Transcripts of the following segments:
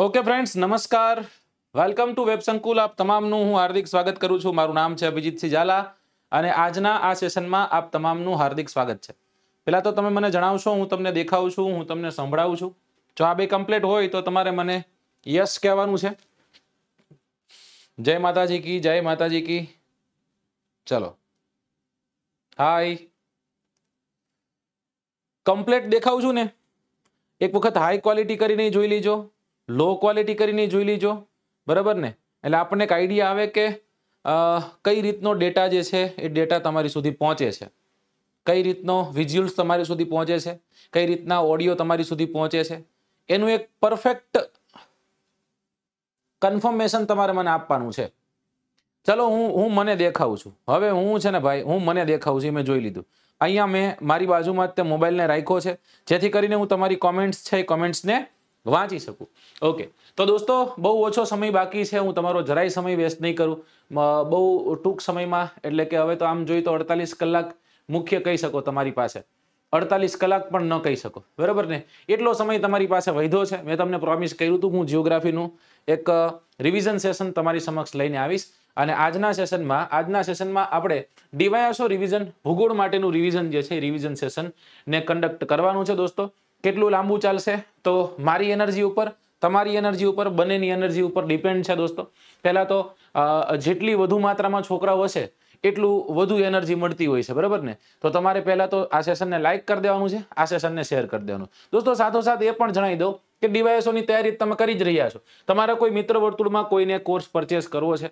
Okay friends નમસ્કાર welcome to web Sankul આપ તમામનું હું હાર્દિક સ્વાગત કરું છું મારું નામ છે અભિજીતસિંહ ઝાલા અને આજના આ સેશનમાં આપ તમામનું હાર્દિક સ્વાગત છે પહેલાં તો તમે મને જણાવશો હું તમને દેખાઉં છું હું તમને સંભળાવું છું જો આ બે કમ્પ્લીટ હોય તો તમારે મને યસ કહેવાનું છે જય માતાજી કી જય માતાજી કી ચલો હાય કમ્પ્લેટ દેખાવું છું ને એક વખત હાઈ ક્વોલિટી કરીને જોઈ લેજો લો ક્વોલિટી કરીને જોઈ લીજો બરાબર ને એટલે આપણને એક આઈડિયા આવે કે કઈ રીતનો ડેટા જે છે એ ડેટા તમારી સુધી પહોંચે છે કઈ રીતનો વિઝ્યુઅલ્સ તમારી સુધી પહોંચે છે કઈ રીતના ઓડિયો તમારી સુધી પહોંચે છે એનું એક પરફેક્ટ કન્ફર્મેશન તમારે મને આપવાનું છે ચલો હું હું મને દેખાઉં છું હવે હું છે ને ભાઈ હું મને દેખાઉં છું મેં જોઈ લીધું અહીંયા મેં મારી બાજુમાં જ તે મોબાઈલને રાખ્યો છે જેથી કરીને હું તમારી કોમેન્ટ્સ છે એ કોમેન્ટ્સને વાંચી શકું ઓકે તો દોસ્તો બહુ ઓછો સમય બાકી છે હું તમારો જરાય સમય વેસ્ટ નહીં કરું બહુ ટૂંક સમયમાં એટલે કે હવે તો આમ જોઈએ તો અડતાલીસ કલાક મુખ્ય કહી શકો તમારી પાસે અડતાલીસ કલાક પણ ન કહી શકો બરાબર ને એટલો સમય તમારી પાસે વૈધો છે મેં તમને પ્રોમિસ કર્યું હતું હું જિયોગ્રાફીનું એક રિવિઝન સેશન તમારી સમક્ષ લઈને આવીશ અને આજના સેશનમાં આજના સેશનમાં આપણે ડીવાયસો રિવિઝન ભૂગોળ માટેનું રિવિઝન જે છે રિવિઝન સેશન ને કન્ડક્ટ કરવાનું છે દોસ્તો કેટલું લાંબુ ચાલશે તો મારી એનર્જી ઉપર તમારી એનર્જી ઉપર બંનેની એનર્જી ઉપર ડિપેન્ડ છે દોસ્તો પહેલાં તો જેટલી વધુ માત્રામાં છોકરાઓ હશે એટલું વધુ એનર્જી મળતી હોય છે બરાબર ને તો તમારે પહેલાં તો આ સેશનને લાઇક કરી દેવાનું છે આ સેશનને શેર કરી દેવાનું દોસ્તો સાથોસાથ એ પણ જણાવી દઉં કે ડીવાયસોની તૈયારી તમે કરી જ રહ્યા છો તમારા કોઈ મિત્ર વર્તુળમાં કોઈને કોર્સ પરચેસ કરવો છે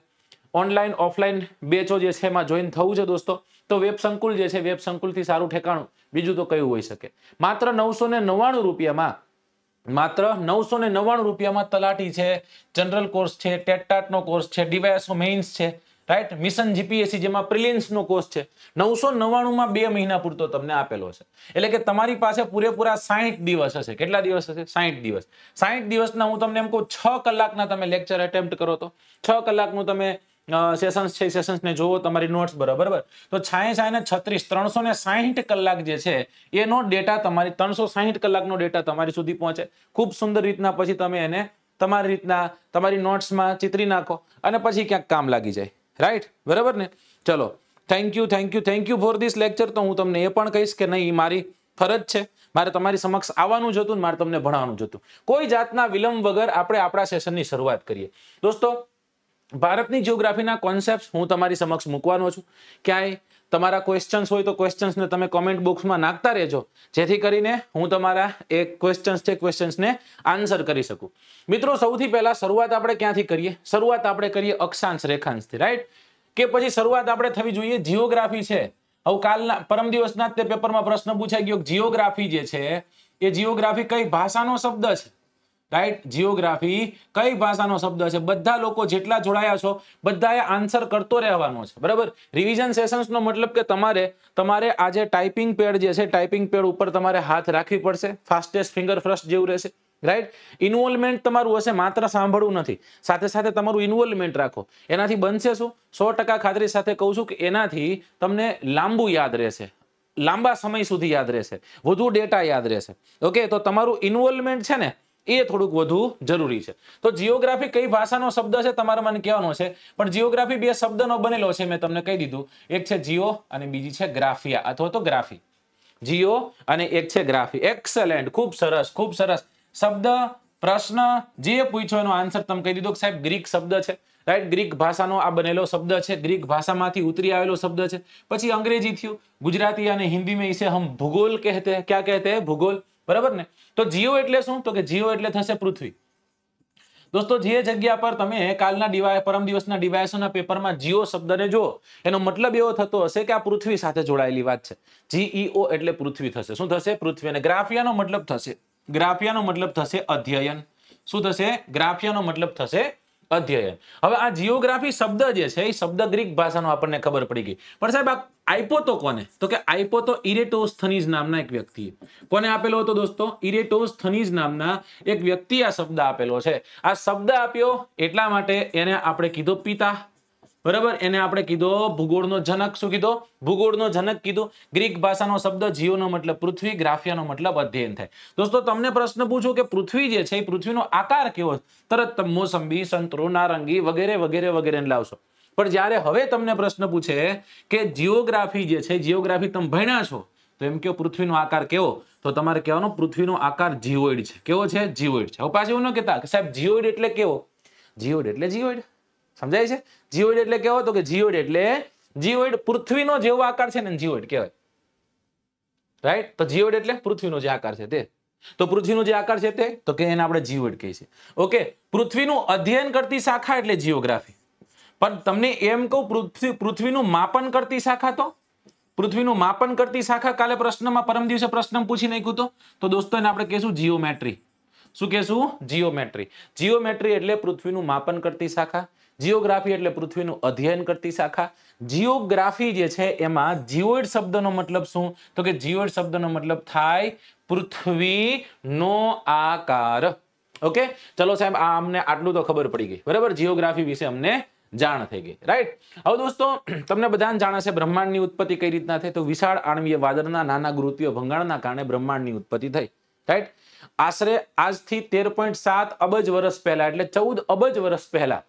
ઓનલાઈન ઓફલાઈન બેચો જે છે એમાં જોઈન થવું છે દોસ્તો તો વેબ સંકુલ જે છે વેબ સંકુલથી સારું ઠેકાણું બીજું તો કયું હોઈ શકે માત્ર નવસો નવ્વાણું રૂપિયામાં માત્ર નવસો ને નવ્વાણું રૂપિયામાં તલાટી છે જનરલ કોર્સ છે ટેટટાટનો કોર્સ છે ડીવાયએસઓ મેઇન્સ છે રાઈટ મિશન જીપીએસસી જેમાં પ્રિલિન્સ નો કોર્સ છે નવસો નવ્વાણુંમાં બે મહિના પૂરતો તમને આપેલો છે એટલે કે તમારી પાસે પૂરેપૂરા સાહીઠ દિવસ હશે કેટલા દિવસ હશે સાહીઠ દિવસ સાહીઠ દિવસના હું તમને એમ કહું છ કલાકના તમે લેક્ચર એટેમ્પ્ટ કરો તો છ કલાકનું તમે સેશન્સ છે સેશન્સને જોવો તમારી નોટ્સ બરાબર તો છાંય છાંય છત્રીસ ત્રણસો ને સાહીઠ કલાક જે છે એનો ડેટા તમારી ત્રણસો સાહીઠ કલાકનો ડેટા તમારી સુધી પહોંચે ખૂબ સુંદર રીતના પછી તમે એને તમારી રીતના તમારી નોટ્સમાં ચિતરી નાખો અને પછી ક્યાંક કામ લાગી જાય રાઈટ બરાબર ને ચલો thank you thank you thank you for this lecture તો હું તમને એ પણ કહીશ કે નહીં મારી ફરજ છે મારે તમારી સમક્ષ આવવાનું જ હતું મારે તમને ભણાવવાનું જ હતું કોઈ જાતના વિલંબ વગર આપણે આપણા સેશનની શરૂઆત કરીએ દોસ્તો ભારતની જિયોગ્રાફીના કોન્સેપ્ટ હું તમારી સમક્ષ મૂકવાનો છું ક્યાંય તમારા ક્વેશ્ચન્સ હોય તો ક્વેશ્ચન્સને તમે કોમેન્ટ બોક્સમાં નાખતા રહેજો જેથી કરીને હું તમારા એ ક્વેશ્ચન્સ છે ક્વેશ્ચન્સને આન્સર કરી શકું મિત્રો સૌથી પહેલાં શરૂઆત આપણે ક્યાંથી કરીએ શરૂઆત આપણે કરીએ અક્ષાંશ રેખાંશથી રાઈટ કે પછી શરૂઆત આપણે થવી જોઈએ જીઓગ્રાફી છે હવે કાલના પરમ દિવસના તે પેપરમાં પ્રશ્ન પૂછાઈ ગયો જિયોગ્રાફી જે છે એ જિયોગ્રાફી કઈ ભાષાનો શબ્દ છે રાઈટ જીઓગ્રાફી કઈ ભાષાનો શબ્દ છે બધા લોકો જેટલા જોડાયા છો બધાએ આન્સર કરતો રહેવાનો છે બરાબર રિવિઝન સેશન્સનો મતલબ કે તમારે તમારે આજે ટાઈપિંગ પેડ જે છે ટાઈપિંગ પેડ ઉપર તમારે હાથ રાખવી પડશે ફાસ્ટેસ્ટ ફિંગર ફર્સ્ટ જેવું રહેશે રાઈટ ઇન્વોલ્વમેન્ટ તમારું હશે માત્ર સાંભળવું નથી સાથે સાથે તમારું ઇન્વોલ્વમેન્ટ રાખો એનાથી બનશે શું સો ટકા ખાતરી સાથે કહું છું કે એનાથી તમને લાંબુ યાદ રહેશે લાંબા સમય સુધી યાદ રહેશે વધુ ડેટા યાદ રહેશે ઓકે તો તમારું ઇન્વોલ્વમેન્ટ છે ને એ થોડુંક વધુ જરૂરી છે તો જીઓગ્રાફી કઈ ભાષાનો શબ્દ છે તમારે મને કહેવાનો છે પણ જીઓગ્રાફી બે શબ્દનો બનેલો છે મેં તમને કહી દીધું એક છે જીઓ અને બીજી છે ગ્રાફિયા અથવા તો ગ્રાફી જીઓ અને એક છે ગ્રાફી એક્સલેન્ટ ખૂબ સરસ ખૂબ સરસ શબ્દ પ્રશ્ન જે પૂછ્યો એનો આન્સર તમે કહી દીધો કે સાહેબ ગ્રીક શબ્દ છે રાઈટ ગ્રીક ભાષાનો આ બનેલો શબ્દ છે ગ્રીક ભાષામાંથી ઉતરી આવેલો શબ્દ છે પછી અંગ્રેજી થયું ગુજરાતી અને હિન્દી મેં હમ ભૂગોલ કહેતે ક્યાં કહેતે ભૂગોલ બરાબર ને તો જીઓ એટલે શું તો કે જીઓ એટલે થશે પૃથ્વી દોસ્તો જે જગ્યા પર તમે કાલના ડિવાય પરમ દિવસના ડિવાયસોના પેપરમાં જીઓ શબ્દને જુઓ એનો મતલબ એવો થતો હશે કે આ પૃથ્વી સાથે જોડાયેલી વાત છે જીઈઓ એટલે પૃથ્વી થશે શું થશે પૃથ્વી અને ગ્રાફિયાનો મતલબ થશે ગ્રાફિયાનો મતલબ થશે અધ્યયન શું થશે ગ્રાફિયાનો મતલબ થશે અધ્યયન હવે આ જીઓગ્રાફી શબ્દ જે છે એ શબ્દ ગ્રીક ભાષાનો આપણને ખબર પડી ગઈ પણ સાહેબ આ આઈપો કોને તો કે આઈપો તો ઇરેટોસ્થનીઝ નામના એક વ્યક્તિ કોને આપેલો હતો દોસ્તો ઇરેટોસ્થનીઝ નામના એક વ્યક્તિ આ શબ્દ આપેલો છે આ શબ્દ આપ્યો એટલા માટે એને આપણે કીધો પિતા બરાબર એને આપણે કીધો ભૂગોળનો જનક શું કીધો ભૂગોળનો જનક કીધો ગ્રીક ભાષાનો શબ્દ જીઓનો મતલબ પૃથ્વી ગ્રાફિયાનો મતલબ અધ્યયન થાય દોસ્તો તમને પ્રશ્ન પૂછો કે પૃથ્વી જે છે એ પૃથ્વીનો આકાર કેવો તરત મોસંબી સંતરો નારંગી વગેરે વગેરે વગેરે લાવશો પણ જ્યારે હવે તમને પ્રશ્ન પૂછે કે જીઓગ્રાફી જે છે જીઓગ્રાફી તમે ભણ્યા છો તો એમ કયો પૃથ્વીનો આકાર કેવો તો તમારે કહેવાનો પૃથ્વીનો આકાર જીઓઇડ છે કેવો છે જીઓઇડ છે હવે પાછું એવું ન કહેતા કે સાહેબ જીઓઇડ એટલે કેવો જીઓઇડ એટલે જીઓઇડ સમજાય છે જીઓઇડ એટલે કેવો તો કે જીઓઇડ એટલે જીઓઇડ પૃથ્વીનો જેવો આકાર છે ને જીઓઇડ કહેવાય રાઈટ તો જીઓઇડ એટલે પૃથ્વીનો જે આકાર છે તે તો પૃથ્વીનો જે આકાર છે તે તો કે એને આપણે જીઓઇડ કહીએ છીએ ઓકે પૃથ્વીનું અધ્યયન કરતી શાખા એટલે જીઓગ્રાફી પણ તમને એમ કહું પૃથ્વી પૃથ્વીનું માપન કરતી શાખા તો પૃથ્વીનું માપન કરતી શાખા કાલે પ્રશ્નમાં પરમ દિવસે પ્રશ્ન પૂછી નાખ્યું તો તો દોસ્તો એને આપણે કહેશું જીઓમેટ્રી શું કહેશું જીઓમેટ્રી જીઓમેટ્રી એટલે પૃથ્વીનું માપન કરતી શાખા જીઓગ્રાફી એટલે પૃથ્વીનું અધ્યયન કરતી શાખા જીઓગ્રાફી જે છે એમાં જીઓઇડ શબ્દનો મતલબ શું તો કે જીઓઇડ શબ્દનો મતલબ થાય પૃથ્વીનો આકાર ઓકે ચલો સાહેબ આ અમને આટલું તો ખબર પડી ગઈ બરાબર જીઓગ્રાફી વિશે અમને જાણ થઈ ગઈ રાઈટ હવે દોસ્તો તમને બધાને જાણે છે બ્રહ્માંડની ઉત્પત્તિ કઈ રીતના થઈ તો વિશાળ આણવીય વાદળના નાના ગુરુત્વીય ભંગાણના કારણે બ્રહ્માંડની ઉત્પત્તિ થઈ રાઈટ આશરે આજથી તેર પોઈન્ટ સાત અબજ વર્ષ પહેલા એટલે ચૌદ અબજ વર્ષ પહેલા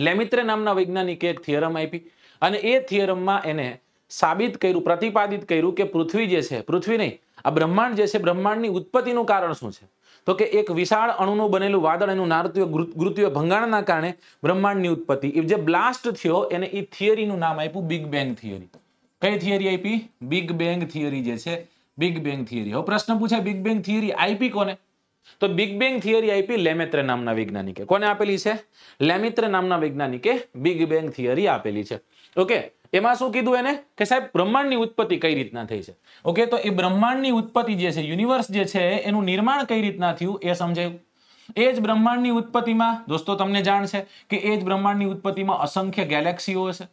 લેમિત્રે નામના વૈજ્ઞાનિકે એક થિયરમ આપી અને એ થિયરમમાં એને સાબિત કર્યું પ્રતિપાદિત કર્યું કે પૃથ્વી જે છે પૃથ્વી નહીં આ બ્રહ્માંડ જે છે બ્રહ્માંડની ઉત્પત્તિનું કારણ શું છે તો કે એક વિશાળ અણુનું બનેલું વાદળ એનું નારત્ય ગૃત્ય ભંગાણના કારણે બ્રહ્માંડની ઉત્પત્તિ એ જે બ્લાસ્ટ થયો એને એ થિયરીનું નામ આપ્યું બિગ બેંગ થિયરી કઈ થિયરી આપી બિગ બેંગ થિયરી જે છે બિગ બેંગ થિયરી હવે પ્રશ્ન પૂછાય બિગ બેંગ થિયરી આપી કોને તો બિગ બેંગ થિયરી આપી લેમેત્રે નામના વૈજ્ઞાનિકે કોને આપેલી છે લેમિત્ર નામના વૈજ્ઞાનિકે બિગ બેંગ થિયરી આપેલી છે ઓકે એમાં શું કીધું એને કે સાહેબ બ્રહ્માંડની ઉત્પત્તિ કઈ રીતના થઈ છે ઓકે તો એ બ્રહ્માંડની ઉત્પત્તિ જે છે યુનિવર્સ જે છે એનું નિર્માણ કઈ રીતના થયું એ સમજાયું એ જ બ્રહ્માંડની ઉત્પત્તિમાં દોસ્તો તમને જાણ છે કે એ જ બ્રહ્માંડની ઉત્પત્તિમાં અસંખ્ય ગેલેક્સીઓ હશે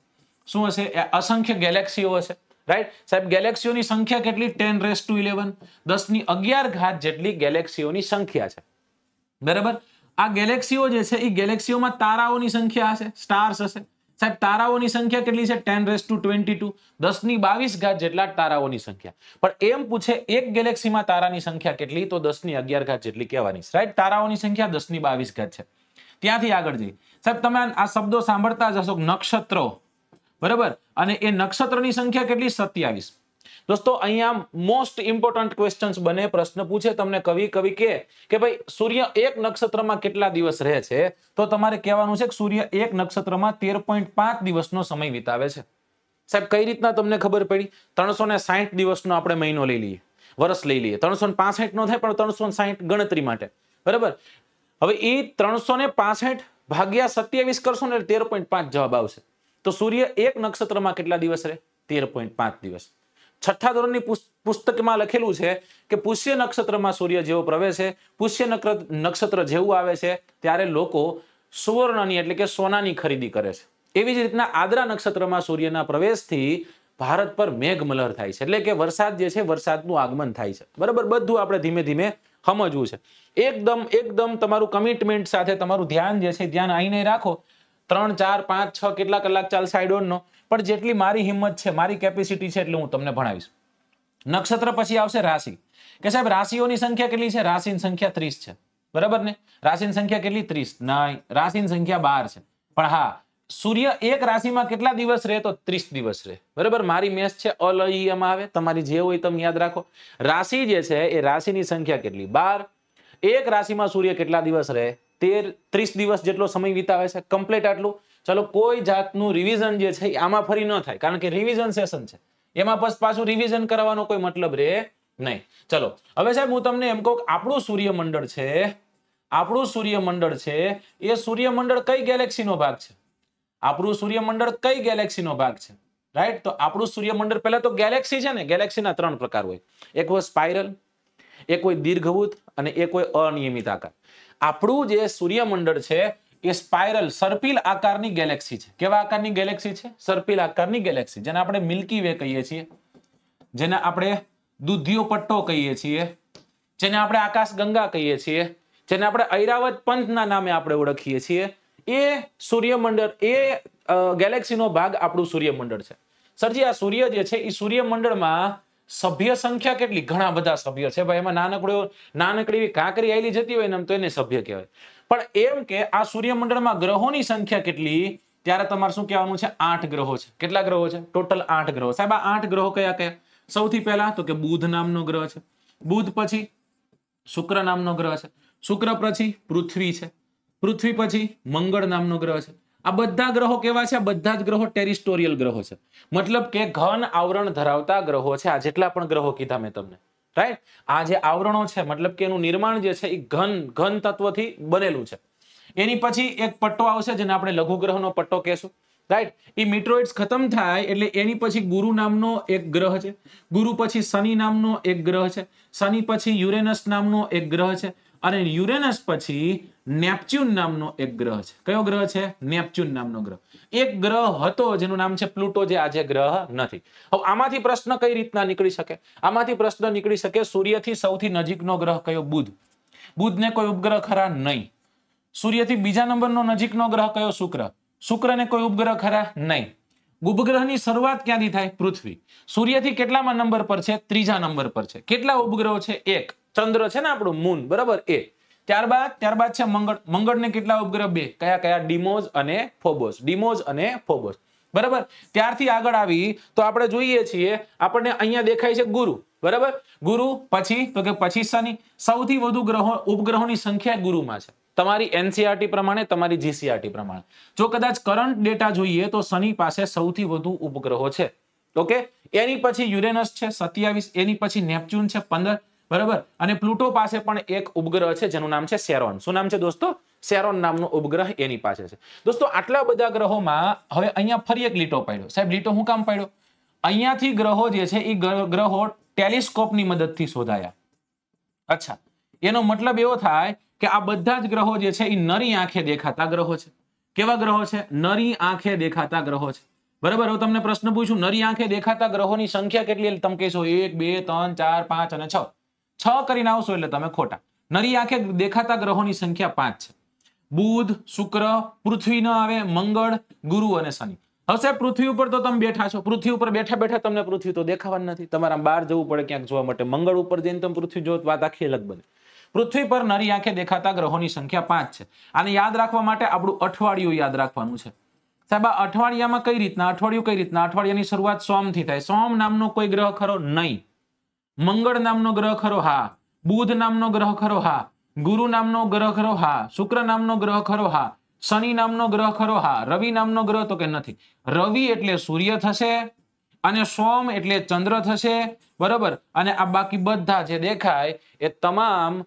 શું હશે અસંખ્ય ગેલેક્સીઓ હશે રાઈટ સાહેબ ગેલેક્સીઓની સંખ્યા કેટલી ટેન રેસ ટુ ઇલેવન દસની અગિયાર ઘાત જેટલી ગેલેક્સીઓની સંખ્યા છે બરાબર આ ગેલેક્સીઓ જે છે એ ગેલેક્સીઓમાં તારાઓની સંખ્યા હશે સ્ટાર્સ હશે સાહેબ તારાઓની સંખ્યા કેટલી છે ten raise to twenty two દસ ની બાવીસ ઘાત જેટલા તારાઓની સંખ્યા પણ એમ પૂછે એક ગેલેક્સીમાં તારાની સંખ્યા કેટલી તો દસ ની અગિયાર ઘાત જેટલી કહેવાની રાઈટ તારાઓની સંખ્યા દસ ની બાવીસ ઘાત છે ત્યાંથી આગળ જઈ સાહેબ તમે આ શબ્દો સાંભળતા જ હશો નક્ષત્રો બરાબર અને એ નક્ષત્રની સંખ્યા કેટલી સત્યાવીસ દોસ્તો અહીંયા મોસ્ટ ઇમ્પોર્ટન્ટ ક્વેશ્ચન્સ બને પ્રશ્ન પૂછે તમને કવિ કવિ કે કે ભાઈ સૂર્ય એક નક્ષત્રમાં કેટલા દિવસ રહે છે તો તમારે કહેવાનું છે કે સૂર્ય એક નક્ષત્રમાં તેર પોઈન્ટ પાંચ દિવસનો સમય વિતાવે છે સાહેબ કઈ રીતના તમને ખબર પડી ત્રણસો ને સાહીઠ દિવસનો આપણે મહિનો લઈ લઈએ વર્ષ લઈ લઈએ ત્રણસો ને પાસઠ નો થાય પણ ત્રણસો સાહીઠ ગણતરી માટે બરાબર હવે એ ત્રણસો ને પાસઠ ભાગ્યા સત્યાવીસ કરશો ને તેર પોઈન્ટ પાંચ જવાબ આવશે તો સૂર્ય એક નક્ષત્રમાં કેટલા દિવસ રહે તેર પોઈન્ટ પાંચ દિવસ છઠ્ઠા ધોરણની પુસ્તકમાં લખેલું છે કે પુષ્ય નક્ષત્રમાં સૂર્ય જેવો પ્રવેશે પુષ્ય નક્ષત્ર જેવું આવે છે ત્યારે લોકો સુવર્ણની એટલે કે સોનાની ખરીદી કરે છે એવી જ રીતના આદરા નક્ષત્રમાં સૂર્યના પ્રવેશથી ભારત પર મેઘમલહર થાય છે એટલે કે વરસાદ જે છે વરસાદનું આગમન થાય છે બરાબર બધું આપણે ધીમે ધીમે સમજવું છે એકદમ એકદમ તમારું કમિટમેન્ટ સાથે તમારું ધ્યાન જે છે ધ્યાન આવીને રાખો ત્રણ ચાર પાંચ છ કેટલા કલાક ચાલશે આઈ ડોન્ટ પણ જેટલી મારી હિંમત છે મારી કેપેસિટી છે એટલે હું તમને ભણાવીશ નક્ષત્ર પછી આવશે રાશિ કે સાહેબ રાશિઓની સંખ્યા કેટલી છે રાશિની સંખ્યા ત્રીસ છે બરાબર ને રાશિની સંખ્યા કેટલી ત્રીસ નહીં રાશિની સંખ્યા બાર છે પણ હા સૂર્ય એક રાશિમાં કેટલા દિવસ રહે તો ત્રીસ દિવસ રહે બરાબર મારી મેસ છે અલયમાં આવે તમારી જે હોય તમે યાદ રાખો રાશિ જે છે એ રાશિની સંખ્યા કેટલી બાર એક રાશિમાં સૂર્ય કેટલા દિવસ રહે તેર ત્રીસ દિવસ જેટલો સમય વિતાવે છે કમ્પ્લીટ આટલું ચાલો કોઈ જાતનું રિવિઝન જે છે આમાં ફરી ન થાય કારણ કે રિવિઝન સેશન છે એમાં બસ પાછું રિવિઝન કરવાનો કોઈ મતલબ રહે નહીં ચલો હવે સાહેબ હું તમને એમ કહું આપણું સૂર્યમંડળ છે આપણું સૂર્યમંડળ છે એ સૂર્યમંડળ કઈ ગેલેક્સીનો ભાગ છે આપણું સૂર્યમંડળ કઈ ગેલેક્સીનો ભાગ છે રાઈટ તો આપણું સૂર્યમંડળ પહેલા તો ગેલેક્સી છે ને ગેલેક્સીના ત્રણ પ્રકાર હોય એક હોય સ્પાઇરલ એક હોય દીર્ઘવૃત અને એક હોય અનિયમિત આકાર આપણું જે સૂર્યમંડળ છે એ સ્પાયરલ સર્પિલ આકારની ગેલેક્સી છે કેવા આકારની ગેલેક્સી છે સર્પિલ આકારની ગેલેક્સી જેને આપણે મિલ્કી વે કહીએ છીએ જેને આપણે દૂધિયો પટ્ટો કહીએ છીએ જેને આપણે આકાશ ગંગા કહીએ છીએ જેને આપણે ઐરાવત પંથના નામે આપણે ઓળખીએ છીએ એ સૂર્યમંડળ એ ગેલેક્સીનો ભાગ આપણું સૂર્યમંડળ છે સરજી આ સૂર્ય જે છે એ સૂર્યમંડળમાં સભ્ય સંખ્યા કેટલી ઘણા બધા સભ્ય છે ભાઈ એમાં નાનકડો નાનકડી એવી કાંકરી આવેલી જતી હોય ને એમ તો એને સભ્ય કહેવાય પણ એમ કે આ સૂર્યમંડળમાં ગ્રહોની સંખ્યા કેટલી ત્યારે તમારે શું કહેવાનું છે આઠ ગ્રહો છે કેટલા ગ્રહો છે ટોટલ આઠ ગ્રહો સાહેબ આ આઠ ગ્રહો કયા કયા સૌથી પહેલા તો કે બુધ નામનો ગ્રહ છે બુધ પછી શુક્ર નામનો ગ્રહ છે શુક્ર પછી પૃથ્વી છે પૃથ્વી પછી મંગળ નામનો ગ્રહ છે આ બધા ગ્રહો કેવા છે આ બધા જ ગ્રહો ટેરિસ્ટોરિયલ ગ્રહો છે મતલબ કે ઘન આવરણ ધરાવતા ગ્રહો છે આ જેટલા પણ ગ્રહો કીધા મેં તમને રાઈટ આ જે આવરણો છે મતલબ કે એનું નિર્માણ જે છે એ ઘન ઘન તત્વથી બનેલું છે એની પછી એક પટ્ટો આવશે જેને આપણે લઘુ ગ્રહનો પટ્ટો કહેશું રાઈટ એ મિટ્રોઇડ્સ ખતમ થાય એટલે એની પછી ગુરુ નામનો એક ગ્રહ છે ગુરુ પછી શનિ નામનો એક ગ્રહ છે શનિ પછી યુરેનસ નામનો એક ગ્રહ છે અને યુરેનસ પછી નેપચ્યુન નામનો એક ગ્રહ છે કયો ગ્રહ છે નેપચ્યુન નામનો ગ્રહ એક ગ્રહ હતો જેનું નામ છે પ્લુટો જે આજે ગ્રહ નથી હવે આમાંથી પ્રશ્ન કઈ રીતના નીકળી શકે આમાંથી પ્રશ્ન નીકળી શકે સૂર્યથી સૌથી નજીકનો ગ્રહ કયો બુધ બુધને કોઈ ઉપગ્રહ ખરા નહીં સૂર્યથી બીજા નંબરનો નજીકનો ગ્રહ કયો શુક્ર શુક્રને કોઈ ઉપગ્રહ ખરા નહીં ઉપગ્રહની શરૂઆત ક્યાંથી થાય પૃથ્વી સૂર્યથી કેટલામાં નંબર પર છે ત્રીજા નંબર પર છે કેટલા ઉપગ્રહો છે એક ચંદ્ર છે ને આપણું મૂન બરાબર એ ત્યારબાદ ત્યારબાદ છે મંગળ મંગળ ને કેટલા ઉપગ્રહ બે કયા કયા ડિમોઝ અને ફોબોસ ડિમોઝ અને ફોબોસ બરાબર ત્યારથી આગળ આવી તો આપણે જોઈએ છીએ આપણને અહીંયા દેખાય છે ગુરુ બરાબર ગુરુ પછી તો કે પછી શનિ સૌથી વધુ ગ્રહો ઉપગ્રહોની સંખ્યા ગુરુમાં છે તમારી એનસીઆરટી e પ્રમાણે તમારી જીસીઆરટી e પ્રમાણે જો કદાચ કરંટ ડેટા જોઈએ તો શનિ પાસે સૌથી વધુ ઉપગ્રહો છે ઓકે એની પછી યુરેનસ છે સત્યાવીસ એની પછી નેપચ્યુન છે પંદર બરાબર અને પ્લુટો પાસે પણ એક ઉપગ્રહ છે જેનું નામ છે સેરોન શું નામ છે દોસ્તો સેરોન નામનો ઉપગ્રહ એની પાસે છે દોસ્તો આટલા બધા ગ્રહોમાં હવે અહીંયા ફરી એક લીટો પાડ્યો સાહેબ લીટો હું કામ પાડ્યો અહીંયાથી ગ્રહો જે છે એ ગ્રહો ટેલિસ્કોપની મદદથી શોધાયા અચ્છા એનો મતલબ એવો થાય કે આ બધા જ ગ્રહો જે છે એ નરી આંખે દેખાતા ગ્રહો છે કેવા ગ્રહો છે નરી આંખે દેખાતા ગ્રહો છે બરાબર હું તમને પ્રશ્ન પૂછું નરી આંખે દેખાતા ગ્રહોની સંખ્યા કેટલી તમે કહેશો એક બે ત્રણ ચાર પાંચ અને છ છ કરીને આવશો એટલે તમે ખોટા નરી આંખે દેખાતા ગ્રહોની સંખ્યા પાંચ છે બુધ શુક્ર પૃથ્વી ન આવે મંગળ ગુરુ અને શનિ હશે પૃથ્વી ઉપર તો તમે બેઠા છો પૃથ્વી ઉપર બેઠા બેઠા તમને પૃથ્વી તો દેખાવાનું નથી તમારા બહાર જવું પડે ક્યાંક જોવા માટે મંગળ ઉપર જઈને તમે પૃથ્વી જો વાત આખી અલગ બને પૃથ્વી પર નરી આંખે દેખાતા ગ્રહોની સંખ્યા પાંચ છે આને યાદ રાખવા માટે આપણું અઠવાડિયું યાદ રાખવાનું છે સાહેબ આ અઠવાડિયામાં કઈ રીતના અઠવાડિયું કઈ રીતના અઠવાડિયાની શરૂઆત સોમથી થાય સોમ નામનો કોઈ ગ્રહ ખરો નહીં મંગળ નામનો ગ્રહ ખરો હા બુધ નામનો ગ્રહ ખરો હા ગુરુ નામનો ગ્રહ ખરો હા શુક્ર નામનો ગ્રહ ખરો હા શનિ નામનો ગ્રહ ખરો હા રવિ નામનો ગ્રહ તો કે નથી રવિ એટલે સૂર્ય થશે અને સોમ એટલે ચંદ્ર થશે બરોબર અને આ બાકી બધા જે દેખાય એ તમામ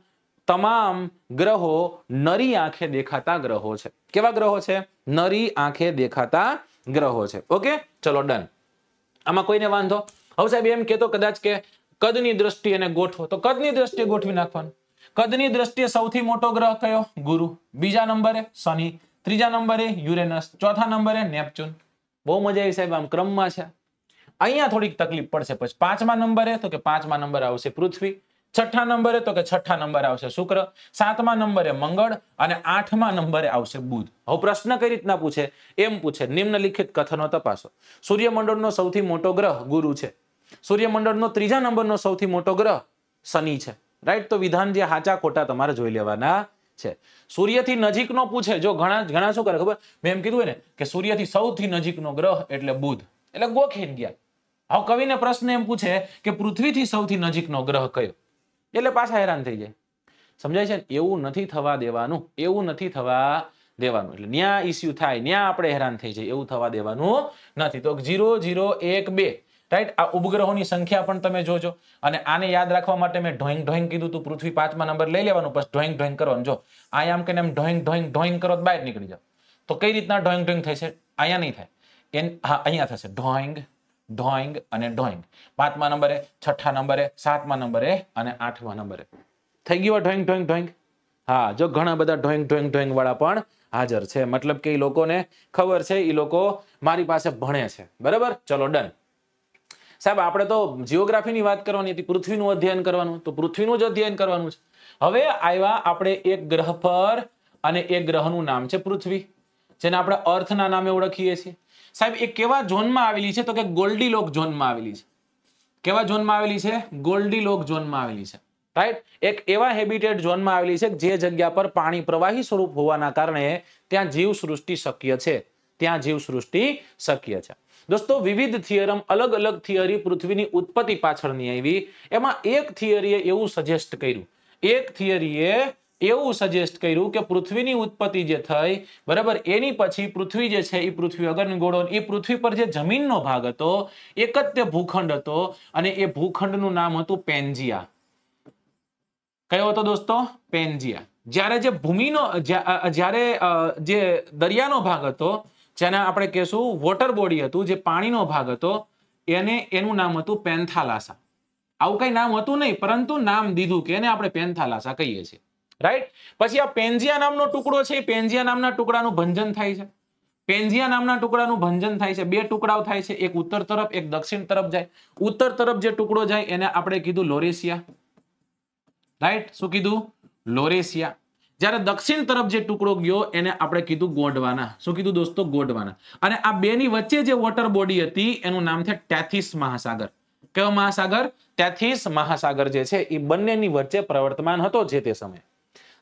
તમામ ગ્રહો નરી આંખે દેખાતા ગ્રહો છે કેવા ગ્રહો છે નરી આંખે દેખાતા ગ્રહો છે ઓકે ચલો ડન આમાં કોઈને વાંધો હવે સાહેબ એમ કહેતો કદાચ કે કદની દ્રષ્ટિએ એને ગોઠવો તો કદની દ્રષ્ટિએ ગોઠવી નાખવાનું કદની દ્રષ્ટિએ સૌથી મોટો ગ્રહ કયો ગુરુ બીજા નંબરે શનિ ત્રીજા નંબરે યુરેનસ ચોથા નંબરે નેપચ્યુન બહુ મજા આવી સાહેબ આમ ક્રમમાં છે અહીંયા થોડીક તકલીફ પડશે પછી પાંચમા નંબરે તો કે પાંચમા નંબર આવશે પૃથ્વી છઠ્ઠા નંબરે તો કે છઠ્ઠા નંબર આવશે શુક્ર સાતમા નંબરે મંગળ અને આઠમા નંબરે આવશે બુધ હવે પ્રશ્ન કઈ રીતના પૂછે એમ પૂછે નિમ્નલિખિત કથનો તપાસો સૂર્યમંડળનો સૌથી મોટો ગ્રહ ગુરુ છે સૂર્યમંડળનો ત્રીજા નંબરનો સૌથી મોટો ગ્રહ શનિ છે રાઈટ તો વિધાન જે હાચા ખોટા તમારે જોઈ લેવાના છે સૂર્યથી નજીકનો પૂછે જો ઘણા ઘણા શું કરે ખબર મેં એમ કીધું ને કે સૂર્યથી સૌથી નજીકનો ગ્રહ એટલે બુધ એટલે ગોખીન ગયા હવે કવિને પ્રશ્ન એમ પૂછે કે પૃથ્વીથી સૌથી નજીકનો ગ્રહ કયો એટલે પાછા હેરાન થઈ જાય સમજાય છે એવું નથી થવા દેવાનું એવું નથી થવા દેવાનું એટલે ન્યા ઇસ્યુ થાય ન્યા આપણે હેરાન થઈ જાય એવું થવા દેવાનું નથી તો જીરો જીરો એક બે રાઈટ આ ઉપગ્રહોની સંખ્યા પણ તમે જોજો અને આને યાદ રાખવા માટે મેં ઢોઈંગ ઢોઈંગ કીધું તું પૃથ્વી પાંચમા નંબર લઈ લેવાનું પછી ઢોઈંગ ઢોઈંગ કરવાનું જો અહીંયા આમ કે એમ ઢોઈંગ ઢોઈંગ ઢોઈંગ કરો તો બહાર નીકળી જાઓ તો કઈ રીતના ઢોઈંગ ઢોઈંગ થશે અહીંયા નહીં થાય એન હા અહીંયા થશે ઢોઈંગ ઢોઈંગ અને ઢોઈંગ પાંચમા નંબરે છઠ્ઠા નંબરે સાતમા નંબરે અને આઠમા નંબરે થઈ ગયું ઢોઈંગ ઢોઈંગ ઢોઈંગ હા જો ઘણા બધા ઢોઈંગ ઢોઈંગ ઢોઈંગ વાળા પણ હાજર છે મતલબ કે એ લોકોને ખબર છે એ લોકો મારી પાસે ભણે છે બરાબર ચલો ડન સાહેબ આપણે તો જીઓગ્રાફીની વાત કરવાની હતી પૃથ્વીનું અધ્યયન કરવાનું તો પૃથ્વીનું જ અધ્યયન કરવાનું છે હવે આવ્યા આપણે એક ગ્રહ પર અને એ ગ્રહનું નામ છે પૃથ્વી જેને આપણે અર્થના નામે ઓળખીએ છીએ સાહેબ એ કેવા ઝોનમાં આવેલી છે તો કે ગોલ્ડીલોક ઝોનમાં આવેલી છે કેવા ઝોનમાં આવેલી છે ગોલ્ડીલોક ઝોનમાં આવેલી છે રાઈટ એક એવા હેબિટેડ ઝોનમાં આવેલી છે જે જગ્યા પર પાણી પ્રવાહી સ્વરૂપ હોવાના કારણે ત્યાં જીવ સૃષ્ટિ શક્ય છે ત્યાં સૃષ્ટિ શક્ય છે દોસ્તો વિવિધ થિયરમ અલગ અલગ થિયરી પૃથ્વીની ઉત્પત્તિ પાછળની આવી એમાં એક થિયરીએ એવું સજેસ્ટ કર્યું એક થિયરીએ એવું સજેસ્ટ કર્યું કે પૃથ્વીની ઉત્પત્તિ જે થઈ બરાબર એની પછી પૃથ્વી જે છે એ પૃથ્વી અગરનો ગોળો એ પૃથ્વી પર જે જમીનનો ભાગ હતો એક જ તે ભૂખંડ હતો અને એ ભૂખંડનું નામ હતું પેન્જિયા કયો હતો દોસ્તો પેન્જિયા જ્યારે જે ભૂમિનો જ્યારે જે દરિયાનો ભાગ હતો જેને આપણે કહેશું વોટર બોડી હતું જે પાણીનો ભાગ હતો એને એનું નામ હતું પેન્થાલાસા આવું કઈ નામ હતું નહીં પરંતુ નામ દીધું કે એને આપણે પેન્થાલાસા કહીએ છીએ રાઈટ પછી આ પેન્જિયા નામનો ટુકડો છે પેન્જિયા નામના ટુકડાનું ભંજન થાય છે પેન્જિયા નામના ટુકડાનું ભંજન થાય છે બે ટુકડાઓ થાય છે એક ઉત્તર તરફ એક દક્ષિણ તરફ જાય ઉત્તર તરફ જે ટુકડો જાય એને આપણે કીધું લોરેશિયા રાઈટ શું કીધું લોરેશિયા જ્યારે દક્ષિણ તરફ જે ટુકડો ગયો એને આપણે કીધું ગોંડવાના શું કીધું દોસ્તો ગોંડવાના અને આ બેની વચ્ચે જે વોટર બોડી હતી એનું નામ છે ટેથિસ મહાસાગર કયો મહાસાગર ટેથિસ મહાસાગર જે છે એ બંનેની વચ્ચે પ્રવર્તમાન હતો જે તે સમયે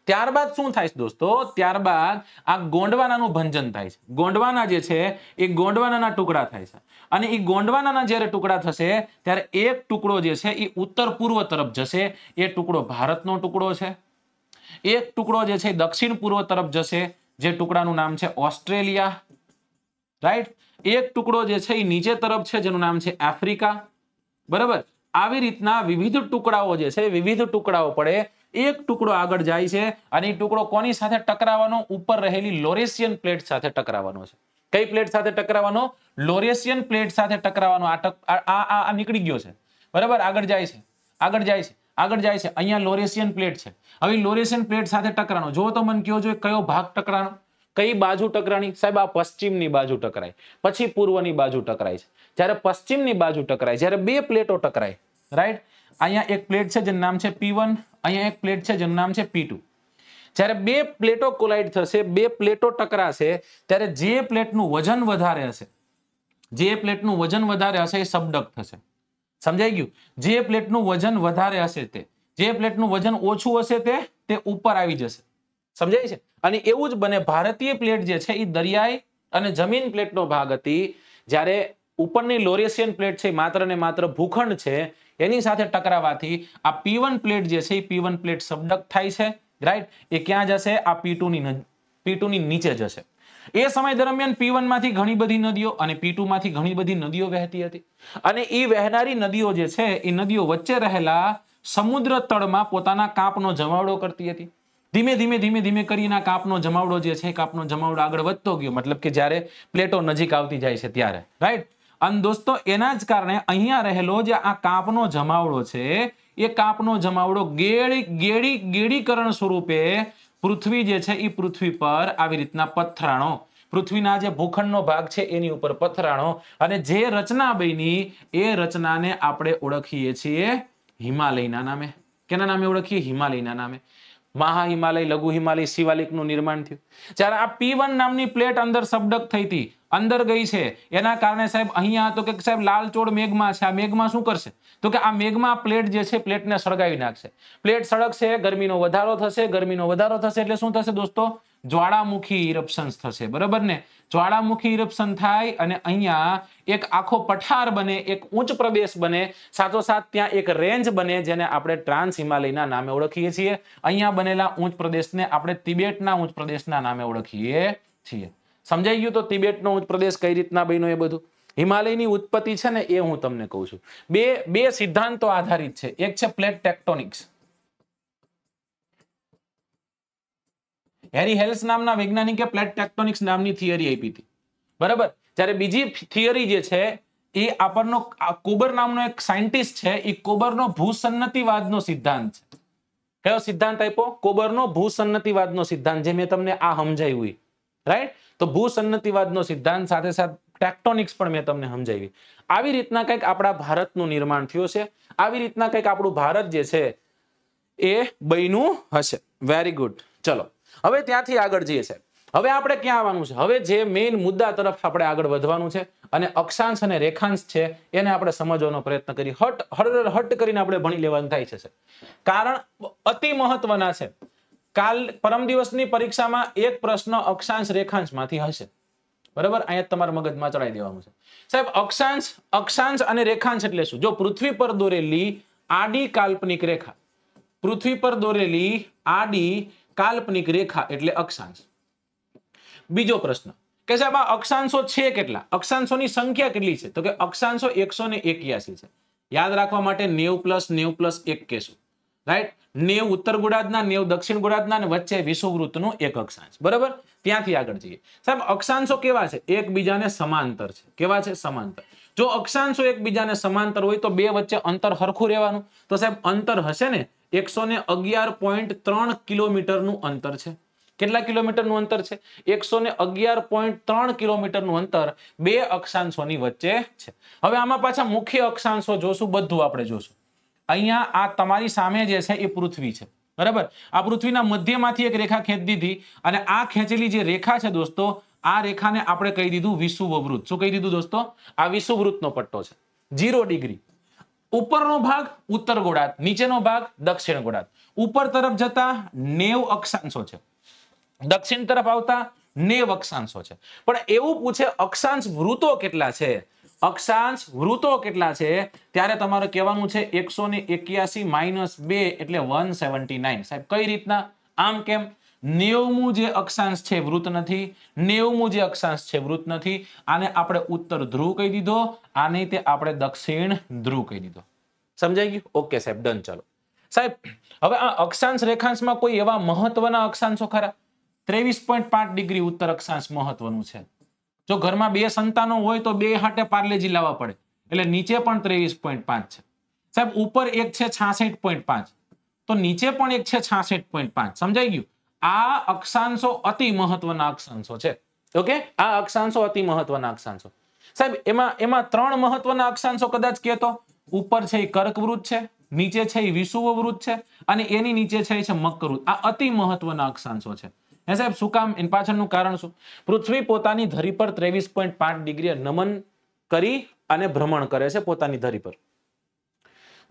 ત્યારબાદ શું થાય છે દોસ્તો ત્યારબાદ આ ગોંડવાનાનું ભંજન થાય છે ગોંડવાના જે છે એ ગોંડવાનાના ટુકડા થાય છે અને એ ગોંડવાનાના જ્યારે ટુકડા થશે ત્યારે એક ટુકડો જે છે એ ઉત્તર પૂર્વ તરફ જશે એ ટુકડો ભારતનો ટુકડો છે એક ટુકડો જે છે દક્ષિણ પૂર્વ તરફ જશે જે ટુકડાનું નામ છે ઓસ્ટ્રેલિયા રાઈટ એક ટુકડો જે છે એ નીચે તરફ છે જેનું નામ છે આફ્રિકા બરાબર આવી રીતના વિવિધ ટુકડાઓ જે છે વિવિધ ટુકડાઓ પડે એક ટુકડો આગળ જાય છે અને એ ટુકડો કોની સાથે ટકરાવાનો ઉપર રહેલી લોરેશિયન પ્લેટ સાથે ટકરાવાનો છે કઈ પ્લેટ સાથે ટકરાવાનો લોરેશિયન પ્લેટ સાથે ટકરાવાનો આ આ નીકળી ગયો છે બરાબર આગળ જાય છે આગળ જાય છે આગળ જાય છે અહીંયા લોરેશિયન પ્લેટ છે હવે લોરેશિયન પ્લેટ સાથે ટકરાણો જો તો મને કયો જોઈએ કયો ભાગ ટકરાણો કઈ બાજુ ટકરાણી સાહેબ આ પશ્ચિમની બાજુ ટકરાય પછી પૂર્વની બાજુ ટકરાય છે જ્યારે પશ્ચિમની બાજુ ટકરાય જ્યારે બે પ્લેટો ટકરાય રાઈટ અહીંયા એક પ્લેટ છે જેનું નામ છે પી અહીંયા એક પ્લેટ છે જેનું નામ છે પી જ્યારે બે પ્લેટો કોલાઇડ થશે બે પ્લેટો ટકરાશે ત્યારે જે પ્લેટનું વજન વધારે હશે જે પ્લેટનું વજન વધારે હશે એ સબડક થશે સમજાઈ ગયું જે પ્લેટનું વજન વધારે હશે તે જે પ્લેટનું વજન ઓછું હશે તે તે ઉપર આવી જશે સમજાય છે અને એવું જ બને ભારતીય પ્લેટ જે છે એ દરિયાઈ અને જમીન પ્લેટનો ભાગ હતી જ્યારે ઉપરની લોરેશિયન પ્લેટ છે માત્ર ને માત્ર ભૂખંડ છે એની સાથે ટકરાવાથી આ પી પ્લેટ જે છે એ પી પ્લેટ સબડક થાય છે રાઈટ એ ક્યાં જશે આ પી ની પી ની નીચે જશે એ સમય દરમિયાન પી માંથી ઘણી બધી નદીઓ અને પી માંથી ઘણી બધી નદીઓ વહેતી હતી અને એ વહેનારી નદીઓ જે છે એ નદીઓ વચ્ચે રહેલા સમુદ્ર તળમાં પોતાના કાંપનો જમાવડો કરતી હતી ધીમે ધીમે ધીમે ધીમે કરીને આ કાંપનો જમાવડો જે છે કાંપનો જમાવડો આગળ વધતો ગયો મતલબ કે જ્યારે પ્લેટો નજીક આવતી જાય છે ત્યારે રાઈટ અને દોસ્તો એના જ કારણે અહીંયા રહેલો જે આ કાપનો જમાવડો છે એ કાપનો જમાવડો ગેળી ગેળી ગેળીકરણ સ્વરૂપે પૃથ્વી જે છે એ પૃથ્વી પર આવી રીતના પથરાણો પૃથ્વીના જે ભૂખંડનો ભાગ છે એની ઉપર પથરાણો અને જે રચના બની એ રચનાને આપણે ઓળખીએ છીએ હિમાલયના નામે કેના નામે ઓળખીએ હિમાલયના નામે મહા હિમાલય લઘુ હિમાલય શિવાલિકનું નિર્માણ થયું જ્યારે આ પી વન નામની પ્લેટ અંદર સબડક થઈ હતી અંદર ગઈ છે એના કારણે સાહેબ અહીંયા તો કે સાહેબ લાલચોળ મેઘમાં છે આ મેઘમાં શું કરશે તો કે આ મેઘમાં પ્લેટ જે છે પ્લેટને સળગાવી નાખશે પ્લેટ સળગશે ગરમીનો વધારો થશે ગરમીનો વધારો થશે એટલે શું થશે દોસ્તો જ્વાળામુખી ઇરપ્શન્સ થશે બરોબર ને જ્વાળામુખી ઇરપ્શન થાય અને અહીંયા એક આખો પઠાર બને એક ઉચ્ચ પ્રદેશ બને સાથોસાથ ત્યાં એક રેન્જ બને જેને આપણે ટ્રાન્સ હિમાલયના નામે ઓળખીએ છીએ અહીંયા બનેલા ઉચ્ચ પ્રદેશને આપણે તિબેટના ઉચ્ચ પ્રદેશના નામે ઓળખીએ છીએ સમજાઈ ગયું તો તિબેટનો પ્રદેશ કઈ રીતના બન્યો એ બધું હિમાલયની ઉત્પત્તિ છે ને એ હું તમને કહું છું બે બે સિદ્ધાંતો આધારિત છે એક છે પ્લેટ ટેક્ટોનિક્સ હેરી હેલ્સ નામના વૈજ્ઞાનિકે પ્લેટ ટેક્ટોનિક્સ નામની થિયરી આપી હતી બરાબર જ્યારે બીજી થિયરી જે છે એ આપણનો કોબર નામનો એક સાયન્ટિસ્ટ છે એ કોબરનો ભૂસંનતિવાદનો સિદ્ધાંત છે કયો સિદ્ધાંત આપ્યો કોબરનો ભૂસન્નતિવાદનો સિદ્ધાંત જે મેં તમને આ સમજાવ્યું રાઈટ તો ભૂસંનતિવાદનો સિદ્ધાંત સાથે સાથે ટેક્ટોનિક્સ પણ મેં તમને સમજાવી આવી રીતના કંઈક આપણા ભારતનું નિર્માણ થયું છે આવી રીતના કંઈક આપણું ભારત જે છે એ બન્યું હશે વેરી ગુડ ચલો હવે ત્યાંથી આગળ જઈએ છે હવે આપણે ક્યાં આવવાનું છે હવે જે મેઇન મુદ્દા તરફ આપણે આગળ વધવાનું છે અને અક્ષાંશ અને રેખાંશ છે એને આપણે સમજવાનો પ્રયત્ન કરી હટ હરડ હટ કરીને આપણે ભણી લેવાનું થાય છે કારણ અતિ મહત્વના છે કાલ પરમ દિવસની પરીક્ષામાં એક પ્રશ્ન અક્ષાંશ રેખાંશમાંથી હશે બરાબર અહીંયા તમારા મગજમાં ચડાવી દેવાનું છે સાહેબ અક્ષાંશ અક્ષાંશ અને રેખાંશ એટલે શું જો પૃથ્વી પર દોરેલી આડી કાલ્પનિક રેખા પૃથ્વી પર દોરેલી આડી કાલ્પનિક રેખા એટલે અક્ષાંશ બીજો પ્રશ્ન કે સાહેબ આ અક્ષાંશો છે કેટલા અક્ષાંશોની સંખ્યા કેટલી છે તો કે અક્ષાંશો એકસો એક્યાસી છે યાદ રાખવા માટે નેવ પ્લસ નેવ પ્લસ એક કેશું રાઈટ નેવ ઉત્તર ગોળાર્ધના નેવ દક્ષિણ ગોળાર્ધના વચ્ચે વિષુવવૃત્તનું એક અક્ષાંશ બરાબર ત્યાંથી આગળ જઈએ સાહેબ અક્ષાંશો કેવા છે એકબીજાને સમાંતર છે કેવા છે સમાંતર જો અક્ષાંશો એકબીજાને સમાંતર હોય તો બે વચ્ચે અંતર હરખું રહેવાનું તો સાહેબ અંતર હશે ને એકસો ને અગિયાર પોઈન્ટ ત્રણ કિલોમીટરનું અંતર છે કેટલા કિલોમીટરનું અંતર છે એકસો ને અગિયાર પોઈન્ટ ત્રણ કિલોમીટરનું અંતર બે અક્ષાંશોની વચ્ચે છે હવે આમાં પાછા મુખ્ય અક્ષાંશો જોશું બધું આપણે જોશું અહીંયા આ તમારી સામે જે છે એ પૃથ્વી છે બરાબર આ પૃથ્વીના મધ્યમાંથી એક રેખા ખેંચી દીધી અને આ ખેંચેલી જે રેખા છે દોસ્તો આ રેખાને આપણે કહી દીધું વિષુવવૃત શું કહી દીધું દોસ્તો આ વિષુવવૃતનો પટ્ટો છે જીરો ડિગ્રી ઉપરનો ભાગ ઉત્તર ગોળાર્ધ નીચેનો ભાગ દક્ષિણ ગોળાર્ધ ઉપર તરફ જતા નેવ અક્ષાંશો છે દક્ષિણ તરફ આવતા નેવ અક્ષાંશો છે પણ એવું પૂછે અક્ષાંશ વૃતો કેટલા છે અક્ષાંશ વૃતો કેટલા છે ત્યારે તમારે કહેવાનું છે એકસો ને એક્યાસી માઇનસ બે એટલે વન સેવન્ટી નાઇન સાહેબ કઈ રીતના આમ કેમ નેવમું જે અક્ષાંશ છે વૃત નથી નેવમું જે અક્ષાંશ છે વૃત નથી આને આપણે ઉત્તર ધ્રુવ કહી દીધો આને તે આપણે દક્ષિણ ધ્રુવ કહી દીધો સમજાઈ ગયું ઓકે સાહેબ ડન ચલો સાહેબ હવે આ અક્ષાંશ રેખાંશમાં કોઈ એવા મહત્વના અક્ષાંશો ખરા ત્રેવીસ પોઈન્ટ પાંચ ડિગ્રી ઉત્તર અક્ષાંશ મહત્વનું છે જો ઘરમાં બે સંતાનો હોય તો બે હાટે પાર્લેજી લાવવા પડે એટલે નીચે પણ ત્રેવીસ પોઈન્ટ પાંચ છે સાહેબ ઉપર એક છે છાસઠ પોઈન્ટ પાંચ તો નીચે પણ એક છે છાસઠ પોઈન્ટ પાંચ સમજાઈ ગયું આ અક્ષાંશો અતિ મહત્વના અક્ષાંશો છે ઓકે આ અક્ષાંશો અતિ મહત્વના અક્ષાંશો સાહેબ એમાં એમાં ત્રણ મહત્વના અક્ષાંશો કદાચ કહેતો ઉપર છે એ કર્કવૃત છે નીચે છે એ વિષુવવૃત છે અને એની નીચે છે એ છે મકરવૃત આ અતિ મહત્વના અક્ષાંશો છે હે સાહેબ શું કામ એની પાછળનું કારણ શું પૃથ્વી પોતાની ધરી પર ત્રેવીસ પોઈન્ટ પાંચ ડિગ્રીએ નમન કરી અને ભ્રમણ કરે છે પોતાની ધરી પર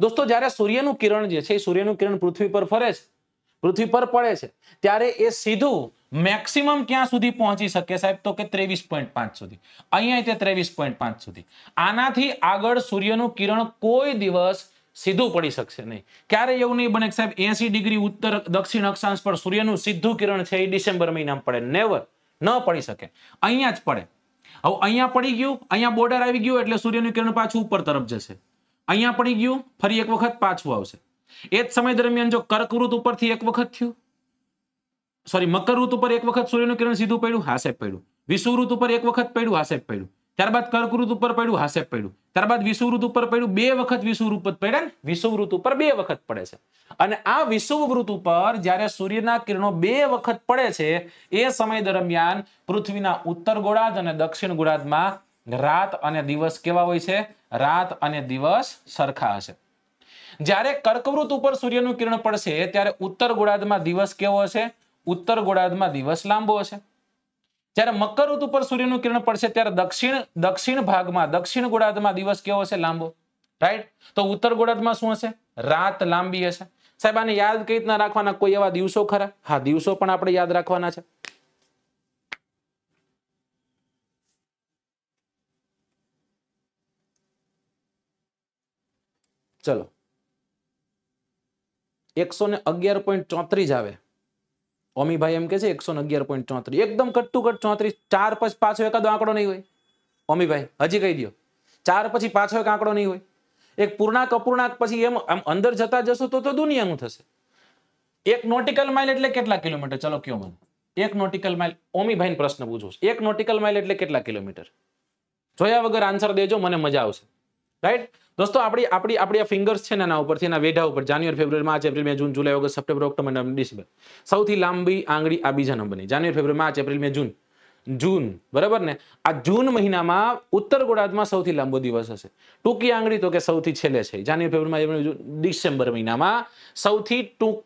દોસ્તો જ્યારે સૂર્યનું કિરણ જે છે એ સૂર્યનું કિરણ પૃથ્વી પર ફરે છે પૃથ્વી પર પડે છે ત્યારે એ સીધું મેક્સિમમ ક્યાં સુધી પહોંચી શકે સાહેબ તો કે ત્રેવીસ પોઈન્ટ પાંચ સુધી અહીંયા તે ત્રેવીસ પોઈન્ટ પાંચ સુધી આનાથી આગળ સૂર્યનું કિરણ કોઈ દિવસ સીધું પડી શકશે નહીં ક્યારે એવું નહીં બને સાહેબ એસી ડિગ્રી ઉત્તર દક્ષિણ અક્ષાંશ પર સૂર્યનું સીધું કિરણ છે એ ડિસેમ્બર મહિનામાં પડે નેવર ન પડી શકે અહીંયા જ પડે હવે અહીંયા પડી ગયું અહીંયા બોર્ડર આવી ગયું એટલે સૂર્યનું કિરણ પાછું ઉપર તરફ જશે અહીંયા પડી ગયું ફરી એક વખત પાછું આવશે એ જ સમય દરમિયાન જો કર્કવૃત ઉપરથી એક વખત થયું સોરી મકરવૃત ઉપર એક વખત સૂર્યનું કિરણ સીધું પડ્યું હા સાહેબ પડ્યું વિષુવૃત ઉપર એક વખત પડ્યું હા સાહેબ પડ્યું ત્યારબાદ કર્કવૃત ઉપર પડ્યું હાસેપ પડ્યું ત્યારબાદ વિષુવૃત ઉપર પડ્યું બે વખત વિષુવૃત પડે ને વિષુવૃત ઉપર બે વખત પડે છે અને આ વિષુવૃત ઉપર જ્યારે સૂર્યના કિરણો બે વખત પડે છે એ સમય દરમિયાન પૃથ્વીના ઉત્તર ગોળાર્ધ અને દક્ષિણ ગોળાર્ધમાં રાત અને દિવસ કેવા હોય છે રાત અને દિવસ સરખા હશે જ્યારે કર્કવૃત ઉપર સૂર્યનું કિરણ પડશે ત્યારે ઉત્તર ગોળાર્ધમાં દિવસ કેવો હશે ઉત્તર ગોળાર્ધમાં દિવસ લાંબો હશે જ્યારે મકર ઋતુ પર સૂર્યનું કિરણ પડશે ત્યારે દક્ષિણ દક્ષિણ ભાગમાં દક્ષિણ ગોળાર્ધમાં દિવસ કેવો હશે લાંબો રાઈટ તો ઉત્તર ગોળાર્ધમાં શું હશે રાત લાંબી હશે સાહેબ આને યાદ કઈ રીતના રાખવાના કોઈ એવા દિવસો ખરા હા દિવસો પણ આપણે યાદ રાખવાના છે ચલો એકસો ને અગિયાર પોઈન્ટ ચોત્રીસ આવે હોમીભાઈ એમ કે છે એકસો અગિયાર પોઈન્ટ ચોત્રીસ એકદમ કટ્ટુ કટ ચોત્રીસ ચાર પછી પાછો એકાદો આંકડો નહીં હોય ઓમીભાઈ હજી કહી દો ચાર પછી પાછો એક આંકડો નહીં હોય એક પૂર્ણાંક અપૂર્ણાંક પછી એમ આમ અંદર જતા જશો તો તો દુનિયાનું થશે એક નોટિકલ માઇલ એટલે કેટલા કિલોમીટર ચલો કયો મને એક નોટિકલ માઇલ ઓમીભાઈને પ્રશ્ન પૂછું એક નોટિકલ માઇલ એટલે કેટલા કિલોમીટર જોયા વગર આન્સર દેજો મને મજા આવશે રાઈટ દોસ્તો આપણી આપણી આપણી આ ફિંગર્સ છે ને એના ઉપરથી એના વેઢા ઉપર January February March April May June July August September October November December સૌથી લાંબી આંગળી આ બીજા નંબરની જાન્યુઆરી ફેબ્રુઆરી માર્ચ એપ્રિલ મે જૂન જૂન બરાબર ને આ જૂન મહિનામાં ઉત્તર ગોળાર્ધમાં સૌથી લાંબો દિવસ હશે ટૂંકી આંગળી તો કે સૌથી છેલ્લે છે જાન્યુઆરી ફેબ્રુઆરી જૂન ડિસેમ્બર મહિનામાં સૌથી ટૂંક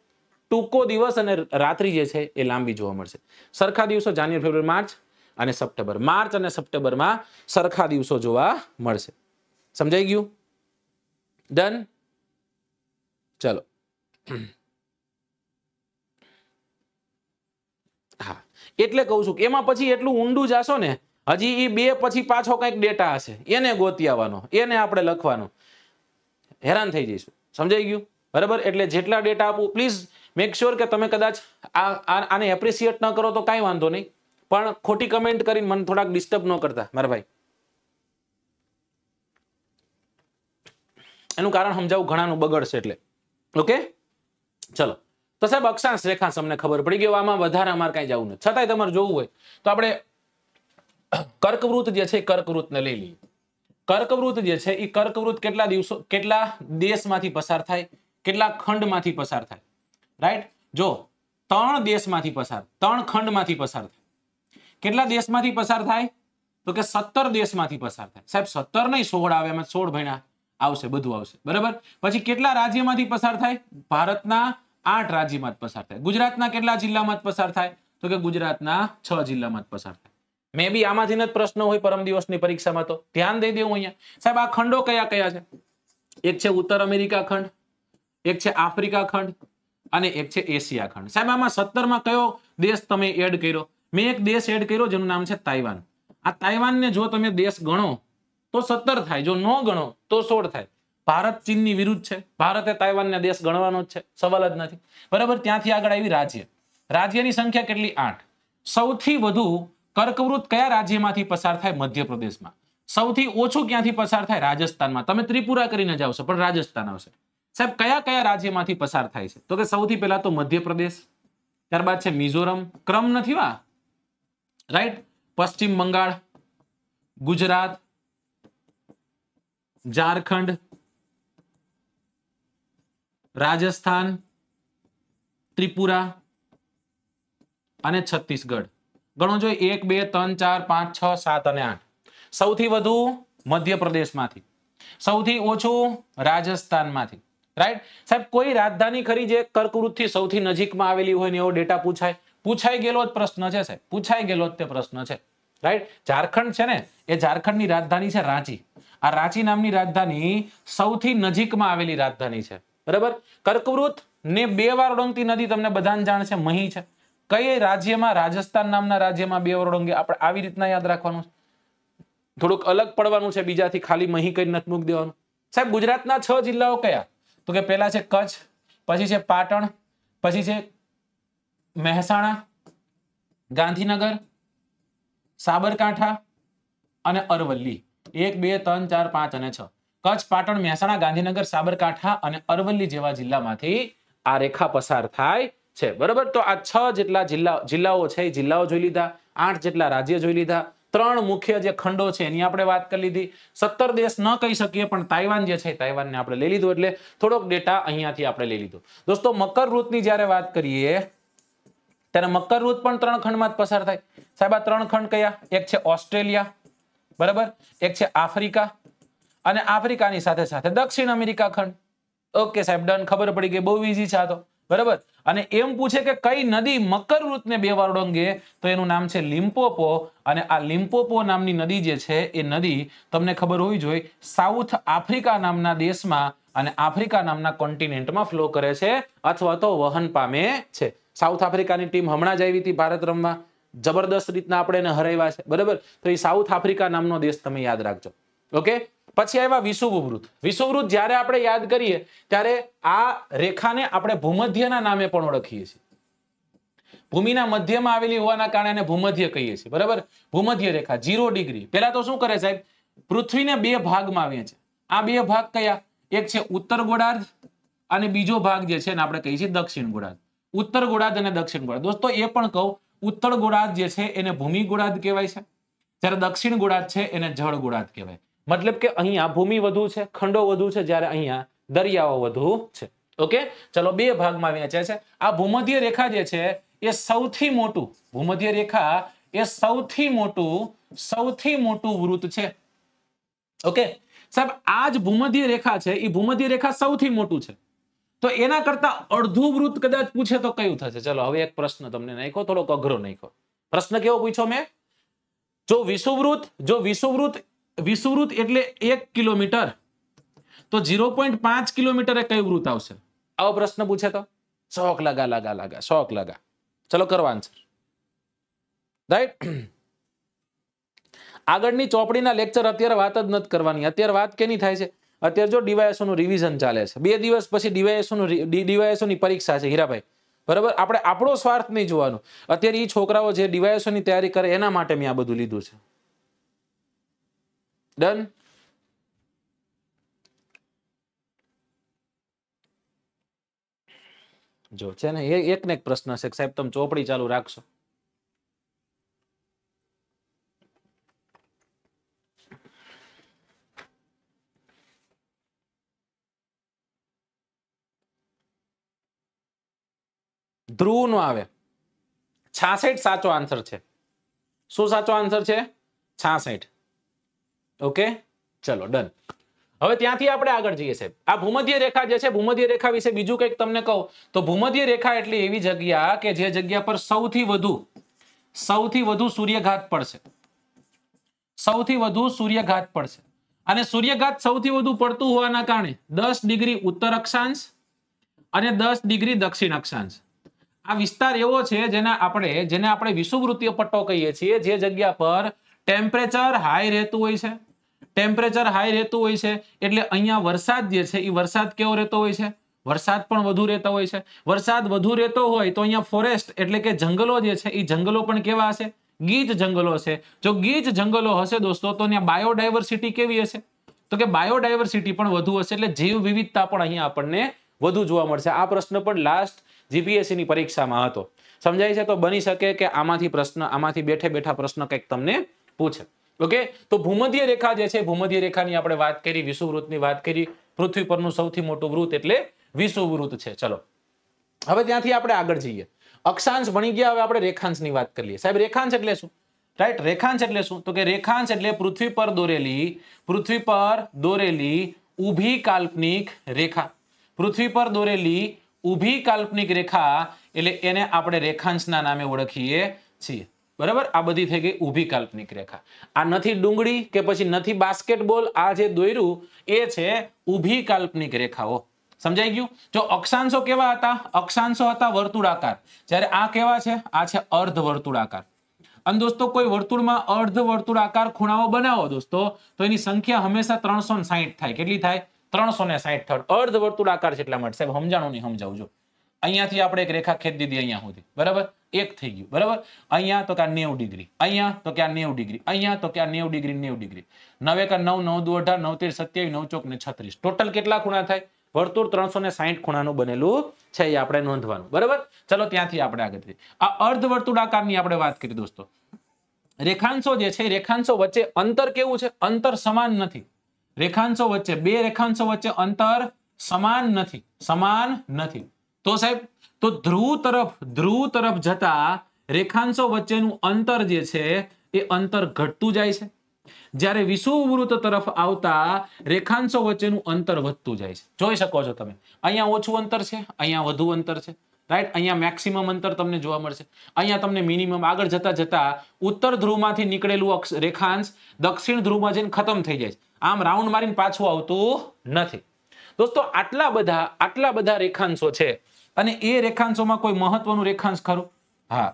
ટૂંકો દિવસ અને રાત્રિ જે છે એ લાંબી જોવા મળશે સરખા દિવસો જાન્યુઆરી ફેબ્રુઆરી માર્ચ અને સપ્ટેમ્બર માર્ચ અને સપ્ટેમ્બરમાં સરખા દિવસો જોવા મળશે સમજાઈ ગયું ડન ચલો હા એટલે કહું છું કે એમાં પછી એટલું ઊંડું જાશો ને હજી એ બે પછી પાછો કંઈક ડેટા હશે એને ગોતી આવવાનો એને આપણે લખવાનો હેરાન થઈ જઈશું સમજાઈ ગયું બરાબર એટલે જેટલા ડેટા આપું પ્લીઝ મેક શ્યોર કે તમે કદાચ આને એપ્રિસિએટ ન કરો તો કાંઈ વાંધો નહીં પણ ખોટી કમેન્ટ કરીને મને થોડાક ડિસ્ટર્બ ન કરતા મારા ભાઈ એનું કારણ સમજાવું ઘણાનું બગડશે એટલે ઓકે ચલો તો સાહેબ અક્ષાંશ રેખાંશ અમને ખબર પડી ગયો આમાં વધારે અમારે કાંઈ જવું નથી છતાંય તમારે જોવું હોય તો આપણે કર્કવૃત જે છે કર્કવૃતને લઈ લઈએ કર્કવૃત જે છે એ કર્કવૃત કેટલા દિવસો કેટલા દેશમાંથી પસાર થાય કેટલા ખંડમાંથી પસાર થાય રાઈટ જો ત્રણ દેશમાંથી પસાર ત્રણ ખંડમાંથી પસાર થાય કેટલા દેશમાંથી પસાર થાય તો કે સત્તર દેશમાંથી પસાર થાય સાહેબ સત્તર નહીં સોળ આવે એમાં સોળ ભણ્યા આવશે બધું આવશે બરાબર પછી કેટલા રાજ્યમાંથી પસાર થાય ભારતના આઠ રાજ્યમાં પસાર થાય ગુજરાતના કેટલા જિલ્લામાં પસાર થાય તો કે ગુજરાતના છ જિલ્લામાં પસાર થાય મે બી આમાંથી જ પ્રશ્ન હોય પરમ દિવસની પરીક્ષામાં તો ધ્યાન દઈ દેવું અહીંયા સાહેબ આ ખંડો કયા કયા છે એક છે ઉત્તર અમેરિકા ખંડ એક છે આફ્રિકા ખંડ અને એક છે એશિયા ખંડ સાહેબ આમાં સત્તર માં કયો દેશ તમે એડ કર્યો મેં એક દેશ એડ કર્યો જેનું નામ છે તાઇવાન આ ને જો તમે દેશ ગણો તો સત્તર થાય જો ન ગણો તો સોળ થાય ભારત ચીનની વિરુદ્ધ છે ભારતે તાઇવાનને દેશ ગણવાનો જ છે સવાલ જ નથી બરાબર ત્યાંથી આગળ આવી રાજ્ય રાજ્યની સંખ્યા કેટલી આઠ સૌથી વધુ કર્કવૃત કયા રાજ્યમાંથી પસાર થાય મધ્યપ્રદેશમાં સૌથી ઓછું ક્યાંથી પસાર થાય રાજસ્થાનમાં તમે ત્રિપુરા કરીને જાવશો પણ રાજસ્થાન આવશે સાહેબ કયા કયા રાજ્યમાંથી પસાર થાય છે તો કે સૌથી પહેલા તો મધ્યપ્રદેશ ત્યારબાદ છે મિઝોરમ ક્રમ નથી વા રાઈટ પશ્ચિમ બંગાળ ગુજરાત ઝારખંડ રાજસ્થાન ત્રિપુરા અને છત્તીસગઢ ગણો જો એક બે ત્રણ ચાર પાંચ છ સાત અને આઠ સૌથી વધુ મધ્યપ્રદેશમાંથી સૌથી ઓછું રાજસ્થાનમાંથી રાઈટ સાહેબ કોઈ રાજધાની ખરી જે થી સૌથી નજીકમાં આવેલી હોય ને એવો ડેટા પૂછાય પૂછાઈ ગયેલો જ પ્રશ્ન છે સાહેબ પૂછાઈ ગયેલો જ તે પ્રશ્ન છે રાઈટ ઝારખંડ છે ને એ ઝારખંડની રાજધાની છે રાંચી આ રાંચી નામની રાજધાની સૌથી નજીકમાં આવેલી રાજધાની છે બરાબર કર્કવૃત ને બે વાર ઓળંગતી નદી તમને બધાને જાણ છે મહી છે કઈ રાજ્યમાં રાજસ્થાન નામના રાજ્યમાં બે વાર ઓળંગે આપણે આવી રીતના યાદ રાખવાનું થોડુંક અલગ પડવાનું છે બીજાથી ખાલી મહી કઈ નથી દેવાનું સાહેબ ગુજરાતના છ જિલ્લાઓ કયા તો કે પેલા છે કચ્છ પછી છે પાટણ પછી છે મહેસાણા ગાંધીનગર સાબરકાંઠા અને અરવલ્લી એક બે ત્રણ ચાર પાંચ અને છ કચ્છ પાટણ મહેસાણા ગાંધીનગર સાબરકાંઠા અને અરવલ્લી જેવા જિલ્લામાંથી આ રેખા પસાર થાય છે બરાબર તો આ છ જેટલા જિલ્લા જિલ્લાઓ છે એ જિલ્લાઓ જોઈ લીધા આઠ જેટલા રાજ્ય જોઈ લીધા ત્રણ મુખ્ય જે ખંડો છે એની આપણે વાત કરી લીધી સત્તર દેશ ન કહી શકીએ પણ તાઇવાન જે છે તાઇવાનને આપણે લઈ લીધું એટલે થોડોક ડેટા અહીંયાથી આપણે લઈ લીધો દોસ્તો મકર વૃતની જ્યારે વાત કરીએ ત્યારે મકર વૃત પણ ત્રણ ખંડમાં જ પસાર થાય સાહેબ આ ત્રણ ખંડ કયા એક છે ઓસ્ટ્રેલિયા બરાબર એક છે આફ્રિકા અને આફ્રિકાની સાથે સાથે દક્ષિણ અમેરિકા ખંડ ઓકે સાહેબ ડન ખબર પડી ગઈ બહુ ઇઝી છે આ તો બરાબર અને એમ પૂછે કે કઈ નદી મકર વૃતને બે વાર ઓળંગે તો એનું નામ છે લિમ્પોપો અને આ લિમ્પોપો નામની નદી જે છે એ નદી તમને ખબર હોવી જોઈએ સાઉથ આફ્રિકા નામના દેશમાં અને આફ્રિકા નામના કોન્ટિનેન્ટમાં ફ્લો કરે છે અથવા તો વહન પામે છે સાઉથ આફ્રિકાની ટીમ હમણાં જ આવી હતી ભારત રમવા જબરદસ્ત રીતના આપણે એને હરાવ્યા છે બરાબર તો એ સાઉથ આફ્રિકા નામનો દેશ તમે યાદ રાખજો ઓકે પછી આવ્યા વિષુવવૃત વિષુવવૃત જ્યારે આપણે યાદ કરીએ ત્યારે આ રેખાને આપણે ભૂમધ્યના નામે પણ ઓળખીએ છીએ ભૂમિના મધ્યમાં આવેલી હોવાના કારણે ભૂમધ્ય કહીએ છીએ બરાબર ભૂમધ્ય રેખા ઝીરો ડિગ્રી પેલા તો શું કરે સાહેબ પૃથ્વીને બે ભાગમાં આવીએ છે આ બે ભાગ કયા એક છે ઉત્તર ગોળાર્ધ અને બીજો ભાગ જે છે ને આપણે કહીએ છીએ દક્ષિણ ગોળાર્ધ ઉત્તર ગોળાર્ધ અને દક્ષિણ ગોળાર્ધ દોસ્તો એ પણ કહું ઉત્તર ગોળાર્ધ જે છે એને ભૂમિ ગોળાર્ધ કહેવાય છે જ્યારે દક્ષિણ ગોળાર્ધ છે એને જળ ગોળાર્ધ કહેવાય મતલબ કે અહીંયા ભૂમિ વધુ છે ખંડો વધુ છે જ્યારે અહીંયા દરિયાઓ વધુ છે ઓકે ચલો બે ભાગમાં વહેંચે છે આ ભૂમધ્ય રેખા જે છે એ સૌથી મોટું ભૂમધ્ય રેખા એ સૌથી મોટું સૌથી મોટું વૃત્ત છે ઓકે સાહેબ આ જ ભૂમધ્ય રેખા છે એ ભૂમધ્ય રેખા સૌથી મોટું છે તો એના કરતા અડધું વૃત્ત કદાચ પૂછે તો કયું થશે ચલો હવે એક પ્રશ્ન તમને નાખ્યો થોડોક અઘરો નાખ્યો પ્રશ્ન કેવો પૂછ્યો મેં જો વિષુવૃત જો વિષુવૃત વિષુવૃત એટલે એક કિલોમીટર તો ઝીરો પોઈન્ટ પાંચ કિલોમીટર એ કયું વૃત્ત આવશે આવો પ્રશ્ન પૂછે તો શોખ લગા લગા લગા શોખ લગા ચલો કરો આન્સર રાઈટ આગળની ચોપડીના લેક્ચર અત્યારે વાત જ નથી કરવાની અત્યારે વાત કેની થાય છે અત્યારે જો ડીવાયએસઓનું રિવિઝન ચાલે છે બે દિવસ પછી ડીવાયએસઓનું ડીવાયએસઓની પરીક્ષા છે હીરાભાઈ બરાબર આપણે આપણો સ્વાર્થ નહીં જોવાનો અત્યારે એ છોકરાઓ જે ડીવાયએસઓની તૈયારી કરે એના માટે મેં આ બધું લીધું છે ડન જો છે ને એકને એક પ્રશ્ન છે સાહેબ તમે ચોપડી ચાલુ રાખશો ધ્રુવનું આવે છાસઠ સાચો આન્સર છે શું સાચો આન્સર છે છાસઠ ઓકે ચલો ડન હવે ત્યાંથી આપણે આગળ જઈએ સાહેબ આ ભૂમધ્ય રેખા જે છે ભૂમધ્ય રેખા વિશે બીજું કંઈક તમને કહું તો ભૂમધ્ય રેખા એટલે એવી જગ્યા કે જે જગ્યા પર સૌથી વધુ સૌથી વધુ સૂર્યઘાત પડશે સૌથી વધુ સૂર્યઘાત પડશે અને સૂર્યઘાત સૌથી વધુ પડતું હોવાના કારણે દસ ડિગ્રી ઉત્તર અક્ષાંશ અને દસ ડિગ્રી દક્ષિણ અક્ષાંશ આ વિસ્તાર એવો છે જેને આપણે જેને આપણે વિષુવવૃત્તીય પટ્ટો કહીએ છીએ જે જગ્યા પર ટેમ્પરેચર હાઈ રહેતું હોય છે ટેમ્પરેચર હાઈ રહેતું હોય છે એટલે અહીંયા વરસાદ જે છે એ વરસાદ કેવો રહેતો હોય છે વરસાદ પણ વધુ રહેતો હોય છે વરસાદ વધુ રહેતો હોય તો અહીંયા ફોરેસ્ટ એટલે કે જંગલો જે છે એ જંગલો પણ કેવા હશે ગીચ જંગલો હશે જો ગીચ જંગલો હશે દોસ્તો તો ત્યાં બાયોડાયવર્સિટી કેવી હશે તો કે બાયોડાયવર્સિટી પણ વધુ હશે એટલે જૈવ વિવિધતા પણ અહીંયા આપણને વધુ જોવા મળશે આ પ્રશ્ન પણ લાસ્ટ જીપીએસસીની પરીક્ષામાં હતો સમજાય છે તો બની શકે કે આમાંથી પ્રશ્ન આમાંથી બેઠે બેઠા પ્રશ્ન કંઈક તમને પૂછે ઓકે તો ભૂમધ્ય રેખા જે છે ભૂમધ્ય રેખાની આપણે વાત કરી વિષુવૃત્તની વાત કરી પૃથ્વી પરનું સૌથી મોટું વૃત એટલે વિષુવૃત્ત છે ચલો હવે ત્યાંથી આપણે આગળ જઈએ અક્ષાંશ ભણી ગયા હવે આપણે રેખાંશની વાત કરીએ સાહેબ રેખાંશ એટલે શું રાઈટ રેખાંશ એટલે શું તો કે રેખાંશ એટલે પૃથ્વી પર દોરેલી પૃથ્વી પર દોરેલી ઊભી કાલ્પનિક રેખા પૃથ્વી પર દોરેલી ઊભી કાલ્પનિક રેખા એટલે એને આપણે રેખાંશના નામે ઓળખીએ છીએ બરાબર આ બધી થઈ ગઈ ઊભી કાલ્પનિક રેખા આ નથી ડુંગળી કે પછી નથી બાસ્કેટબોલ આ જે દોર્યું એ છે ઊભી કાલ્પનિક રેખાઓ સમજાઈ ગયું જો અક્ષાંશો કેવા હતા અક્ષાંશો હતા વર્તુળાકાર જ્યારે આ કેવા છે આ છે અર્ધ વર્તુળાકાર અને દોસ્તો કોઈ વર્તુળમાં અર્ધ વર્તુળાકાર ખૂણાઓ બનાવો દોસ્તો તો એની સંખ્યા હંમેશા ત્રણસો થાય કેટલી થાય ત્રણસો ને સાહીઠ થર્ડ અર્ધ આકાર જેટલા માટે સાહેબ સમજાણું નહીં સમજાવજો અહીંયાથી આપણે એક રેખા ખેંચી દીધી અહીંયા સુધી બરાબર એક થઈ ગયું બરાબર અહીંયા તો કે આ નેવું ડિગ્રી અહીંયા તો કે આ નેવું ડિગ્રી અહીંયા તો કે આ નેવું ડિગ્રી નેવું ડિગ્રી નવ એક નવ નવ દુ અઢાર નવ તેર સત્યાવીસ નવ ચોક ને છત્રીસ ટોટલ કેટલા ખૂણા થાય વર્તુળ ત્રણસો ને સાહીઠ ખૂણાનું બનેલું છે એ આપણે નોંધવાનું બરાબર ચલો ત્યાંથી આપણે આગળ જઈએ આ અર્ધ આકારની આપણે વાત કરી દોસ્તો રેખાંશો જે છે રેખાંશો વચ્ચે અંતર કેવું છે અંતર સમાન નથી રેખાંશો વચ્ચે બે રેખાંશો વચ્ચે અંતર સમાન નથી સમાન નથી તો સાહેબ તો ધ્રુવ તરફ ધ્રુવ તરફ જતા રેખાંશો વચ્ચેનું અંતર જે છે એ અંતર ઘટતું જાય છે જ્યારે વિષુવૃત તરફ આવતા રેખાંશો વચ્ચેનું અંતર વધતું જાય છે જોઈ શકો છો તમે અહીંયા ઓછું અંતર છે અહીંયા વધુ અંતર છે રાઈટ અહીંયા મેક્સિમમ અંતર તમને જોવા મળશે અહીંયા તમને મિનિમમ આગળ જતા જતા ઉત્તર ધ્રુવમાંથી નીકળેલું રેખાંશ દક્ષિણ ધ્રુવમાં જઈને ખતમ થઈ જાય છે આમ રાઉન્ડ મારીને પાછું આવતું નથી દોસ્તો આટલા બધા આટલા બધા રેખાંશો છે અને એ રેખાંશોમાં કોઈ મહત્વનું રેખાંશ ખરું હા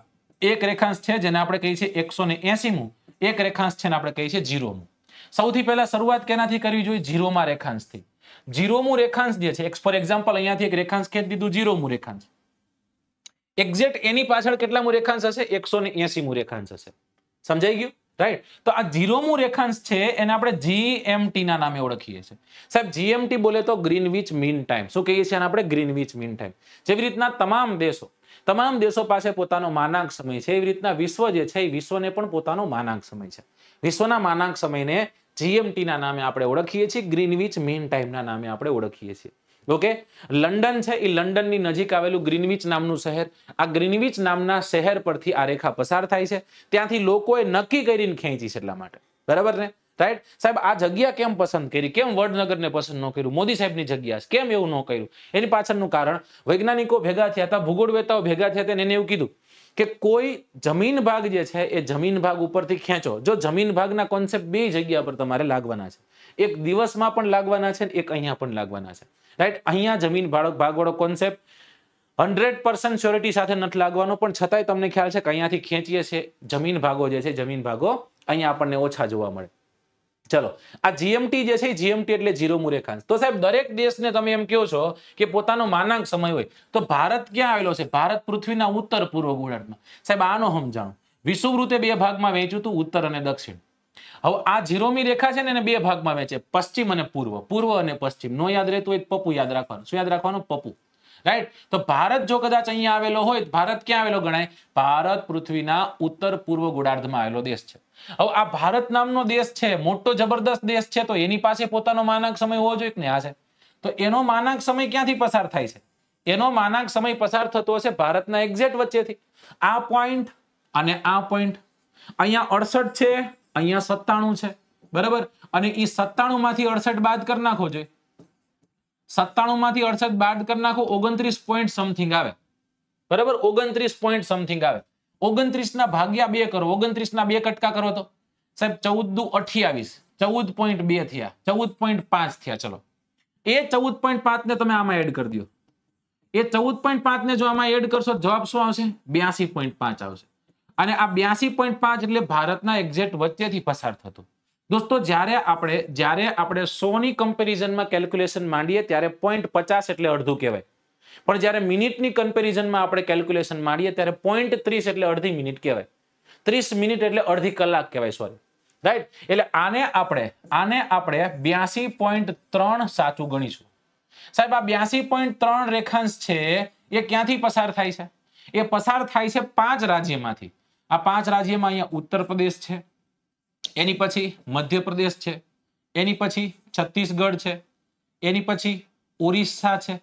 એક રેખાંશ છે જેને આપણે કહીએ છીએ એકસો ને એસીમું એક રેખાંશ છે ને આપણે કહીએ છીએ જીરોમું સૌથી પહેલા શરૂઆત કેનાથી કરવી જોઈએ જીરોમાં રેખાંશથી જીરોમું રેખાંશ જે છે ફોર એક્ઝામ્પલ અહીંયાથી એક રેખાંશ ખેંચી દીધું જીરોમું રેખાંશ એક્ઝેક્ટ એની પાછળ કેટલામું રેખાંશ હશે એકસો ને એસીમું રેખાંશ હશે સમજાઈ ગયું રાઈટ તો આ ઝીરોમું રેખાંશ છે એને આપણે જીએમટી ના નામે ઓળખીએ છીએ સાહેબ જીએમટી બોલે તો ગ્રીનવિચ મીન ટાઈમ શું કહીએ છીએ આપણે ગ્રીનવિચ મીન ટાઈમ જેવી રીતના તમામ દેશો તમામ દેશો પાસે પોતાનો માનાંક સમય છે એવી રીતના વિશ્વ જે છે એ વિશ્વને પણ પોતાનો માનાંક સમય છે વિશ્વના માનાંક સમયને જીએમટી ના નામે આપણે ઓળખીએ છીએ ગ્રીનવિચ મીન ટાઈમના નામે આપણે ઓળખીએ છીએ ઓકે લંડન છે એ લંડનની નજીક આવેલું ગ્રીનવિચ નામનું શહેર આ ગ્રીનવિચ નામના શહેર પરથી આ રેખા પસાર થાય છે ત્યાંથી લોકોએ નક્કી કરીને ખેંચી છે એટલા માટે બરાબર ને રાઈટ સાહેબ આ જગ્યા કેમ પસંદ કરી કેમ વડનગરને પસંદ ન કર્યું મોદી સાહેબની જગ્યા કેમ એવું ન કર્યું એની પાછળનું કારણ વૈજ્ઞાનિકો ભેગા થયા હતા ભૂગોળવેતાઓ ભેગા થયા તેને એવું કીધું કે કોઈ જમીન ભાગ જે છે એ જમીન ભાગ ઉપરથી ખેંચો જો જમીન ભાગના કોન્સેપ્ટ બે જગ્યા પર તમારે લાગવાના છે એક દિવસમાં પણ લાગવાના છે એક અહીંયા પણ લાગવાના છે રાઈટ અહીંયા જમીન ભાડક ભાગવાળો કોન્સેપ્ટ હંડ્રેડ પર્સન્ટ શ્યોરિટી સાથે નથી લાગવાનો પણ છતાંય તમને ખ્યાલ છે કે અહીંયાથી ખેંચીએ છીએ જમીન ભાગો જે છે જમીન ભાગો અહીંયા આપણને ઓછા જોવા મળે ચલો આ જીએમટી જે છે જીએમટી એટલે જીરો મુરેખાંશ તો સાહેબ દરેક દેશને તમે એમ કહો છો કે પોતાનો માનાંક સમય હોય તો ભારત ક્યાં આવેલો છે ભારત પૃથ્વીના ઉત્તર પૂર્વ ગોળાર્ધમાં સાહેબ આનો સમજાણું વિષુવવૃત્તે બે ભાગમાં વહેંચ્યું હતું ઉત્તર અને દક્ષિણ હવે આ જીરોમી રેખા છે ને એને બે ભાગમાં વહેંચે પશ્ચિમ અને પૂર્વ પૂર્વ અને પશ્ચિમ નો યાદ રહેતું હોય પપુ યાદ રાખવાનું શું યાદ રાખવાનું પપુ રાઈટ તો ભારત જો કદાચ અહીંયા આવેલો હોય ભારત ક્યાં આવેલો ગણાય ભારત પૃથ્વીના ઉત્તર પૂર્વ ગોળાર્ધમાં આવેલો દેશ છે હવે આ ભારત નામનો દેશ છે મોટો જબરદસ્ત દેશ છે તો એની પાસે પોતાનો માનક સમય હોવો જોઈએ ને આ છે તો એનો માનક સમય ક્યાંથી પસાર થાય છે એનો માનક સમય પસાર થતો હશે ભારતના એક્ઝેક્ટ વચ્ચેથી આ પોઈન્ટ અને આ પોઈન્ટ અહીંયા અડસઠ છે અહીંયા સત્તાણું છે બરાબર અને એ સત્તાણું માંથી અડસઠ બાદ કરી નાખો છે સત્તાણું માંથી અડસઠ બાદ કરી નાખો ઓગણત્રીસ પોઈન્ટ સમથિંગ આવે બરાબર ઓગણત્રીસ પોઈન્ટ સમથિંગ આવે ઓગણત્રીસ ના ભાગ્યા બે કરો ઓગણત્રીસ ના બે કટકા કરો તો સાહેબ ચૌદ દુ અઠ્યાવીસ ચૌદ પોઈન્ટ બે થયા ચૌદ પોઈન્ટ પાંચ થયા ચલો એ ચૌદ પોઈન્ટ પાંચ ને તમે આમાં એડ કરી દો એ ચૌદ પોઈન્ટ પાંચ ને જો આમાં એડ કરશો જવાબ શું આવશે બ્યાસી પોઈન્ટ પાંચ આવશે અને આ બ્યાસી પોઈન્ટ પાંચ એટલે ભારતના એક્ઝેક્ટ વચ્ચેથી પસાર થતું દોસ્તો જ્યારે આપણે જ્યારે આપણે સોની કમ્પેરિઝનમાં કેલ્ક્યુલેશન માંડીએ ત્યારે પોઈન્ટ પચાસ એટલે અડધું કહેવાય પણ જ્યારે મિનિટની કમ્પેરિઝનમાં આપણે કેલ્ક્યુલેશન માંડીએ ત્યારે પોઈન્ટ ત્રીસ એટલે અડધી મિનિટ કહેવાય ત્રીસ મિનિટ એટલે અડધી કલાક કહેવાય સોરી રાઈટ એટલે આને આપણે આને આપણે બ્યાસી પોઈન્ટ ત્રણ સાચું ગણીશું સાહેબ આ બ્યાસી પોઈન્ટ ત્રણ રેખાંશ છે એ ક્યાંથી પસાર થાય છે એ પસાર થાય છે પાંચ રાજ્યમાંથી આ પાંચ રાજ્યમાં અહીંયા ઉત્તર પ્રદેશ છે એની પછી મધ્યપ્રદેશ છે એની પછી છત્તીસગઢ છે એની પછી ઓરિસ્સા છે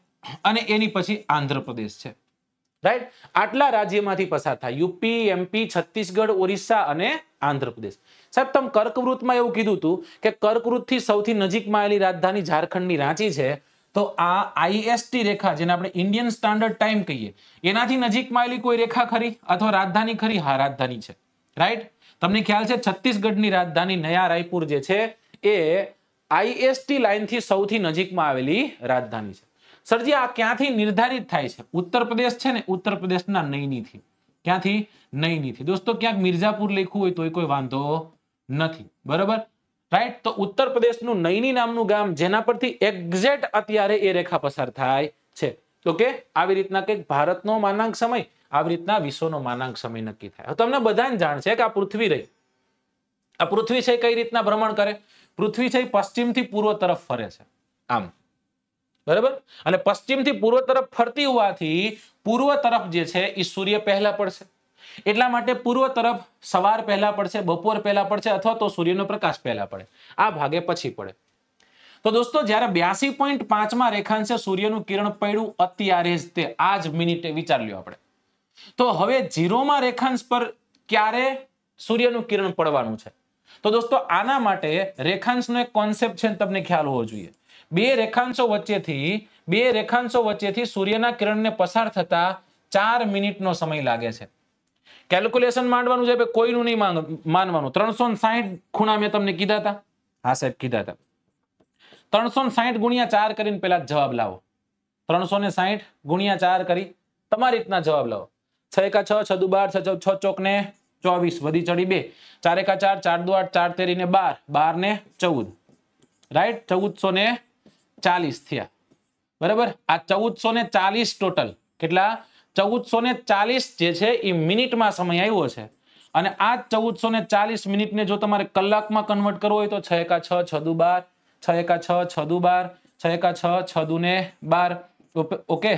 અને એની પછી આંધ્રપ્રદેશ છે રાઈટ આટલા રાજ્યમાંથી પસાર થાય યુપી એમપી છત્તીસગઢ ઓરિસ્સા અને આંધ્રપ્રદેશ સાહેબ તમે કર્કવૃતમાં એવું કીધું હતું કે કર્કવૃતથી સૌથી નજીકમાં આવેલી રાજધાની ઝારખંડની રાંચી છે તો આ આઈએસટી રેખા જેને આપણે ઇન્ડિયન સ્ટાન્ડર્ડ ટાઈમ કહીએ એનાથી નજીકમાં આવેલી કોઈ રેખા ખરી અથવા રાજધાની ખરી હા રાજધાની છે રાઈટ તમને ખ્યાલ છે છત્તીસગઢની રાજધાની નયા રાયપુર જે છે એ આઈએસટી લાઇનથી સૌથી નજીકમાં આવેલી રાજધાની છે સરજી આ ક્યાંથી નિર્ધારિત થાય છે ઉત્તર પ્રદેશ છે ને ઉત્તર પ્રદેશના નૈનીથી ક્યાંથી નૈનીથી દોસ્તો ક્યાંક મિર્ઝાપુર લેખું હોય તો એ કોઈ વાંધો નથી બરાબર રાઈટ તો ઉત્તર પ્રદેશનું નૈની નામનું ગામ જેના પરથી એક્ઝેક્ટ અત્યારે એ રેખા પસાર થાય છે તો કે આવી રીતના કંઈક ભારતનો માનાંક સમય આવી રીતના વિશ્વનો માનાંક સમય નક્કી થાય તમને બધાને જાણ છે કે આ પૃથ્વી રહી આ પૃથ્વી છે કઈ રીતના ભ્રમણ કરે પૃથ્વી છે પશ્ચિમથી પૂર્વ તરફ ફરે છે આમ બરાબર અને પશ્ચિમથી પૂર્વ તરફ ફરતી હોવાથી પૂર્વ તરફ જે છે એ સૂર્ય પહેલા પડશે એટલા માટે પૂર્વ તરફ સવાર પહેલા પડશે બપોર પહેલા પડશે અથવા તો સૂર્યનો પ્રકાશ પહેલા પડે આ ભાગે પછી પડે તો દોસ્તો જ્યારે બ્યાસી પોઈન્ટ પાંચમાં રેખાંશે સૂર્યનું કિરણ પડ્યું અત્યારે જ તે આ જ મિનિટે વિચાર લ્યો આપણે તો હવે જીરોમાં રેખાંશ પર ક્યારે સૂર્યનું કિરણ પડવાનું છે તો દોસ્તો આના માટે રેખાંશનો એક કોન્સેપ્ટ છે તમને ખ્યાલ હોવો જોઈએ બે રેખાંશો વચ્ચેથી બે રેખાંશો વચ્ચેથી સૂર્યના કિરણને પસાર થતા ચાર મિનિટનો સમય લાગે છે કેલ્ક્યુલેશન માંડવાનું છે ભાઈ કોઈનું નહીં માનવાનું ત્રણસો ખૂણા મેં તમને કીધા હતા હા સાહેબ કીધા હતા ત્રણસો ગુણ્યા ચાર કરીને પેલા જવાબ લાવો ત્રણસો ગુણ્યા ચાર કરી તમારી રીતના જવાબ લાવો છ એકા છ છ દુ બાર છ છ ચોક ને ચોવીસ વધી ચડી બે ચાર એકા ચાર ચાર દુ આઠ ચાર તેરી ને બાર બાર ને ચૌદ રાઈટ ચૌદસો ને ચાલીસ થયા બરાબર આ ચૌદસો ને ચાલીસ ટોટલ કેટલા ચૌદસો ને ચાલીસ જે છે એ મિનિટમાં સમય આવ્યો છે અને આ ચૌદસો ને ચાલીસ મિનિટને જો તમારે કલાકમાં કન્વર્ટ કરવો હોય તો છ એકા છ છ દુ બાર છ એકા છ છ દુ બાર છ એકા છ છ દુ ને બાર ઓકે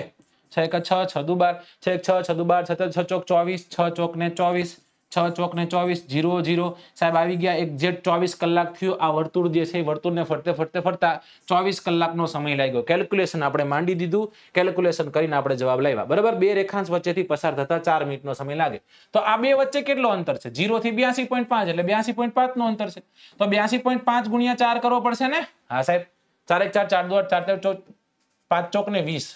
છ એકા છ છ દુ બાર છ એક છ છ દુ બાર છ છ ચોક ચોવીસ છ ચોક ને ચોવીસ છ ચોકને ચોવીસ જીરો જીરો સાહેબ આવી ગયા એક એક્ઝેક્ટ ચોવીસ કલાક થયું આ વર્તુળ જે છે વર્તુળને ફરતે ફરતે ફરતા ચોવીસ કલાકનો સમય લાગ્યો કેલ્ક્યુલેશન આપણે માંડી દીધું કેલ્ક્યુલેશન કરીને આપણે જવાબ લાવ્યા બરાબર બે રેખાંશ વચ્ચેથી પસાર થતા ચાર મિનિટનો સમય લાગે તો આ બે વચ્ચે કેટલો અંતર છે જીરોથી બ્યાસી પોઈન્ટ પાંચ એટલે બ્યાસી પોઈન્ટ પાંચનો અંતર છે તો બ્યાસી પોઈન્ટ પાંચ ગુણ્યા ચાર કરવો પડશે ને હા સાહેબ ચારેક ચાર ચાર દો ચાર ચાર ચોક પાંચ ચોક ને વીસ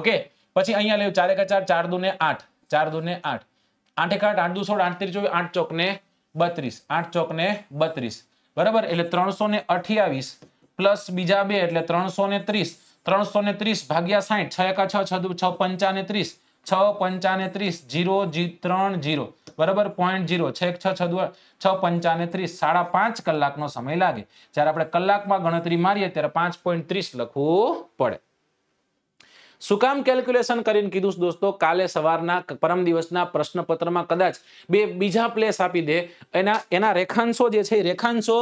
ઓકે પછી અહીંયા લેવું ચારેક ચાર ચાર દુ ને આઠ ચાર દુ ને આઠ આઠ એક આઠ આઠ દુ સોળ આઠ ત્રીસ ચોવીસ આઠ ચોક ને બત્રીસ આઠ ચોક ને બત્રીસ બરાબર એટલે ત્રણસો ને અઠ્યાવીસ પ્લસ બીજા બે એટલે ત્રણસો ને ત્રીસ ત્રણસો ને ત્રીસ ભાગ્યા સાઠ છ એકા છ છ છ પંચા ને ત્રીસ છ પંચા ને ત્રીસ જીરો જી ત્રણ જીરો બરાબર પોઈન્ટ જીરો છ એક છ છ દુ છ પંચાને ત્રીસ સાડા પાંચ કલાકનો સમય લાગે જ્યારે આપણે કલાકમાં ગણતરી મારીએ ત્યારે પાંચ પોઈન્ટ ત્રીસ લખવું પડે શું કામ કેલ્ક્યુલેશન કરીને કીધું દોસ્તો કાલે સવારના પરમ દિવસના પ્રશ્નપત્રમાં કદાચ બે બીજા પ્લેસ આપી દે એના એના રેખાંશો જે છે રેખાંશો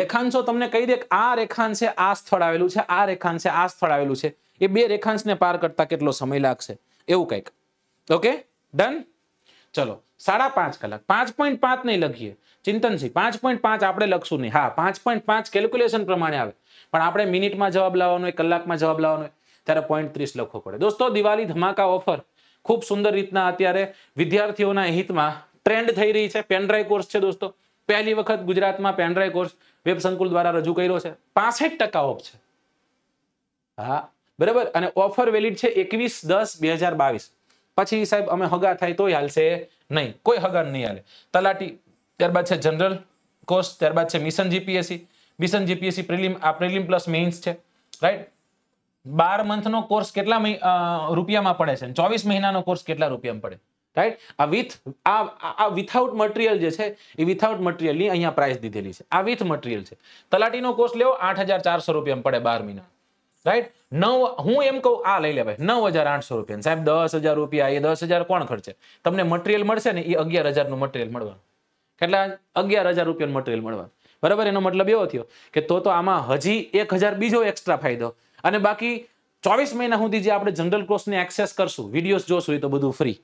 રેખાંશો તમને કહી દે કે આ રેખાંશે આ સ્થળ આવેલું છે આ રેખાંશે આ સ્થળ આવેલું છે એ બે રેખાંશને પાર કરતા કેટલો સમય લાગશે એવું કંઈક ઓકે ડન ચલો સાડા પાંચ કલાક પાંચ પોઈન્ટ પાંચ નહીં લખીએ ચિંતનસિંહ પાંચ પોઈન્ટ પાંચ આપણે લખશું નહીં હા પાંચ પોઈન્ટ પાંચ કેલ્ક્યુલેશન પ્રમાણે આવે પણ આપણે મિનિટમાં જવાબ લાવવાનો હોય કલાકમાં જવાબ લાવવાનો હોય ત્યારે પોઈન્ટ ત્રીસ લખવો પડે દોસ્તો દિવાળી ધમાકા ઓફર ખૂબ સુંદર રીતના અત્યારે વિદ્યાર્થીઓના હિતમાં ટ્રેન્ડ થઈ રહી છે પેનડ્રાઈવ કોર્સ છે દોસ્તો પહેલી વખત ગુજરાતમાં પેનડ્રાઈવ કોર્સ વેબ સંકુલ દ્વારા રજૂ કર્યો છે પાસઠ ટકા ઓફ છે હા બરાબર અને ઓફર વેલિડ છે એકવીસ દસ બે હજાર બાવીસ પછી સાહેબ અમે હગા થાય તો હાલશે નહીં કોઈ હગા નહીં હાલે તલાટી ત્યારબાદ છે જનરલ કોર્સ ત્યારબાદ છે mission GPSC mission GPSC prelim આ પ્રિલિમ પ્લસ મેઇન્સ છે રાઈટ બાર મંથનો કોર્સ કેટલા રૂપિયામાં પડે છે ચોવીસ મહિનાનો કોર્સ કેટલા રૂપિયામાં પડે રાઈટ આ વિથ આ આ વિથઆઉટ મટીરિયલ જે છે એ વિથઆઉટ મટીરિયલની અહીંયા પ્રાઇસ દીધેલી છે આ વિથ મટીરિયલ છે તલાટીનો કોર્સ લેવો આઠ હજાર ચારસો રૂપિયામાં પડે બાર મહિના રાઈટ નવ હું એમ કહું આ લઈ લે ભાઈ નવ હજાર આઠસો રૂપિયા સાહેબ દસ હજાર રૂપિયા એ દસ હજાર કોણ ખર્ચે તમને મટીરિયલ મળશે ને એ અગિયાર હજારનું મટીરિયલ મળવાનું કેટલા અગિયાર હજાર રૂપિયાનું મટીરિયલ મળવાનું બરાબર એનો મતલબ એવો થયો કે તો તો આમાં હજી એક હજાર બીજો એક્સ્ટ્રા ફાયદો અને બાકી ચોવીસ મહિના સુધી જે આપણે જનરલ કોર્સને એક્સેસ કરશું વિડીયોઝ જોશું એ તો બધું ફ્રી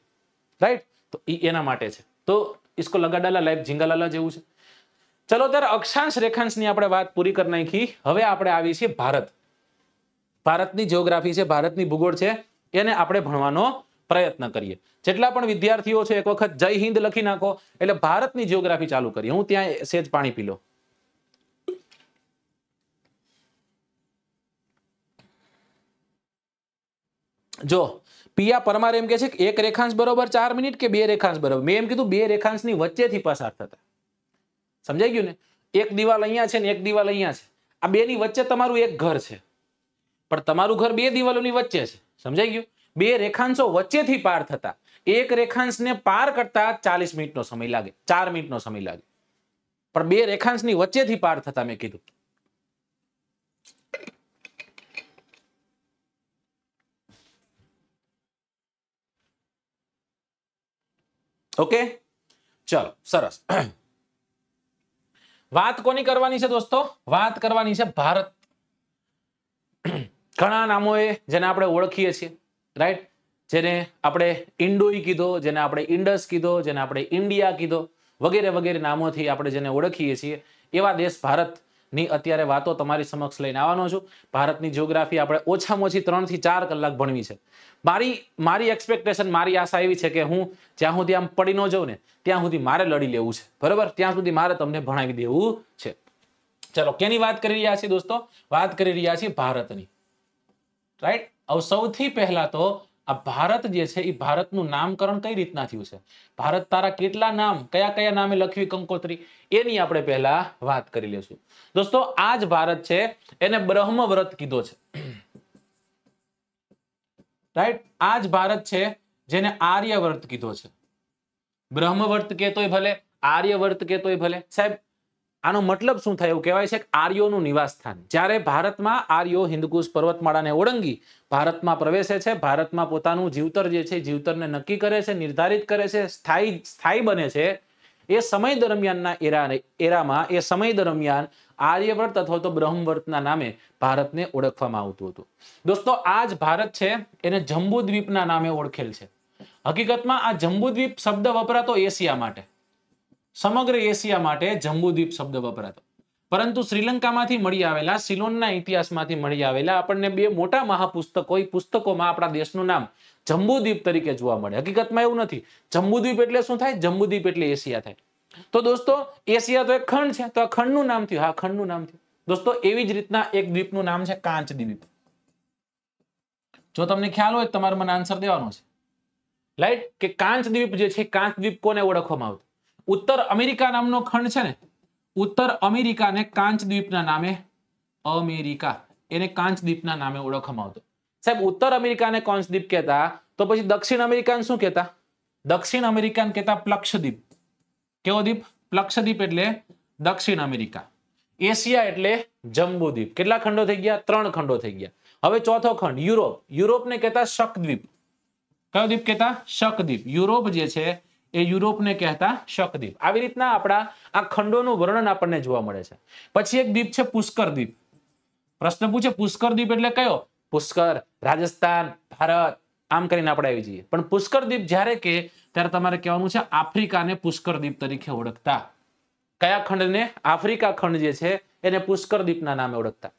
રાઈટ તો એ એના માટે છે તો ઇસકો લગાડાલા લાઈફ ઝીંગાલાલા જેવું છે ચલો ત્યારે અક્ષાંશ રેખાંશની આપણે વાત પૂરી કરી નાખી હવે આપણે આવી છીએ ભારત ભારતની જિયોગ્રાફી છે ભારતની ભૂગોળ છે એને આપણે ભણવાનો પ્રયત્ન કરીએ જેટલા પણ વિદ્યાર્થીઓ છે એક વખત જય હિન્દ લખી નાખો એટલે ભારતની જિયોગ્રાફી ચાલુ કરીએ હું ત્યાં સેજ પાણી પી લો જો પિયા પરમાર એમ કે છે કે એક રેખાંશ બરોબર ચાર મિનિટ કે બે રેખાંશ બરોબર મેં એમ કીધું બે રેખાંશની વચ્ચેથી પસાર થતા સમજાઈ ગયું ને એક દિવાલ અહીંયા છે ને એક દિવાલ અહીંયા છે આ બેની વચ્ચે તમારું એક ઘર છે પણ તમારું ઘર બે દિવાલોની વચ્ચે છે સમજાઈ ગયું બે રેખાંશો વચ્ચેથી પાર થતા એક રેખાંશને પાર કરતા ચાલીસ મિનિટનો સમય લાગે ચાર મિનિટનો સમય લાગે પણ બે રેખાંશની વચ્ચેથી પાર થતા મેં કીધું ઓકે ચલો સરસ વાત કોની કરવાની છે દોસ્તો વાત કરવાની છે ભારત ઘણા નામો એ જેને આપણે ઓળખીએ છીએ રાઈટ જેને આપણે ઇન્ડોઈ કીધો જેને આપણે ઇન્ડસ કીધો જેને આપણે ઇન્ડિયા કીધો વગેરે વગેરે નામોથી આપણે જેને ઓળખીએ છીએ એવા દેશ ભારત ની અત્યારે વાતો તમારી સમક્ષ લઈને આવવાનો છું ભારતની જ્યોગ્રાફી આપણે ઓછામાં ઓછી ત્રણથી ચાર કલાક ભણવી છે મારી મારી એક્સપેક્ટેશન મારી આશા એવી છે કે હું જ્યાં સુધી આમ પડી ન જઉં ને ત્યાં સુધી મારે લડી લેવું છે બરાબર ત્યાં સુધી મારે તમને ભણાવી દેવું છે ચલો કેની વાત કરી રહ્યા છીએ દોસ્તો વાત કરી રહ્યા છીએ ભારતની રાઈટ હવે સૌથી પહેલા તો આ ભારત જે છે એ ભારતનું નામકરણ કઈ રીતના થયું છે ભારત તારા કેટલા નામ કયા કયા નામે લખવી કંકોત્રી એની આપણે પહેલા વાત કરી લેશું દોસ્તો આ જ ભારત છે એને બ્રહ્મ વ્રત કીધો છે રાઈટ આ જ ભારત છે જેને આર્યવ્રત કીધો છે બ્રહ્મવર્ત કહેતોય ભલે આર્યવર્ત કહેતોય ભલે સાહેબ આનો મતલબ શું થાય એવું કહેવાય છે કે આર્યોનું નિવાસસ્થાન જ્યારે ભારતમાં આર્યો હિન્દકુશ પર્વતમાળાને ઓળંગી ભારતમાં પ્રવેશે છે ભારતમાં પોતાનું જીવતર જે છે જીવતરને નક્કી કરે છે નિર્ધારિત કરે છે સ્થાયી સ્થાયી બને છે એ સમય દરમિયાનના એરા એરામાં એ સમય દરમિયાન આર્યવ્રત અથવા તો બ્રહ્મવ્રતના નામે ભારતને ઓળખવામાં આવતું હતું દોસ્તો આ જ ભારત છે એને જંબુદ્વીપના નામે ઓળખેલ છે હકીકતમાં આ જંબુદ્વીપ શબ્દ વપરાતો એશિયા માટે સમગ્ર એશિયા માટે જંબુદ્વીપ શબ્દ વપરાતો પરંતુ શ્રીલંકામાંથી મળી આવેલા સિલોનના ઇતિહાસમાંથી મળી આવેલા આપણને બે મોટા મહાપુસ્તકો એ પુસ્તકોમાં આપણા દેશનું નામ જંબુદ્વીપ તરીકે જોવા મળે હકીકતમાં એવું નથી જંબુદ્વીપ એટલે શું થાય જંબુદ્વીપ એટલે એશિયા થાય તો દોસ્તો એશિયા તો એક ખંડ છે તો આ ખંડનું નામ થયું હા ખંડનું નામ થયું દોસ્તો એવી જ રીતના એક દ્વીપનું નામ છે કાંચ દ્વીપ જો તમને ખ્યાલ હોય તમારે મને આન્સર દેવાનો છે રાઈટ કે કાંચ દ્વીપ જે છે કાંચ દ્વીપ કોને ઓળખવામાં આવતું ઉત્તર અમેરિકા નામનો ખંડ છે ને ઉત્તર અમેરિકાને કાંચ દ્વીપના નામે અમેરિકા એને કાંચ દ્વીપના નામે ઓળખવામાં આવતો સાહેબ ઉત્તર અમેરિકાને કાંચ દ્વીપ કહેતા તો પછી દક્ષિણ અમેરિકા શું કહેતા દક્ષિણ અમેરિકાને કહેતા પ્લક્ષદ્વીપ કેવો દ્વીપ પ્લક્ષદ્વીપ એટલે દક્ષિણ અમેરિકા એશિયા એટલે જંબુદ્વીપ કેટલા ખંડો થઈ ગયા ત્રણ ખંડો થઈ ગયા હવે ચોથો ખંડ યુરોપ યુરોપને કહેતા શકદ્વીપ કયો દ્વીપ કહેતા શકદ્વીપ યુરોપ જે છે એ યુરોપને કહેતા શકદ્વીપ આવી રીતના આપણા આ ખંડોનું વર્ણન આપણને જોવા મળે છે પછી એક દ્વીપ છે પુષ્કર દ્વીપ પ્રશ્ન પૂછે પુષ્કર દ્વીપ એટલે કયો પુષ્કર રાજસ્થાન ભારત આમ કરીને આપણે આવી જઈએ પણ પુષ્કર દ્વીપ જ્યારે કે ત્યારે તમારે કહેવાનું છે આફ્રિકાને પુષ્કર દ્વીપ તરીકે ઓળખતા કયા ખંડને આફ્રિકા ખંડ જે છે એને પુષ્કર દ્વીપના નામે ઓળખતા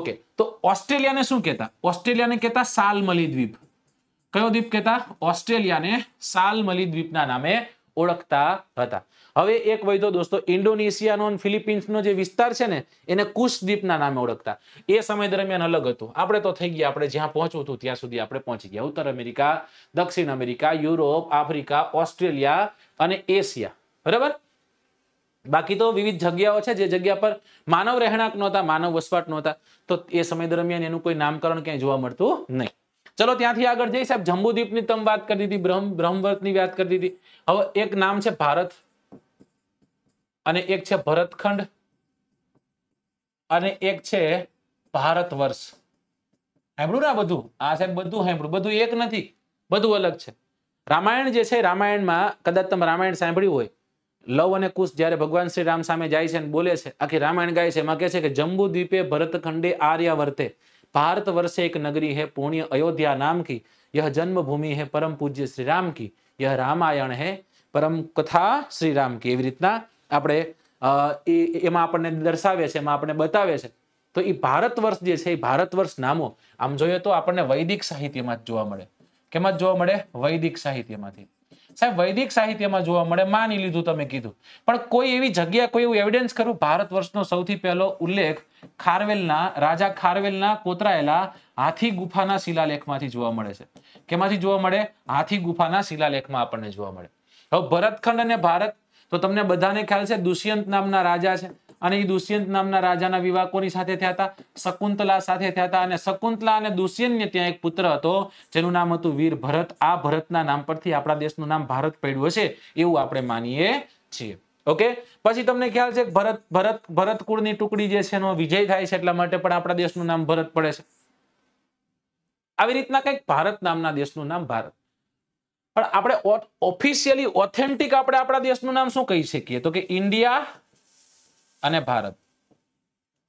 ઓકે તો ઓસ્ટ્રેલિયાને શું કહેતા ઓસ્ટ્રેલિયાને કહેતા સાલમલી દ્વીપ કયો દ્વીપ કહેતા ઓસ્ટ્રેલિયાને સાલમલી દ્વીપના નામે ઓળખતા હતા હવે એક વૈધો દોસ્તો ઇન્ડોનેશિયાનો અને ફિલિપિન્સનો જે વિસ્તાર છે ને એને કુશ દ્વીપના નામે ઓળખતા એ સમય દરમિયાન અલગ હતું આપણે તો થઈ ગયા આપણે જ્યાં પહોંચવું હતું ત્યાં સુધી આપણે પહોંચી ગયા ઉત્તર અમેરિકા દક્ષિણ અમેરિકા યુરોપ આફ્રિકા ઓસ્ટ્રેલિયા અને એશિયા બરાબર બાકી તો વિવિધ જગ્યાઓ છે જે જગ્યા પર માનવ રહેણાંક નહોતા માનવ વસવાટ નહોતા તો એ સમય દરમિયાન એનું કોઈ નામકરણ ક્યાંય જોવા મળતું નહીં ચલો ત્યાંથી આગળ જઈ સાહેબ જંબુદ્વીપની તમે વાત કરી હતી બ્રહ્મ બ્રહ્મવર્તની વાત કરી હતી હવે એક નામ છે ભારત અને એક છે ભરતખંડ અને એક છે ભારત વર્ષ સાંભળ્યું ના બધું આ સાહેબ બધું સાંભળ્યું બધું એક નથી બધું અલગ છે રામાયણ જે છે રામાયણમાં કદાચ તમે રામાયણ સાંભળ્યું હોય લવ અને કુશ જયારે ભગવાન શ્રી રામ સામે જાય છે અને બોલે છે આખી રામાયણ ગાય છે એમાં કે છે કે જંબુ દ્વીપે ભરતખંડે આર્યા વર્તે भारत वर्ष एक नगरी है पुण्य अयोध्या नाम की यह જન્મભૂમિ હે પરમ પૂજ્ય શ્રી રામ કી યહ રામાયણ હે પરમ કથા શ્રી રામ કી એવી રીતના આપણે એમાં આપણને દર્શાવે છે એમાં આપણને બતાવે છે તો એ ભારત વર્ષ જે છે એ ભારત વર્ષ નામો આમ જોઈએ તો આપણને વૈદિક સાહિત્યમાં જ જોવા મળે કેમાં જોવા મળે વૈદિક સાહિત્યમાંથી સાહેબ વૈદિક સાહિત્યમાં જોવા મળે માની લીધું તમે કીધું પણ કોઈ એવી જગ્યા કોઈ એવું એવિડન્સ કરું ભારત વર્ષનો સૌથી પહેલો ઉલ્લેખ ખારવેલના રાજા ખારવેલના કોતરાયેલા હાથી ગુફાના શિલાલેખમાંથી જોવા મળે છે કેમાંથી જોવા મળે હાથી ગુફાના શિલાલેખમાં આપણને જોવા મળે હવે ભરતખંડ અને ભારત તો તમને બધાને ખ્યાલ છે દુષ્યંત નામના રાજા છે અને એ દુષ્યંત નામના રાજાના વિવાહ કોની સાથે થયા હતા શકુંતલા સાથે થયા હતા અને શકુંતલા અને દુષ્યંતને ત્યાં એક પુત્ર હતો જેનું નામ હતું વીર ભરત આ ભરતના નામ પરથી આપણા દેશનું નામ ભારત પડ્યું હશે એવું આપણે માનીએ છીએ ઓકે પછી તમને ખ્યાલ છે ભરત ભરત ભરત કુળની ટુકડી જે છે એનો વિજય થાય છે એટલા માટે પણ આપણા દેશનું નામ ભરત પડે છે આવી રીતના કંઈક ભારત નામના દેશનું નામ ભારત પણ આપણે ઓફિશિયલી ઓથેન્ટિક આપણે આપણા દેશનું નામ શું કહી શકીએ તો કે ઇન્ડિયા અને ભારત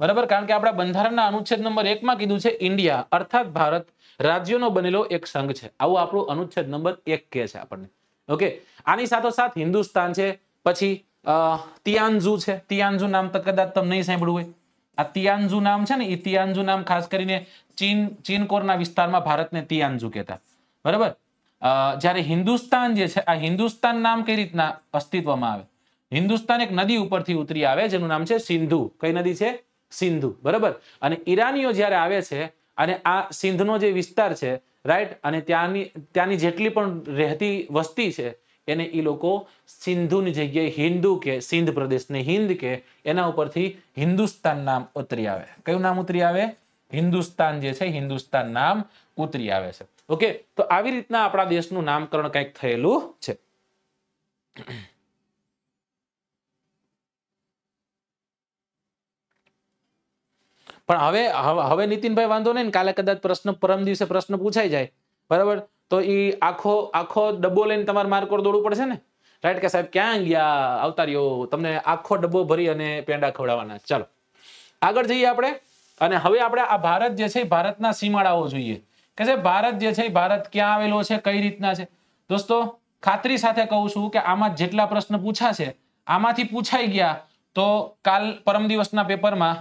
બરાબર કારણ કે આપણા બંધારણના અનુચ્છેદ નંબર એકમાં કીધું છે ઇન્ડિયા અર્થાત ભારત રાજ્યોનો બનેલો એક સંઘ છે આવું આપણું અનુચ્છેદ નંબર એક કે છે આપણને ઓકે આની સાથો સાથ હિન્દુસ્તાન છે પછી તિયાનઝુ છે તિયાનઝુ નામ તો કદાચ તમને નહીં સાંભળ્યું હોય આ તિયાનઝુ નામ છે ને એ તિયાનઝુ નામ ખાસ કરીને ચીન ચીન કોરના વિસ્તારમાં ભારતને તિયાનઝુ કહેતા બરાબર જ્યારે હિન્દુસ્તાન જે છે આ હિન્દુસ્તાન નામ કઈ રીતના અસ્તિત્વમાં આવે હિન્દુસ્તાન એક નદી ઉપરથી ઉતરી આવે જેનું નામ છે સિંધુ કઈ નદી છે સિંધુ બરાબર અને ઈરાનીઓ જયારે આવે છે અને આ સિંધનો જે વિસ્તાર છે રાઈટ અને ત્યાંની ત્યાંની જેટલી પણ રહેતી વસ્તી છે એને એ લોકો સિંધુની જગ્યાએ હિન્દુ કે સિંધ પ્રદેશને હિન્દ કે એના ઉપરથી હિન્દુસ્તાન નામ ઉતરી આવે કયું નામ ઉતરી આવે હિન્દુસ્તાન જે છે હિન્દુસ્તાન નામ ઉતરી આવે છે ઓકે તો આવી રીતના આપણા દેશનું નામકરણ કંઈક થયેલું છે પણ હવે હવે નીતિનભાઈ વાંધો નહીં કાલે કદાચ પ્રશ્ન પરમ દિવસે પ્રશ્ન પૂછાઈ જાય બરાબર તો એ આખો આખો ડબ્બો લઈને તમારે માર્કોર દોડવું પડશે ને રાઈટ કે સાહેબ ક્યાં ગયા આવતા રહ્યો તમને આખો ડબ્બો ભરી અને પેંડા ખવડાવવાના ચાલો આગળ જઈએ આપણે અને હવે આપણે આ ભારત જે છે ભારતના સીમાડાઓ જોઈએ કે છે ભારત જે છે ભારત ક્યાં આવેલો છે કઈ રીતના છે દોસ્તો ખાતરી સાથે કહું છું કે આમાં જેટલા પ્રશ્ન છે આમાંથી પૂછાઈ ગયા તો કાલ પરમ દિવસના પેપરમાં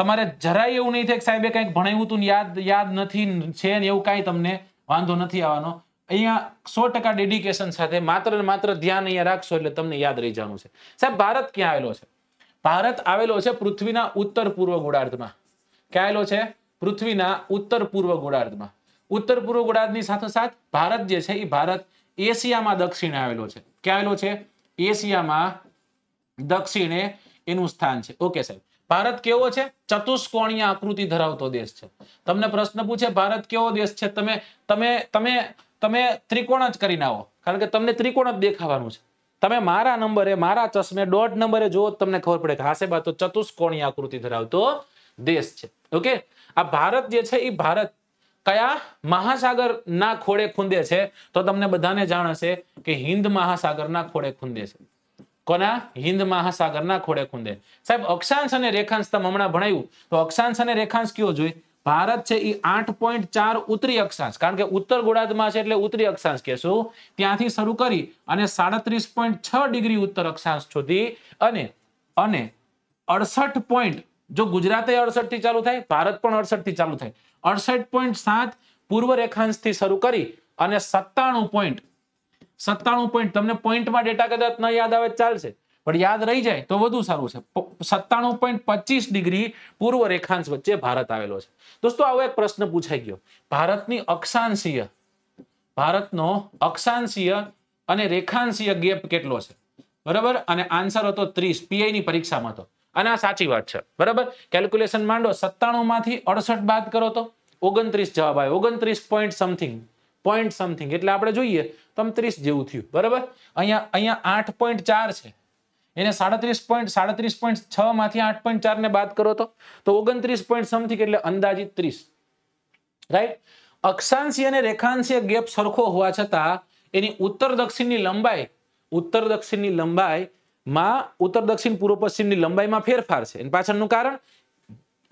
તમારે જરાય એવું નહીં થાય કે સાહેબે કંઈક ભણાવ્યું તું યાદ યાદ નથી છે ને એવું કાંઈ તમને વાંધો નથી આવવાનો અહીંયા સો ટકા ડેડિકેશન સાથે માત્ર ને માત્ર ધ્યાન અહીંયા રાખશો એટલે તમને યાદ રહી જવાનું છે સાહેબ ભારત ક્યાં આવેલો છે ભારત આવેલો છે પૃથ્વીના ઉત્તર પૂર્વ ગોળાર્ધમાં ક્યાં આવેલો છે પૃથ્વીના ઉત્તર પૂર્વ ગોળાર્ધમાં ઉત્તર પૂર્વ ગોળાર્ધની સાથે સાથોસાથ ભારત જે છે એ ભારત એશિયામાં દક્ષિણે આવેલો છે ક્યાં આવેલો છે એશિયામાં દક્ષિણે એનું સ્થાન છે ઓકે સાહેબ ભારત કેવો છે ચતુષ્કોણીય આકૃતિ ધરાવતો દેશ છે તમને પ્રશ્ન પૂછે ભારત કેવો દેશ છે તમે તમે તમે તમે ત્રિકોણ જ કરીને આવો કારણ કે તમને ત્રિકોણ જ દેખાવાનું છે તમે મારા નંબરે મારા ચશ્મે દોઢ નંબરે જુઓ તમને ખબર પડે કે હાસે બા તો ચતુષ્કોણીય આકૃતિ ધરાવતો દેશ છે ઓકે આ ભારત જે છે એ ભારત કયા મહાસાગર ના ખોળે ખૂંદે છે તો તમને બધાને જાણ હશે કે હિન્દ મહાસાગર ના ખોળે ખૂંદે છે કોના હિન્દ મહાસાગરના ખોડે ખૂંદે સાહેબ અક્ષાંશ અને રેખાંશ તમે હમણાં ભણાયું તો અક્ષાંશ અને રેખાંશ કયો જોઈએ ભારત છે એ આઠ પોઈન્ટ ચાર ઉત્તરી અક્ષાંશ કારણ કે ઉત્તર ગોળાર્ધમાં છે એટલે ઉત્તરી અક્ષાંશ કહેશું ત્યાંથી શરૂ કરી અને સાડત્રીસ પોઈન્ટ છ ડિગ્રી ઉત્તર અક્ષાંશ સુધી અને અને અડસઠ પોઈન્ટ જો ગુજરાતે અડસઠ થી ચાલુ થાય ભારત પણ અડસઠ થી ચાલુ થાય અડસઠ પોઈન્ટ સાત પૂર્વ રેખાંશથી શરૂ કરી અને સત્તાણું પોઈન્ટ સત્તાણું પોઈન્ટ તમને પોઈન્ટમાં ડેટા કદાચ ન યાદ આવે ચાલશે પણ યાદ રહી જાય તો વધુ સારું છે સત્તાણું પોઈન્ટ પચીસ ડિગ્રી પૂર્વ રેખાંશ વચ્ચે ભારત આવેલો છે દોસ્તો આવો એક પ્રશ્ન પૂછાઈ ગયો ભારતની અક્ષાંશીય ભારતનો અક્ષાંશીય અને રેખાંશીય ગેપ કેટલો છે બરાબર અને આન્સર હતો ત્રીસ પીઆઈની પરીક્ષામાં હતો અને આ સાચી વાત છે બરાબર કેલ્ક્યુલેશન માંડો સત્તાણું માંથી અડસઠ બાદ કરો તો ઓગણત્રીસ જવાબ આવ્યો ઓગણત્રીસ પોઈન્ટ સમથિંગ પોઈન્ટ સમથિંગ એટલે આપણે જોઈએ તો ત્રીસ જેવું થયું બરાબર અહીંયા અહીંયા આઠ પોઈન્ટ ચાર છે એને સાડત્રીસ પોઈન્ટ સાડત્રીસ પોઈન્ટ છ માંથી આઠ પોઈન્ટ ચાર ને બાદ કરો તો ઓગણત્રીસ પોઈન્ટ સમથિંગ એટલે અંદાજિત ત્રીસ રાઈટ અક્ષાંશી અને રેખાંશીય ગેપ સરખો હોવા છતાં એની ઉત્તર દક્ષિણની લંબાઈ ઉત્તર દક્ષિણની લંબાઈ માં ઉત્તર દક્ષિણ પૂર્વ પશ્ચિમની લંબાઈમાં ફેરફાર છે એની પાછળનું કારણ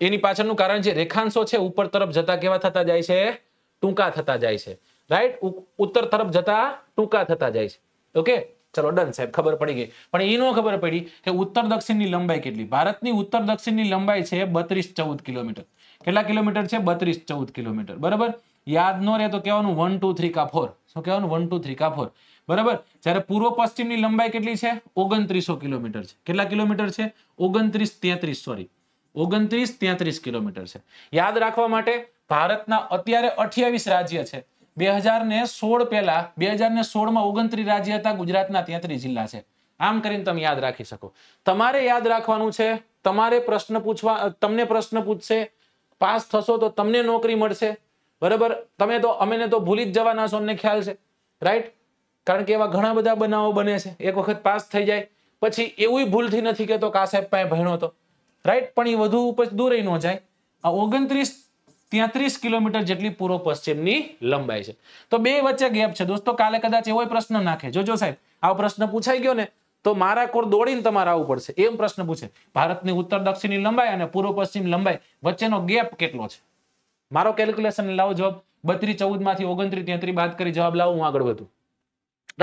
એની પાછળનું કારણ જે રેખાંશો છે ઉપર તરફ જતા કેવા થતા જાય છે ટૂંકા થતા જાય છે રાઈટ ઉત્તર તરફ જતા ટૂંકા થતા જાય છે ઓકે ચલો ડન સાહેબ ખબર પડી ગઈ પણ એ નો ખબર પડી કે ઉત્તર દક્ષિણની લંબાઈ કેટલી ભારતની ઉત્તર દક્ષિણની લંબાઈ છે બત્રીસ ચૌદ કિલોમીટર કેટલા કિલોમીટર છે બત્રીસ ચૌદ કિલોમીટર બરાબર યાદ ન રહે તો કહેવાનું વન ટુ થ્રી કા ફોર શું કહેવાનું વન ટુ થ્રી કા ફોર બરાબર જ્યારે પૂર્વ પશ્ચિમની લંબાઈ કેટલી છે ઓગણત્રીસો કિલોમીટર છે કેટલા કિલોમીટર છે ઓગણત્રીસ તેત્રીસ સોરી ઓગણત્રીસ તેત્રીસ કિલોમીટર છે યાદ રાખવા માટે ભારતના અત્યારે અઠ્યાવીસ રાજ્ય છે બે હજાર ને સોળ પહેલા બે હજાર ને સોળમાં ઓગણત્રીસ રાજ્ય હતા ગુજરાતના તેત્રીસ જિલ્લા છે આમ કરીને તમે યાદ રાખી શકો તમારે યાદ રાખવાનું છે તમારે પ્રશ્ન પૂછવા તમને પ્રશ્ન પૂછશે પાસ થશો તો તમને નોકરી મળશે બરાબર તમે તો અમે તો ભૂલી જ જવાના છો અમને ખ્યાલ છે રાઈટ કારણ કે એવા ઘણા બધા બનાવો બને છે એક વખત પાસ થઈ જાય પછી એવું ભૂલથી નથી કહેતો કે આ સાહેબ પાસે ભણ્યો હતો રાઈટ પણ એ વધુ પછી દૂર ન જાય આ ઓગણત્રીસ ત્યાંત્રીસ કિલોમીટર જેટલી પૂર્વ પશ્ચિમની લંબાઈ છે તો બે વચ્ચે ગેપ છે દોસ્તો કાલે કદાચ એવો પ્રશ્ન નાખે જોજો સાહેબ આવો પ્રશ્ન પૂછાઈ ગયો ને તો મારા કોર દોડીને તમારે આવવું પડશે એમ પ્રશ્ન પૂછે ભારતની ઉત્તર દક્ષિણની લંબાઈ અને પૂર્વ પશ્ચિમ લંબાઈ વચ્ચેનો ગેપ કેટલો છે મારો કેલ્ક્યુલેશન લાવો જવાબ બત્રીસ ચૌદ માંથી ઓગણત્રીસ તેત્રી બાદ કરી જવાબ લાવો હું આગળ વધુ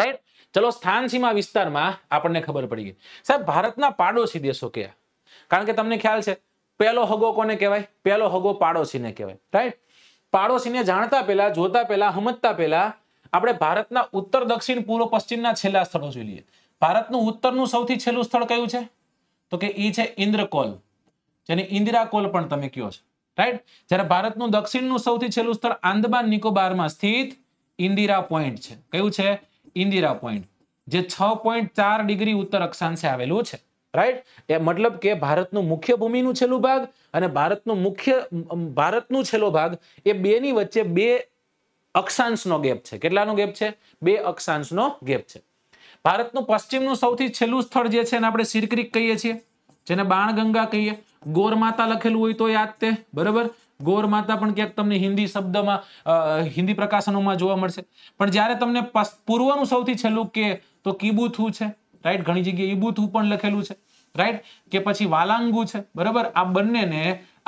રાઈટ ચલો સ્થાન સીમા વિસ્તારમાં આપણને ખબર પડી ગઈ સાહેબ ભારતના પાડોશી દેશો કયા કારણ કે તમને ખ્યાલ છે પહેલો હગો કોને કહેવાય પહેલો હગો પાડોશીને કહેવાય રાઈટ પાડોશીને જાણતા પહેલા જોતા પહેલા સમજતા પહેલા આપણે ભારતના ઉત્તર દક્ષિણ પૂર્વ પશ્ચિમના છેલ્લા સ્થળો જોઈ લઈએ ભારતનું ઉત્તરનું સૌથી છેલ્લું સ્થળ કયું છે તો કે ઈ છે ઇન્દ્રકોલ જેને ઇન્દિરા કોલ પણ તમે કયો છો રાઈટ જ્યારે ભારતનું દક્ષિણનું સૌથી છેલ્લું સ્થળ આંદમાન નિકોબારમાં સ્થિત ઇન્દિરા પોઈન્ટ છે કયું છે ઇન્દિરા પોઈન્ટ જે છ પોઈન્ટ ચાર ડિગ્રી ઉત્તર અક્ષાંશે આવેલું છે રાઈટ એ મતલબ કે ભારતનું મુખ્ય ભૂમિનું છેલ્લું ભાગ અને ભારતનું મુખ્ય ભારતનું છેલ્લો ભાગ એ બેની વચ્ચે બે અક્ષાંશનો ગેપ છે કેટલાનો ગેપ છે બે અક્ષાંશનો ગેપ છે ભારતનું પશ્ચિમનું સૌથી છેલ્લું સ્થળ જે છે એને આપણે સિરક્રિક કહીએ છીએ જેને બાણગંગા કહીએ ગોરમાતા લખેલું હોય તો યાદ તે બરાબર ગોરમાતા પણ ક્યાંક તમને હિન્દી શબ્દમાં હિન્દી પ્રકાશનોમાં જોવા મળશે પણ જ્યારે તમને પૂર્વનું સૌથી છેલ્લું કે તો કીબુથુ છે રાઈટ ઘણી જગ્યાએ ઈબુથું પણ લખેલું છે રાઈટ કે પછી વાલાંગુ છે બરાબર આ બંનેને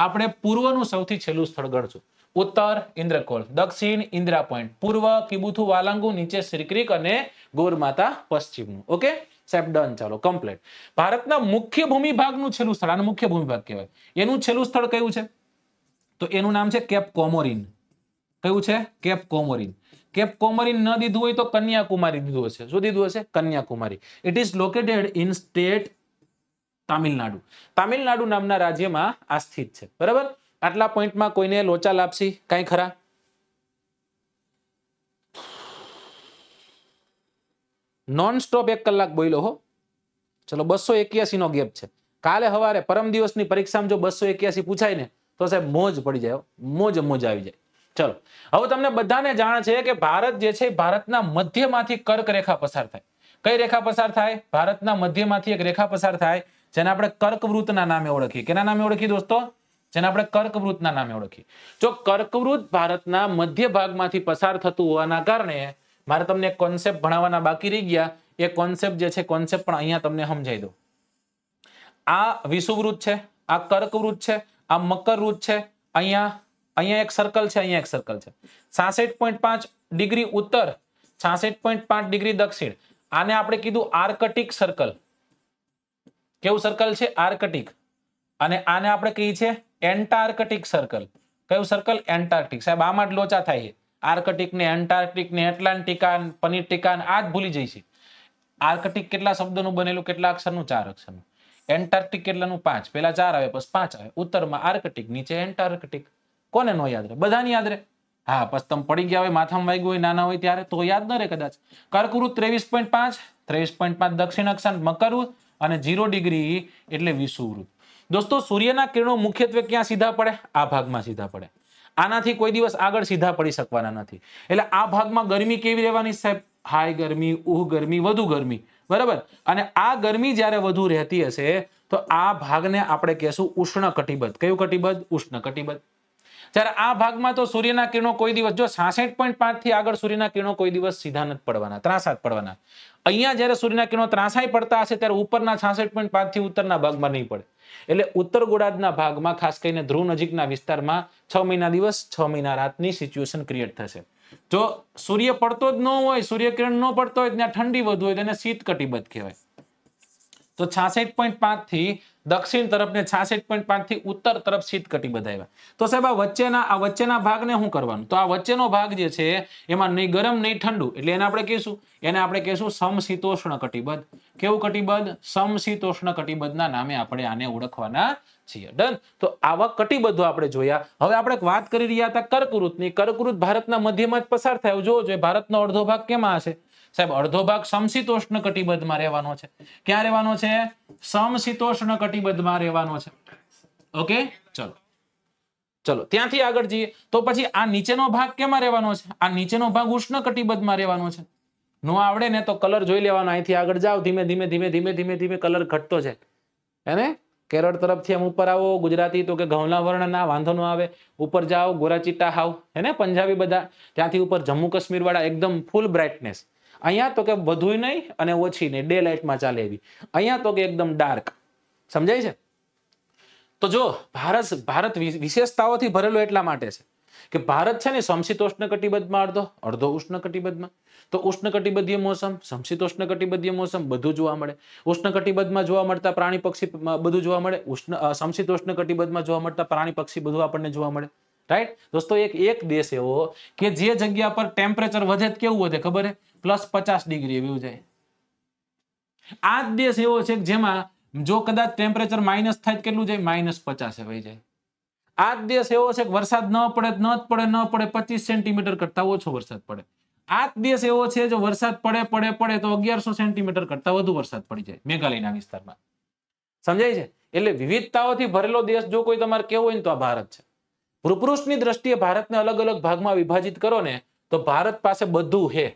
આપણે પૂર્વનું સૌથી છેલ્લું સ્થળ ગણશું ઉત્તર ઇન્દ્રકોલ દક્ષિણ ઇન્દ્રા પોઈન્ટ પૂર્વ કિબુથુ વાલાંગુ નીચે શ્રીક્રિક અને ગોરમાતા પશ્ચિમનું ઓકે સાહેબ ડન ચાલો કમ્પ્લીટ ભારતના મુખ્ય ભૂમિભાગનું છેલ્લું સ્થળ આનું મુખ્ય ભૂમિભાગ કહેવાય એનું છેલ્લું સ્થળ કયું છે તો એનું નામ છે કેપ કોમોરિન કયું છે કેપ કોમોરિન કેપ કોમરીન ન દીધું હોય તો કન્યાકુમારી દીધું હશે શું દીધું હશે Kanyakumari it is located in state Tamil Nadu Tamil Nadu નામના રાજ્યમાં આ સ્થિત છે બરાબર આટલા પોઈન્ટમાં કોઈને લોચા લાપસી કાંઈ ખરા નોન સ્ટોપ એક કલાક બોલ્યો હો ચલો બસો એક્યાસી નો ગેપ છે કાલે સવારે પરમ દિવસની પરીક્ષામાં જો બસો એક્યાસી પૂછાય ને તો સાહેબ મોજ પડી જાય મોજ મોજ આવી જાય ચલો હવે તમને બધાને જાણ છે કે ભારત જે છે ભારતના મધ્યમાંથી કર્ક રેખા પસાર થાય કઈ રેખા પસાર થાય ભારતના મધ્યમાંથી એક રેખા પસાર થાય જેને આપણે કર્ક નામે ઓળખીએ કેના નામે ઓળખી દોસ્તો જેને આપણે કર્કવૃતના નામે ઓળખીએ જો કર્કવૃત ભારતના મધ્ય ભાગમાંથી પસાર થતું હોવાના કારણે મારે તમને કોન્સેપ્ટ ભણાવવાના બાકી રહી ગયા એ કોન્સેપ્ટ જે છે કોન્સેપ્ટ પણ અહીંયા તમને સમજાઈ દો આ વિષુવૃત છે આ કર્કવૃત છે આ મકરવૃત છે અહીંયા અહીંયા એક સર્કલ છે અહીંયા એક સર્કલ છે છાસઠ પોઈન્ટ પાંચ ડિગ્રી ઉત્તર છાસઠ પોઈન્ટ પાંચ ડિગ્રી દક્ષિણ આને આપણે કીધું આર્કટિક સર્કલ કેવું સર્કલ છે આર્કટિક અને આને આપણે કહીએ છીએ એન્ટાર્કટિક સર્કલ કયું સર્કલ એન્ટાર્કટિક સાહેબ આમાં જ લોચા થાય છે આર્કટિક ને એન્ટાર્કટિક ને એટલાન્ટિકા પનિટિકા આ જ ભૂલી જઈશ આર્કટિક કેટલા શબ્દોનું બનેલું કેટલા અક્ષરનું ચાર અક્ષરનું એન્ટાર્કટિક કેટલાનું પાંચ પેલા ચાર આવે પછી પાંચ આવે ઉત્તરમાં આર્કટિક નીચે એન્ટાર્કટિક કોને નો યાદ રહે બધાની યાદ રહે હા પસ્તમ પડી ગયા હોય માથામાં વાગ્યું હોય નાના હોય ત્યારે તો યાદ ન રહે કદાચ કર્કવૃત ત્રેવીસ પોઈન્ટ પાંચ ત્રેવીસ પોઈન્ટ પાંચ દક્ષિણ અક્ષાંત મકરવૃત અને ઝીરો ડિગ્રી એટલે વિષુવૃત દોસ્તો સૂર્યના કિરણો મુખ્યત્વે ક્યાં સીધા પડે આ ભાગમાં સીધા પડે આનાથી કોઈ દિવસ આગળ સીધા પડી શકવાના નથી એટલે આ ભાગમાં ગરમી કેવી રહેવાની સાહેબ હાઈ ગરમી ઉહ ગરમી વધુ ગરમી બરાબર અને આ ગરમી જ્યારે વધુ રહેતી હશે તો આ ભાગને આપણે કહેશું ઉષ્ણ કટિબદ્ધ કયું કટિબદ્ધ ઉષ્ણ કટિબદ્ધ જ્યારે આ ભાગમાં તો સૂર્યના કિરણો કોઈ દિવસ જો સાસઠ પોઈન્ટ પાંચ થી આગળ સૂર્યના કિરણો કોઈ દિવસ સીધા નથી પડવાના ત્રાસાદ પડવાના અહીંયા જ્યારે સૂર્યના કિરણો ત્રાસાઈ પડતા હશે ત્યારે ઉપરના છાસઠ પોઈન્ટ પાંચ થી ઉત્તરના ભાગમાં નહીં પડે એટલે ઉત્તર ગોળાર્ધના ભાગમાં ખાસ કરીને ધ્રુવ નજીકના વિસ્તારમાં છ મહિના દિવસ છ મહિના રાતની સિચ્યુએશન ક્રિએટ થશે જો સૂર્ય પડતો જ ન હોય સૂર્યકિરણ ન પડતો હોય ત્યાં ઠંડી વધુ હોય તેને શીત કટિબદ્ધ કહેવાય તો છાસઠ પોઈન્ટ પાંચ થી દક્ષિણ તરફ ને છાસઠ પોઈન્ટ પાંચ થી ઉત્તર તરફ શીત કટિબંધ બધાવ્યા તો સાહેબ આ વચ્ચેના આ વચ્ચેના ભાગને શું કરવાનું તો આ વચ્ચેનો ભાગ જે છે એમાં નહીં ગરમ નહીં ઠંડુ એટલે એને આપણે કહીશું એને આપણે કહીશું સમશીતોષ્ણ કટિબદ્ધ કેવું કટિબદ્ધ સમશીતોષ્ણ કટિબદ્ધના નામે આપણે આને ઓળખવાના છીએ ડન તો આવા કટિબદ્ધો આપણે જોયા હવે આપણે વાત કરી રહ્યા હતા કર્કવૃતની કર્કવૃત ભારતના મધ્યમાં જ પસાર થયો જોવો જોઈએ ભારતનો અડધો ભાગ કેમાં હશે સાહેબ અડધો ભાગ સમશીતોષ્ણ કટિબદ્ધમાં રહેવાનો છે ક્યાં રહેવાનો છે સમશીતોષ્ણ કટિબદ્ધમાં રહેવાનો છે ઓકે ચલો ચલો ત્યાંથી આગળ જઈએ તો પછી આ નીચેનો ભાગ કેમાં રહેવાનો છે આ નીચેનો ભાગ ઉષ્ણ કટિબદ્ધમાં રહેવાનો છે નો આવડે ને તો કલર જોઈ લેવાનો અહીંથી આગળ જાઓ ધીમે ધીમે ધીમે ધીમે ધીમે ધીમે કલર ઘટતો છે હેને કેરળ તરફથી આમ ઉપર આવો ગુજરાતી તો કે ઘઉંલા વર્ણ ના વાંધો નો આવે ઉપર જાઓ ગોરાચીટા હાવ હે ને પંજાબી બધા ત્યાંથી ઉપર જમ્મુ કાશ્મીર વાળા એકદમ ફૂલ બ્રાઇટનેસ અહીંયા તો કે વધુ નહીં અને ઓછી નહીં ડે લાઇટમાં ચાલે એવી અહીંયા તો કે એકદમ ડાર્ક સમજાય છે તો જો ભારત ભારત વિશેષતાઓથી ભરેલું એટલા માટે છે કે ભારત છે ને સમશીતોષ્ણ કટિબદ્ધમાં અડધો અડધો ઉષ્ણ કટિબદ્ધમાં તો ઉષ્ણ કટિબદ્ધીય મોસમ સમશીતોષ્ણ કટિબદ્ધીય મોસમ બધું જોવા મળે ઉષ્ણ કટિબદ્ધમાં જોવા મળતા પ્રાણી પક્ષી બધું જોવા મળે ઉષ્ણ સમશીતોષ્ણ કટિબદ્ધમાં જોવા મળતા પ્રાણી પક્ષી બધું આપણને જોવા મળે રાઈટ દોસ્તો એક એક દેશ એવો કે જે જગ્યા પર ટેમ્પરેચર વધે કેવું વધે ખબર છે પ્લસ પચાસ ડિગ્રી વ્યૂ જાય આ જ દેશ એવો છે જેમાં જો કદાચ ટેમ્પરેચર માઇનસ થાય કેટલું જાય માઇનસ પચાસે જાય આ જ દેશ એવો છે કે વરસાદ ન પડે ન પડે ન પડે પચીસ સેન્ટીમીટર કરતા ઓછો વરસાદ પડે આ જ દેશ એવો છે જો વરસાદ પડે પડે પડે તો અગિયારસો સેન્ટીમીટર કરતા વધુ વરસાદ પડી જાય મેઘાલયના વિસ્તારમાં સમજાય છે એટલે વિવિધતાઓથી ભરેલો દેશ જો કોઈ તમારે કેવો હોય ને તો આ ભારત છે ભૂપૃષ્ઠની દ્રષ્ટિએ ભારતને અલગ અલગ ભાગમાં વિભાજિત કરો ને તો ભારત પાસે બધું છે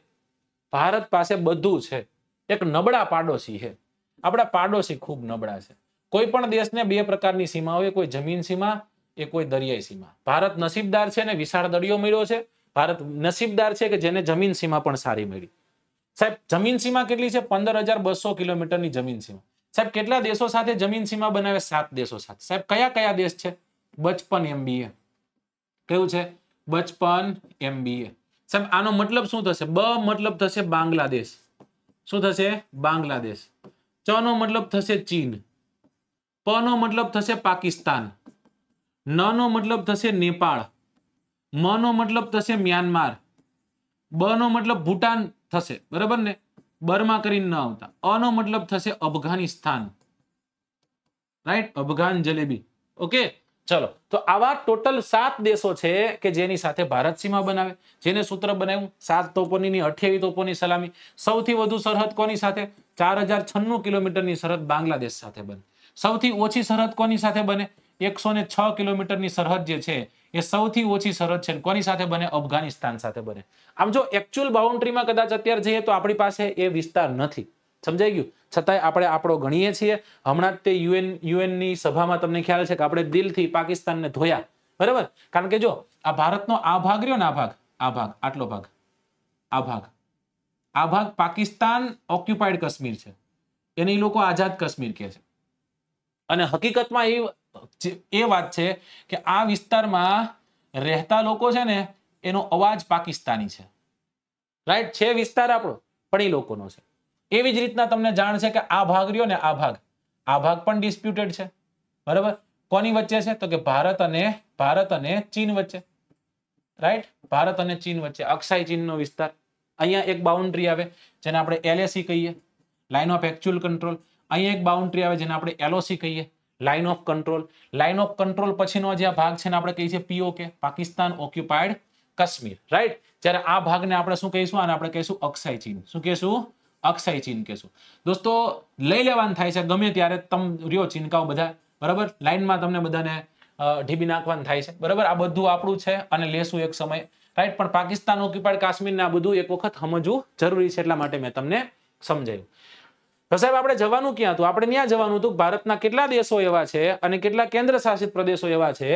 ભારત પાસે બધું છે એક નબળા પાડોશી છે આપણા પાડોશી ખૂબ નબળા છે કોઈ પણ દેશને બે પ્રકારની સીમા હોય કોઈ જમીન સીમા એ કોઈ દરિયાઈ સીમા ભારત નસીબદાર છે ને વિશાળ દરિયો મળ્યો છે ભારત નસીબદાર છે કે જેને જમીન સીમા પણ સારી મળી સાહેબ જમીન સીમા કેટલી છે પંદર હજાર બસો કિલોમીટરની જમીન સીમા સાહેબ કેટલા દેશો સાથે જમીન સીમા બનાવે સાત દેશો સાથે સાહેબ કયા કયા દેશ છે બચપન એમબીએ કેવું છે બચપન એમબીએ च अ નો મતલબ શું થશે બ મતલબ થશે બાંગ્લાદેશ શું થશે બાંગ્લાદેશ ચ નો મતલબ થશે ચીન પ નો મતલબ થશે પાકિસ્તાન ન નો મતલબ થશે નેપાળ મ નો મતલબ થશે મ્યાનમાર બ નો મતલબ ભૂટાન થશે બરાબર ને બર્મા કરીને ન આવતા અ નો મતલબ થશે afghanistan right afghan jalebi okay ચલો તો આવા ટોટલ સાત દેશો છે કે જેની સાથે ભારત સીમા બનાવે જેને સૂત્ર બનાવ્યું સાત તોપોની અઠ્યાવી તોપોની સલામી સૌથી વધુ સરહદ કોની સાથે ચાર હજાર છન્નું કિલોમીટરની સરહદ બાંગ્લાદેશ સાથે બને સૌથી ઓછી સરહદ કોની સાથે બને એકસો ને છ કિલોમીટરની સરહદ જે છે એ સૌથી ઓછી સરહદ છે કોની સાથે બને અફઘાનિસ્તાન સાથે બને આમ જો એકચ્યુઅલ બાઉન્ડ્રીમાં કદાચ અત્યારે જઈએ તો આપણી પાસે એ વિસ્તાર નથી સમજાઈ ગયું છતાંય આપણે આપણો ગણીએ છીએ હમણાં જ તે યુએન યુએનની સભામાં તમને ખ્યાલ છે કે આપણે દિલથી પાકિસ્તાનને ધોયા બરાબર કારણ કે જો આ ભારતનો આ ભાગ રહ્યો ને આ ભાગ આ ભાગ આટલો ભાગ આ ભાગ આ ભાગ પાકિસ્તાન ઓક્યુપાઈડ કાશ્મીર છે એને એ લોકો આઝાદ કાશ્મીર કહે છે અને હકીકતમાં એ એ વાત છે કે આ વિસ્તારમાં રહેતા લોકો છે ને એનો અવાજ પાકિસ્તાની છે રાઈટ છે વિસ્તાર આપણો પણ એ લોકોનો છે એવી જ રીતના તમને જાણ છે કે આ ભાગ રહ્યો ને આ ભાગ આ ભાગ પણ ડિસ્પ્યુટેડ છે બરાબર કોની વચ્ચે છે તો કે ભારત અને ભારત અને ચીન વચ્ચે રાઈટ ભારત અને ચીન વચ્ચે અક્ષય ચીનનો વિસ્તાર અહીંયા એક બાઉન્ડ્રી આવે જેને આપણે એલએસી કહીએ લાઇન ઓફ એકચ્યુઅલ કંટ્રોલ અહીંયા એક બાઉન્ડ્રી આવે જેને આપણે એલઓસી કહીએ line of control line of control પછીનો જે આ ભાગ છે ને આપણે કહીએ છીએ POK Pakistan occupied Kashmir right જ્યારે આ ભાગને આપણે શું કહીશું અને આપણે કહીશું અક્ષય ચીન શું કહીશું અક્ષય કહેશું દોસ્તો લઈ લેવાનું થાય છે ગમે ત્યારે તમ રહ્યો ચિનકાઓ બધા બરાબર લાઈનમાં તમને બધાને ઢીબી નાખવાનું થાય છે બરાબર આ બધું આપણું છે અને લેશું એક સમય રાઈટ પણ પાકિસ્તાન ઓક્યુપાઈડ કાશ્મીર આ બધું એક વખત સમજવું જરૂરી છે એટલા માટે મેં તમને સમજાયું તો સાહેબ આપણે જવાનું ક્યાં હતું આપણે ત્યાં જવાનું હતું ભારતના કેટલા દેશો એવા છે અને કેટલા કેન્દ્ર શાસિત પ્રદેશો એવા છે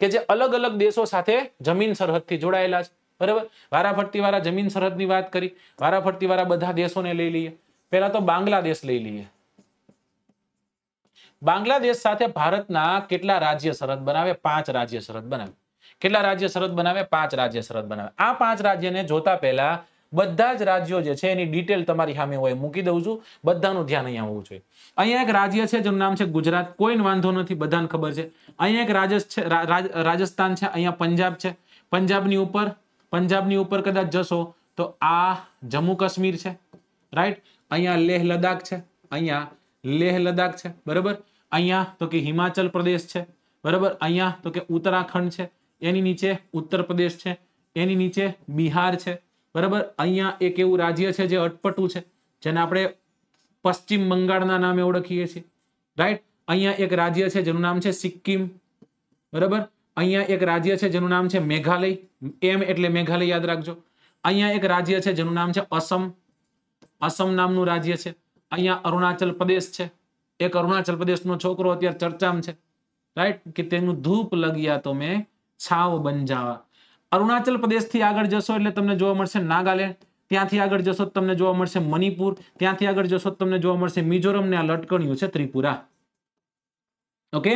કે જે અલગ અલગ દેશો સાથે જમીન સરહદથી જોડાયેલા છે બરાબર વારાફરતી વાળા જમીન સરહદની વાત કરી વારાફરતી વાળા બધા દેશોને લઈ લઈએ પહેલા તો બાંગ્લાદેશ લઈ લઈએ બાંગ્લાદેશ સાથે ભારતના કેટલા રાજ્ય સરહદ બનાવે પાંચ રાજ્ય સરહદ બનાવે કેટલા રાજ્ય સરહદ બનાવે પાંચ રાજ્ય સરહદ બનાવે આ પાંચ રાજ્યને જોતા પહેલા બધા જ રાજ્યો જે છે એની ડિટેલ તમારી સામે હોય મૂકી દઉં છું બધાનું ધ્યાન અહીંયા હોવું જોઈએ અહીંયા એક રાજ્ય છે જેનું નામ છે ગુજરાત કોઈને વાંધો નથી બધાને ખબર છે અહીંયા એક રાજસ્થાન છે અહીંયા પંજાબ છે પંજાબની ઉપર પંજાબની ઉપર કદાચ જશો તો આ જમ્મુ કાશ્મીર છે રાઈટ અહીંયા લેહ લદાખ છે અહીંયા લેહ લદ્દાખ છે બરાબર અહીંયા તો કે હિમાચલ પ્રદેશ છે બરાબર અહીંયા તો કે ઉત્તરાખંડ છે એની નીચે ઉત્તર પ્રદેશ છે એની નીચે બિહાર છે બરાબર અહીંયા એક એવું રાજ્ય છે જે અટપટું છે જેને આપણે પશ્ચિમ બંગાળના નામે ઓળખીએ છીએ રાઈટ અહીંયા એક રાજ્ય છે જેનું નામ છે સિક્કિમ બરાબર અહીંયા એક રાજ્ય છે જેનું નામ છે મેઘાલય એમ એટલે મેઘાલય યાદ રાખજો અહીંયા એક રાજ્ય છે જેનું નામ છે અસમ અસમ નામનું રાજ્ય છે અહીંયા અરુણાચલ પ્રદેશ છે એક અરુણાચલ પ્રદેશનો છોકરો અત્યારે ચર્ચામાં છે રાઈટ કે તેનું ધૂપ લગ્યા તો મેં છાવ બંજાવા જાવા અરુણાચલ પ્રદેશથી આગળ જશો એટલે તમને જોવા મળશે નાગાલેન્ડ ત્યાંથી આગળ જશો તમને જોવા મળશે મણિપુર ત્યાંથી આગળ જશો તમને જોવા મળશે મિઝોરમ ને આ લટકણ્યું છે ત્રિપુરા ઓકે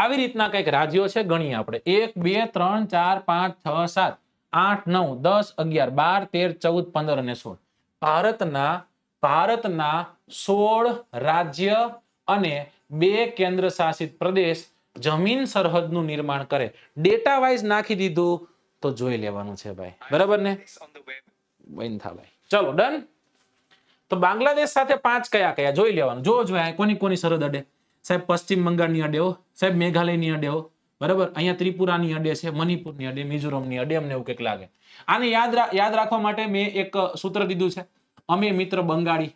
આવી રીતના કંઈક રાજ્યો છે ગણીએ આપણે એક બે ત્રણ ચાર પાંચ છ સાત આઠ નવ દસ અગિયાર બાર તેર ચૌદ પંદર અને સોળ ભારતના ભારતના સોળ રાજ્ય અને બે કેન્દ્ર શાસિત પ્રદેશ જમીન સરહદનું નિર્માણ કરે ડેટા વાઇઝ નાખી દીધું તો જોઈ લેવાનું છે ભાઈ બરાબર ને બંધા ભાઈ ચલો ડન તો બાંગ્લાદેશ સાથે પાંચ કયા કયા જોઈ લેવાનું જો જો કોની કોની સરહદ અડે સાહેબ પશ્ચિમ બંગાળની અડેઓ સાહેબ મેઘાલયની અડેઓ બરાબર અહીંયા ત્રિપુરાની અડે છે મણિપુરની અડે મિઝોરમની અડે અમને એવું કંઈક લાગે આને યાદ યાદ રાખવા માટે મેં એક સૂત્ર દીધું છે અમે મિત્ર બંગાળી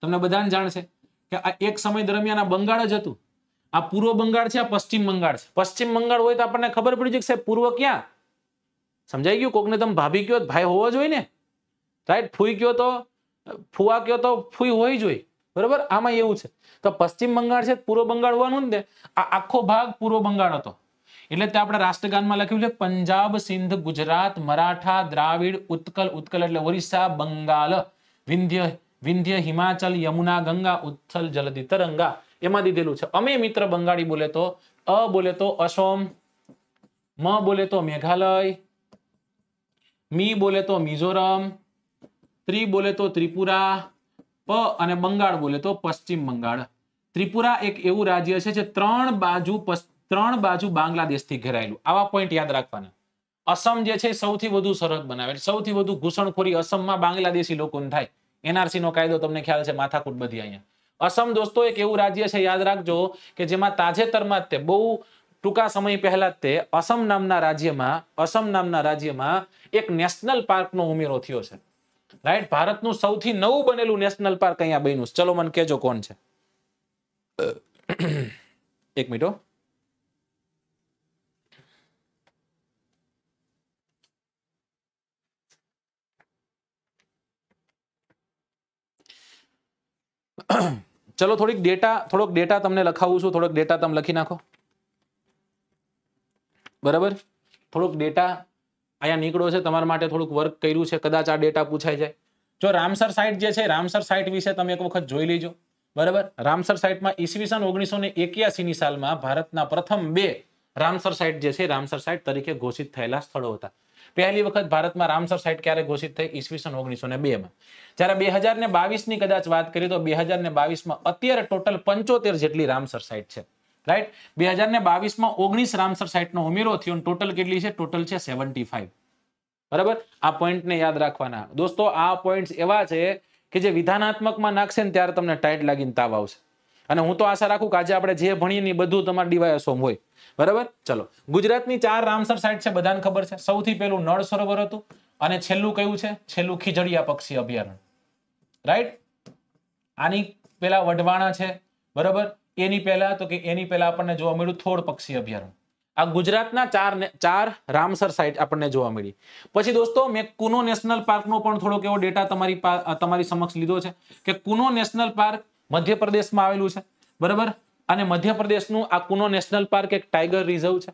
તમને બધાને જાણ છે કે આ એક સમય દરમિયાન આ બંગાળ જ હતું આ પૂર્વ બંગાળ છે આ પશ્ચિમ બંગાળ છે પશ્ચિમ બંગાળ હોય તો આપણને ખબર પડી જાય કે સાહેબ પૂર્વ ક્યાં સમજાઈ ગયું કોકને તમે ભાભી કયો ભાઈ હોવો જોઈએ ને રાઈટ ફૂઈ કયો તો ફુવા કયો તો ફૂઈ હોય જોઈએ બરોબર આમાં એવું છે તો પશ્ચિમ બંગાળ છે પૂર્વ બંગાળ હોવાનું ને આ આખો ભાગ પૂર્વ બંગાળ હતો એટલે તે આપણે રાષ્ટ્રગાનમાં લખ્યું છે પંજાબ સિંધ ગુજરાત મરાઠા દ્રાવિડ ઉત્કલ ઉત્કલ એટલે ઓરિસ્સા બંગાળ વિંધ્ય વિંધ્ય હિમાચલ યમુના ગંગા ઉત્થલ જલધિ તરંગા એમાં દીધેલું છે અમે મિત્ર બંગાળી બોલે તો અ બોલે તો અસોમ મ બોલે તો મેઘાલય મી બોલે તો મિઝોરમ ત્રી બોલે તો ત્રિપુરા પ અને બંગાળ બોલે તો પશ્ચિમ બંગાળ ત્રિપુરા એક એવું રાજ્ય છે જે ત્રણ બાજુ ત્રણ બાજુ બાંગ્લાદેશથી ઘેરાયેલું આવા પોઈન્ટ યાદ રાખવાના અસમ જે છે સૌથી વધુ સરહદ બનાવે સૌથી વધુ ઘૂસણખોરી અસમમાં બાંગ્લાદેશી લોકોને થાય એનઆરસી નો કાયદો તમને ખ્યાલ છે માથાકૂટ બધી અહીંયા અસમ દોસ્તો એક એવું રાજ્ય છે યાદ રાખજો કે જેમાં તાજેતરમાં જ તે બહુ ટૂંકા સમય પહેલા તે અસમ નામના રાજ્યમાં અસમ નામના રાજ્યમાં એક નેશનલ પાર્કનો ઉમેરો થયો છે રાઈટ ભારતનું સૌથી નવું બનેલું નેશનલ પાર્ક અહીંયા બન્યું ચલો મને કહેજો કોણ છે એક મિનિટો ચલો થોડીક ડેટા થોડોક ડેટા તમને લખાવું છું થોડોક ડેટા તમે લખી નાખો બરાબર થોડોક ડેટા અહીંયા નીકળો છે તમારા માટે થોડુંક વર્ક કર્યું છે કદાચ આ ડેટા પૂછાય જાય જો રામસર સાઇટ જે છે રામસર સાઇટ વિશે તમે એક વખત જોઈ લેજો બરાબર રામસર સાઇટમાં ઈસવીસન ઓગણીસો ને એક્યાસીની સાલમાં ભારતના પ્રથમ બે રામસર સાઇટ જે છે રામસર સાઇટ તરીકે ઘોષિત થયેલા સ્થળો હતા પહેલી વખત ભારતમાં રામસર સાઇટ ક્યારે ઘોષિત થઈ ઈસવીસન ઓગણીસો ને બેમાં જ્યારે બે હજાર ને બાવીસની કદાચ વાત કરીએ તો બે હજાર ને બાવીસમાં અત્યારે ટોટલ પંચોતેર જેટલી રામસર સાઇટ છે રાઈટ બે હજાર ને બાવીસમાં ઓગણીસ રામસર સાઇટનો ઉમેરો થયો ટોટલ કેટલી છે ટોટલ છે સેવન્ટી ફાઈવ બરાબર આ પોઈન્ટને યાદ રાખવાના દોસ્તો આ પોઈન્ટ એવા છે કે જે વિધાનાત્મકમાં નાખશે ને ત્યારે તમને ટાઈટ લાગીને તાવ આવશે અને હું તો આશા રાખું કે આજે આપણે જે ભણીએ ને બધું તમારા ડીવાયસોમ હોય બરાબર ચલો ગુજરાતની ચાર રામસર સાઇટ છે બધાને ખબર છે સૌથી પહેલું નળ સરોવર હતું અને છેલ્લું કયું છે છેલ્લું ખીજડીયા પક્ષી અભયારણ્ય રાઈટ આની પેલા વઢવાણા છે બરાબર એની પહેલા તો કે એની પહેલા આપણને જોવા મળ્યું થોડ પક્ષી અભયારણ્ય આ ગુજરાતના ચાર ચાર રામસર સાઇટ આપણને જોવા મળી પછી દોસ્તો મેં કુનો નેશનલ પાર્કનો પણ થોડોક એવો ડેટા તમારી તમારી સમક્ષ લીધો છે કે કુનો નેશનલ પાર્ક મધ્યપ્રદેશમાં આવેલું છે બરાબર અને મધ્યપ્રદેશનું આ કુનો નેશનલ પાર્ક એક ટાઈગર રિઝર્વ છે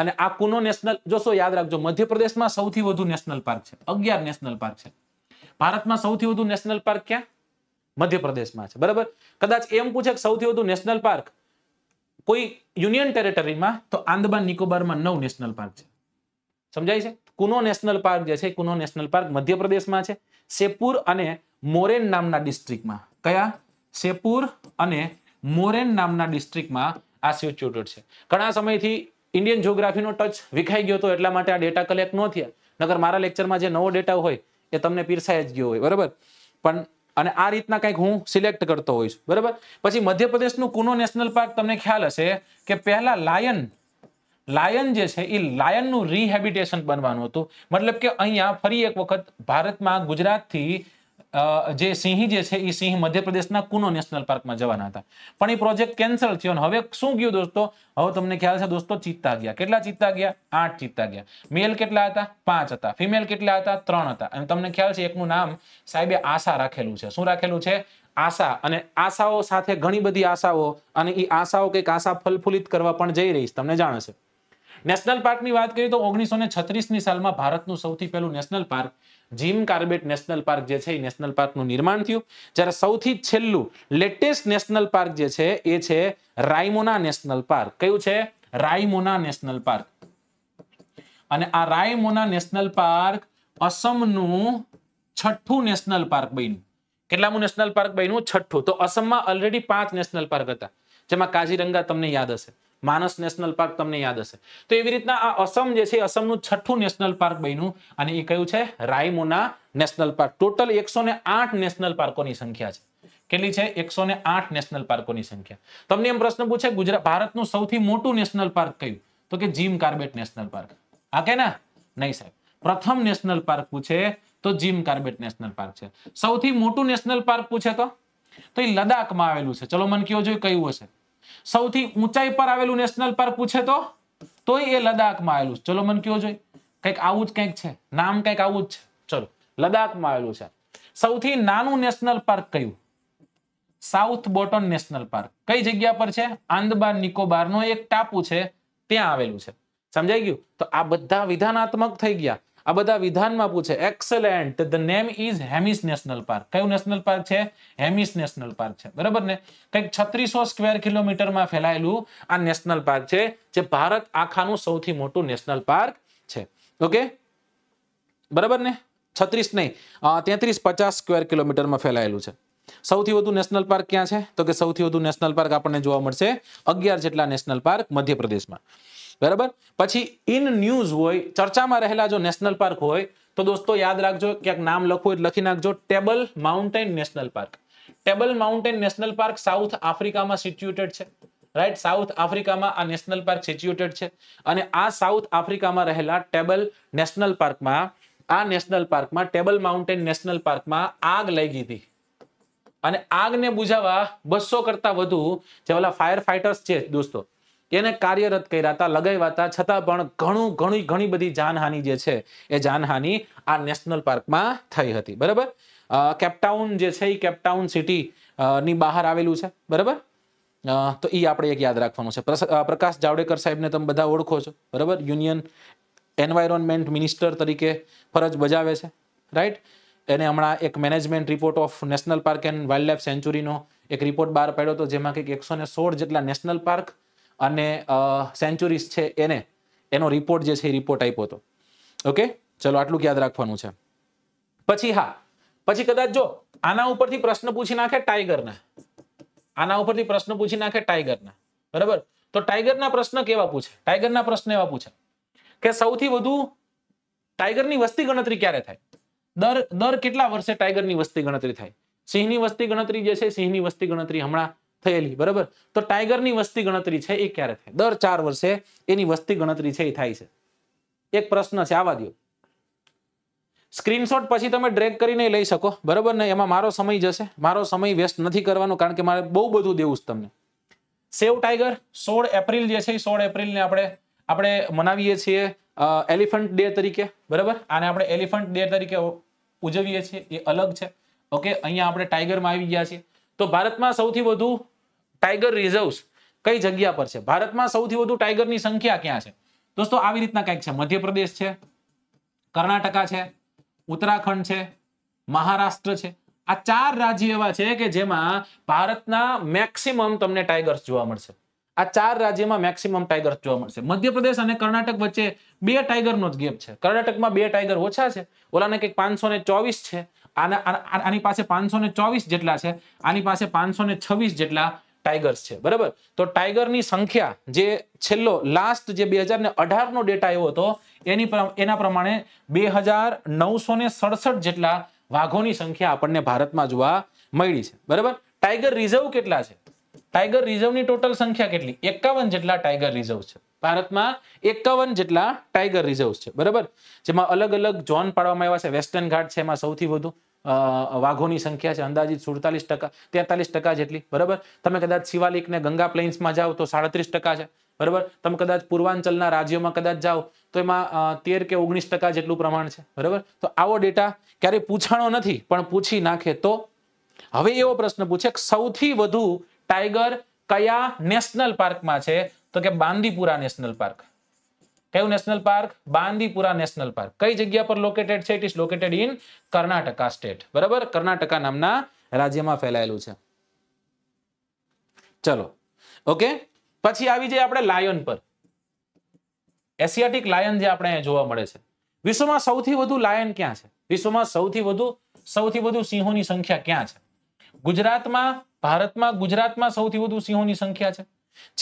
અને આ કુનો નેશનલ જોશો યાદ રાખજો મધ્યપ્રદેશમાં સૌથી વધુ નેશનલ પાર્ક છે અગિયાર નેશનલ પાર્ક છે ભારતમાં સૌથી વધુ નેશનલ પાર્ક ક્યાં મધ્યપ્રદેશમાં છે બરાબર કદાચ એમ પૂછે કે સૌથી વધુ નેશનલ પાર્ક કોઈ યુનિયન ટેરેટરીમાં તો આંદમાન નિકોબારમાં નવ નેશનલ પાર્ક છે સમજાય છે કુનો નેશનલ પાર્ક જે છે કુનો નેશનલ પાર્ક મધ્યપ્રદેશમાં છે સેપુર અને મોરેન નામના ડિસ્ટ્રિક્ટમાં કયા સેપુર અને મોરેન નામના ડિસ્ટ્રિક્ટમાં આ સિચ્યુટેડ છે ઘણા સમયથી ઇન્ડિયન જ્યોગ્રાફીનો ટચ વિખાઈ ગયો હતો એટલા માટે આ ડેટા કલેક્ટ ન થયા નગર મારા લેક્ચરમાં જે નવો ડેટા હોય એ તમને પીરસાઈ જ ગયો હોય બરાબર પણ અને આ રીતના કંઈક હું સિલેક્ટ કરતો હોઈશ બરાબર પછી મધ્યપ્રદેશનું કુનો નેશનલ પાર્ક તમને ખ્યાલ હશે કે પહેલા લાયન લાયન જે છે એ લાયનનું રિહેબિટેશન બનવાનું હતું મતલબ કે અહીંયા ફરી એક વખત ભારતમાં ગુજરાતથી જે સિંહ જે છે એ સિંહ મધ્યપ્રદેશના કુનો નેશનલ પાર્કમાં જવાના હતા પણ એ પ્રોજેક્ટ કેન્સલ થયો અને હવે શું ગયું દોસ્તો હવે તમને ખ્યાલ છે દોસ્તો ચિત્તા ગયા કેટલા ચિત્તા ગયા આઠ ચિત્તા ગયા મેલ કેટલા હતા પાંચ હતા ફિમેલ કેટલા હતા ત્રણ હતા અને તમને ખ્યાલ છે એકનું નામ સાહેબે આશા રાખેલું છે શું રાખેલું છે આશા અને આશાઓ સાથે ઘણી બધી આશાઓ અને એ આશાઓ કંઈક આશા ફલફુલિત કરવા પણ જઈ રહી છે તમને જાણશે છે નેશનલ પાર્કની વાત કરીએ તો ઓગણીસો ને છત્રીસની સાલમાં ભારતનું સૌથી પહેલું national park Jim Corbett national park જે છે એ નેશનલ પાર્કનું નિર્માણ થયું જ્યારે સૌથી છેલ્લું લેટેસ્ટ નેશનલ પાર્ક જે છે એ છે રાયમોના નેશનલ પાર્ક કયું છે રાયમોના નેશનલ પાર્ક અને આ રાયમોના નેશનલ પાર્ક અસમનું છઠ્ઠું નેશનલ પાર્ક બન્યું કેટલામું નેશનલ પાર્ક બન્યું છઠ્ઠું તો અસમમાં ઓલરેડી પાંચ નેશનલ પાર્ક હતા જેમાં કાજીરંગા તમને યાદ હશે માનસ નેશનલ પાર્ક તમને યાદ હશે તો એવી રીતના આ અસમ જે છે અસમનું છઠ્ઠું નેશનલ પાર્ક બન્યું અને એ કયું છે રાયમોના નેશનલ પાર્ક ટોટલ એકસો નેશનલ પાર્કોની સંખ્યા છે કેટલી છે એકસો નેશનલ પાર્કોની સંખ્યા તમને એમ પ્રશ્ન પૂછે ગુજરાત ભારતનું સૌથી મોટું નેશનલ પાર્ક કયું તો કે જીમ કાર્બેટ નેશનલ પાર્ક આ કે ના નહીં સાહેબ પ્રથમ નેશનલ પાર્ક પૂછે તો જીમ કાર્બેટ નેશનલ પાર્ક છે સૌથી મોટું નેશનલ પાર્ક પૂછે તો તો એ લદાખમાં આવેલું છે ચલો મને કયો જોઈએ કયું હશે સૌથી ઊંચાઈ પર આવેલું નેશનલ પાર્ક પૂછે તો તોય એ લદાખમાં આવેલું છે ચલો મને કયો જોઈએ કંઈક આવું જ કંઈક છે નામ કંઈક આવું જ છે ચલો લદ્દાખમાં આવેલું છે સૌથી નાનું નેશનલ પાર્ક કયું સાઉથ બોટન નેશનલ પાર્ક કઈ જગ્યા પર છે આંદબાર નિકોબાર નો એક ટાપુ છે ત્યાં આવેલું છે સમજાઈ ગયું તો આ બધા વિધાનાત્મક થઈ ગયા આ બધા વિધાનમાં પૂછે excellent the name is Hemis national park કયું નેશનલ પાર્ક છે હેમિસ નેશનલ પાર્ક છે બરાબર ને કંઈક છત્રીસો સ્ક્વેર કિલોમીટરમાં ફેલાયેલું આ નેશનલ પાર્ક છે જે ભારત આખાનું સૌથી મોટું નેશનલ પાર્ક છે ઓકે બરાબર ને છત્રીસ નહીં તેત્રીસ પચાસ સ્ક્વેર કિલોમીટરમાં ફેલાયેલું છે સૌથી વધુ નેશનલ પાર્ક ક્યાં છે તો કે સૌથી વધુ નેશનલ પાર્ક આપણને જોવા મળશે અગિયાર જેટલા નેશનલ પાર્ક મધ્યપ્રદેશમાં બરાબર પછી ઇન ન્યૂઝ હોય ચર્ચામાં રહેલા જો નેશનલ પાર્ક હોય તો દોસ્તો યાદ રાખજો ક્યાંક નામ લખવું એટલે લખી નાખજો table mountain national park table mountain national park South આફ્રિકામાં સિચ્યુએટેડ છે રાઈટ સાઉથ આફ્રિકામાં આ નેશનલ પાર્ક સિચ્યુએટેડ છે અને આ સાઉથ આફ્રિકામાં રહેલા ટેબલ નેશનલ પાર્કમાં આ નેશનલ પાર્કમાં ટેબલ માઉન્ટેન નેશનલ પાર્કમાં આગ લાગી હતી અને આગને બુઝાવવા બસો કરતા વધુ જે ઓલા ફાયર ફાઇટર્સ છે દોસ્તો એને કાર્યરત કર્યા હતા લગાવ્યા હતા છતાં પણ ઘણું ઘણી ઘણી બધી જાનહાનિ જે છે એ જાનહાનિ આ નેશનલ પાર્કમાં થઈ હતી બરાબર કેપટાઉન જે છે એ કેપટાઉન સિટી ની બહાર આવેલું છે બરાબર તો એ આપણે એક યાદ રાખવાનું છે પ્રકાશ જાવડેકર સાહેબને તમે બધા ઓળખો છો બરાબર યુનિયન એન્વાયરોનમેન્ટ મિનિસ્ટર તરીકે ફરજ બજાવે છે રાઈટ એને હમણાં એક management report of national park and wildlife સેન્ચુરીનો એક રિપોર્ટ બહાર પાડ્યો હતો જેમાં કંઈક એકસો ને સોળ જેટલા નેશનલ પાર્ક અને સેન્ચુરીઝ છે એને એનો રિપોર્ટ જે છે એ રિપોર્ટ આપ્યો હતો ઓકે ચલો આટલું યાદ રાખવાનું છે પછી હા પછી કદાચ જો આના ઉપરથી પ્રશ્ન પૂછી નાખે ટાઈગરના આના ઉપરથી પ્રશ્ન પૂછી નાખે ટાઈગરના બરાબર તો ટાઈગરના પ્રશ્ન કેવા પૂછે ટાઈગરના પ્રશ્ન એવા પૂછે કે સૌથી વધુ ટાઈગરની વસ્તી ગણતરી ક્યારે થાય દર દર કેટલા વર્ષે ટાઈગરની વસ્તી ગણતરી થાય સિંહની વસ્તી ગણતરી જે છે સિંહની વસ્તી ગણતરી હમણાં થયેલી બરાબર તો ટાઈગરની વસ્તી ગણતરી છે એ ક્યારે થાય દર ચાર વર્ષે એની વસ્તી ગણતરી છે એ થાય છે એક પ્રશ્ન છે આવા દો સ્ક્રીનશોટ પછી તમે ડ્રેક કરીને લઈ શકો બરાબર ને એમાં મારો સમય જશે મારો સમય વ્યસ્ત નથી કરવાનો કારણ કે મારે બહુ બધું દેવું છે તમને સેવ ટાઈગર સોળ એપ્રિલ જે છે એ સોળ એપ્રિલને આપણે આપણે મનાવીએ છીએ એલિફન્ટ ડે તરીકે બરાબર આને આપણે એલિફન્ટ ડે તરીકે ઉજવીએ છીએ એ અલગ છે ઓકે અહીંયા આપણે ટાઈગરમાં આવી ગયા છીએ તો ભારતમાં સૌથી વધુ ટાઈગર રિઝર્વ્સ કઈ જગ્યા પર છે ભારતમાં સૌથી વધુ ટાઈગરની સંખ્યા ક્યાં છે દોસ્તો આવી રીતના કંઈક છે મધ્યપ્રદેશ છે કર્ણાટકા છે ઉત્તરાખંડ છે મહારાષ્ટ્ર છે આ ચાર રાજ્ય એવા છે કે જેમાં ભારતના મેક્સિમમ તમને ટાઈગર્સ જોવા મળશે આ ચાર રાજ્યમાં મેક્સિમમ ટાઈગર્સ જોવા મળશે મધ્યપ્રદેશ અને કર્ણાટક વચ્ચે બે ટાઈગરનો જ ગેપ છે કર્ણાટકમાં બે ટાઈગર ઓછા છે ઓલાને કંઈક પાંચસો ને ચોવીસ છે આના આની પાસે પાંચસો ચોવીસ જેટલા છે આની પાસે પાંચસો છવ્વીસ જેટલા ટાઈગર્સ છે બરાબર તો ટાઈગરની સંખ્યા જે છેલ્લો લાસ્ટ જે બે હજાર ને અઢારનો ડેટા આવ્યો હતો એની એના પ્રમાણે બે હજાર નવસો ને સડસઠ જેટલા વાઘોની સંખ્યા આપણને ભારતમાં જોવા મળી છે બરાબર ટાઈગર રિઝર્વ કેટલા છે ટાઈગર રિઝર્વની ટોટલ સંખ્યા કેટલી એકાવન જેટલા ટાઈગર રિઝર્વ છે ભારતમાં એકાવન જેટલા ટાઈગર રિઝર્વ છે બરાબર જેમાં અલગ અલગ ઝોન પાડવામાં આવ્યા છે વેસ્ટર્ન ઘાટ છે એમાં સૌથી વધુ વાઘોની સંખ્યા છે અંદાજિત સુડતાલીસ ટકા તેતાલીસ ટકા જેટલી બરાબર તમે કદાચ શિવાલિક ને ગંગા પ્લેન્સમાં જાઓ તો સાડત્રીસ ટકા છે બરાબર તમે કદાચ પૂર્વાંચલના રાજ્યોમાં કદાચ જાઓ તો એમાં તેર કે ઓગણીસ ટકા જેટલું પ્રમાણ છે બરાબર તો આવો ડેટા ક્યારેય પૂછાણો નથી પણ પૂછી નાખે તો હવે એવો પ્રશ્ન પૂછે સૌથી વધુ ટાઈગર કયા નેશનલ પાર્કમાં છે તો કે બાંદીપુરા નેશનલ પાર્ક કયું national park Bandipura national park કઈ જગ્યા પર લોકેટેડ છે it is located in Karnataka state બરાબર કર્ણાટકા નામના રાજ્યમાં ફેલાયેલું છે ચલો ઓકે પછી આવી જઈએ આપણે લાયન પર એશિયાટિક લાયન જે આપણે જોવા મળે છે વિશ્વમાં સૌથી વધુ લાયન ક્યાં છે વિશ્વમાં સૌથી વધુ સૌથી વધુ સિંહોની સંખ્યા ક્યાં છે ગુજરાતમાં ભારતમાં ગુજરાતમાં સૌથી વધુ સિંહોની સંખ્યા છે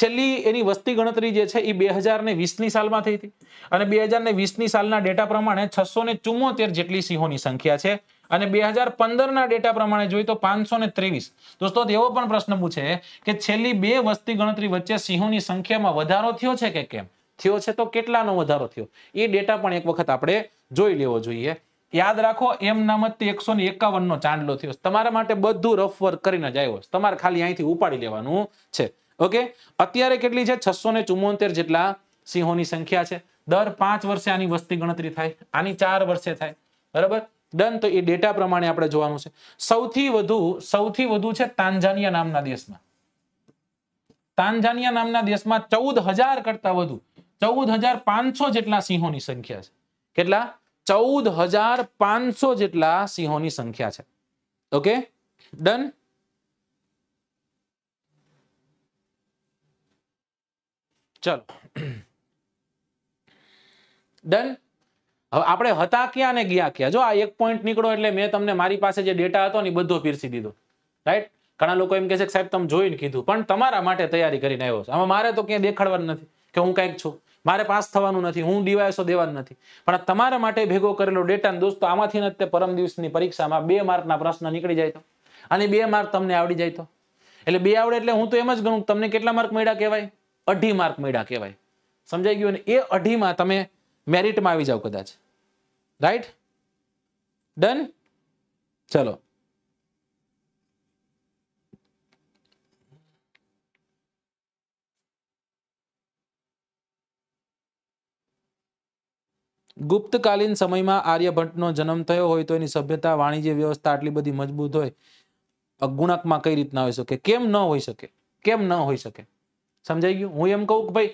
છેલ્લી એની વસ્તી ગણતરી જે છે એ બે હજાર ને વીસની સાલમાં થઈ હતી અને બે હજાર ને વીસની સાલના ડેટા પ્રમાણે છસો ને ચુમ્મોતેર જેટલી સિંહોની સંખ્યા છે અને બે હજાર પંદરના ડેટા પ્રમાણે જોઈએ તો પાંચસો ને ત્રેવીસ દોસ્તો એવો પણ પ્રશ્ન પૂછે કે છેલ્લી બે વસ્તી ગણતરી વચ્ચે સિંહોની સંખ્યામાં વધારો થયો છે કે કેમ થયો છે તો કેટલાનો વધારો થયો એ ડેટા પણ એક વખત આપણે જોઈ લેવો જોઈએ યાદ રાખો એમ નામ એકસો ને એકાવન નો ચાંદલો થયો તમારા માટે બધું રફ વર્ક કરીને જ આવ્યો તમારે ખાલી અહીંથી ઉપાડી લેવાનું છે ઓકે અત્યારે કેટલી છે છસો ને ચુમ્મોતેર જેટલા સિંહોની સંખ્યા છે દર પાંચ વર્ષે આની વસ્તી ગણતરી થાય આની ચાર વર્ષે થાય બરાબર ડન તો એ ડેટા પ્રમાણે આપણે જોવાનું છે સૌથી વધુ સૌથી વધુ છે તાંઝાનિયા નામના દેશમાં તાંઝાનિયા નામના દેશમાં ચૌદ હજાર કરતા વધુ ચૌદ હજાર પાંચસો જેટલા સિંહોની સંખ્યા છે કેટલા ચૌદ હજાર પાંચસો જેટલા સિંહોની સંખ્યા છે ઓકે ડન ચલો ડન હવે આપણે હતા ક્યાં ને ગયા ક્યાં જો આ એક પોઈન્ટ નીકળો એટલે મેં તમને મારી પાસે જે ડેટા હતો ને બધો પીરસી દીધો રાઈટ ઘણા લોકો એમ કહે છે કે સાહેબ તમે જોઈને કીધું પણ તમારા માટે તૈયારી કરીને આવ્યો છે મારે તો ક્યાંય દેખાડવાનું નથી કે હું કંઈક છું મારે પાસ થવાનું નથી હું ડીવાયસો દેવાનું નથી પણ તમારા માટે ભેગો કરેલો ડેટા દોસ્તો આમાંથી જ તે પરમ દિવસની પરીક્ષામાં બે માર્કના પ્રશ્ન નીકળી જાય તો અને બે માર્ક તમને આવડી જાય તો એટલે બે આવડે એટલે હું તો એમ જ ગણું તમને કેટલા માર્ક મળ્યા કહેવાય અઢી માર્ક મળ્યા કહેવાય સમજાઈ ગયું ને એ અઢીમાં તમે મેરિટમાં આવી જાઓ કદાચ રાઈટ ડન ચલો ગુપ્તકાલીન સમયમાં આર્યભટ્ટનો જન્મ થયો હોય તો એની સભ્યતા વાણિજ્ય વ્યવસ્થા આટલી બધી મજબૂત હોય અગુણાકમાં કઈ રીતના હોઈ શકે કેમ ન હોઈ શકે કેમ ન હોઈ શકે સમજાઈ ગયું હું એમ કહું કે ભાઈ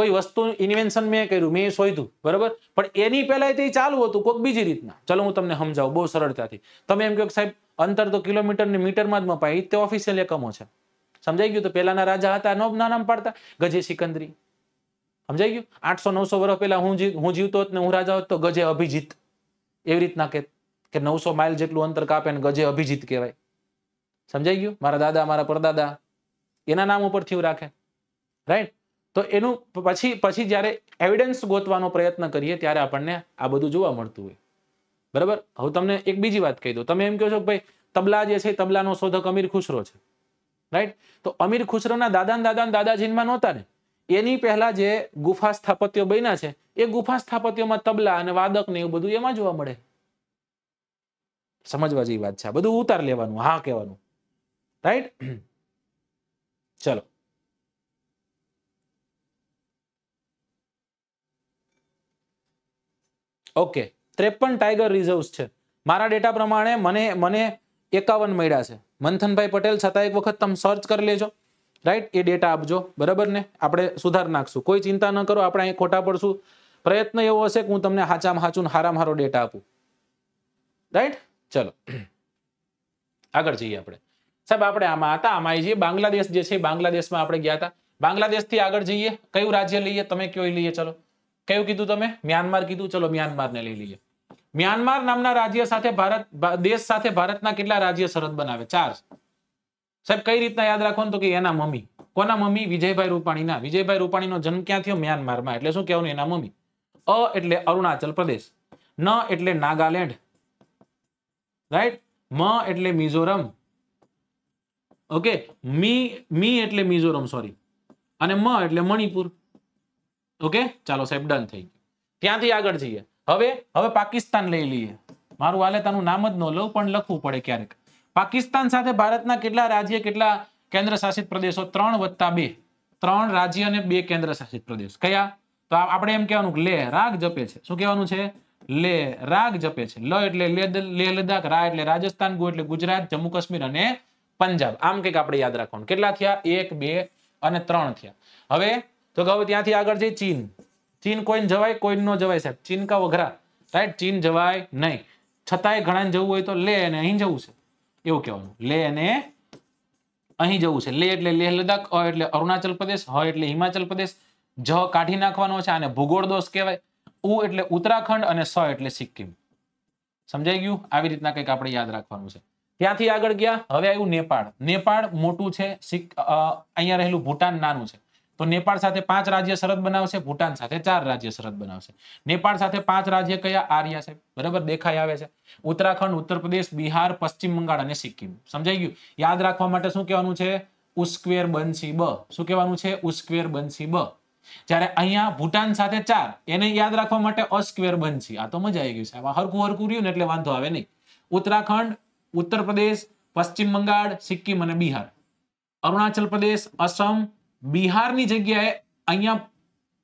કોઈ વસ્તુ ઇન્વેન્શન મેં કર્યું મેં શોધ્યું બરાબર પણ એની પહેલા તે ચાલુ હતું કોઈક બીજી રીતના ચલો હું તમને સમજાવું બહુ સરળતાથી તમે એમ કહો કે સાહેબ અંતર તો કિલોમીટર ને મીટરમાં જ મપાય તે ઓફિશિયલ એકમો છે સમજાઈ ગયું તો પહેલાના રાજા હતા નો નામ પાડતા ગજે સિકંદરી સમજાઈ ગયું આઠસો નવસો વર્ષ પહેલા હું હું જીવતો હોત ને હું રાજા હોત તો ગજે અભિજીત એવી રીતના કે કે નવસો માઇલ જેટલું અંતર કાપે ને ગજે અભિજીત કહેવાય સમજાઈ ગયું મારા દાદા મારા પરદાદા એના નામ ઉપરથી હું રાખે રાઈટ તો એનું પછી પછી જ્યારે એવિડન્સ ગોતવાનો પ્રયત્ન કરીએ ત્યારે આપણને આ બધું જોવા મળતું હોય બરાબર હવે તમને એક બીજી વાત કહી દઉં તમે એમ કહો છો કે ભાઈ તબલા જે છે તબલાનો શોધક અમીર ખુશરો છે રાઈટ તો અમીર ખુશરોના દાદા દાદા દાદાજીનમાં નહોતા ને એની પહેલા જે ગુફા સ્થાપત્યો બન્યા છે એ ગુફા સ્થાપત્યોમાં તબલા અને વાદક ને એવું બધું એમાં જોવા મળે સમજવા જેવી વાત છે બધું ઉતાર લેવાનું હા કહેવાનું રાઈટ ચલો ઓકે ત્રેપન ટાઈગર રિઝર્વ છે મારા ડેટા પ્રમાણે મને મને એકાવન મળ્યા છે મંથનભાઈ પટેલ છતાં એક વખત તમે સર્ચ કરી લેજો રાઈટ એ ડેટા આપજો બરાબર ને આપણે સુધાર નાખશું કોઈ ચિંતા ન કરો આપણે અહીં ખોટા પડશું પ્રયત્ન એવો હશે કે હું તમને હાચામાં હાચું હારામ હારો ડેટા આપું રાઈટ ચલો આગળ જઈએ આપણે સાહેબ આપણે આમાં હતા આમાં આવી જઈએ બાંગ્લાદેશ જે છે બાંગ્લાદેશમાં આપણે ગયા હતા બાંગ્લાદેશથી આગળ જઈએ કયું રાજ્ય લઈએ તમે કયો લઈએ ચલો કયું કીધું તમે મ્યાનમાર કીધું ચલો મ્યાનમારને લઈ લઈએ મ્યાનમાર નામના રાજ્ય સાથે ભારત દેશ સાથે ભારતના કેટલા રાજ્ય સરહદ બનાવે ચાર સાહેબ કઈ રીતના યાદ રાખવાનું તો કે એના મમ્મી કોના મમ્મી વિજયભાઈ રૂપાણીના વિજયભાઈ રૂપાણીનો જન્મ ક્યાં થયો મ્યાનમારમાં એટલે શું કહેવાનું એના મમ્મી અ એટલે અરુણાચલ પ્રદેશ ન એટલે નાગાલેન્ડ રાઈટ મ એટલે મિઝોરમ ઓકે મી મી એટલે મિઝોરમ સોરી અને મ એટલે મણિપુર ઓકે ચાલો સાહેબ ડન થઈ ત્યાંથી આગળ જઈએ હવે હવે પાકિસ્તાન લઈ લઈએ મારું આલેતાનું નામ જ ન લઉં પણ લખવું પડે ક્યારેક પાકિસ્તાન સાથે ભારતના કેટલા રાજ્ય કેટલા કેન્દ્ર શાસિત પ્રદેશો ત્રણ વત્તા બે ત્રણ રાજ્ય અને બે કેન્દ્ર શાસિત પ્રદેશ કયા તો આપણે એમ કહેવાનું લે રાગ જપે છે શું કહેવાનું છે લે રાગ જપે છે લ એટલે લેહ લદાખ રા એટલે રાજસ્થાન ગુ એટલે ગુજરાત જમ્મુ કાશ્મીર અને પંજાબ આમ કંઈક આપણે યાદ રાખવાનું કેટલા થયા એક બે અને ત્રણ થયા હવે તો કહો ત્યાંથી આગળ છે ચીન ચીન કોઈને જવાય કોઈને ન જવાય સાહેબ ચીન કા વઘરા રાઈટ ચીન જવાય નહીં છતાંય ઘણાને જવું હોય તો લે અને અહીં જવું છે એવું કહેવાનું લે અને અહીં જવું છે લે એટલે લેહ લદાખ અ એટલે અરુણાચલ પ્રદેશ હ એટલે હિમાચલ પ્રદેશ જ કાઢી નાખવાનો છે આને ભૂગોળ દોષ કહેવાય ઉ એટલે ઉત્તરાખંડ અને સ એટલે સિક્કિમ સમજાઈ ગયું આવી રીતના કંઈક આપણે યાદ રાખવાનું છે ત્યાંથી આગળ ગયા હવે આવ્યું નેપાળ નેપાળ મોટું છે અહીંયા રહેલું ભૂટાન નાનું છે તો નેપાળ સાથે પાંચ રાજ્ય સરહદ બનાવશે ભૂટાન સાથે ચાર રાજ્ય સરહદ બનાવશે નેપાળ સાથે પાંચ રાજ્ય કયા આર્યા છે બરાબર દેખાઈ આવે છે ઉત્તરાખંડ ઉત્તર પ્રદેશ બિહાર પશ્ચિમ બંગાળ અને સિક્કિમ સમજાઈ ગયું યાદ રાખવા માટે શું કહેવાનું છે ઉસ્કવેર બનશી બ શું કહેવાનું છે ઉસ્કવેર બનશી બ જ્યારે અહીંયા ભૂટાન સાથે ચાર એને યાદ રાખવા માટે અસ્કવેર બનશી આ તો મજા આવી ગયું સાહેબ હરકું હરકું રહ્યું ને એટલે વાંધો આવે નહીં ઉત્તરાખંડ ઉત્તરપ્રદેશ પશ્ચિમ બંગાળ સિક્કિમ અને બિહાર અરુણાચલ પ્રદેશ અસમ બિહારની જગ્યાએ અહીંયા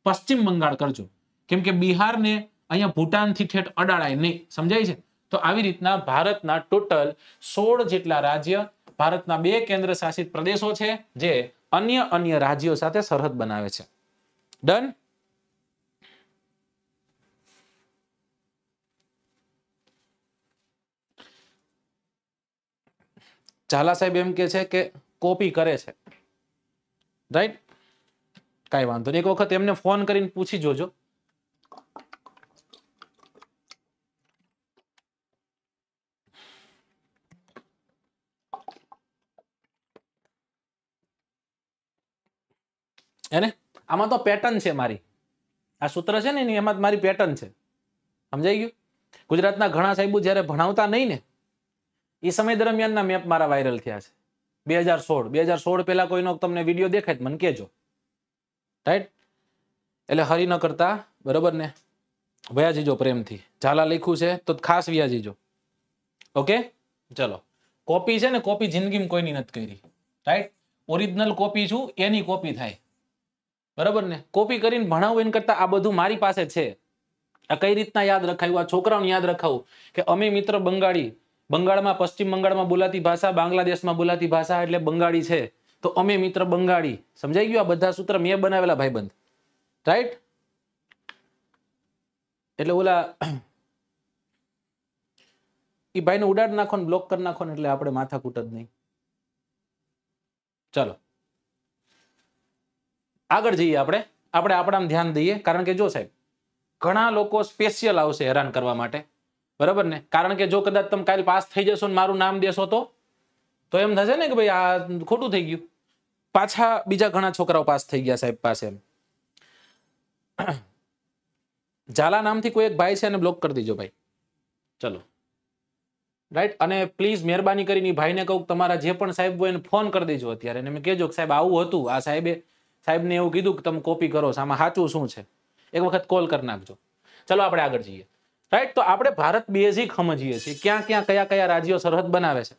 પશ્ચિમ બંગાળ કરજો કેમ કે બિહારને અહીંયા ભૂટાનથી ઠેઠ અડાડાય નહીં સમજાય છે તો આવી રીતના ભારતના ટોટલ સોળ જેટલા રાજ્ય ભારતના બે કેન્દ્ર શાસિત પ્રદેશો છે જે અન્ય અન્ય રાજ્યો સાથે સરહદ બનાવે છે ડન ઝાલા સાહેબ એમ કે છે કે કોપી કરે છે રાઈટ કાંઈ વાંધો નહીં એક વખત એમને ફોન કરીને પૂછી જોજો એને આમાં તો પેટર્ન છે મારી આ સૂત્ર છે ને એની એમાં મારી પેટર્ન છે સમજાઈ ગયું ગુજરાતના ઘણા સાહેબો જ્યારે ભણાવતા નહીં ને એ સમય દરમિયાનના મેપ મારા વાયરલ થયા છે બે હજાર સોળ બે હજાર સોળ પહેલા કોઈનો તમને વિડીયો દેખાય મને કહેજો રાઈટ એટલે હરી ન કરતા બરોબર ને વયાજીજો પ્રેમથી ઝાલા લખ્યું છે તો ખાસ વ્યાજીજો ઓકે ચલો કોપી છે ને કોપી જિંદગીમાં કોઈની નથી કરી રાઈટ ઓરિજિનલ કોપી છું એની કોપી થાય બરાબર ને કોપી કરીને ભણાવું એના કરતાં આ બધું મારી પાસે છે આ કઈ રીતના યાદ રખાયું આ છોકરાઓને યાદ રખાવું કે અમે મિત્ર બંગાળી બંગાળમાં પશ્ચિમ બંગાળમાં બોલાતી ભાષા બાંગ્લાદેશમાં બોલાતી ભાષા એટલે બંગાળી છે તો અમે મિત્ર બંગાળી સમજાઈ ગયું આ બધા સૂત્ર મેં બનાવેલા ભાઈબંધ રાઈટ એટલે ઓલા એ ભાઈને ઉડાડ નાખો બ્લોક કરી નાખો એટલે આપણે માથાકૂટ જ નહીં ચલો આગળ જઈએ આપણે આપણે આપણામાં ધ્યાન દઈએ કારણ કે જો સાહેબ ઘણા લોકો સ્પેશિયલ આવશે હેરાન કરવા માટે બરાબર ને કારણ કે જો કદાચ તમે કાલે પાસ થઈ જશો ને મારું નામ દેશો તો તો એમ થશે ને કે ભાઈ આ ખોટું થઈ ગયું પાછા બીજા ઘણા છોકરાઓ પાસ થઈ ગયા સાહેબ પાસે ઝાલા નામથી કોઈ એક ભાઈ છે એને બ્લોક કરી દીજો ભાઈ ચલો રાઈટ અને પ્લીઝ મહેરબાની કરીને ભાઈને કહું તમારા જે પણ સાહેબ હોય એને ફોન કરી દેજો અત્યારે એને કહેજો કે સાહેબ આવું હતું આ સાહેબે સાહેબને એવું કીધું કે તમે કોપી કરો આમાં સાચું શું છે એક વખત કોલ કરી નાખજો ચલો આપણે આગળ જઈએ રાઈટ તો આપણે ભારત બેઝિક સમજીએ છીએ ક્યાં ક્યાં કયા કયા રાજ્યો સરહદ બનાવે છે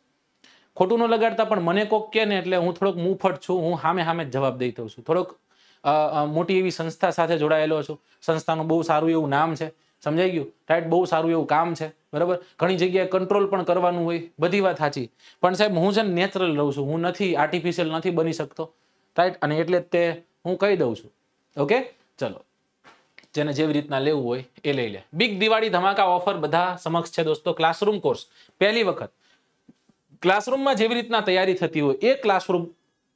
ખોટું ન લગાડતા પણ મને કોક કે ને એટલે હું થોડોક મુફટ છું હું સામે હામે જ જવાબ દઈ દઉં છું થોડોક મોટી એવી સંસ્થા સાથે જોડાયેલો છું સંસ્થાનું બહુ સારું એવું નામ છે સમજાઈ ગયું રાઈટ બહુ સારું એવું કામ છે બરાબર ઘણી જગ્યાએ કંટ્રોલ પણ કરવાનું હોય બધી વાત સાચી પણ સાહેબ હું છે ને નેચરલ રહું છું હું નથી આર્ટિફિશિયલ નથી બની શકતો રાઈટ અને એટલે તે હું કહી દઉં છું ઓકે ચલો જેને જેવી રીતના લેવું હોય એ લઈ લે બિગ દિવાળી ધમાકા ઓફર બધા સમક્ષ છે દોસ્તો ક્લાસરૂમ કોર્સ પહેલી વખત ક્લાસરૂમમાં જેવી રીતના તૈયારી થતી હોય એ ક્લાસરૂમ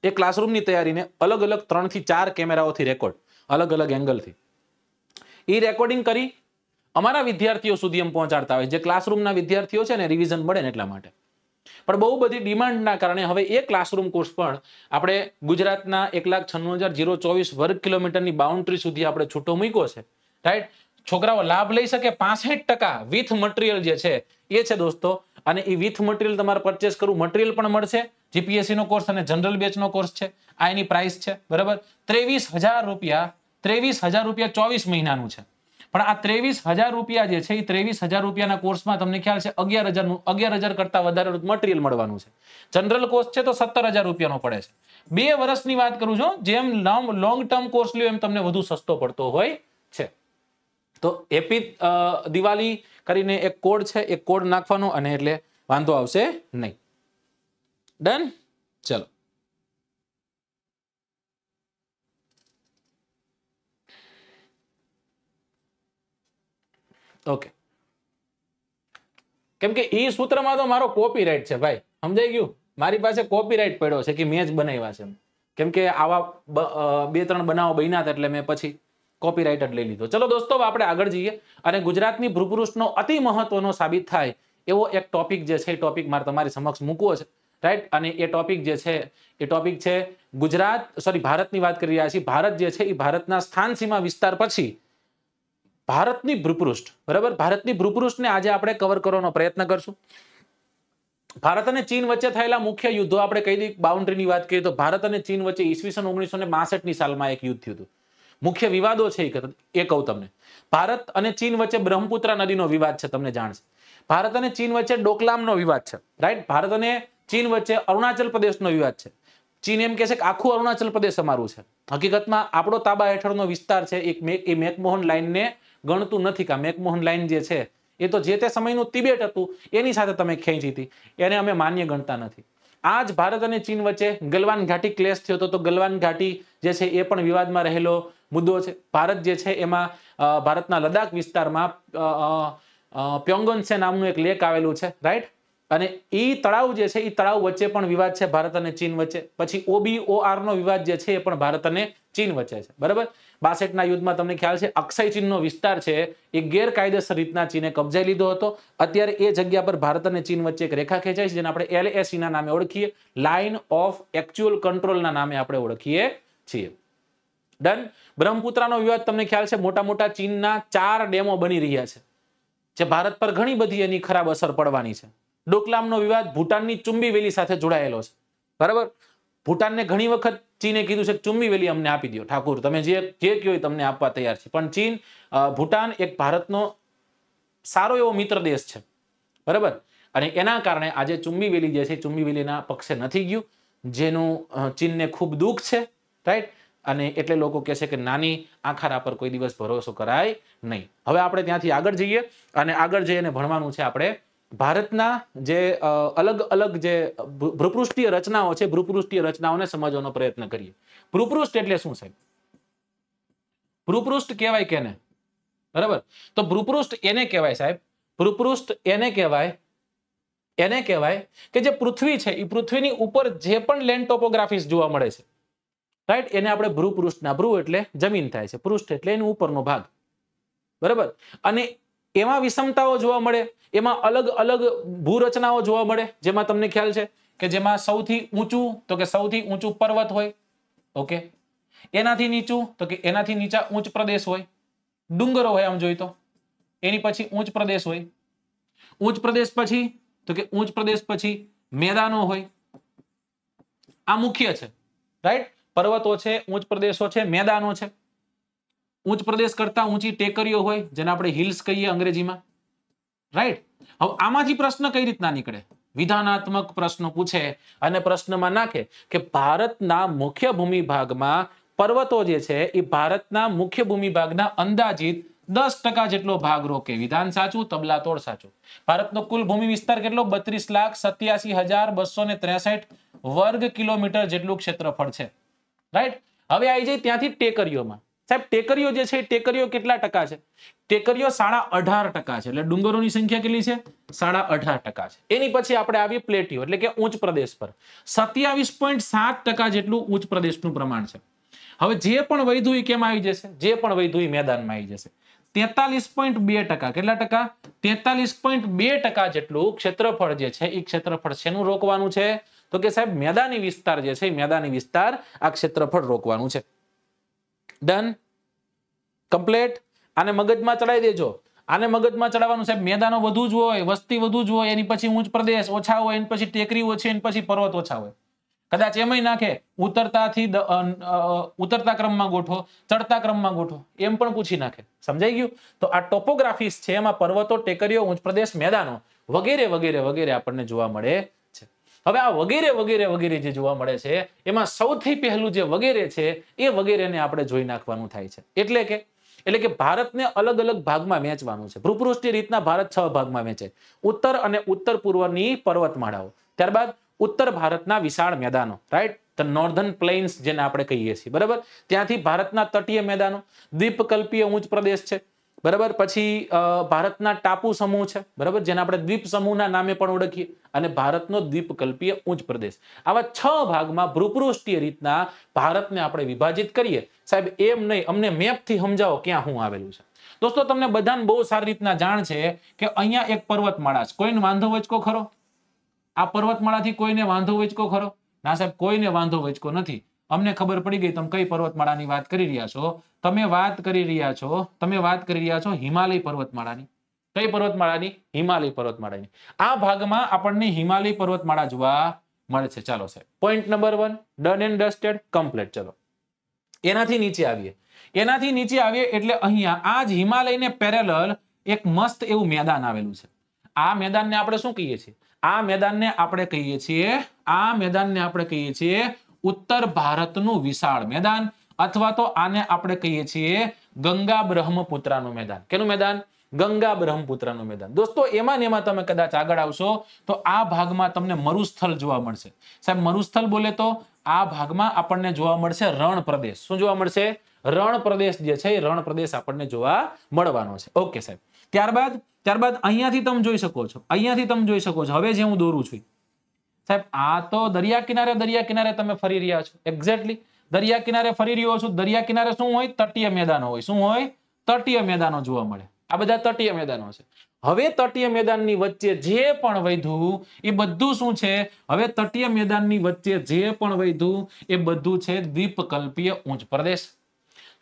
એ ક્લાસરૂમની તૈયારીને અલગ અલગ ત્રણથી ચાર કેમેરાઓથી રેકોર્ડ અલગ અલગ એંગલથી એ રેકોર્ડિંગ કરી અમારા વિદ્યાર્થીઓ સુધી એમ પહોંચાડતા હોય જે ક્લાસરૂમના વિદ્યાર્થીઓ છે ને રિવિઝન મળે ને એટલા માટે પણ બહુ બધી ડિમાન્ડના કારણે હવે એ ક્લાસરૂમ કોર્સ પણ આપણે ગુજરાતના એક લાખ છન્નું હજાર જીરો ચોવીસ વર્ગ કિલોમીટરની બાઉન્ડ્રી સુધી આપણે છૂટો મૂક્યો છે રાઈટ છોકરાઓ લાભ લઈ શકે પાસઠ ટકા વિથ મટીરિયલ જે છે એ છે દોસ્તો અને એ વિથ મટીરિયલ તમારે પરચેસ કરવું મટીરિયલ પણ મળશે જીપીએસસી નો કોર્સ અને જનરલ બેચ નો કોર્સ છે આ એની પ્રાઇસ છે બરાબર ત્રેવીસ હજાર રૂપિયા ત્રેવીસ હજાર રૂપિયા ચોવીસ મહિનાનું છે પણ આ ત્રેવીસ હજાર રૂપિયા જે છે એ ત્રેવીસ હજાર રૂપિયાના કોર્સમાં તમને ખ્યાલ છે અગિયાર હજારનું અગિયાર હજાર કરતા વધારે મટીરિયલ મળવાનું છે જનરલ કોર્સ છે તો સત્તર હજાર રૂપિયાનો પડે છે બે વર્ષની વાત કરું છું જેમ લોંગ ટર્મ કોર્સ લ્યો એમ તમને વધુ સસ્તો પડતો હોય છે તો એપી દિવાળી કરીને એક કોડ છે એક કોડ નાખવાનો અને એટલે વાંધો આવશે નહીં ડન ચલો ઓકે કેમ કે એ સૂત્રમાં તો મારો કોપીરાઇટ છે ભાઈ સમજાઈ ગયું મારી પાસે કોપીરાઇટ પડ્યો છે કે મેં જ બનાવ્યા છે કેમ કે આવા બે ત્રણ બનાવો બન્યા એટલે મેં પછી કોપીરાઇટ જ લઈ લીધો ચલો દોસ્તો આપણે આગળ જઈએ અને ગુજરાતની ભૂપૃષ્ઠનો અતિ મહત્વનો સાબિત થાય એવો એક ટોપિક જે છે એ ટોપિક મારે તમારી સમક્ષ મૂકવો છે રાઈટ અને એ ટોપિક જે છે એ ટોપિક છે ગુજરાત સોરી ભારતની વાત કરી રહ્યા છીએ ભારત જે છે એ ભારતના સ્થાન સીમા વિસ્તાર પછી ભારતની ભૃપૃષ્ઠ બરાબર ભારતની ભૂપૃષ્ઠને આજે આપણે કવર કરવાનો પ્રયત્ન કરશું ભારત અને ચીન વચ્ચે થયેલા મુખ્ય યુદ્ધો આપણે કહી દઈએ બાઉન્ડ્રીની વાત કરીએ તો ભારત અને ચીન વચ્ચે ઈસવીસન ઓગણીસો ને બાસઠની સાલમાં એક યુદ્ધ થયું હતું મુખ્ય વિવાદો છે એ કહું તમને ભારત અને ચીન વચ્ચે બ્રહ્મપુત્રા નદીનો વિવાદ છે તમને જાણશે ભારત અને ચીન વચ્ચે ડોકલામનો વિવાદ છે રાઈટ ભારત અને ચીન વચ્ચે અરુણાચલ પ્રદેશનો વિવાદ છે ચીન એમ કહે કે આખું અરુણાચલ પ્રદેશ અમારું છે હકીકતમાં આપણો તાબા હેઠળનો વિસ્તાર છે એક એ મેકમોહન લાઇનને ગણતું નથી કે મેકમોહન લાઇન જે છે એ તો જે તે સમયનું તિબેટ હતું એની સાથે તમે ખેંચી હતી એને અમે માન્ય ગણતા નથી આ જ ભારત અને ચીન વચ્ચે ગલવાન ઘાટી ક્લેશ થયો હતો તો ગલવાન ઘાટી જે છે એ પણ વિવાદમાં રહેલો મુદ્દો છે ભારત જે છે એમાં ભારતના લદાખ વિસ્તારમાં પ્યોંગોન્સે નામનું એક લેક આવેલું છે રાઈટ અને એ તળાવ જે છે એ તળાવ વચ્ચે પણ વિવાદ છે ભારત અને ચીન વચ્ચે પછી ઓબીઓઆર નો વિવાદ જે છે એ પણ ભારત અને ચીન વચ્ચે છે બરાબર બાસઠના યુદ્ધમાં તમને ખ્યાલ છે અક્ષય ચીનનો વિસ્તાર છે એ ગેરકાયદેસર રીતના ચીને કબજાઈ લીધો હતો અત્યારે એ જગ્યા પર ભારત અને ચીન વચ્ચે એક રેખા ખેંચાય છે જેને આપણે એલએસી ના નામે ઓળખીએ લાઇન ઓફ એકચ્યુઅલ કંટ્રોલના નામે આપણે ઓળખીએ છીએ ડન બ્રહ્મપુત્રાનો વિવાદ તમને ખ્યાલ છે મોટા મોટા ચીનના ચાર ડેમો બની રહ્યા છે જે ભારત પર ઘણી બધી એની ખરાબ અસર પડવાની છે ડોકલામનો વિવાદ ભૂટાનની ચુંબી વેલી સાથે જોડાયેલો છે બરાબર ભૂટાનને ઘણી વખત ચીને કીધું છે કે ચુમ્મી વેલી અમને આપી દો ઠાકુર તમે જે જે કહો તમને આપવા તૈયાર છે પણ ચીન ભૂટાન એક ભારતનો સારો એવો મિત્ર દેશ છે બરાબર અને એના કારણે આજે ચુંબી વેલી જે છે ચુંબી વેલીના પક્ષે નથી ગયું જેનું ચીનને ખૂબ દુઃખ છે રાઈટ અને એટલે લોકો કહે છે કે નાની આંખારા પર કોઈ દિવસ ભરોસો કરાય નહીં હવે આપણે ત્યાંથી આગળ જઈએ અને આગળ જઈને ભણવાનું છે આપણે ભારતના જે અલગ અલગ જે ભૂપૃષ્ઠીય રચનાઓ છે ભૂપૃષ્ઠીય રચનાઓને સમજવાનો પ્રયત્ન કરીએ ભૂપૃષ્ઠ એટલે શું સાહેબ ભૂપૃષ્ઠ કહેવાય કેને બરાબર તો ભૂપૃષ્ઠ એને કહેવાય સાહેબ ભૂપૃષ્ઠ એને કહેવાય એને કહેવાય કે જે પૃથ્વી છે એ પૃથ્વીની ઉપર જે પણ લેન્ડ ટોપોગ્રાફીસ જોવા મળે છે રાઈટ એને આપણે ભૂપૃષ્ઠના ભ્રુ એટલે જમીન થાય છે પૃષ્ઠ એટલે એની ઉપરનો ભાગ બરાબર અને એમાં વિષમતાઓ જોવા મળે એમાં અલગ અલગ ભૂરચનાઓ જોવા મળે જેમાં તમને ખ્યાલ છે કે જેમાં સૌથી ઊંચું તો કે સૌથી ઊંચું પર્વત હોય ઓકે એનાથી નીચું તો કે એનાથી નીચા ઊંચ પ્રદેશ હોય ડુંગરો હોય આમ જોઈ તો એની પછી ઊંચ પ્રદેશ હોય ઊંચ પ્રદેશ પછી તો કે ઊંચ પ્રદેશ પછી મેદાનો હોય આ મુખ્ય છે રાઈટ પર્વતો છે ઊંચ પ્રદેશો છે મેદાનો છે ઉચ્ચ પ્રદેશ કરતા ઊંચી ટેકરીઓ હોય જેને આપણે હિલ્સ કહીએ અંગ્રેજીમાં રાઈટ હવે આમાંથી પ્રશ્ન કઈ રીતના નીકળે વિધાનાત્મક પ્રશ્નો પૂછે અને પ્રશ્નમાં નાખે કે ભારતના મુખ્ય ભૂમિ ભાગમાં પર્વતો જે છે એ ભારતના મુખ્ય ભૂમિ ભાગના અંદાજિત દસ ટકા જેટલો ભાગ રોકે વિધાન સાચું તબલા તોડ સાચું ભારતનો કુલ ભૂમિ વિસ્તાર કેટલો બત્રીસ લાખ સત્યાસી હજાર બસો ને ત્રેસઠ વર્ગ કિલોમીટર જેટલું ક્ષેત્રફળ છે રાઈટ હવે આવી જાય ત્યાંથી ટેકરીઓમાં સાહેબ ટેકરીઓ જે છે ટેકરીઓ કેટલા ટકા છે ટેકરીઓ સાડા અઢાર ટકા છે એટલે ડુંગરોની સંખ્યા કેટલી છે સાડા અઢાર ટકા છે એની પછી આપણે આવી પ્લેટીઓ એટલે કે ઉચ્ચ પ્રદેશ પર સત્યાવીસ પોઈન્ટ સાત ટકા જેટલું ઉચ્ચ પ્રદેશનું પ્રમાણ છે હવે જે પણ વૈધુ એ કેમ આવી જશે જે પણ વૈધુ મેદાનમાં આવી જશે તેતાલીસ પોઈન્ટ બે ટકા કેટલા ટકા તેતાલીસ પોઈન્ટ બે ટકા જેટલું ક્ષેત્રફળ જે છે એ ક્ષેત્રફળ શેનું રોકવાનું છે તો કે સાહેબ મેદાની વિસ્તાર જે છે મેદાની વિસ્તાર આ ક્ષેત્રફળ રોકવાનું છે ડન કમ્પ્લેટ આને મગજમાં ચડાવી દેજો આને મગજમાં ચડાવવાનું સાહેબ મેદાનો વધુ જ હોય વસ્તી વધુ જ હોય એની પછી ઊંચ પ્રદેશ ઓછા હોય એની પછી ટેકરી ઓછી એની પછી પર્વત ઓછા હોય કદાચ એમય નાખે ઉતરતાથી ઉતરતા ક્રમમાં ગોઠવો ચડતા ક્રમમાં ગોઠવો એમ પણ પૂછી નાખે સમજાઈ ગયું તો આ ટોપોગ્રાફીસ છે એમાં પર્વતો ટેકરીઓ ઊંચ પ્રદેશ મેદાનો વગેરે વગેરે વગેરે આપણને જોવા મળે હવે આ વગેરે વગેરે વગેરે જે જોવા મળે છે એમાં સૌથી પહેલું જે વગેરે છે એ વગેરેને આપણે જોઈ નાખવાનું થાય છે એટલે કે એટલે કે ભારતને અલગ અલગ ભાગમાં વહેંચવાનું છે ભૂપૃષ્ઠી રીતના ભારત છ ભાગમાં વેચે ઉત્તર અને ઉત્તર પૂર્વની પર્વતમાળાઓ ત્યારબાદ ઉત્તર ભારતના વિશાળ મેદાનો રાઈટ ધ નોર્ધન પ્લેન્સ જેને આપણે કહીએ છીએ બરાબર ત્યાંથી ભારતના તટીય મેદાનો દ્વીપકલ્પીય ઉચ્ચ પ્રદેશ છે બરાબર પછી ભારતના ટાપુ સમૂહ છે બરાબર જેને આપણે દ્વીપ સમૂહના નામે પણ ઓળખીએ અને ભારતનો દ્વીપકલ્પીય ઉચ્ચ પ્રદેશ આવા છ ભાગમાં ભૂપૃષ્ઠીય રીતના ભારતને આપણે વિભાજિત કરીએ સાહેબ એમ નહીં અમને મેપથી સમજાવો ક્યાં હું આવેલું છે દોસ્તો તમને બધાને બહુ સારી રીતના જાણ છે કે અહીંયા એક પર્વતમાળા છે કોઈને વાંધો વચકો ખરો આ પર્વતમાળાથી કોઈને વાંધો વચકો ખરો ના સાહેબ કોઈને વાંધો વચકો નથી અમને ખબર પડી ગઈ તમે કઈ પર્વતમાળાની વાત કરી રહ્યા છો તમે વાત કરી રહ્યા છો તમે વાત કરી રહ્યા છો હિમાલય પર્વતમાળાની કઈ પર્વતમાળાની હિમાલય પર્વતમાળાની આ ભાગમાં આપણને હિમાલય પર્વતમાળા જોવા મળે છે ચાલો સાહેબ point number one done and dusted complete ચલો એનાથી નીચે આવીએ એનાથી નીચે આવીએ એટલે અહીંયા આ જ હિમાલયને પેરેલલ એક મસ્ત એવું મેદાન આવેલું છે આ મેદાનને આપણે શું કહીએ છીએ આ મેદાનને આપણે કહીએ છીએ આ મેદાનને આપણે કહીએ છીએ ઉત્તર ભારતનું વિશાળ મેદાન અથવા તો આને આપણે કહીએ છીએ ગંગા બ્રહ્મપુત્રાનું મેદાન કેનું મેદાન ગંગા બ્રહ્મપુત્રાનું મેદાન દોસ્તો એમાં એમાં તમે કદાચ આગળ આવશો તો આ ભાગમાં તમને મરુસ્થળ જોવા મળશે સાહેબ મરુસ્થળ બોલે તો આ ભાગમાં આપણને જોવા મળશે રણ પ્રદેશ શું જોવા મળશે રણ પ્રદેશ જે છે એ રણ પ્રદેશ આપણને જોવા મળવાનો છે ઓકે સાહેબ ત્યારબાદ ત્યારબાદ અહીંયાથી તમે જોઈ શકો છો અહીંયાથી તમે જોઈ શકો છો હવે જે હું દોરું છું સાહેબ આ તો દરિયા કિનારે દરિયા કિનારે તમે ફરી રહ્યા છો એક્ઝેક્ટલી દરિયા કિનારે ફરી રહ્યો છું દરિયા કિનારે શું હોય તટીય મેદાનો હોય શું હોય તટીય મેદાનો જોવા મળે આ બધા તટીય મેદાનો છે હવે તટીય મેદાનની વચ્ચે જે પણ વૈધું એ બધું શું છે હવે તટીય મેદાનની વચ્ચે જે પણ વૈધું એ બધું છે દ્વીપકલ્પીય ઊંચ પ્રદેશ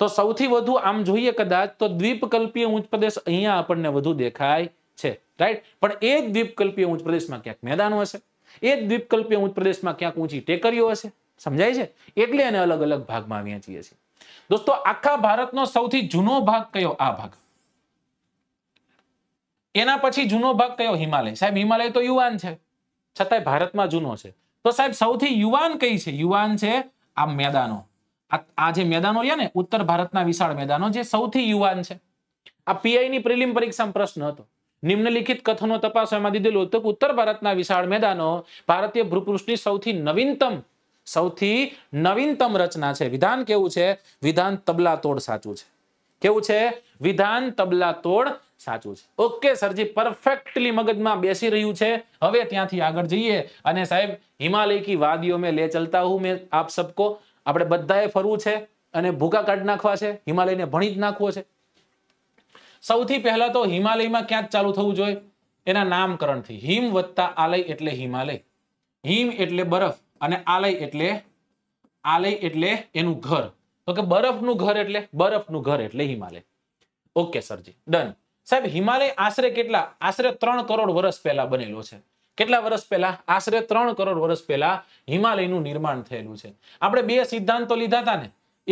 તો સૌથી વધુ આમ જોઈએ કદાચ તો દ્વીપકલ્પીય ઊંચ પ્રદેશ અહીંયા આપણને વધુ દેખાય છે રાઈટ પણ એ દ્વીપકલ્પીય ઊંચ પ્રદેશમાં ક્યાંક મેદાનો હશે એ જ દ્વીપકલ્પીય ઉત્પ્રદેશમાં ક્યાંક ઊંચી ટેકરીઓ હશે સમજાય છે એટલે એને અલગ અલગ ભાગમાં વહેંચીએ છીએ દોસ્તો આખા ભારતનો સૌથી જૂનો ભાગ કયો આ ભાગ એના પછી જૂનો ભાગ કયો હિમાલય સાહેબ હિમાલય તો યુવાન છે છતાંય ભારતમાં જૂનો છે તો સાહેબ સૌથી યુવાન કઈ છે યુવાન છે આ મેદાનો આ જે મેદાનો રહ્યા ને ઉત્તર ભારતના વિશાળ મેદાનો જે સૌથી યુવાન છે આ પીઆઈ ની પ્રિલિમ પરીક્ષામાં પ્રશ્ન હતો નિમ્નલિખિત કથનો તપાસ એમાં દીધેલું તો ઉત્તર ભારતના વિશાળ મેદાનો ભારતીય ભૂપૃષ્ઠની સૌથી નવીનતમ સૌથી નવીનતમ રચના છે વિધાન કેવું છે વિધાન તબલા તોડ સાચું છે કેવું છે વિધાન તબલા તોડ સાચું છે ઓકે સરજી પરફેક્ટલી મગજમાં બેસી રહ્યું છે હવે ત્યાંથી આગળ જઈએ અને સાહેબ હિમાલય કી વાદીઓ મેં લે ચલતા હું મેં આપ સબકો આપણે બધાએ ફરવું છે અને ભૂકા કાઢ નાખવા છે હિમાલયને ભણી જ નાખવો છે સૌથી પહેલા તો હિમાલયમાં ક્યાંક ચાલુ થવું જોઈએ એના નામકરણથી હિમ વત્તા આલય એટલે હિમાલય હિમ એટલે બરફ અને આલય એટલે આલય એટલે એનું ઘર તો કે બરફનું ઘર એટલે બરફનું ઘર એટલે હિમાલય ઓકે સરજી ડન સાહેબ હિમાલય આશરે કેટલા આશરે ત્રણ કરોડ વર્ષ પહેલા બનેલો છે કેટલા વર્ષ પહેલા આશરે ત્રણ કરોડ વર્ષ પહેલા હિમાલયનું નિર્માણ થયેલું છે આપણે બે સિદ્ધાંતો લીધા હતા ને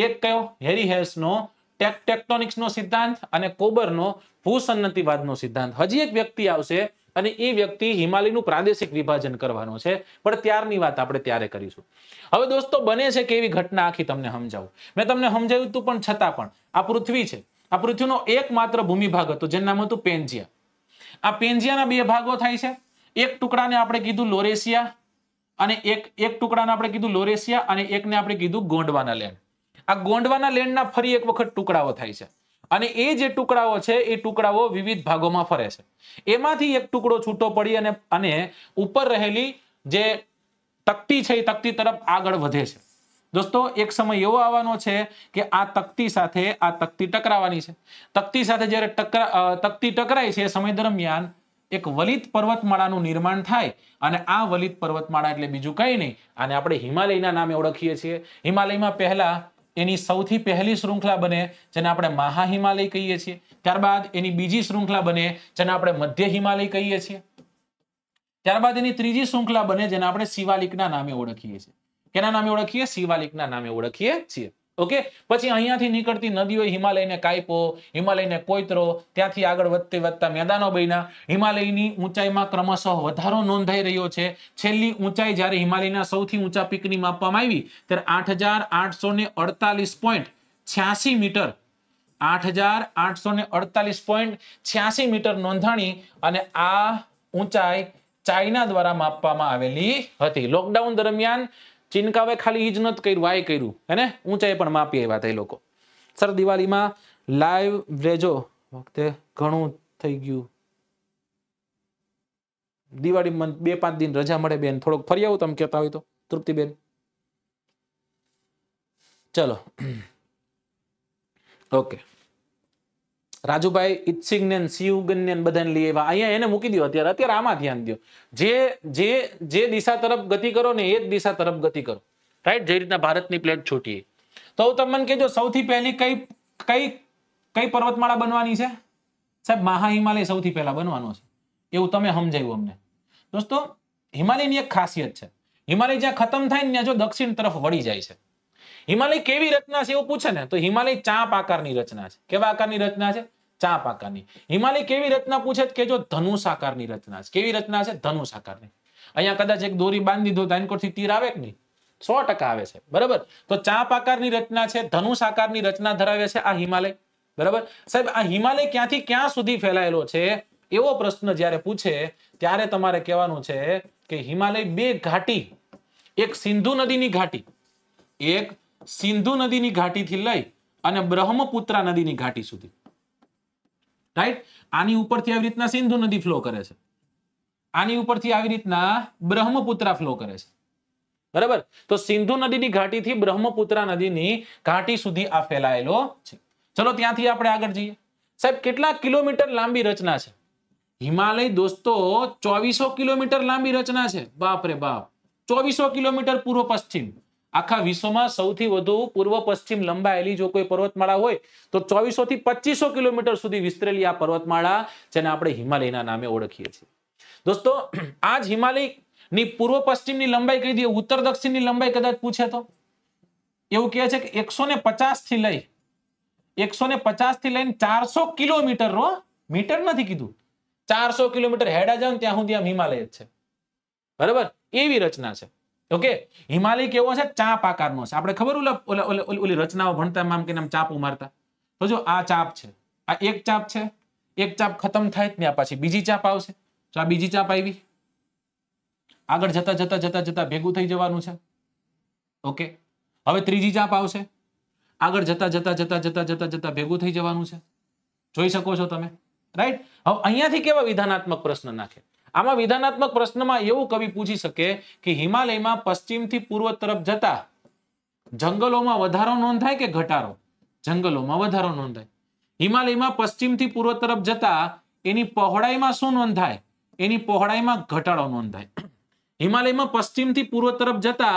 એક કયો હેરી હેસનો ટેક્ટોનિક્સનો સિદ્ધાંત અને કોબરનો ભૂસંનતિવાદનો સિદ્ધાંત હજી એક વ્યક્તિ આવશે અને એ વ્યક્તિ હિમાલયનું પ્રાદેશિક વિભાજન કરવાનો છે પણ ત્યારની વાત આપણે ત્યારે કરીશું હવે દોસ્તો બને છે કે એવી ઘટના આખી તમને સમજાવું મેં તમને સમજાવ્યું હતું પણ છતાં પણ આ પૃથ્વી છે આ પૃથ્વીનો એકમાત્ર ભૂમિભાગ હતો જેનું નામ હતું પેન્જિયા આ પેન્જિયાના બે ભાગો થાય છે એક ટુકડાને આપણે કીધું લોરેશિયા અને એક એક ટુકડાને આપણે કીધું લોરેશિયા અને એકને આપણે કીધું ગોંડવાના લેન્ડ આ ગોંડવાના લેન્ડના ફરી એક વખત ટુકડાઓ થાય છે અને એ જે ટુકડાઓ છે એ ટુકડાઓ વિવિધ ભાગોમાં ફરે છે એમાંથી એક ટુકડો છૂટો પડી અને અને ઉપર રહેલી જે તકતી છે એ તકતી તરફ આગળ વધે છે દોસ્તો એક સમય એવો આવવાનો છે કે આ તકતી સાથે આ તકતી ટકરાવાની છે તકતી સાથે જ્યારે તકતી ટકરાય છે એ સમય દરમિયાન એક વલિત પર્વતમાળાનું નિર્માણ થાય અને આ વલિત પર્વતમાળા એટલે બીજું કંઈ નહીં અને આપણે હિમાલયના નામે ઓળખીએ છીએ હિમાલયમાં પહેલા એની સૌથી પહેલી શૃંખલા બને જેને આપણે મહા હિમાલય કહીએ છીએ ત્યારબાદ એની બીજી શૃંખલા બને જેને આપણે મધ્ય હિમાલય કહીએ છીએ ત્યારબાદ એની ત્રીજી શૃંખલા બને જેને આપણે શિવાલિકના નામે ઓળખીએ છીએ કેના નામે ઓળખીએ શિવાલિકના નામે ઓળખીએ છીએ ઓકે પછી અહીંયાથી નીકળતી નદીઓ હિમાલયને કાયપો હિમાલયને કોઈતરો ત્યાંથી આગળ વધતી વધતા મેદાનો બન્યા હિમાલયની ઊંચાઈમાં ક્રમશઃ વધારો નોંધાઈ રહ્યો છે છેલ્લી ઊંચાઈ જ્યારે હિમાલયના સૌથી ઊંચા પીકની માપવામાં આવી ત્યારે આઠ હજાર આઠસો ને અડતાલીસ પોઈન્ટ છ્યાસી મીટર આઠ હજાર આઠસો ને અડતાલીસ પોઈન્ટ છ્યાસી મીટર નોંધાણી અને આ ઊંચાઈ ચાઇના દ્વારા માપવામાં આવેલી હતી લોકડાઉન દરમિયાન ચિનકાવે ખાલી એ જ નથી કર્યું આય કર્યું હે ઊંચાઈ પણ માપી આવ્યા હતા એ લોકો સર દિવાળીમાં લાઈવ રેજો વખતે ઘણું થઈ ગયું દિવાળીમાં બે પાંચ દિન રજા મળે બેન થોડોક ફરી આવું તમે કહેતા હોય તો તૃપ્તિબેન ચલો ઓકે રાજુભાઈ ઇત્સિંગને શિવગનને બધાને લઈ આવ્યા અહીંયા એને મૂકી દો અત્યારે અત્યારે આમાં ધ્યાન દો જે જે જે દિશા તરફ ગતિ કરો ને એ જ દિશા તરફ ગતિ કરો રાઈટ જે રીતના ભારતની પ્લેટ છૂટીએ તો હું તમને મને કહેજો સૌથી પહેલી કઈ કઈ કઈ પર્વતમાળા બનવાની છે સાહેબ મહા હિમાલય સૌથી પહેલા બનવાનો છે એવું તમે સમજાયું અમને દોસ્તો હિમાલયની એક ખાસિયત છે હિમાલય જ્યાં ખતમ થાય ને ત્યાં જો દક્ષિણ તરફ વળી જાય છે હિમાલય કેવી રચના છે એવું પૂછે ને તો હિમાલય ચાપ આકારની રચના છે કેવા આકારની રચના છે ચા આકારની હિમાલય કેવી રચના પૂછે કે જો ધનુષાકારની રચના છે કેવી રચના છે ધનુષ અહીંયા કદાચ એક દોરી બાંધી દો દાનકોટથી તીર આવે કે નહીં સો ટકા આવે છે બરાબર તો ચાપ આકારની રચના છે ધનુષ આકારની રચના ધરાવે છે આ હિમાલય બરાબર સાહેબ આ હિમાલય ક્યાંથી ક્યાં સુધી ફેલાયેલો છે એવો પ્રશ્ન જ્યારે પૂછે ત્યારે તમારે કહેવાનું છે કે હિમાલય બે ઘાટી એક સિંધુ નદીની ઘાટી એક સિંધુ નદીની ઘાટીથી લઈ અને બ્રહ્મપુત્રા નદીની ઘાટી સુધી રાઈટ આની ઉપરથી આવી રીતના સિંધુ નદી ફ્લો કરે છે આની ઉપરથી આવી રીતના બ્રહ્મપુત્રા ફ્લો કરે છે બરાબર તો સિંધુ નદીની ઘાટીથી બ્રહ્મપુત્રા નદીની ઘાટી સુધી આ ફેલાયેલો છે ચલો ત્યાંથી આપણે આગળ જઈએ સાહેબ કેટલા કિલોમીટર લાંબી રચના છે હિમાલય દોસ્તો ચોવીસો કિલોમીટર લાંબી રચના છે બાપરે બાપ ચોવીસો કિલોમીટર પૂર્વ પશ્ચિમ આખા વિશ્વમાં સૌથી વધુ પૂર્વ પશ્ચિમ લંબાયેલી જો કોઈ પર્વતમાળા હોય તો ચોવીસો થી પચીસો કિલોમીટર સુધી વિસ્તરેલી આ પર્વતમાળા જેને આપણે હિમાલયના નામે ઓળખીએ છીએ દોસ્તો આ જ હિમાલયની પૂર્વ પશ્ચિમની લંબાઈ કહી દઈએ ઉત્તર દક્ષિણની લંબાઈ કદાચ પૂછે તો એવું કહે છે કે એકસો ને પચાસ થી લઈ એકસો ને પચાસ થી લઈને ચારસો કિલોમીટર રો મીટર નથી કીધું ચારસો કિલોમીટર હેડા જાવ ત્યાં સુધી આમ હિમાલય જ છે બરાબર એવી રચના છે ઓકે હિમાલય કેવો છે ચાપ આકારનો છે આપણે ખબર ઓલા ઓલી રચનાઓ ભણતા આમ કે આમ ચાપ ઉમારતા તો જો આ ચાપ છે આ એક ચાપ છે એક ચાપ ખતમ થાય ત્યાં પાછી બીજી ચાપ આવશે તો આ બીજી ચાપ આવી આગળ જતા જતા જતા જતા ભેગું થઈ જવાનું છે ઓકે હવે ત્રીજી ચાપ આવશે આગળ જતા જતા જતા જતા જતા જતા ભેગું થઈ જવાનું છે જોઈ શકો છો તમે રાઈટ હવે અહીંયાથી કેવા વિધાનાત્મક પ્રશ્ન નાખે આમાં વિધાનાત્મક પ્રશ્નમાં એવું કવિ પૂછી શકે કે હિમાલયમાં પશ્ચિમથી પૂર્વ તરફ જતા જંગલોમાં વધારો નોંધાય કે ઘટાડો જંગલોમાં વધારો નોંધાય હિમાલયમાં પશ્ચિમથી પૂર્વ તરફ જતા એની પહોળાઈમાં શું નોંધાય એની પહોળાઈમાં ઘટાડો નોંધાય હિમાલયમાં પશ્ચિમથી પૂર્વ તરફ જતા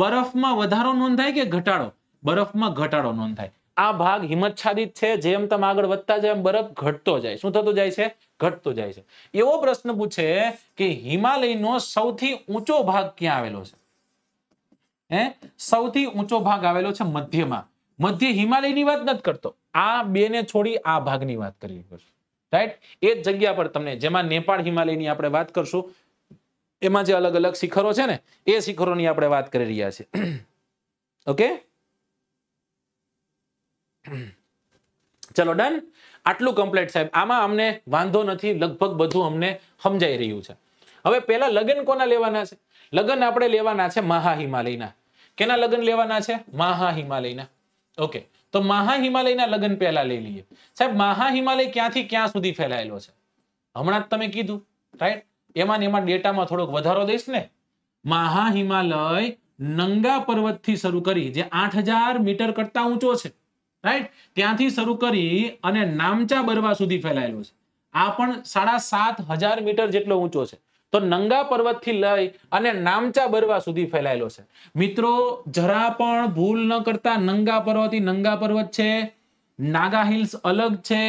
બરફમાં વધારો નોંધાય કે ઘટાડો બરફમાં ઘટાડો નોંધાય આ ભાગ હિમચ્છાદિત છે જેમ તમે આગળ વધતા જાય બરફ ઘટતો જાય શું થતો જાય છે ઘટતો જાય છે એવો પ્રશ્ન પૂછે કે હિમાલયનો સૌથી ઊંચો ભાગ ક્યાં આવેલો છે હે સૌથી ઊંચો ભાગ આવેલો છે મધ્યમાં મધ્ય હિમાલયની વાત નથી કરતો આ બે છોડી આ ભાગની વાત કરી રાઈટ એ જ જગ્યા પર તમને જેમાં નેપાળ હિમાલયની આપણે વાત કરશું એમાં જે અલગ અલગ શિખરો છે ને એ શિખરોની આપણે વાત કરી રહ્યા છીએ ઓકે ચલો ડન આટલું કમ્પ્લેટ સાહેબ આમાં અમને વાંધો નથી લગભગ બધું અમને સમજાઈ રહ્યું છે હવે પહેલા લગ્ન કોના લેવાના છે લગ્ન આપણે લેવાના છે મહા હિમાલયના કેના લગ્ન લેવાના છે મહા હિમાલયના ઓકે તો મહા હિમાલયના લગ્ન પહેલા લઈ લઈએ સાહેબ મહા હિમાલય ક્યાંથી ક્યાં સુધી ફેલાયેલો છે હમણાં જ તમે કીધું રાઈટ એમાં એમાં ડેટામાં થોડોક વધારો દઈશ ને મહા હિમાલય નંગા પર્વતથી શરૂ કરી જે આઠ મીટર કરતા ઊંચો છે રાઈટ ત્યાંથી શરૂ કરી અને નામચા બરવા સુધી ફેલાયેલો છે આ પણ સાડા સાત હજાર મીટર જેટલો ઊંચો છે તો નંગા પર્વતથી લઈ અને નામચા બરવા સુધી ફેલાયેલો છે મિત્રો જરા પણ ભૂલ ન કરતા નંગા પર્વત નંગા પર્વત છે નાગા હિલ્સ અલગ છે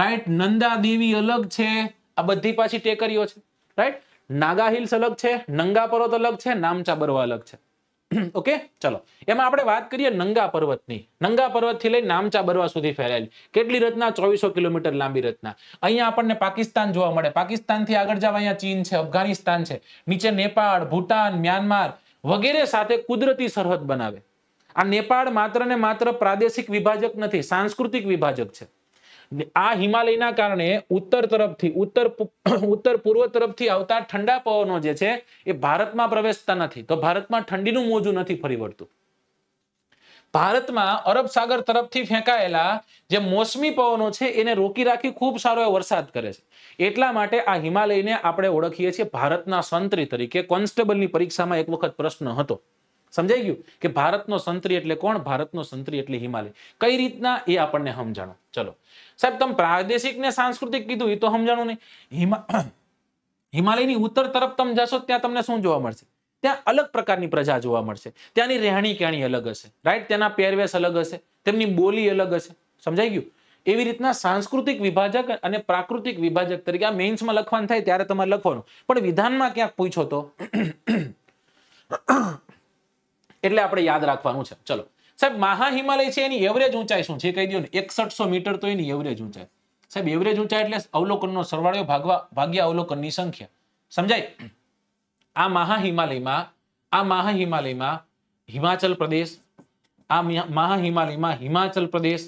રાઈટ નંદા દેવી અલગ છે આ બધી પાછી ટેકરીઓ છે રાઈટ નાગા હિલ્સ અલગ છે નંગા પર્વત અલગ છે નામચા બરવા અલગ છે ઓકે ચલો એમાં આપણે વાત કરીએ નંગા પર્વતની નંગા પર્વતથી લઈ નામચા બરવા સુધી ફેલાયેલી કેટલી રચના ચોવીસો કિલોમીટર લાંબી રચના અહીંયા આપણને પાકિસ્તાન જોવા મળે પાકિસ્તાનથી આગળ જવા અહીંયા ચીન છે અફઘાનિસ્તાન છે નીચે નેપાળ ભૂટાન મ્યાનમાર વગેરે સાથે કુદરતી સરહદ બનાવે આ નેપાળ માત્ર ને માત્ર પ્રાદેશિક વિભાજક નથી સાંસ્કૃતિક વિભાજક છે આ હિમાલયના કારણે ઉત્તર તરફથી ઉત્તર ઉત્તર પૂર્વ તરફથી આવતા ઠંડા પવનો જે છે એ ભારતમાં પ્રવેશતા નથી તો ભારતમાં ઠંડીનું મોજું નથી ફરી વળતું ભારતમાં અરબ સાગર તરફથી ફેંકાયેલા જે મોસમી પવનો છે એને રોકી રાખી ખૂબ સારો એવો વરસાદ કરે છે એટલા માટે આ હિમાલયને આપણે ઓળખીએ છીએ ભારતના સંતરી તરીકે કોન્સ્ટેબલની પરીક્ષામાં એક વખત પ્રશ્ન હતો સમજાઈ ગયું કે ભારતનો સંતરી એટલે કોણ ભારતનો સંતરી એટલે હિમાલય કઈ રીતના એ આપણને સમજાણો ચલો સાહેબ તમે પ્રાદેશિક ને સાંસ્કૃતિક કીધું એ તો સમજાણું નહીં હિમા હિમાલયની ઉત્તર તરફ તમે જશો ત્યાં તમને શું જોવા મળશે ત્યાં અલગ પ્રકારની પ્રજા જોવા મળશે ત્યાંની રહેણી કહેણી અલગ હશે રાઈટ તેના પહેરવેશ અલગ હશે તેમની બોલી અલગ હશે સમજાઈ ગયું એવી રીતના સાંસ્કૃતિક વિભાજક અને પ્રાકૃતિક વિભાજક તરીકે આ મેઇન્સમાં લખવાનું થાય ત્યારે તમારે લખવાનું પણ વિધાનમાં ક્યાંક પૂછો તો એટલે આપણે યાદ રાખવાનું છે ચલો સાહેબ મહા હિમાલય છે એની એવરેજ ઊંચાઈ શું છે કહી દો ને એકસઠસો મીટર તો એની એવરેજ ઊંચાઈ સાહેબ એવરેજ ઊંચાઈ એટલે અવલોકનનો સરવાળો ભાગવા ભાગ્યા અવલોકનની સંખ્યા સમજાય આ મહા હિમાલયમાં આ મહા હિમાલયમાં હિમાચલ પ્રદેશ આ મહા હિમાલયમાં હિમાચલ પ્રદેશ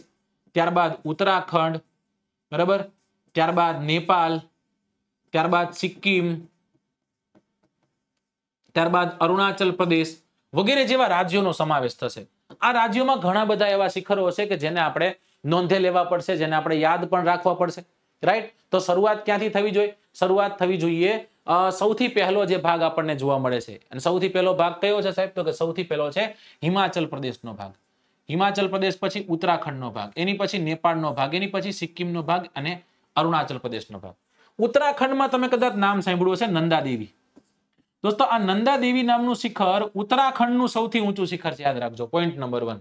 ત્યારબાદ ઉત્તરાખંડ બરાબર ત્યારબાદ નેપાલ ત્યારબાદ સિક્કિમ ત્યારબાદ અરુણાચલ પ્રદેશ વગેરે જેવા રાજ્યોનો સમાવેશ થશે આ રાજ્યોમાં ઘણા બધા એવા શિખરો હશે કે જેને આપણે નોંધે લેવા પડશે જેને આપણે યાદ પણ રાખવા પડશે રાઈટ તો શરૂઆત ક્યાંથી થવી જોઈએ શરૂઆત થવી જોઈએ સૌથી પહેલો જે ભાગ આપણને જોવા મળે છે અને સૌથી પહેલો ભાગ કયો છે સાહેબ તો કે સૌથી પહેલો છે હિમાચલ પ્રદેશનો ભાગ હિમાચલ પ્રદેશ પછી ઉત્તરાખંડનો ભાગ એની પછી નેપાળનો ભાગ એની પછી સિક્કિમનો ભાગ અને અરુણાચલ પ્રદેશનો ભાગ ઉત્તરાખંડમાં તમે કદાચ નામ સાંભળ્યું હશે નંદાદેવી દોસ્તો આ નંદા દેવી નામનું શિખર ઉત્તરાખંડનું સૌથી ઊંચું શિખર છે યાદ રાખજો પોઈન્ટ નંબર વન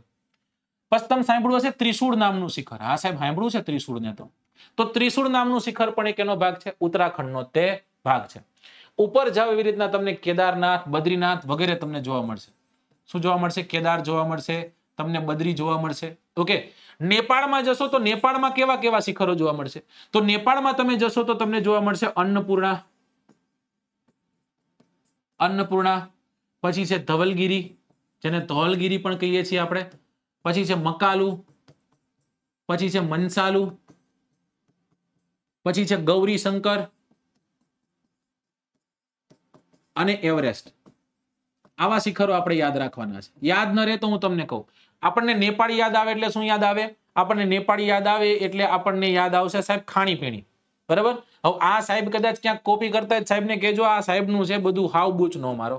પછી તમે સાંભળ્યું હશે ત્રિશુળ નામનું શિખર હા સાહેબ સાંભળ્યું છે ત્રિશુળ ને તો તો ત્રિશુળ નામનું શિખર પણ એક એનો ભાગ છે ઉત્તરાખંડનો તે ભાગ છે ઉપર જાવ એવી રીતના તમને કેદારનાથ બદ્રીનાથ વગેરે તમને જોવા મળશે શું જોવા મળશે કેદાર જોવા મળશે તમને બદ્રી જોવા મળશે ઓકે નેપાળમાં જશો તો નેપાળમાં કેવા કેવા શિખરો જોવા મળશે તો નેપાળમાં તમે જશો તો તમને જોવા મળશે અન્નપૂર્ણા અન્નપૂર્ણા પછી છે ધવલગીરી જેને ધોલગીરી પણ કહીએ છીએ આપણે પછી છે મકાલુ પછી છે મનસાલુ પછી છે ગૌરી શંકર અને એવરેસ્ટ આવા શિખરો આપણે યાદ રાખવાના છે યાદ ન રહે તો હું તમને કહું આપણને નેપાળ યાદ આવે એટલે શું યાદ આવે આપણને નેપાળ યાદ આવે એટલે આપણને યાદ આવશે સાહેબ ખાણીપીણી બરાબર હવે આ સાહેબ કદાચ ક્યાંક કોપી કરતા સાહેબને કહેજો આ સાહેબનું છે બધું હાવ બૂચ નો મારો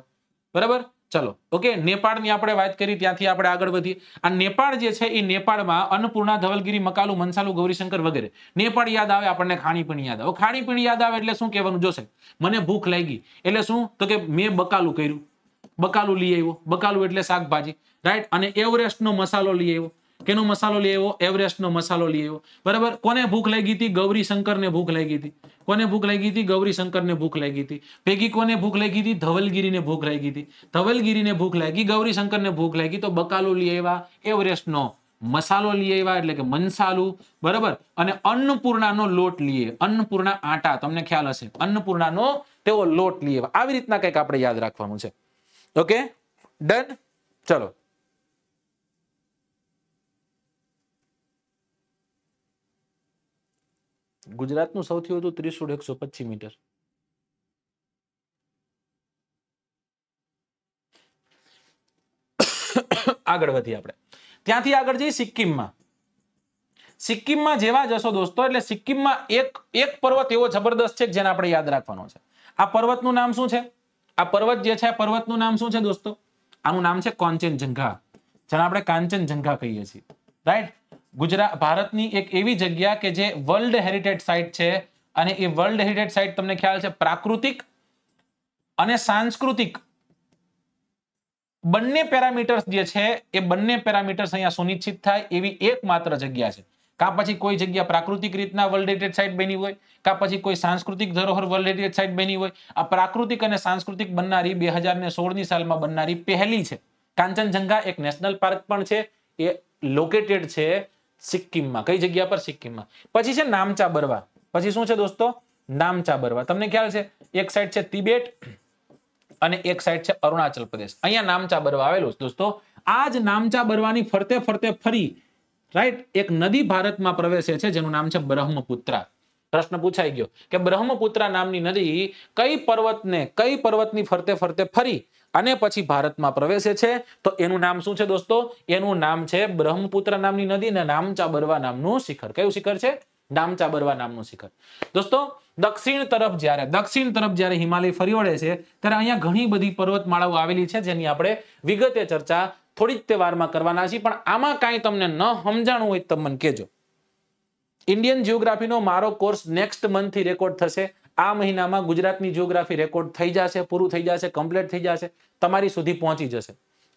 બરાબર ચલો ઓકે નેપાળની આપણે વાત કરી ત્યાંથી આપણે આગળ વધીએ આ નેપાળ જે છે એ નેપાળમાં અન્નપૂર્ણા ધવલગીરી મકાલુ મનસાલુ ગૌરીશંકર વગેરે નેપાળ યાદ આવે આપણને ખાણીપીણી યાદ આવે ખાણીપીણી યાદ આવે એટલે શું કહેવાનું જોશે મને ભૂખ લાગી એટલે શું તો કે મેં બકાલું કર્યું બકાલું લઈ આવ્યો બકાલું એટલે શાકભાજી રાઈટ અને એવરેસ્ટનો મસાલો લઈ આવ્યો કેનો મસાલો લઈ આવ્યો એવરેસ્ટનો મસાલો લઈ આવ્યો બરાબર કોને ભૂખ લાગી હતી ગૌરી શંકરને ભૂખ લાગી હતી કોને ભૂખ લાગી હતી ગૌરી શંકરને ભૂખ લાગી હતી ભેગી કોને ભૂખ લાગી હતી ધવલગીરીને ભૂખ લાગી હતી ધવલગીરીને ભૂખ લાગી ગૌરી શંકરને ભૂખ લાગી તો બકાલો લઈ આવ્યા એવરેસ્ટનો મસાલો લઈ આવ્યા એટલે કે મનસાલુ બરાબર અને અન્નપૂર્ણાનો લોટ લઈએ અન્નપૂર્ણા આટા તમને ખ્યાલ હશે અન્નપૂર્ણાનો તેઓ લોટ લઈ આવ્યા આવી રીતના કંઈક આપણે યાદ રાખવાનું છે ઓકે ડન ચલો ગુજરાતનું સૌથી વધુ ત્રિસૂળ એકસો પચીસ મીટર આગળ વધીએ આપણે ત્યાંથી આગળ જઈએ સિક્કિમમાં સિક્કિમમાં જેવા જશો દોસ્તો એટલે સિક્કિમમાં એક એક પર્વત એવો જબરદસ્ત છે જેને આપણે યાદ રાખવાનો છે આ પર્વતનું નામ શું છે આ પર્વત જે છે પર્વતનું નામ શું છે દોસ્તો આનું નામ છે કોંચનજંઘા જેને આપણે કાંચનજંઘા કહીએ છીએ રાઈટ ગુજરાત ભારતની એક એવી જગ્યા કે જે વર્લ્ડ હેરિટેજ સાઇટ છે અને એ વર્લ્ડ હેરિટેજ સાઇટ તમને ખ્યાલ છે પ્રાકૃતિક અને સાંસ્કૃતિક બંને પેરામીટર્સ જે છે એ બંને પેરામીટર્સ અહીંયા સુનિશ્ચિત થાય એવી એકમાત્ર જગ્યા છે કાં પછી કોઈ જગ્યા પ્રાકૃતિક રીતના વર્લ્ડ હેરિટેજ સાઇટ બની હોય કાં પછી કોઈ સાંસ્કૃતિક ધરોહર વર્લ્ડ હેરિટેજ સાઇટ બની હોય આ પ્રાકૃતિક અને સાંસ્કૃતિક બનનારી બે હજાર ને સોળની સાલમાં બનનારી પહેલી છે કાંચનજંઘા એક નેશનલ પાર્ક પણ છે એ લોકેટેડ છે સિક્કિમમાં કઈ જગ્યા પર સિક્કિમમાં પછી છે નામચા બરવા પછી શું છે દોસ્તો નામચા બરવા તમને ખ્યાલ છે એક સાઈડ છે તિબેટ અને એક સાઈડ છે અરુણાચલ પ્રદેશ અહીંયા નામચા બરવા આવેલું દોસ્તો આ જ નામચા બરવાની ફરતે ફરતે ફરી રાઈટ એક નદી ભારતમાં પ્રવેશે છે જેનું નામ છે બ્રહ્મપુત્રા પ્રશ્ન પૂછાઈ ગયો કે બ્રહ્મપુત્રા નામની નદી કઈ પર્વતને કઈ પર્વતની ફરતે ફરતે ફરી અને પછી ભારતમાં પ્રવેશે છે તો એનું નામ શું છે દોસ્તો એનું નામ છે બ્રહ્મપુત્ર નામની નદી અને નામચાબરવા નામનું શિખર કયું શિખર છે નામચાબરવા નામનું શિખર દોસ્તો દક્ષિણ તરફ જ્યારે દક્ષિણ તરફ જ્યારે હિમાલય ફરી વળે છે ત્યારે અહીંયા ઘણી બધી પર્વતમાળાઓ આવેલી છે જેની આપણે વિગતે ચર્ચા થોડીક જ તે વારમાં કરવાના છીએ પણ આમાં કાંઈ તમને ન સમજાણું હોય તમે મને કહેજો ઇન્ડિયન જિયોગ્રાફીનો મારો કોર્સ નેક્સ્ટ મંથથી રેકોર્ડ થશે આ મહિનામાં ગુજરાતની જિયોગ્રાફી રેકોર્ડ થઈ જશે પૂરું થઈ જશે કમ્પ્લીટ થઈ જશે તમારી સુધી પહોંચી જશે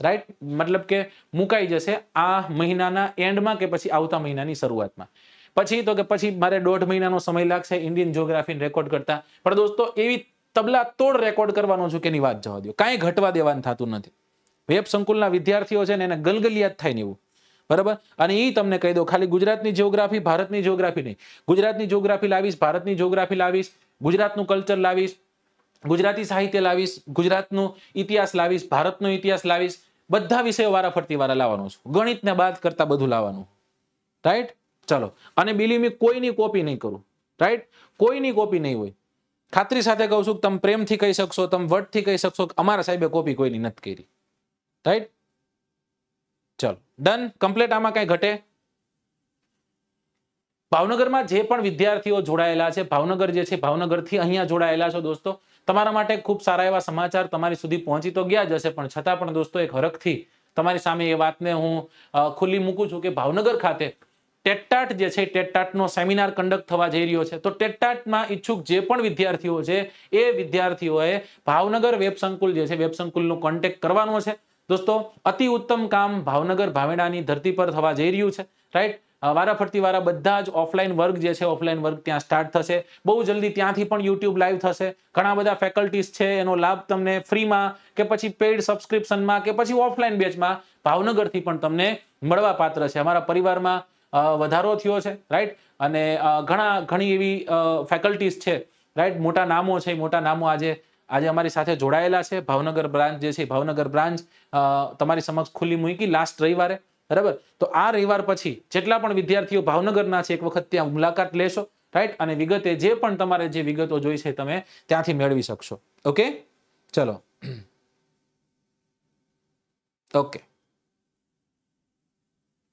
રાઈટ મતલબ કે મુકાઈ જશે આ મહિનાના એન્ડમાં કે પછી આવતા મહિનાની શરૂઆતમાં પછી તો કે પછી મારે દોઢ મહિનાનો સમય લાગશે ઇન્ડિયન જિયોગ્રાફી રેકોર્ડ કરતા પણ દોસ્તો એવી તબલા તોડ રેકોર્ડ કરવાનો છું કે એની વાત જવા દો કાંઈ ઘટવા દેવાનું થતું નથી વેબ સંકુલના વિદ્યાર્થીઓ છે ને એને ગલગલિયાત થાય ને એવું બરાબર અને એ તમને કહી દો ખાલી ગુજરાતની જિયોગ્રાફી ભારતની જિયોગ્રાફી નહીં ગુજરાતની જિયોગ્રાફી લાવીશ ભારતની જિયોગ્રાફી લાવીશ ગુજરાતનું કલ્ચર લાવીશ ગુજરાતી સાહિત્ય લાવીશ ગુજરાતનો ઇતિહાસ લાવીશ ભારતનો ઇતિહાસ લાવીશ બધા વિષયો વારા ફરતી વારા લાવવાનો છું ગણિતને બાદ કરતા બધું લાવવાનું રાઈટ ચાલો અને બિલીવ કોઈની કોપી નહીં કરું રાઈટ કોઈની કોપી નહીં હોય ખાતરી સાથે કહું છું કે તમે પ્રેમથી કહી શકશો તમે વટથી કહી શકશો અમારા સાહેબે કોપી કોઈની નથી કરી રાઈટ ચાલો ડન કમ્પ્લેટ આમાં કાંઈ ઘટે ભાવનગરમાં જે પણ વિદ્યાર્થીઓ જોડાયેલા છે ભાવનગર જે છે ભાવનગરથી અહીંયા જોડાયેલા છો દોસ્તો તમારા માટે ખૂબ સારા એવા સમાચાર તમારી સુધી પહોંચી તો ગયા જ હશે પણ છતાં પણ દોસ્તો એક હરખથી તમારી સામે એ વાતને હું ખુલ્લી મૂકું છું કે ભાવનગર ખાતે ટેટટાટ જે છે ટેટટાટનો સેમિનાર કન્ડક્ટ થવા જઈ રહ્યો છે તો ટેટટાટમાં ઈચ્છુક જે પણ વિદ્યાર્થીઓ છે એ વિદ્યાર્થીઓએ ભાવનગર વેબ સંકુલ જે છે વેબ સંકુલનો કોન્ટેક્ટ કરવાનો છે દોસ્તો અતિ ઉત્તમ કામ ભાવનગર ભાવેડાની ધરતી પર થવા જઈ રહ્યું છે રાઈટ વારા ફરતી વારા બધા જ ઓફલાઈન વર્ગ જે છે ઓફલાઈન વર્ગ ત્યાં સ્ટાર્ટ થશે બહુ જલ્દી ત્યાંથી પણ યુટ્યુબ લાઈવ થશે ઘણા બધા ફેકલ્ટીઝ છે એનો લાભ તમને ફ્રીમાં કે પછી પેઇડ સબસ્ક્રિપ્શનમાં કે પછી ઓફલાઈન બેચમાં ભાવનગરથી પણ તમને મળવા પાત્ર છે અમારા પરિવારમાં વધારો થયો છે રાઈટ અને ઘણા ઘણી એવી ફેકલ્ટીઝ છે રાઈટ મોટા નામો છે મોટા નામો આજે આજે અમારી સાથે જોડાયેલા છે ભાવનગર બ્રાન્ચ જે છે ભાવનગર બ્રાન્ચ તમારી સમક્ષ ખુલ્લી મૂકી લાસ્ટ રવિવારે બરાબર તો આ રવિવાર પછી જેટલા પણ વિદ્યાર્થીઓ ભાવનગરના છે એક વખત ત્યાં મુલાકાત લેશો રાઈટ અને વિગતે જે પણ તમારે જે વિગતો જોઈ છે તમે ત્યાંથી મેળવી શકશો ઓકે ચલો ઓકે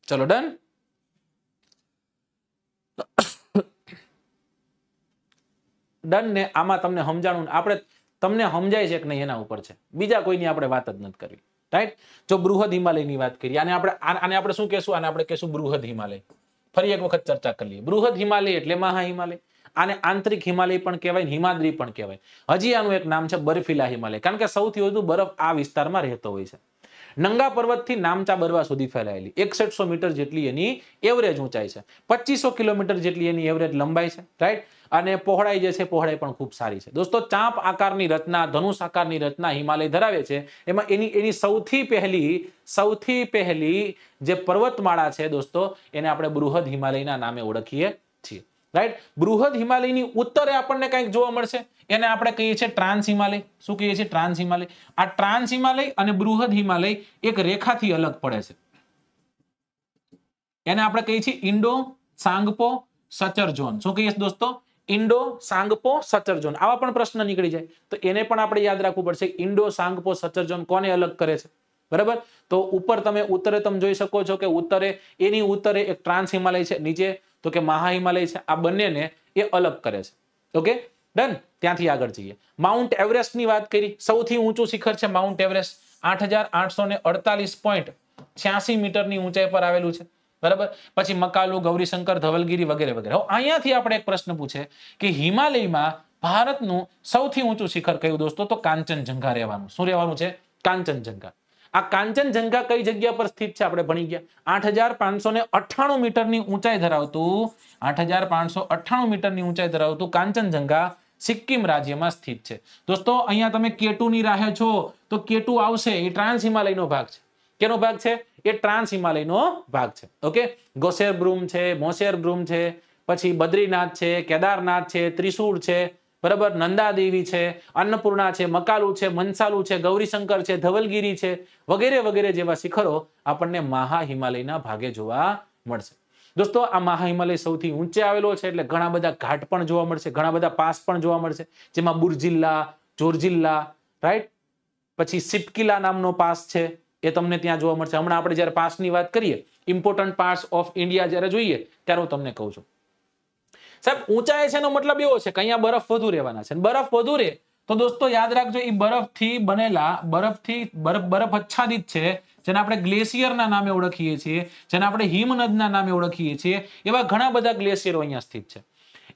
ચલો ડન ડન ને આમાં તમને સમજાણું આપણે તમને સમજાય છે કે નહીં એના ઉપર છે બીજા કોઈની આપણે વાત જ નથી કરવી રાઈટ જો બૃહદ હિમાલયની વાત કરીએ અને આપણે આને આપણે શું કહેશું આને આપણે કહેશું બૃહદ હિમાલય ફરી એક વખત ચર્ચા કરી લઈએ બૃહદ હિમાલય એટલે મહા હિમાલય આને આંતરિક હિમાલય પણ કહેવાય હિમાદ્રી પણ કહેવાય હજી આનું એક નામ છે બરફીલા હિમાલય કારણ કે સૌથી વધુ બરફ આ વિસ્તારમાં રહેતો હોય છે નંગા પર્વતથી નામચા બરવા સુધી ફેલાયેલી એકસઠસો મીટર જેટલી એની એવરેજ ઊંચાઈ છે પચીસો કિલોમીટર જેટલી એની એવરેજ લંબાઈ છે રાઈટ અને પહોળાઈ જે છે પહોળાઈ પણ ખૂબ સારી છે દોસ્તો ચાંપ આકારની રચના ધનુષ આકારની રચના હિમાલય ધરાવે છે એમાં એની એની સૌથી પહેલી સૌથી પહેલી જે પર્વતમાળા છે દોસ્તો એને આપણે બૃહદ હિમાલયના નામે ઓળખીએ છીએ રાઈટ બૃહદ હિમાલયની ઉત્તરે આપણને કંઈક જોવા મળશે એને આપણે કહીએ છીએ ટ્રાન્સ હિમાલય શું કહીએ છીએ ટ્રાન્સ હિમાલય આ ટ્રાન્સ હિમાલય અને બૃહદ હિમાલય એક રેખાથી અલગ પડે છે એને આપણે કહીએ છીએ ઇન્ડો સાંગપો સચર ઝોન શું કહીએ છીએ દોસ્તો ઇન્ડો સાંગપો સચરજોન આવા પણ પ્રશ્ન નીકળી જાય તો એને પણ આપણે યાદ રાખવું પડશે ઇન્ડો સાંગપો સચરજોન કોને અલગ કરે છે બરાબર તો ઉપર તમે ઉત્તરે તમે જોઈ શકો છો કે ઉત્તરે એની ઉત્તરે એક ટ્રાન્સ હિમાલય છે નીચે તો કે મહા હિમાલય છે આ બંનેને એ અલગ કરે છે ઓકે ડન ત્યાંથી આગળ જઈએ માઉન્ટ એવરેસ્ટની વાત કરી સૌથી ઊંચું શિખર છે માઉન્ટ એવરેસ્ટ આઠ હજાર આઠસો ને અડતાલીસ પોઈન્ટ છ્યાસી મીટરની ઊંચાઈ પર આવેલું છે બરાબર પછી મકાલુ ગૌરીશંકર ધવલગીરી વગેરે વગેરે અહીંયાથી આપણે એક પ્રશ્ન પૂછે કે હિમાલયમાં ભારતનું સૌથી ઊંચું શિખર કયું દોસ્તો તો કાંચનજંઘા રહેવાનું શું રહેવાનું છે કાંચનજંઘા આ કાંચનજંઘા કઈ જગ્યા પર સ્થિત છે આપણે ભણી ગયા આઠ હજાર પાંચસો ને અઠ્ઠાણું મીટરની ઊંચાઈ ધરાવતું આઠ હજાર પાંચસો અઠાણું મીટરની ઊંચાઈ ધરાવતું કાંચનજંઘા સિક્કિમ રાજ્યમાં સ્થિત છે દોસ્તો અહીંયા તમે કેટુની રાહે છો તો કેટુ આવશે એ ટ્રાન્સ હિમાલયનો ભાગ છે કેનો ભાગ છે એ ટ્રાન્સ હિમાલયનો ભાગ છે ઓકે ગોસેર બ્રુમ છે મોસેર બ્રુમ છે પછી બદ્રીનાથ છે કેદારનાથ છે ત્રિશુર છે બરાબર નંદાદેવી છે અન્નપૂર્ણા છે મકાલુ છે મનસાલુ છે ગૌરીશંકર છે ધવલગીરી છે વગેરે વગેરે જેવા શિખરો આપણને મહા હિમાલયના ભાગે જોવા મળશે દોસ્તો આ મહાહિમાલય સૌથી ઊંચે આવેલો છે એટલે ઘણા બધા ઘાટ પણ જોવા મળશે ઘણા બધા પાસ પણ જોવા મળશે જેમાં બુર્જિલ્લા જોર્જિલ્લા રાઈટ પછી સિપકિલા નામનો પાસ છે એ તમને ત્યાં જોવા મળશે હમણાં આપણે જ્યારે ની વાત કરીએ ઇમ્પોર્ટન્ટ પાર્ટ્સ ઓફ ઇન્ડિયા જ્યારે જોઈએ ત્યારે હું તમને કહું છું સાહેબ ઊંચાઈ છે એનો મતલબ એવો છે કે અહીંયા બરફ વધુ રહેવાના છે બરફ વધુ રહે તો દોસ્તો યાદ રાખજો એ બરફથી બનેલા બરફથી બરફ બરફ આચ્છાદિત છે જેને આપણે ગ્લેશિયરના નામે ઓળખીએ છીએ જેને આપણે હિમનદના નામે ઓળખીએ છીએ એવા ઘણા બધા ગ્લેશિયરો અહીંયા સ્થિત છે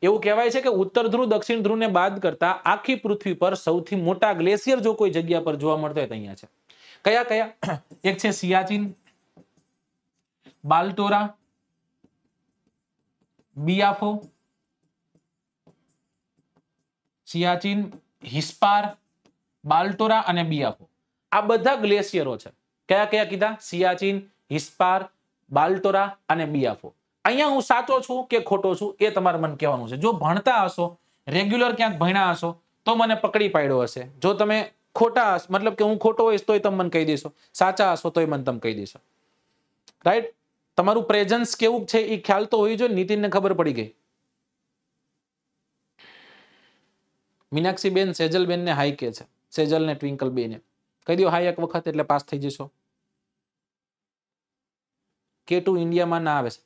એવું કહેવાય છે કે ઉત્તર ધ્રુવ દક્ષિણ ધ્રુવ ને બાદ કરતા આખી પૃથ્વી પર સૌથી મોટા ગ્લેશિયર જો કોઈ જગ્યા પર જોવા મળતો હોય તો અહીંયા છે કયા કયા એક છે સિયાચીન બાલટોરા બિયાફો સિયાચીન હિસ્પાર બાલટોરા અને બિયાફો આ બધા ગ્લેશિયરો છે કયા કયા કીધા સિયાચીન હિસ્પાર બાલટોરા અને બિયાફો અહીંયા હું સાચો છું કે ખોટો છું એ તમારે મને કહેવાનું છે જો ભણતા હશો રેગ્યુલર ક્યાંક ભણ્યા હશો તો મને પકડી પાડ્યો હશે જો તમે ખોટા મતલબ કે હું ખોટો હોઈશ તોય તમે કહી દેશો સાચા હશો તોય મને તમે કહી દેશો રાઈટ તમારું પ્રેઝન્સ કેવું છે એ ખ્યાલ તો હોવી જોઈએ નીતિનને ખબર પડી ગઈ મીનાક્ષીબેન સેજલબેનને હાઈ કે છે સેજલને ટ્વિંકલ બેને કહી દો હાઈ એક વખત એટલે પાસ થઈ જશો કે ટુ ઇન્ડિયામાં ના આવે છે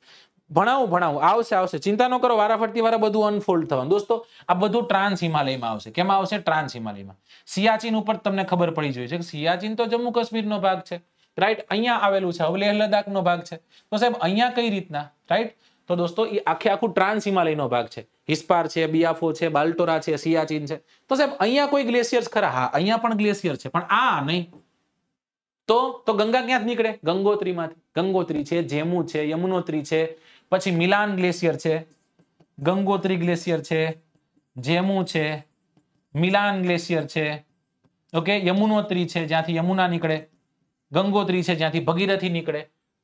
ભણાવું ભણાવું આવશે આવશે ચિંતા ન કરો વારાફરતી વારા બધું અનફોલ્ડ થવાનું દોસ્તો આ બધું ટ્રાન્સ હિમાલયમાં આવશે કેમાં આવશે ટ્રાન્સ હિમાલયમાં સિયાચીન ઉપર તમને ખબર પડી જોઈએ છે કે સિયાચીન તો જમ્મુ કાશ્મીર નો ભાગ છે રાઈટ અહીંયા આવેલું છે હવે લદાખ નો ભાગ છે તો સાહેબ અહીંયા કઈ રીતના રાઈટ તો દોસ્તો એ આખે આખું ટ્રાન્સ હિમાલયનો ભાગ છે હિસ્પાર છે બિયાફો છે બાલ્ટોરા છે સિયાચીન છે તો સાહેબ અહીંયા કોઈ ગ્લેશિયર્સ ખરા હા અહીંયા પણ ગ્લેશિયર છે પણ આ નહીં તો તો ગંગા ક્યાંથી નીકળે ગંગોત્રીમાંથી ગંગોત્રી છે જેમુ છે યમુનોત્રી છે પછી મિલાન ગ્લેશિયર છે ગંગોત્રી ગ્લેશિયર છે જેમુ છે મિલાન ગ્લેશિયર છે ઓકે યમુનોત્રી છે જ્યાંથી યમુના નીકળે ગંગોત્રી છે જ્યાંથી ભગીરથી નીકળે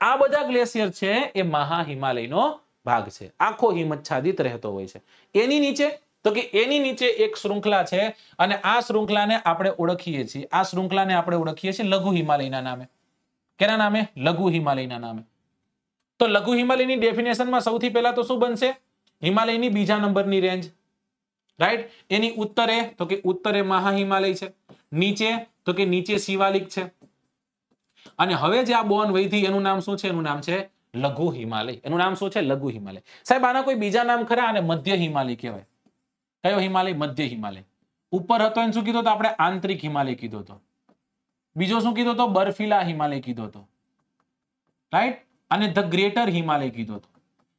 આ બધા ગ્લેશિયર છે એ મહા હિમાલયનો ભાગ છે આખો હિમચ્છાદિત રહેતો હોય છે એની નીચે તો કે એની નીચે એક શૃંખલા છે અને આ શૃંખલાને આપણે ઓળખીએ છીએ આ શૃંખલાને આપણે ઓળખીએ છીએ લઘુ હિમાલયના નામે કેના નામે લઘુ હિમાલયના નામે તો લઘુ હિમાલયની ડેફિનેશનમાં સૌથી પહેલા તો શું બનશે હિમાલયની બીજા નંબરની રેન્જ રાઈટ એની ઉત્તરે તો કે ઉત્તરે મહાહિમાલય છે નીચે તો કે નીચે શિવાલિક છે અને હવે જે આ બોન વૈધી એનું નામ શું છે એનું નામ છે લઘુ હિમાલય એનું નામ શું છે લઘુ હિમાલય સાહેબ આના કોઈ બીજા નામ ખરા અને મધ્ય હિમાલય કહેવાય કયો હિમાલય મધ્ય હિમાલય ઉપર હતો એને શું કીધો તો આપણે આંતરિક હિમાલય કીધો હતો બીજો શું કીધો તો બર્ફીલા હિમાલય કીધો હતો રાઈટ અને ધ ગ્રેટર હિમાલય કીધો હતો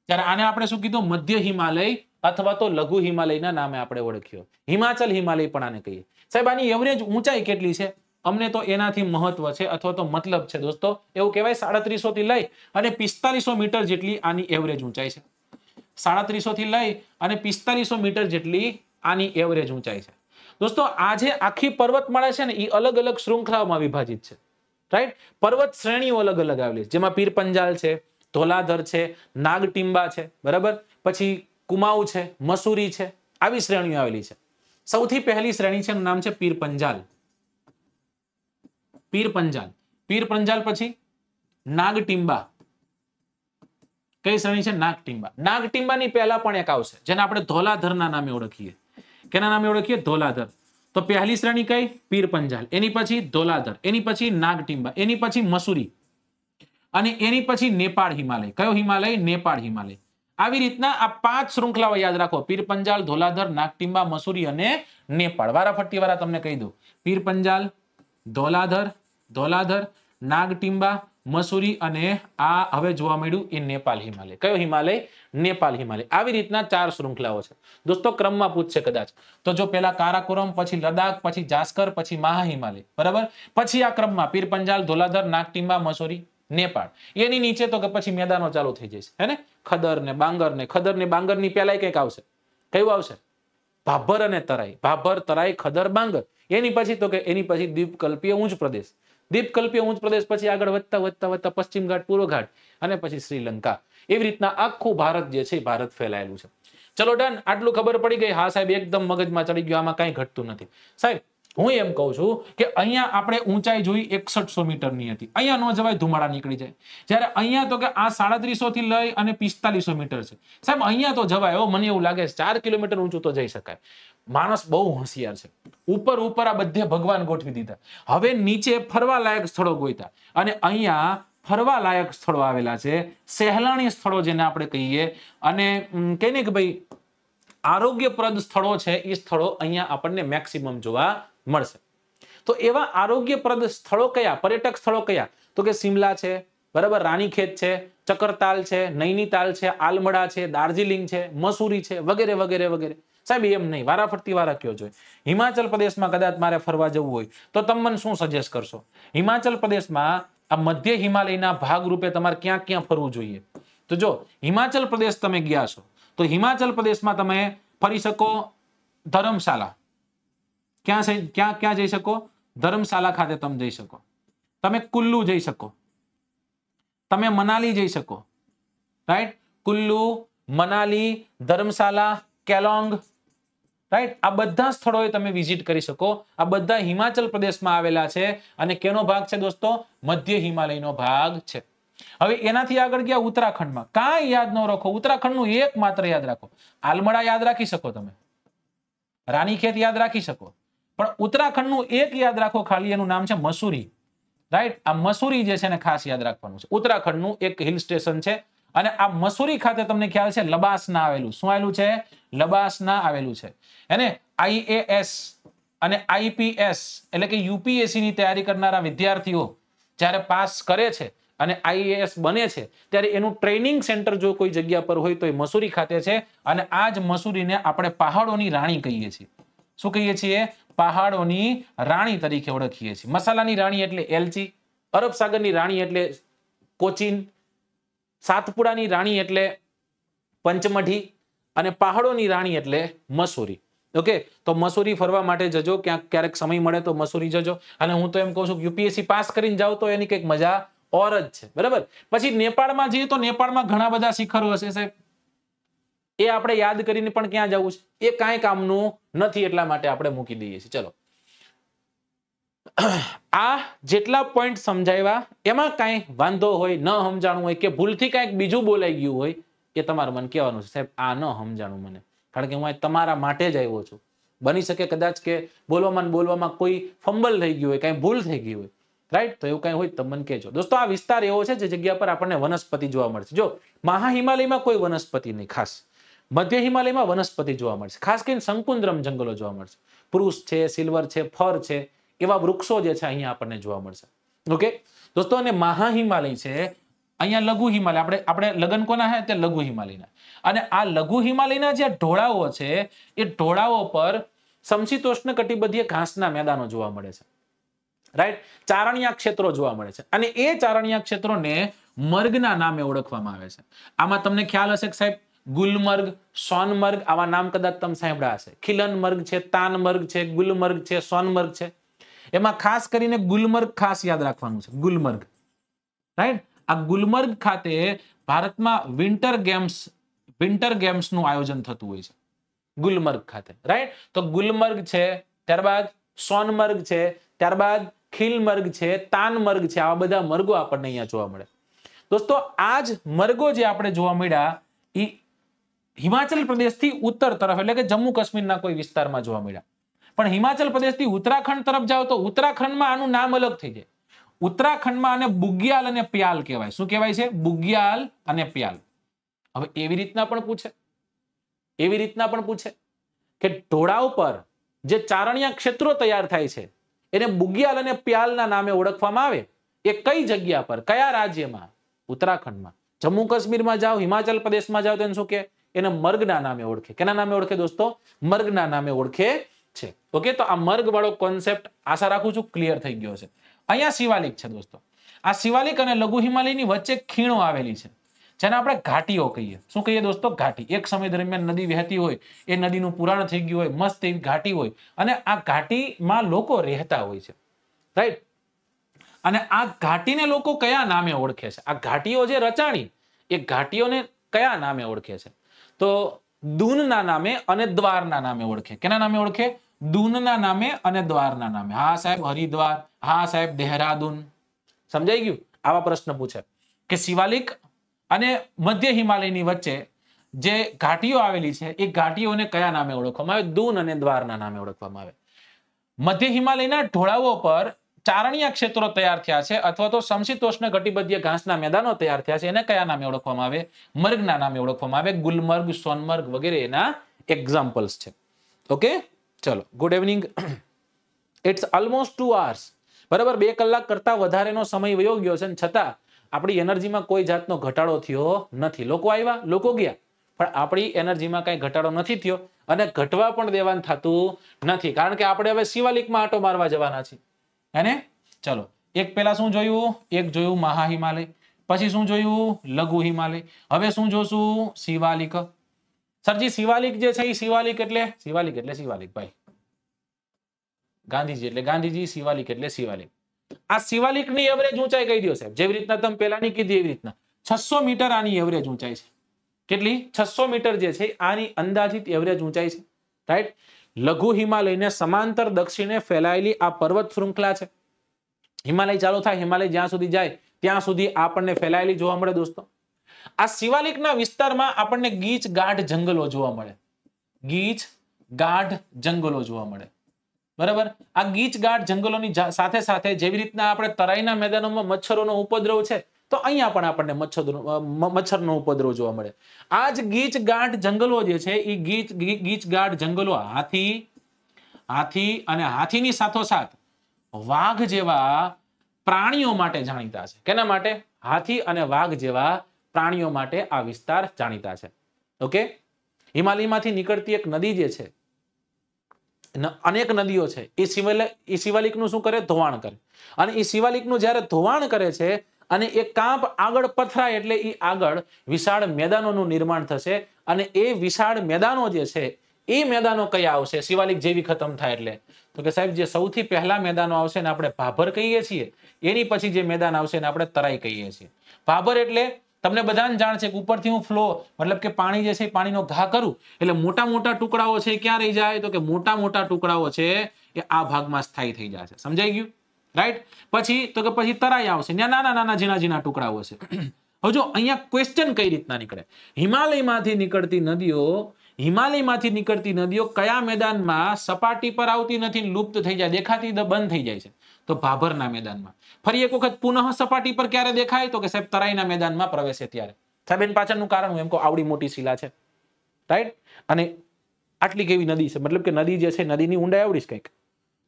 ત્યારે આને આપણે શું કીધું મધ્ય હિમાલય અથવા તો લઘુ હિમાલયના નામે આપણે ઓળખ્યો હિમાચલ હિમાલય પણ આને કહીએ સાહેબ આની એવરેજ ઊંચાઈ કેટલી છે અમને તો એનાથી મહત્વ છે અથવા તો મતલબ છે દોસ્તો એવું કહેવાય સાડત્રીસો થી લઈ અને પિસ્તાલીસો મીટર જેટલી આની એવરેજ ઊંચાઈ છે સાડત્રીસો થી લઈ અને પિસ્તાલીસો મીટર જેટલી આની એવરેજ ઊંચાઈ છે દોસ્તો આજે આખી પર્વતમાળા છે ને એ અલગ અલગ શૃંખલાઓમાં વિભાજિત છે રાઈટ પર્વત શ્રેણીઓ અલગ અલગ આવેલી જેમાં પીર પંજાલ છે ધોલાધર છે નાગ છે બરાબર પછી કુમાઉ છે મસૂરી છે આવી શ્રેણીઓ આવેલી છે સૌથી પહેલી શ્રેણી છે એનું નામ છે પીર પંજાલ પીર પંજાલ પીર પંજાલ પછી નાગ કઈ શ્રેણી છે નાગ ટીંબા નાગ પહેલા પણ એક આવશે જેને આપણે ધોલાધરના નામે ઓળખીએ કેના નામે ઓળખીએ ધોલાધર તો પહેલી શ્રેણી કઈ પીર પંજાલ એની પછી ધોલાધર એની પછી નાગટીંબા એની પછી મસૂરી અને એની પછી નેપાળ હિમાલય કયો હિમાલય નેપાળ હિમાલય આવી રીતના આ પાંચ શૃંખલાઓ યાદ રાખો પીર પંજાલ ધોલાધર નાગટિંબા મસૂરી અને નેપાળ વારાફરતી વાળા તમને કહી દઉં પીર પંજાલ ધોલાધર ધોલાધર નાગટીંબા મસૂરી અને આ હવે જોવા મળ્યું એ નેપાલ હિમાલય કયો હિમાલય નેપાલ હિમાલય આવી રીતના ચાર શૃંખલાઓ છે દોસ્તો ક્રમમાં પૂછશે કદાચ તો જો પેલા કારાકોરમ પછી લદાખ પછી જાસ્કર પછી મહા હિમાલય બરાબર પછી આ ક્રમમાં પીર પંજાલ ધોલાધર નાગટીંબા મસૂરી નેપાળ એની નીચે તો કે પછી મેદાનો ચાલુ થઈ જશે હે ને ખદર ને બાંગર ને ખદર ને બાંગર ની પેલા કઈક આવશે કયું આવશે ભાભર અને તરાઈ ભાભર તરાઈ ખદર બાંગર એની પછી તો કે એની પછી દ્વીપકલ્પીય ઊંચ પ્રદેશ દ્વીપકલ્પીય ઉંચ પ્રદેશ પછી આગળ વધતા વધતા વધતા પશ્ચિમ ઘાટ પૂર્વ ઘાટ અને પછી શ્રીલંકા એવી રીતના આખું ભારત જે છે ભારત ફેલાયેલું છે ચલો ડન આટલું ખબર પડી ગઈ હા સાહેબ એકદમ મગજમાં ચડી ગયું આમાં કઈ ઘટતું નથી સાહેબ હું એમ કહું છું કે અહીંયા આપણે ઊંચાઈ જોઈ એકસઠસો મીટરની હતી અહીંયા ન જવાય ધુમાડા નીકળી જાય જ્યારે અહીંયા તો કે આ સાડત્રીસો થી લઈ અને પિસ્તાલીસો મીટર છે સાહેબ અહીંયા તો જવાય હો મને એવું લાગે ચાર કિલોમીટર ઊંચું તો જઈ શકાય માણસ બહુ હોશિયાર છે ઉપર ઉપર આ બધે ભગવાન ગોઠવી દીધા હવે નીચે ફરવા લાયક સ્થળો ગોઈતા અને અહીંયા ફરવા લાયક સ્થળો આવેલા છે સહેલાણી સ્થળો જેને આપણે કહીએ અને કહીને કે ભાઈ આરોગ્યપ્રદ સ્થળો છે એ સ્થળો અહીંયા આપણને મેક્સિમમ જોવા મળશે તો એવા આરોગ્યપ્રદ સ્થળો કયા પર્યટક સ્થળો કયા તો કે સિમલા છે બરાબર રાણીખેત છે ચક્કરતાલ છે નૈનીતાલ છે આલમડા છે દાર્જિલિંગ છે મસૂરી છે વગેરે વગેરે વગેરે સાહેબ એમ નહીં વારાફરતી વારા કયો જોઈએ હિમાચલ પ્રદેશમાં કદાચ મારે ફરવા જવું હોય તો તમે મને શું સજેસ્ટ કરશો હિમાચલ પ્રદેશમાં આ મધ્ય હિમાલયના ભાગ રૂપે તમારે ક્યાં ક્યાં ફરવું જોઈએ તો જો હિમાચલ પ્રદેશ તમે ગયા છો તો હિમાચલ પ્રદેશમાં તમે ફરી શકો ધર્મશાલા ક્યાં ક્યાં ક્યાં જઈ શકો ધર્મશાલા ખાતે તમે જઈ શકો તમે કુલ્લુ જઈ શકો તમે મનાલી જઈ શકો રાઈટ કુલ્લુ મનાલી ધર્મશાલા કેલોંગ રાઈટ આ બધા સ્થળોએ તમે વિઝિટ કરી શકો આ બધા હિમાચલ પ્રદેશમાં આવેલા છે અને કેનો ભાગ છે દોસ્તો મધ્ય હિમાલયનો ભાગ છે હવે એનાથી આગળ ગયા ઉત્તરાખંડમાં કાંઈ યાદ ન રાખો ઉત્તરાખંડનું એક માત્ર યાદ રાખો આલમડા યાદ રાખી શકો તમે રાનીખેત યાદ રાખી શકો પણ ઉત્તરાખંડનું એક યાદ રાખો ખાલી એનું નામ છે મસૂરી રાઈટ આ મસૂરી જે છે ને ખાસ યાદ રાખવાનું છે ઉત્તરાખંડનું એક હિલ સ્ટેશન છે અને આ મસૂરી ખાતે તમને ખ્યાલ છે લબાસના આવેલું શું આવેલું છે લબાસના આવેલું છે એને આઈએએસ અને આઈપીએસ એટલે કે યુપીએસસી ની તૈયારી કરનારા વિદ્યાર્થીઓ જ્યારે પાસ કરે છે અને આઈએએસ બને છે ત્યારે એનું ટ્રેનિંગ સેન્ટર જો કોઈ જગ્યા પર હોય તો એ મસૂરી ખાતે છે અને આ જ મસૂરીને આપણે પહાડોની રાણી કહીએ છીએ શું કહીએ છીએ પહાડોની રાણી તરીકે ઓળખીએ છીએ મસાલાની રાણી એટલે એલચી અરબ સાગરની રાણી એટલે કોચીન સાતપુડાની રાણી એટલે પંચમઢી અને પહાડોની રાણી એટલે મસૂરી ઓકે તો મસૂરી ફરવા માટે જજો ક્યાંક ક્યારેક સમય મળે તો મસૂરી જજો અને હું તો એમ કહું છું યુપીએસસી પાસ કરીને જાઉં તો એની કંઈક મજા ઓર જ છે બરાબર પછી નેપાળમાં જઈએ તો નેપાળમાં ઘણા બધા શિખરો હશે સાહેબ એ આપણે યાદ કરીને પણ ક્યાં જવું છે એ કાંઈ કામનું નથી એટલા માટે આપણે મૂકી દઈએ છીએ ચલો આ જેટલા પોઈન્ટ સમજાવ્યા એમાં કાંઈ વાંધો હોય ન સમજાણું હોય કે ભૂલથી કાંઈક બીજું બોલાઈ ગયું હોય એ તમારે મને કહેવાનું છે સાહેબ આ ન સમજાણું મને કારણ કે હું તમારા માટે જ આવ્યો છું બની શકે કદાચ કે બોલવામાં બોલવામાં કોઈ ફંબલ થઈ ગયું હોય કાંઈ ભૂલ થઈ ગઈ હોય રાઈટ તો એવું કંઈ હોય તો મને કહેજો દોસ્તો આ વિસ્તાર એવો છે જે જગ્યા પર આપણને વનસ્પતિ જોવા મળશે જો મહા હિમાલયમાં કોઈ વનસ્પતિ નહીં ખાસ મધ્ય હિમાલયમાં વનસ્પતિ જોવા મળશે ખાસ કરીને શંકુદ્રમ જંગલો જોવા મળશે પુરુષ છે સિલ્વર છે ફર છે એવા વૃક્ષો જે છે અહીંયા આપણને જોવા મળશે ઓકે દોસ્તો અને મહા હિમાલય છે અહીંયા લઘુ હિમાલય આપણે આપણે લગ્ન કોના હે તે લઘુ હિમાલયના અને આ લઘુ હિમાલયના જે ઢોળાવો છે એ ઢોળાવો પર સમશીતોષ્ણ કટિબંધીય ઘાસના મેદાનો જોવા મળે છે રાઈટ ચારણિયા ક્ષેત્રો જોવા મળે છે અને એ ચારણિયા ક્ષેત્રોને મર્ગના નામે ઓળખવામાં આવે છે આમાં તમને ખ્યાલ હશે કે સાહેબ ગુલમર્ગ સોનમર્ગ આવા નામ કદાચ તમે સાંભળ્યા હશે ખીલનમર્ગ છે તાનમર્ગ છે ગુલમર્ગ છે સોનમર્ગ છે એમાં ખાસ કરીને ગુલમર્ગ ખાસ યાદ રાખવાનું છે ગુલમર્ગ રાઈટ આ ગુલમર્ગ ખાતે ભારતમાં વિન્ટર ગેમ્સ વિન્ટર ગેમ્સનું આયોજન થતું હોય છે ગુલમર્ગ ખાતે રાઈટ તો ગુલમર્ગ છે ત્યારબાદ સોનમર્ગ છે ત્યારબાદ ખીલમર્ગ છે તાનમર્ગ છે આવા બધા મર્ગો આપણને અહીંયા જોવા મળે દોસ્તો આ જ મર્ગો જે આપણે જોવા મળ્યા એ હિમાચલ પ્રદેશથી ઉત્તર તરફ એટલે કે જમ્મુ કાશ્મીરના કોઈ વિસ્તારમાં જોવા મળ્યા પણ હિમાચલ પ્રદેશથી ઉત્તરાખંડ તરફ જાઓ તો ઉત્તરાખંડમાં આનું નામ અલગ થઈ જાય ઉત્તરાખંડમાં આને બુગ્યાલ અને પ્યાલ કહેવાય શું કહેવાય છે બુગ્યાલ અને પ્યાલ હવે એવી રીતના પણ પૂછે એવી રીતના પણ પૂછે કે ઢોળાવ પર જે ચારણ્યા ક્ષેત્રો તૈયાર થાય છે એને બુગિયાલ અને પ્યાલના નામે ઓળખવામાં આવે એ કઈ જગ્યા પર કયા રાજ્યમાં ઉત્તરાખંડમાં જમ્મુ કાશ્મીરમાં જાઓ હિમાચલ પ્રદેશમાં જાઓ તો એને શું કે એને મર્ગના નામે ઓળખે કેના નામે ઓળખે દોસ્તો મર્ગના નામે ઓળખે છે ઓકે તો આ મર્ગ વાળો કોન્સેપ્ટ આશા રાખું છું ક્લિયર થઈ ગયો છે અહીંયા શિવાલિક છે દોસ્તો આ શિવાલિક અને લઘુ હિમાલયની વચ્ચે ખીણો આવેલી છે જેને આપણે ઘાટીઓ કહીએ શું કહીએ દોસ્તો ઘાટી એક સમય દરમિયાન નદી વહેતી હોય એ નદીનું પુરાણ થઈ ગયું હોય મસ્ત એવી ઘાટી હોય અને આ ઘાટીમાં લોકો રહેતા હોય છે રાઈટ અને આ ઘાટીને લોકો કયા નામે ઓળખે છે આ ઘાટીઓ જે રચાણી એ ઘાટીઓને કયા નામે ઓળખે છે તો દૂનના નામે અને દ્વાર ના નામે ઓળખે કેના નામે ઓળખે દૂનના નામે અને દ્વારના નામે હા સાહેબ હરિદ્વાર હા સાહેબ દેહરાદૂન સમજાઈ ગયું આવા પ્રશ્ન પૂછે કે શિવાલિક અને મધ્ય હિમાલયની વચ્ચે જે ઘાટીઓ આવેલી છે એ ઘાટીઓને કયા નામે ઓળખવામાં આવે દૂન અને દ્વારના નામે ઓળખવામાં આવે મધ્ય હિમાલયના ઢોળાવો પર ચારણીય ક્ષેત્રો તૈયાર થયા છે અથવા તો સમશીતોષ્ણ ઘટીબધ્ય ઘાસના મેદાનો તૈયાર થયા છે એને કયા નામે ઓળખવામાં આવે મર્ગના નામે ઓળખવામાં આવે ગુલમર્ગ સોનમર્ગ વગેરે એના એક્ઝામ્પલ્સ છે ઓકે ચલો good evening it's almost two hours બરાબર બે કલાક કરતાં વધારેનો સમય વયો ગયો છે છતાં આપણી એનર્જીમાં કોઈ જાતનો ઘટાડો થયો નથી લોકો આવ્યા લોકો ગયા પણ આપણી એનર્જીમાં કાંઈ ઘટાડો નથી થયો અને ઘટવા પણ દેવાનું થતું નથી કારણ કે આપણે હવે શિવાલિકમાં આંટો મારવા જવાના છીએ હેને ચલો એક પહેલા શું જોયું એક જોયું મહાહિમાલય પછી શું જોયું લઘુ હિમાલય હવે શું જોશું શિવાલિક સરજી શિવાલિક જે છે એ શિવાલિક એટલે શિવાલિક એટલે શિવાલિક ભાઈ ગાંધીજી એટલે ગાંધીજી શિવાલિક એટલે શિવાલિક આ શિવાલિક ની એવરેજ ઊંચાઈ કહી દો સાહેબ જેવી રીતના તમે ની કીધી એવી રીતના છસો મીટર આની એવરેજ ઊંચાઈ છે કેટલી છસો મીટર જે છે આની અંદાજિત એવરેજ ઊંચાઈ છે રાઈટ લઘુ હિમાલયને સમાંતર દક્ષિણે ફેલાયેલી આ પર્વત શૃંખલા છે હિમાલય ચાલુ થાય હિમાલય જ્યાં સુધી જાય ત્યાં સુધી આપણને ફેલાયેલી જોવા મળે દોસ્તો આ શિવાલિકના વિસ્તારમાં આપણને ગીચ ગાઢ જંગલો જોવા મળે ગીચ ગાઢ જંગલો જોવા મળે બરાબર આ ગીચ ગાઢ જંગલોની સાથે સાથે જેવી રીતના આપણે તરાઈના મેદાનોમાં મચ્છરોનો ઉપદ્રવ છે તો અહીંયા પણ આપણને મચ્છર મચ્છરનો ઉપદ્રવ જોવા મળે આ જ ગીચ ગાંઠ જંગલો જે છે એ ગીચ ગીચ ગાંઠ જંગલો હાથી હાથી અને હાથીની સાથોસાથ વાઘ જેવા પ્રાણીઓ માટે જાણીતા છે કેના માટે હાથી અને વાઘ જેવા પ્રાણીઓ માટે આ વિસ્તાર જાણીતા છે ઓકે હિમાલયમાંથી નીકળતી એક નદી જે છે અનેક નદીઓ છે એ શિવાલિક એ શિવાલિકનું શું કરે ધોવાણ કરે અને એ શિવાલિકનું જ્યારે ધોવાણ કરે છે અને એ કાંપ આગળ પથરાય એટલે એ આગળ વિશાળ મેદાનોનું નિર્માણ થશે અને એ વિશાળ મેદાનો જે છે એ મેદાનો કયા આવશે શિવાલિક જેવી ખતમ થાય એટલે તો કે સાહેબ જે સૌથી પહેલા મેદાનો આવશે ને આપણે ભાભર કહીએ છીએ એની પછી જે મેદાન આવશે ને આપણે તરાઈ કહીએ છીએ ભાભર એટલે તમને બધાને જાણ છે કે ઉપરથી હું ફ્લો મતલબ કે પાણી જે છે પાણીનો ઘા કરું એટલે મોટા મોટા ટુકડાઓ છે ક્યાં રહી જાય તો કે મોટા મોટા ટુકડાઓ છે એ આ ભાગમાં સ્થાયી થઈ જાય છે સમજાઈ ગયું રાઈટ પછી તો કે પછી તરાઈ આવશે ત્યાં નાના નાના ઝીણા ઝીણા ટુકડાઓ હશે હજુ જો અહીંયા ક્વેશ્ચન કઈ રીતના નીકળે હિમાલયમાંથી નીકળતી નદીઓ હિમાલયમાંથી નીકળતી નદીઓ કયા મેદાનમાં સપાટી પર આવતી નથી લુપ્ત થઈ જાય દેખાતી બંધ થઈ જાય છે તો ભાભરના મેદાનમાં ફરી એક વખત પુનઃ સપાટી પર ક્યારે દેખાય તો કે સાહેબ તરાઈના મેદાનમાં પ્રવેશે ત્યારે સાહેબ પાછળનું કારણ હું એમ કહું આવડી મોટી શિલા છે રાઈટ અને આટલી કેવી નદી છે મતલબ કે નદી જે છે નદીની ઊંડાઈ આવડી છે કંઈક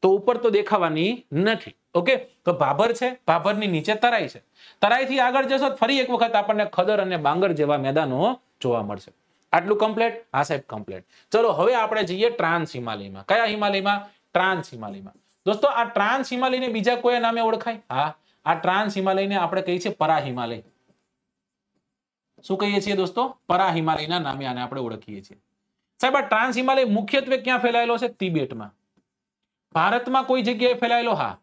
તો ઉપર તો દેખાવાની નથી ઓકે તો ભાભર છે ભાભરની નીચે તરાઈ છે તરાઈથી આગળ જશો ફરી એક વખત આપણને ખદર અને બાંગર જેવા મેદાનો જોવા મળશે આટલું કમ્પ્લેટ હા સાહેબ કમ્પ્લેટ ચલો હવે આપણે જઈએ ટ્રાન્સ હિમાલયમાં કયા હિમાલયમાં ટ્રાન્સ હિમાલયમાં દોસ્તો આ ટ્રાન્સ હિમાલયને બીજા કોઈ નામે ઓળખાય હા આ ટ્રાન્સ હિમાલયને આપણે કહીએ છીએ પરા હિમાલય શું કહીએ છીએ દોસ્તો પરા હિમાલયના નામે આને આપણે ઓળખીએ છીએ સાહેબ આ ટ્રાન્સ હિમાલય મુખ્યત્વે ક્યાં ફેલાયેલો છે તિબેટમાં ભારતમાં કોઈ જગ્યાએ ફેલાયેલો હા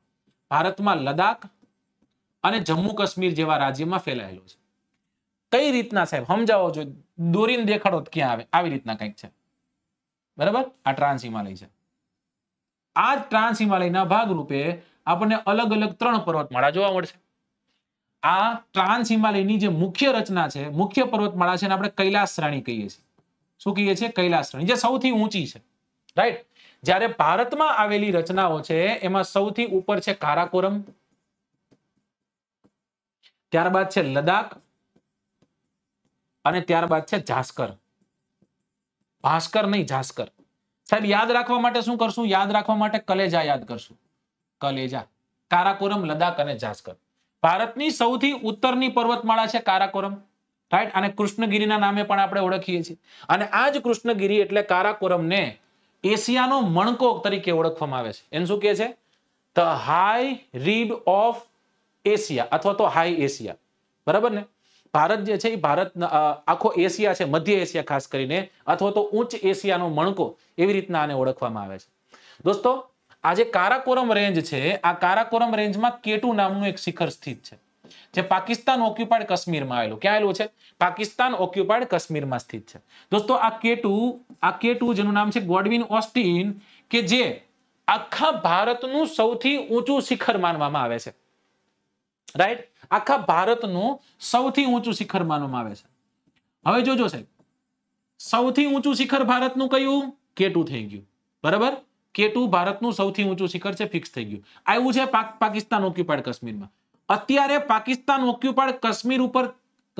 ભારતમાં લદ્દાખ અને જમ્મુ કાશ્મીર જેવા રાજ્યમાં ફેલાયેલો છે કઈ રીતના સાહેબ સમજાવો જો દોરીને દેખાડો ક્યાં આવે આવી રીતના કંઈક છે બરાબર આ ટ્રાન્સ હિમાલય છે આ ટ્રાન્સ હિમાલયના ભાગરૂપે આપણને અલગ અલગ ત્રણ પર્વતમાળા જોવા મળશે આ ટ્રાન્સ હિમાલયની જે મુખ્ય રચના છે મુખ્ય પર્વતમાળા છે આપણે કૈલાસ શ્રેણી કહીએ છીએ શું કહીએ છીએ કૈલાસ શ્રેણી જે સૌથી ઊંચી છે રાઈટ જ્યારે ભારતમાં આવેલી રચનાઓ છે એમાં સૌથી ઉપર છે કારાકોરમ ત્યારબાદ છે લદાખ અને ત્યારબાદ છે જાસ્કર ભાસ્કર નહીં ઝાસ્કર સાહેબ યાદ રાખવા માટે શું કરશું યાદ રાખવા માટે કલેજા યાદ કરશું કલેજા કારાકોરમ લદાખ અને ઝાસ્કર ભારતની સૌથી ઉત્તરની પર્વતમાળા છે કારાકોરમ રાઈટ અને કૃષ્ણગીરીના નામે પણ આપણે ઓળખીએ છીએ અને આ જ કૃષ્ણગીરી એટલે કારાકોરમને એશિયાનો મણકો તરીકે ઓળખવામાં આવે છે એમ શું કહે છે the high read of Asia અથવા તો હાઈ એશિયા બરાબર ને ભારત જે છે એ ભારત આખો એશિયા છે મધ્ય એશિયા ખાસ કરીને અથવા તો ઉચ્ચ એશિયાનો મણકો એવી રીતના આને ઓળખવામાં આવે છે દોસ્તો આ જે કારાકોરમ રેન્જ છે આ કારાકોરમ રેન્જમાં કેટુ નામનું એક શિખર સ્થિત છે જે પાકિસ્તાન ઓક્યુપાઇડ કાશ્મીરમાં આવેલું ક્યાં આવેલું છે પાકિસ્તાન ઓક્યુપાઇડ કાશ્મીરમાં સ્થિત છે દોસ્તો આ કેટુ આ કે જેનું નામ છે ગોડવિન ઓસ્ટિન કે જે આખા ભારતનું સૌથી ઊંચું શિખર માનવામાં આવે છે રાઈટ આખા ભારતનું સૌથી ઊંચું શિખર માનવામાં આવે છે હવે જોજો સાહેબ સૌથી ઊંચું શિખર ભારતનું કયું કેટુ થઈ ગયું બરાબર કેટુ ભારતનું સૌથી ઊંચું શિખર છે ફિક્સ થઈ ગયું આવ્યું છે પાકિસ્તાન ઓક્યુપાઇડ કાશ્મીરમાં અત્યારે પાકિસ્તાન ઓક્યુપાઇડ કાશ્મીર ઉપર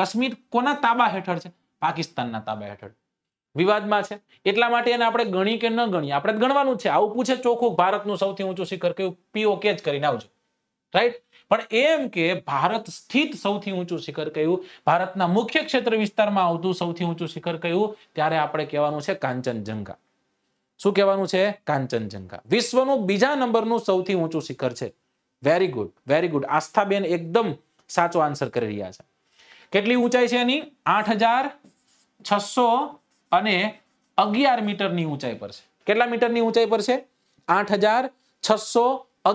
કાશ્મીર કોના તાબા હેઠળ છે પાકિસ્તાનના તાબા હેઠળ વિવાદમાં છે એટલા માટે એને આપણે ગણી કે ન ગણીએ આપણે ગણવાનું છે આવું પૂછે ચોખ્ખું ભારતનું સૌથી ઊંચું શિખર કયું પીઓકે જ કરીને આવજો રાઈટ પણ એમ કે ભારત સ્થિત સૌથી ઊંચું શિખર કયું ભારતના મુખ્ય ક્ષેત્ર વિસ્તારમાં આવતું સૌથી ઊંચું શિખર કયું ત્યારે આપણે કહેવાનું છે કાંચનજંઘા શું કહેવાનું છે કાંચનજંઘા વિશ્વનું બીજા નંબરનું સૌથી ઊંચું શિખર છે વેરી ગુડ વેરી ગુડ આસ્થાબેન એકદમ સાચો આન્સર કરી રહ્યા છે કેટલી ઊંચાઈ છે એની આઠ અને અગિયાર મીટરની ઊંચાઈ પર છે કેટલા મીટરની ઊંચાઈ પર છે આઠ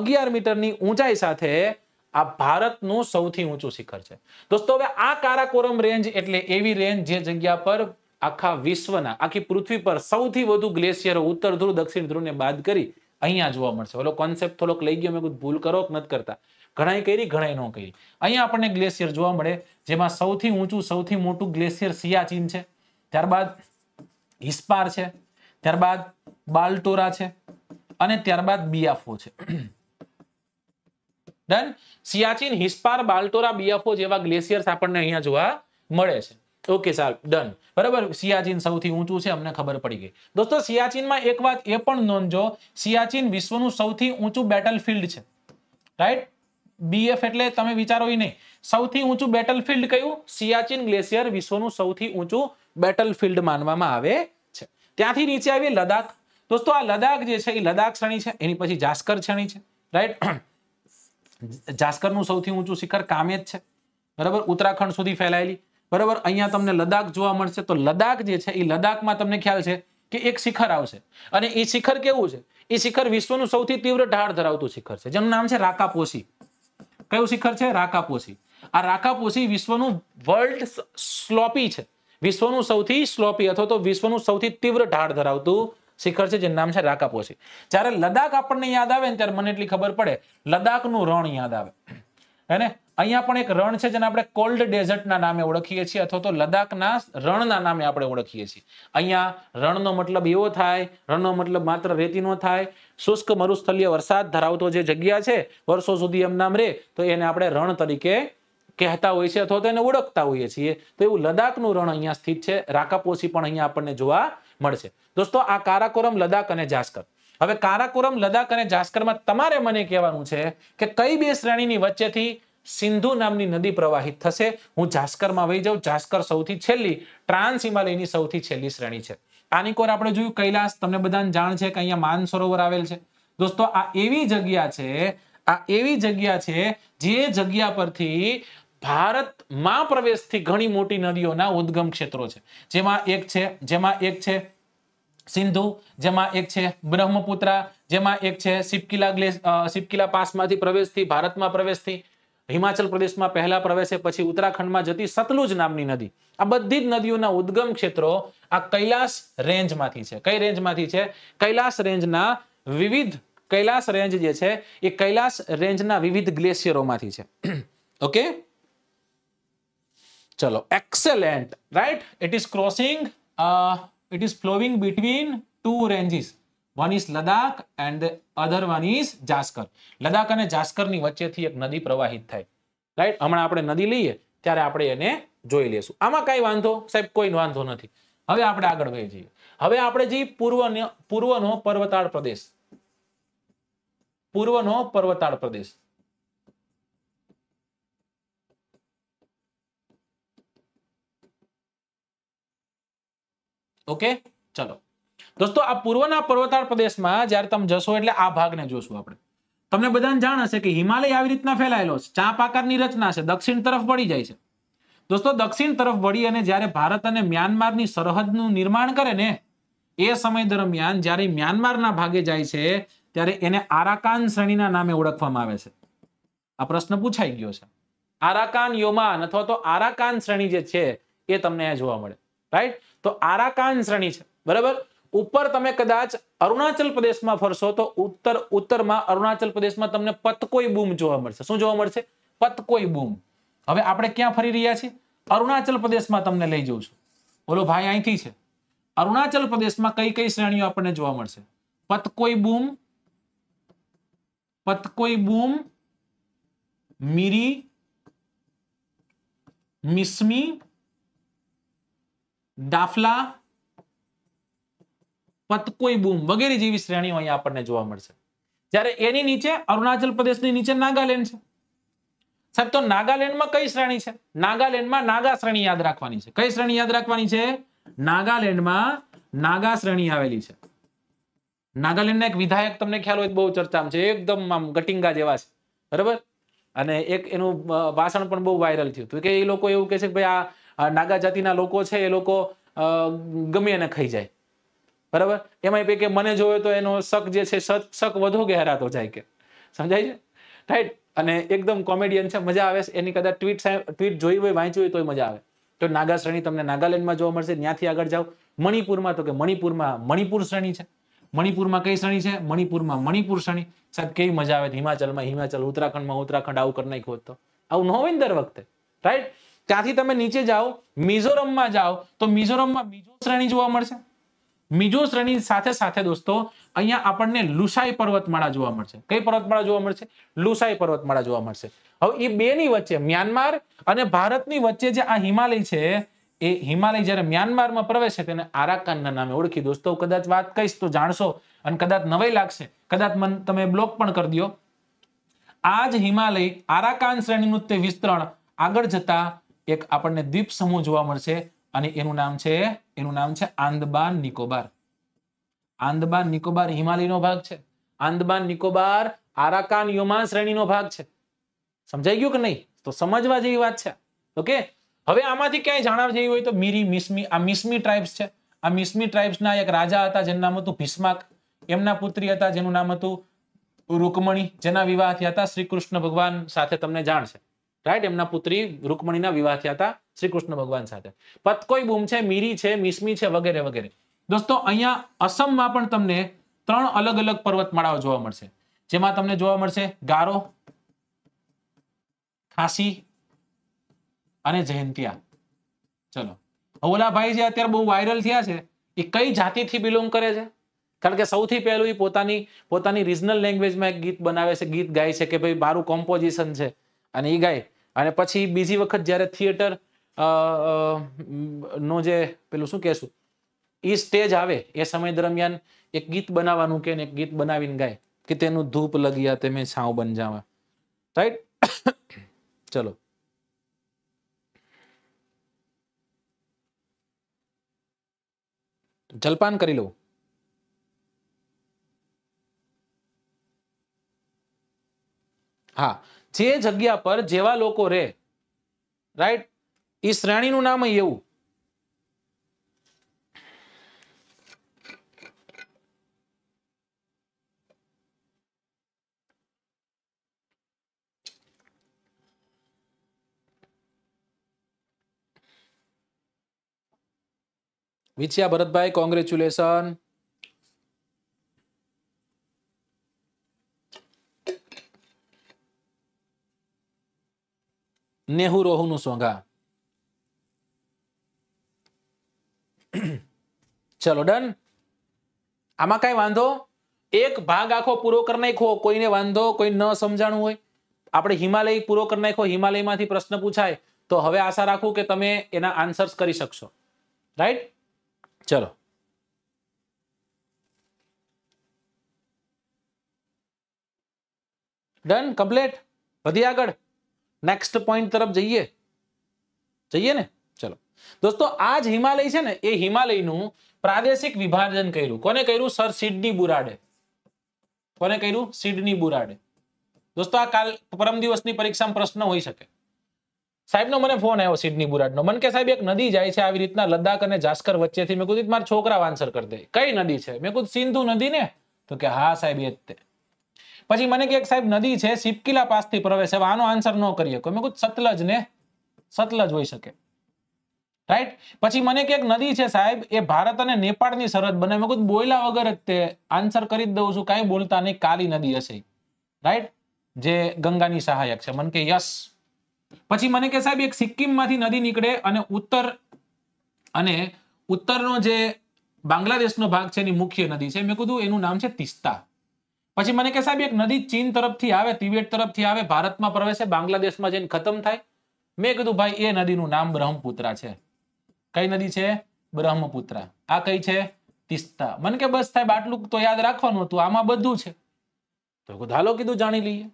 હજાર મીટરની ઊંચાઈ સાથે આ ભારતનું સૌથી ઊંચું શિખર છે દોસ્તો હવે આ કારાકોરમ રેન્જ એટલે એવી રેન્જ જે જગ્યા પર આખા વિશ્વના આખી પૃથ્વી પર સૌથી વધુ ગ્લેશિયરો ઉત્તર ધ્રુવ દક્ષિણ ધ્રુવને બાદ કરી અહીંયા જોવા મળશે ઓલો કોન્સેપ્ટ થોડોક લઈ ગયો મેં કીધું ભૂલ કરો કે નથી કરતા ઘણાએ કરી ઘણાએ ન કરી અહીંયા આપણને ગ્લેશિયર જોવા મળે જેમાં સૌથી ઊંચું સૌથી મોટું ગ્લેશિયર સિયાચીન છે ત્યારબાદ હિસ્પાર છે ત્યારબાદ બાલટોરા છે અને ત્યારબાદ બિયાફો છે ડન સિયાચીન હિસ્પાર બાલટોરા બિયાફો જેવા ગ્લેશિયર્સ આપણને અહીંયા જોવા મળે છે ઓકે સર ડન બરાબર સિયાચીન સૌથી ઊંચું છે અમને ખબર પડી ગઈ દોસ્તો સિયાચીનમાં એક વાત એ પણ નોંધજો સિયાચીન વિશ્વનું સૌથી ઊંચું બેટલ ફિલ્ડ છે રાઈટ બીએફ એટલે તમે વિચારો નહીં સૌથી ઊંચું બેટલ ફિલ્ડ કયું સિયાચીન ગ્લેશિયર વિશ્વનું સૌથી ઊંચું બેટલ ફિલ્ડ માનવામાં આવે છે ત્યાંથી નીચે આવી લદાખ દોસ્તો આ લદાખ જે છે એ લદાખ શ્રેણી છે એની પછી જાસ્કર શ્રેણી છે રાઈટ જાસ્કરનું સૌથી ઊંચું શિખર કામેત છે બરાબર ઉત્તરાખંડ સુધી ફેલાયેલી બરાબર અહીંયા તમને લદાખ જોવા મળશે તો લદ્દાખ જે છે એ લદ્દાખમાં તમને ખ્યાલ છે કે એક શિખર આવશે અને એ શિખર કેવું છે એ શિખર વિશ્વનું સૌથી તીવ્ર ઢાળ ધરાવતું શિખર છે જેનું નામ છે રાકાપોસી કયું શિખર છે રાકાપોસી આ રાકાપોસી વિશ્વનું વર્લ્ડ સ્લોપી છે વિશ્વનું સૌથી સ્લોપી અથવા તો વિશ્વનું સૌથી તીવ્ર ઢાળ ધરાવતું શિખર છે જેનું નામ છે રાકાપોસી જ્યારે લદાખ આપણને યાદ આવે ને ત્યારે મને એટલી ખબર પડે લદ્દાખનું રણ યાદ આવે હે અહીંયા પણ એક રણ છે જેને આપણે કોલ્ડ ડેઝર્ટના નામે ઓળખીએ છીએ અથવા તો લદાખના રણના નામે આપણે ઓળખીએ છીએ અહીંયા રણનો મતલબ એવો થાય રણનો મતલબ માત્ર રેતીનો થાય શુષ્ક મરુસ્થલીય વરસાદ ધરાવતો જે જગ્યા છે વર્ષો સુધી એમ નામ રહે તો એને આપણે રણ તરીકે કહેતા હોય છે અથવા તો એને ઓળખતા હોઈએ છીએ તો એવું લદ્દાખનું રણ અહીંયા સ્થિત છે રાકાપોસી પણ અહીંયા આપણને જોવા મળશે દોસ્તો આ કારાકોરમ લદ્દાખ અને જાસ્કર હવે કારાકોરમ લદાખ અને જાસ્કરમાં તમારે મને કહેવાનું છે કે કઈ બે શ્રેણીની વચ્ચેથી સિંધુ નામની નદી પ્રવાહિત થશે હું જાસ્કરમાં વહી જાઉં જાસ્કર સૌથી છેલ્લી ટ્રાન્સ હિમાલયની સૌથી છેલ્લી શ્રેણી છે આનીકોર આપણે જોયું કૈલાસ તમને બધાને જાણ છે કે અહીંયા માનસરોવર આવેલ છે દોસ્તો આ એવી જગ્યા છે આ એવી જગ્યા છે જે જગ્યા પરથી ભારતમાં પ્રવેશથી ઘણી મોટી નદીઓના ઉદ્ગમ ક્ષેત્રો છે જેમાં એક છે જેમાં એક છે સિંધુ જેમાં એક છે બ્રહ્મપુત્રા જેમાં એક છે સિપકિલા સિપકિલા પાસમાંથી પ્રવેશથી ભારતમાં પ્રવેશથી હિમાચલ પ્રદેશમાં પહેલા પ્રવેશે પછી ઉત્તરાખંડમાં જતી સતલુજ નામની નદી આ બધી જ નદીઓના ઉદ્ગમ ક્ષેત્રો આ કૈલાસ રેન્જમાંથી છે કઈ રેન્જમાંથી છે કૈલાસ રેન્જના વિવિધ કૈલાસ રેન્જ જે છે એ કૈલાસ રેન્જના વિવિધ ગ્લેશિયરોમાંથી છે ઓકે ચલો excellent right it is crossing it is flowing between two ranges one is Ladakh and the other one is Zanskar Ladakh અને જાસ્કરની વચ્ચેથી એક નદી પ્રવાહિત થાય રાઈટ હમણાં આપણે નદી લઈએ ત્યારે આપણે એને જોઈ લેશું આમાં કઈ વાંધો સાહેબ કોઈ વાંધો નથી હવે આપણે આગળ વહી જઈએ હવે આપણે જઈએ પૂર્વ પૂર્વનો પર્વતાળ પ્રદેશ પૂર્વનો પર્વતાળ પ્રદેશ ઓકે ચલો દોસ્તો આ પૂર્વના પર્વતાળ પ્રદેશમાં જ્યારે તમે જશો એટલે આ ભાગને જોશું આપણે તમને બધાને જાણ હશે કે હિમાલય આવી રીતના ફેલાયેલો છે ચાપ આકારની રચના છે દક્ષિણ તરફ વળી જાય છે દોસ્તો દક્ષિણ તરફ વળી અને જ્યારે ભારત અને મ્યાનમારની સરહદનું નિર્માણ કરે ને એ સમય દરમિયાન જ્યારે મ્યાનમારના ભાગે જાય છે ત્યારે એને આરાકાન શ્રેણીના નામે ઓળખવામાં આવે છે આ પ્રશ્ન પૂછાઈ ગયો છે આરાકાન યોમાન અથવા તો આરાકાન શ્રેણી જે છે એ તમને જોવા મળે રાઈટ તો આરાકાન શ્રેણી છે બરાબર ઉપર તમે કદાચ અરુણાચલ પ્રદેશમાં ફરશો તો ઉત્તર ઉત્તરમાં અરુણાચલ પ્રદેશમાં તમને પતકોઈ બૂમ જોવા મળશે શું જોવા મળશે પતકોઈ બૂમ હવે આપણે ક્યાં ફરી રહ્યા છીએ અરુણાચલ પ્રદેશમાં તમને લઈ જઉં છું બોલો ભાઈ અહીંથી છે અરુણાચલ પ્રદેશમાં કઈ કઈ શ્રેણીઓ આપણને જોવા મળશે પતકોઈ બૂમ પતકોઈ બૂમ મીરી મિસ્મી દાફલા પતકોઈ બૂમ વગેરે જેવી શ્રેણીઓ અહીંયા આપણને જોવા મળશે જ્યારે એની નીચે અરુણાચલ પ્રદેશની નીચે નાગાલેન્ડ છે સાહેબ તો નાગાલેન્ડમાં કઈ શ્રેણી છે નાગાલેન્ડમાં નાગા શ્રેણી યાદ રાખવાની છે કઈ શ્રેણી યાદ રાખવાની છે નાગાલેન્ડમાં નાગા શ્રેણી આવેલી છે નાગાલેન્ડના એક વિધાયક તમને ખ્યાલ હોય બહુ ચર્ચામાં છે એકદમ આમ ગટિંગા જેવા છે બરાબર અને એક એનું ભાષણ પણ બહુ વાયરલ થયું હતું કે એ લોકો એવું કહે છે કે ભાઈ આ નાગા જાતિના લોકો છે એ લોકો ગમે એને ખાઈ જાય બરાબર એમાં એ કે મને જોયો તો એનો શક જે છે શક વધુ ગહેરાતો જાય કે સમજાય છે રાઈટ અને એકદમ કોમેડિયન છે મજા આવે એની કદાચ ટ્વીટ ટ્વીટ જોઈ હોય વાંચી હોય તોય મજા આવે તો નાગા શ્રેણી તમને નાગાલેન્ડમાં જોવા મળશે ત્યાંથી આગળ જાઓ મણિપુરમાં તો કે મણિપુરમાં મણિપુર શ્રેણી છે મણિપુરમાં કઈ શ્રેણી છે મણિપુરમાં મણિપુર શ્રેણી સાહેબ કેવી મજા આવે હિમાચલમાં હિમાચલ ઉત્તરાખંડમાં ઉત્તરાખંડ આવું કરી નાખ્યું તો આવું ન હોય ને દર વખતે રાઈટ ત્યાંથી તમે નીચે જાઓ મિઝોરમમાં જાઓ તો મિઝોરમમાં બીજો શ્રેણી જોવા મળશે બીજો શ્રેણીની સાથે સાથે દોસ્તો અહીંયા આપણને લુસાઈ પર્વતમાળા જોવા મળશે કઈ પર્વતમાળા જોવા મળશે લુસાઈ પર્વતમાળા જોવા મળશે હવે એ બેની વચ્ચે મ્યાનમાર અને ભારતની વચ્ચે જે આ હિમાલય છે એ હિમાલય જ્યારે મ્યાનમારમાં પ્રવેશે તેને આરાકાનના નામે ઓળખી દોસ્તો કદાચ વાત કહીશ તો જાણશો અને કદાચ નવાઈ લાગશે કદાચ મન તમે બ્લોક પણ કરી દો આ જ હિમાલય આરાકાન શ્રેણીનું તે વિસ્તરણ આગળ જતા એક આપણને દ્વીપ સમૂહ જોવા મળશે અને એનું નામ છે એનું નામ છે આંદબાન નિકોબાર આંદબાન નિકોબાર હિમાલયનો ભાગ છે આંદબાન નિકોબાર આરાકાન યોમાન શ્રેણીનો ભાગ છે સમજાઈ ગયું કે નહીં તો સમજવા જેવી વાત છે ઓકે હવે આમાંથી ક્યાંય જાણવા જેવી હોય તો મીરી મિસ્મી આ મિસ્મી ટ્રાઇબ્સ છે આ મિસ્મી ટ્રાઇબ્સના એક રાજા હતા જેનું નામ હતું ભીષ્માક એમના પુત્રી હતા જેનું નામ હતું રૂકમણી જેના વિવાહ થયા હતા શ્રી કૃષ્ણ ભગવાન સાથે તમને જાણશે છે રાઈટ એમના પુત્રી રૂકમણીના વિવાહ થયા હતા શ્રી કૃષ્ણ ભગવાન સાથે પતકોઈ બૂમ છે મીરી છે મિસમી છે વગેરે વગેરે દોસ્તો અહીંયા અસમમાં પણ તમને ત્રણ અલગ અલગ પર્વતમાળાઓ જોવા મળશે જેમાં તમને જોવા મળશે ગારો ખાંસી અને જયંતિયા ચલો ઓલાભાઈ જે અત્યારે બહુ વાયરલ થયા છે એ કઈ જાતિથી બિલોંગ કરે છે કારણ કે સૌથી પહેલું એ પોતાની પોતાની રિજનલ લેંગ્વેજમાં એક ગીત બનાવે છે ગીત ગાય છે કે ભાઈ મારું કોમ્પોઝિશન છે અને એ ગાય અને પછી બીજી વખત જ્યારે થિયેટર નો જે પેલું શું કહેશું એ સ્ટેજ આવે એ સમય દરમિયાન એક ગીત બનાવવાનું કે એક ગીત બનાવીને ગાય કે તેનું ધૂપ લગિયા તે મેં છાંવ બન જાવા રાઈટ ચલો જલપાન કરી લઉં હા જે જગ્યા પર જેવા લોકો રહે રાઈટ એ શ્રેણીનું નામ એવું વિછ્યા ભરતભાઈ કોંગ્રેચ્યુલેશન નેહુ રોહુ નું સોંઘા ચલો ડન આમાં કાંઈ વાંધો એક ભાગ આખો પૂરો કરી નાખો કોઈને વાંધો કોઈ ન સમજાણું હોય આપણે હિમાલય પૂરો કરી નાખો હિમાલયમાંથી પ્રશ્ન પૂછાય તો હવે આશા રાખું કે તમે એના આન્સર્સ કરી શકશો રાઈટ ચલો ડન કમ્પ્લીટ વધી આગળ નેક્સ્ટ પોઈન્ટ તરફ જઈએ જઈએ ને દોસ્તો આ જ હિમાલય છે ને એ હિમાલયનું પ્રાદેશિક વિભાજન કર્યું કોને કર્યું સર સિડની બુરાડે કોને કર્યું સિડની બુરાડે દોસ્તો આ કાલ પરમ દિવસની પરીક્ષામાં પ્રશ્ન હોઈ શકે સાહેબનો મને ફોન આવ્યો સિડની બુરાડનો મન કે સાહેબ એક નદી જાય છે આવી રીતના લદ્દાખ અને જાસ્કર વચ્ચેથી મેં કીધું મારા છોકરા આન્સર કરી દે કઈ નદી છે મેં કીધું સિંધુ નદી ને તો કે હા સાહેબ એ જ તે પછી મને કે સાહેબ નદી છે સિપકીલા પાસથી પ્રવેશ આનો આન્સર ન કરીએ મેં કીધું સતલજ ને સતલજ હોઈ શકે રાઈટ પછી મને કે નદી છે સાહેબ એ ભારત અને નેપાળની સરહદ બને મેં કીધું બોલ્યા વગર જ તે આન્સર કરી જ દઉં છું કાંઈ બોલતા નહીં કાલી નદી હશે રાઈટ જે ગંગાની સહાયક છે મને કે યસ પછી મને કે સાહેબ એક સિક્કિમમાંથી નદી નીકળે અને ઉત્તર અને ઉત્તરનો જે બાંગ્લાદેશનો ભાગ છે એની મુખ્ય નદી છે મેં કીધું એનું નામ છે તિસ્તા પછી મને કે સાહેબ એક નદી ચીન તરફથી આવે તિબેટ તરફથી આવે ભારતમાં પ્રવેશે બાંગ્લાદેશમાં જઈને ખતમ થાય મેં કીધું ભાઈ એ નદીનું નામ બ્રહ્મપુત્રા છે કઈ નદી છે બ્રહ્મપુત્ર આ કઈ છે તિસ્તા મને કે બસ સાહેબ આટલું તો યાદ રાખવાનું હતું આમાં બધું છે તો હાલો કીધું જાણી લઈએ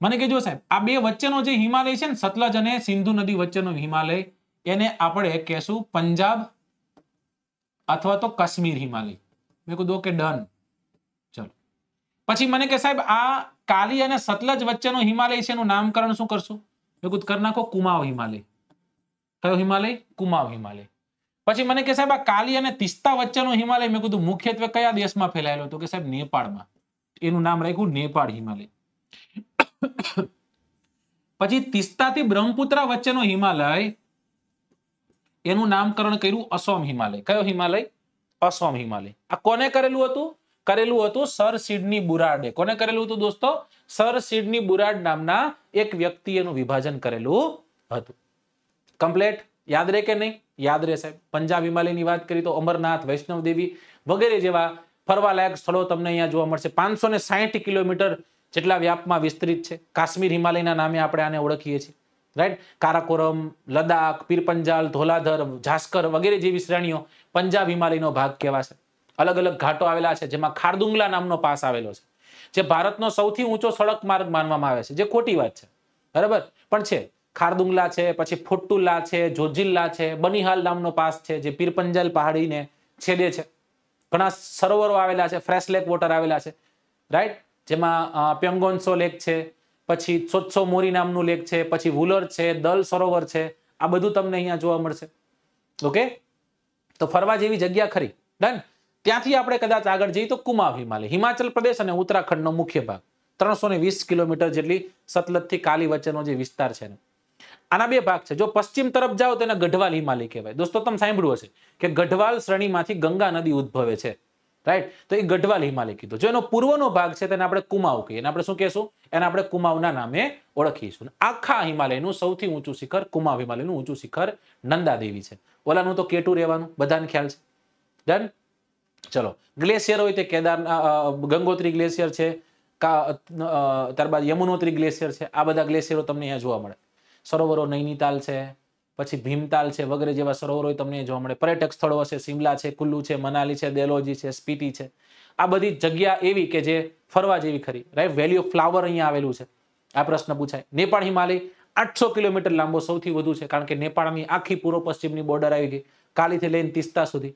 મને કીધું સાહેબ આ બે વચ્ચેનો જે હિમાલય છે ને સતલજ અને સિંધુ નદી વચ્ચેનો હિમાલય એને આપણે કહેશું પંજાબ અથવા તો કાશ્મીર હિમાલય મેં કીધું કે ડન ચલો પછી મને કે સાહેબ આ કાલી અને સતલજ વચ્ચેનો હિમાલય છે એનું નામકરણ શું કરશું મેં કીધું કરી નાખો કુમાવ હિમાલય કયો હિમાલય કુમાવ હિમાલય પછી મને કે સાહેબ આ કાલી અને તિસ્તા વચ્ચેનો હિમાલય મેં કીધું મુખ્યત્વે કયા દેશમાં ફેલાયેલો હતો કે સાહેબ નેપાળમાં એનું નામ રાખ્યું નેપાળ હિમાલય પછી તિસ્તાથી બ્રહ્મપુત્રા વચ્ચેનો હિમાલય એનું નામકરણ કર્યું અસોમ હિમાલય કયો હિમાલય અસોમ હિમાલય આ કોને કરેલું હતું કરેલું હતું સર સિડની બુરાડે કોને કરેલું હતું દોસ્તો સર સિડની બુરાડ નામના એક વ્યક્તિ એનું વિભાજન કરેલું હતું કમ્પ્લેટ યાદ રહે કે નહીં યાદ રહેશે પંજાબ હિમાલયની વાત કરી તો અમરનાથ વૈષ્ણવદેવી વગેરે જેવા ફરવાલાયક સ્થળો તમને અહીંયા જોવા મળશે પાંચસો ને સાહીઠ કિલોમીટર જેટલા વ્યાપમાં વિસ્તૃત છે કાશ્મીર હિમાલયના નામે આપણે આને ઓળખીએ છીએ રાઈટ કારાકોરમ લદાખ પીરપંજાલ ધોલાધર ઝાસ્કર વગેરે જેવી શ્રેણીઓ પંજાબ હિમાલયનો ભાગ કહેવાશે અલગ અલગ ઘાટો આવેલા છે જેમાં ખારદુંગલા નામનો પાસ આવેલો છે જે ભારતનો સૌથી ઊંચો સડક માર્ગ માનવામાં આવે છે જે ખોટી વાત છે બરાબર પણ છે ખારદુંગલા છે પછી ફોટ્ટુલ્લા છે જોજિલ્લા છે બનિહાલ નામનો પાસ છે જે પીરપંજલ પહાડીને છેદે છે ઘણા સરોવરો આવેલા છે ફ્રેશ લેક વોટર આવેલા છે રાઈટ જેમાં પ્યંગોન્સો લેક છે પછી ચોત્સો મોરી નામનું લેક છે પછી વુલર છે દલ સરોવર છે આ બધું તમને અહીંયા જોવા મળશે ઓકે તો ફરવા જેવી જગ્યા ખરી ડન ત્યાંથી આપણે કદાચ આગળ જઈએ તો કુમા હિમાલય હિમાચલ પ્રદેશ અને ઉત્તરાખંડનો મુખ્ય ભાગ ત્રણસો કિલોમીટર જેટલી સતલજથી કાલી વચ્ચેનો જે વિસ્તાર છે આના બે ભાગ છે જો પશ્ચિમ તરફ જાઓ તો એને ગઢવાલ હિમાલય કહેવાય દોસ્તો તમે સાંભળ્યું હશે કે ગઢવાલ શ્રેણીમાંથી ગંગા નદી ઉદ્ભવે છે રાઈટ તો એ ગઢવાલ હિમાલય કીધું જો એનો પૂર્વનો ભાગ છે તેને આપણે કુમાઉ કહીએ આપણે શું કહેશું એને આપણે કુમાઉના નામે ઓળખીશું આખા હિમાલયનું સૌથી ઊંચું શિખર કુમાવ હિમાલયનું ઊંચું શિખર નંદાદેવી છે ઓલાનું તો કેટું રહેવાનું બધાને ખ્યાલ છે ડન ચલો ગ્લેશિયર હોય તે કેદાર ગંગોત્રી ગ્લેશિયર છે ત્યારબાદ યમુનોત્રી ગ્લેશિયર છે આ બધા ગ્લેશિયરો તમને અહીંયા જોવા મળે સરોવરો નૈનીતાલ છે પછી ભીમતાલ છે વગેરે જેવા સરોવરો તમને જોવા મળે પર્યટક સ્થળો હશે સિમલા છે કુલ્લુ છે મનાલી છે દેલોજી છે સ્પીટી છે આ બધી જગ્યા એવી કે જે ફરવા જેવી ખરી રાઈટ વેલી ઓફ ફ્લાવર અહીંયા આવેલું છે આ પ્રશ્ન પૂછાય નેપાળ હિમાલય આઠસો કિલોમીટર લાંબો સૌથી વધુ છે કારણ કે નેપાળની આખી પૂર્વ પશ્ચિમની બોર્ડર આવી ગઈ કાલીથી લઈને તિસ્તા સુધી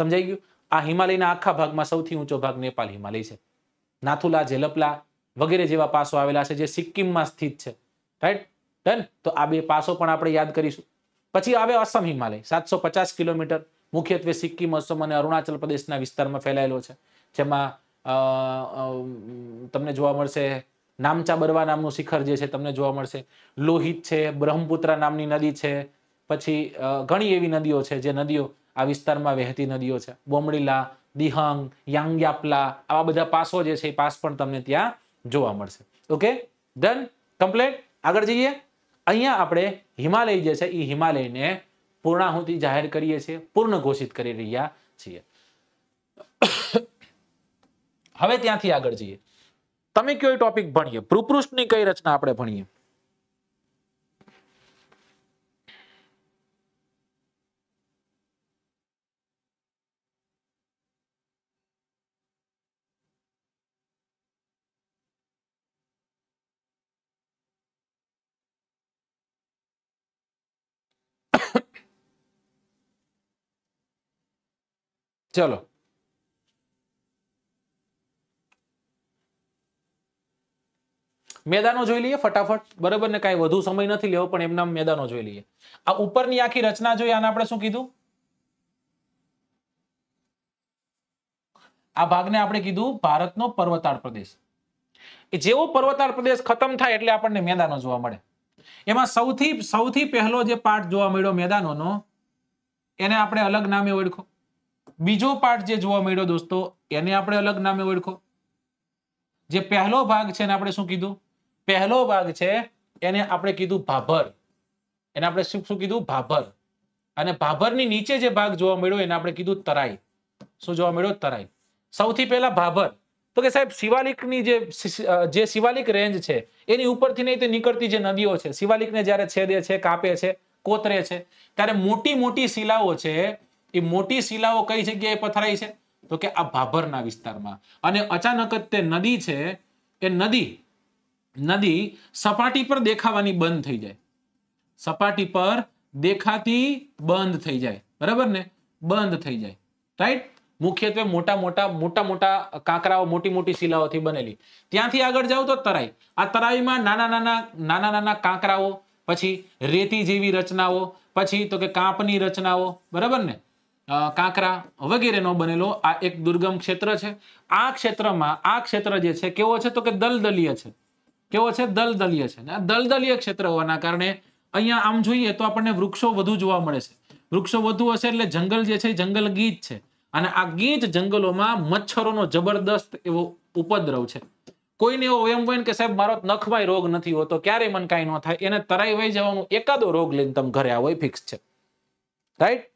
સમજાઈ ગયું આ હિમાલયના આખા ભાગમાં સૌથી ઊંચો ભાગ નેપાળ હિમાલય છે નાથુલા જેલપલા વગેરે જેવા પાસો આવેલા છે જે સિક્કિમમાં સ્થિત છે રાઈટ ડન તો આ બે પાસો પણ આપણે યાદ કરીશું પછી આવે અસમ હિમાલય સાતસો પચાસ કિલોમીટર મુખ્યત્વે સિક્કિમ અસમ અને અરુણાચલ પ્રદેશના વિસ્તારમાં ફેલાયેલો છે જેમાં તમને જોવા મળશે નામચા બરવા નામનું શિખર જે છે તમને જોવા મળશે લોહિત છે બ્રહ્મપુત્રા નામની નદી છે પછી ઘણી એવી નદીઓ છે જે નદીઓ આ વિસ્તારમાં વહેતી નદીઓ છે બોમડીલા દિહંગ યાંગ્યાપલા આવા બધા પાસો જે છે એ પાસ પણ તમને ત્યાં જોવા મળશે ઓકે ધન કમ્પ્લેટ આગળ જઈએ અહીંયા આપણે હિમાલય જે છે એ હિમાલયને પૂર્ણાહુતિ જાહેર કરીએ છીએ પૂર્ણ ઘોષિત કરી રહ્યા છીએ હવે ત્યાંથી આગળ જઈએ તમે કયો ટોપિક ભણીએ ભૂપૃષ્ઠની કઈ રચના આપણે ભણીએ ચલો મેદાનો જોઈ લઈએ ફટાફટ બરાબર ને કઈ વધુ સમય નથી લેવો પણ એમના મેદાનો જોઈ લઈએ આ ઉપરની આખી રચના જોઈ આને આપણે શું કીધું આ ભાગને આપણે કીધું ભારતનો પર્વતાળ પ્રદેશ એ જેવો પર્વતાળ પ્રદેશ ખતમ થાય એટલે આપણને મેદાનો જોવા મળે એમાં સૌથી સૌથી પહેલો જે પાર્ટ જોવા મળ્યો મેદાનોનો એને આપણે અલગ નામે ઓળખો બીજો પાર્ટ જે જોવા મળ્યો દોસ્તો એને આપણે અલગ નામે ઓળખો જે પહેલો ભાગ છે એને આપણે શું કીધું પહેલો ભાગ છે એને આપણે કીધું ભાભર એને આપણે શું કીધું ભાભર અને ભાભરની નીચે જે ભાગ જોવા મળ્યો એને આપણે કીધું તરાઈ શું જોવા મળ્યો તરાઈ સૌથી પહેલા ભાભર તો કે સાહેબ શિવાલિકની જે જે શિવાલિક રેન્જ છે એની ઉપરથી નહીં તે નીકળતી જે નદીઓ છે શિવાલિકને જ્યારે છેદે છે કાપે છે કોતરે છે ત્યારે મોટી મોટી શિલાઓ છે એ મોટી શિલાઓ કઈ જગ્યાએ પથરાઈ છે તો કે આ ભાભરના વિસ્તારમાં અને અચાનક જ તે નદી છે એ નદી નદી સપાટી પર દેખાવાની બંધ થઈ જાય સપાટી પર દેખાતી બંધ થઈ જાય બરાબર ને બંધ થઈ જાય રાઈટ મુખ્યત્વે મોટા મોટા મોટા મોટા કાંકરાઓ મોટી મોટી શિલાઓથી બનેલી ત્યાંથી આગળ જાવ તો તરાઈ આ તરાઈમાં નાના નાના નાના નાના કાંકરાઓ પછી રેતી જેવી રચનાઓ પછી તો કે કાંપની રચનાઓ બરાબર ને કાંકરા વગેરેનો બનેલો આ એક દુર્ગમ ક્ષેત્ર છે આ ક્ષેત્રમાં આ ક્ષેત્ર જે છે કેવો છે તો કે દલદલીય છે કેવો છે દલદલીય છે આ દલદલીય ક્ષેત્ર હોવાના કારણે અહીંયા આમ જોઈએ તો આપણને વૃક્ષો વધુ જોવા મળે છે વૃક્ષો વધુ હશે એટલે જંગલ જે છે જંગલ ગીચ છે અને આ ગીચ જંગલોમાં મચ્છરોનો જબરદસ્ત એવો ઉપદ્રવ છે કોઈને એવો એમ હોય કે સાહેબ મારો નખમાં રોગ નથી હોતો ક્યારેય મને કાંઈ ન થાય એને તરાઈ વહી જવાનું એકાદો રોગ લઈને તમે ઘરે આવો ફિક્સ છે રાઈટ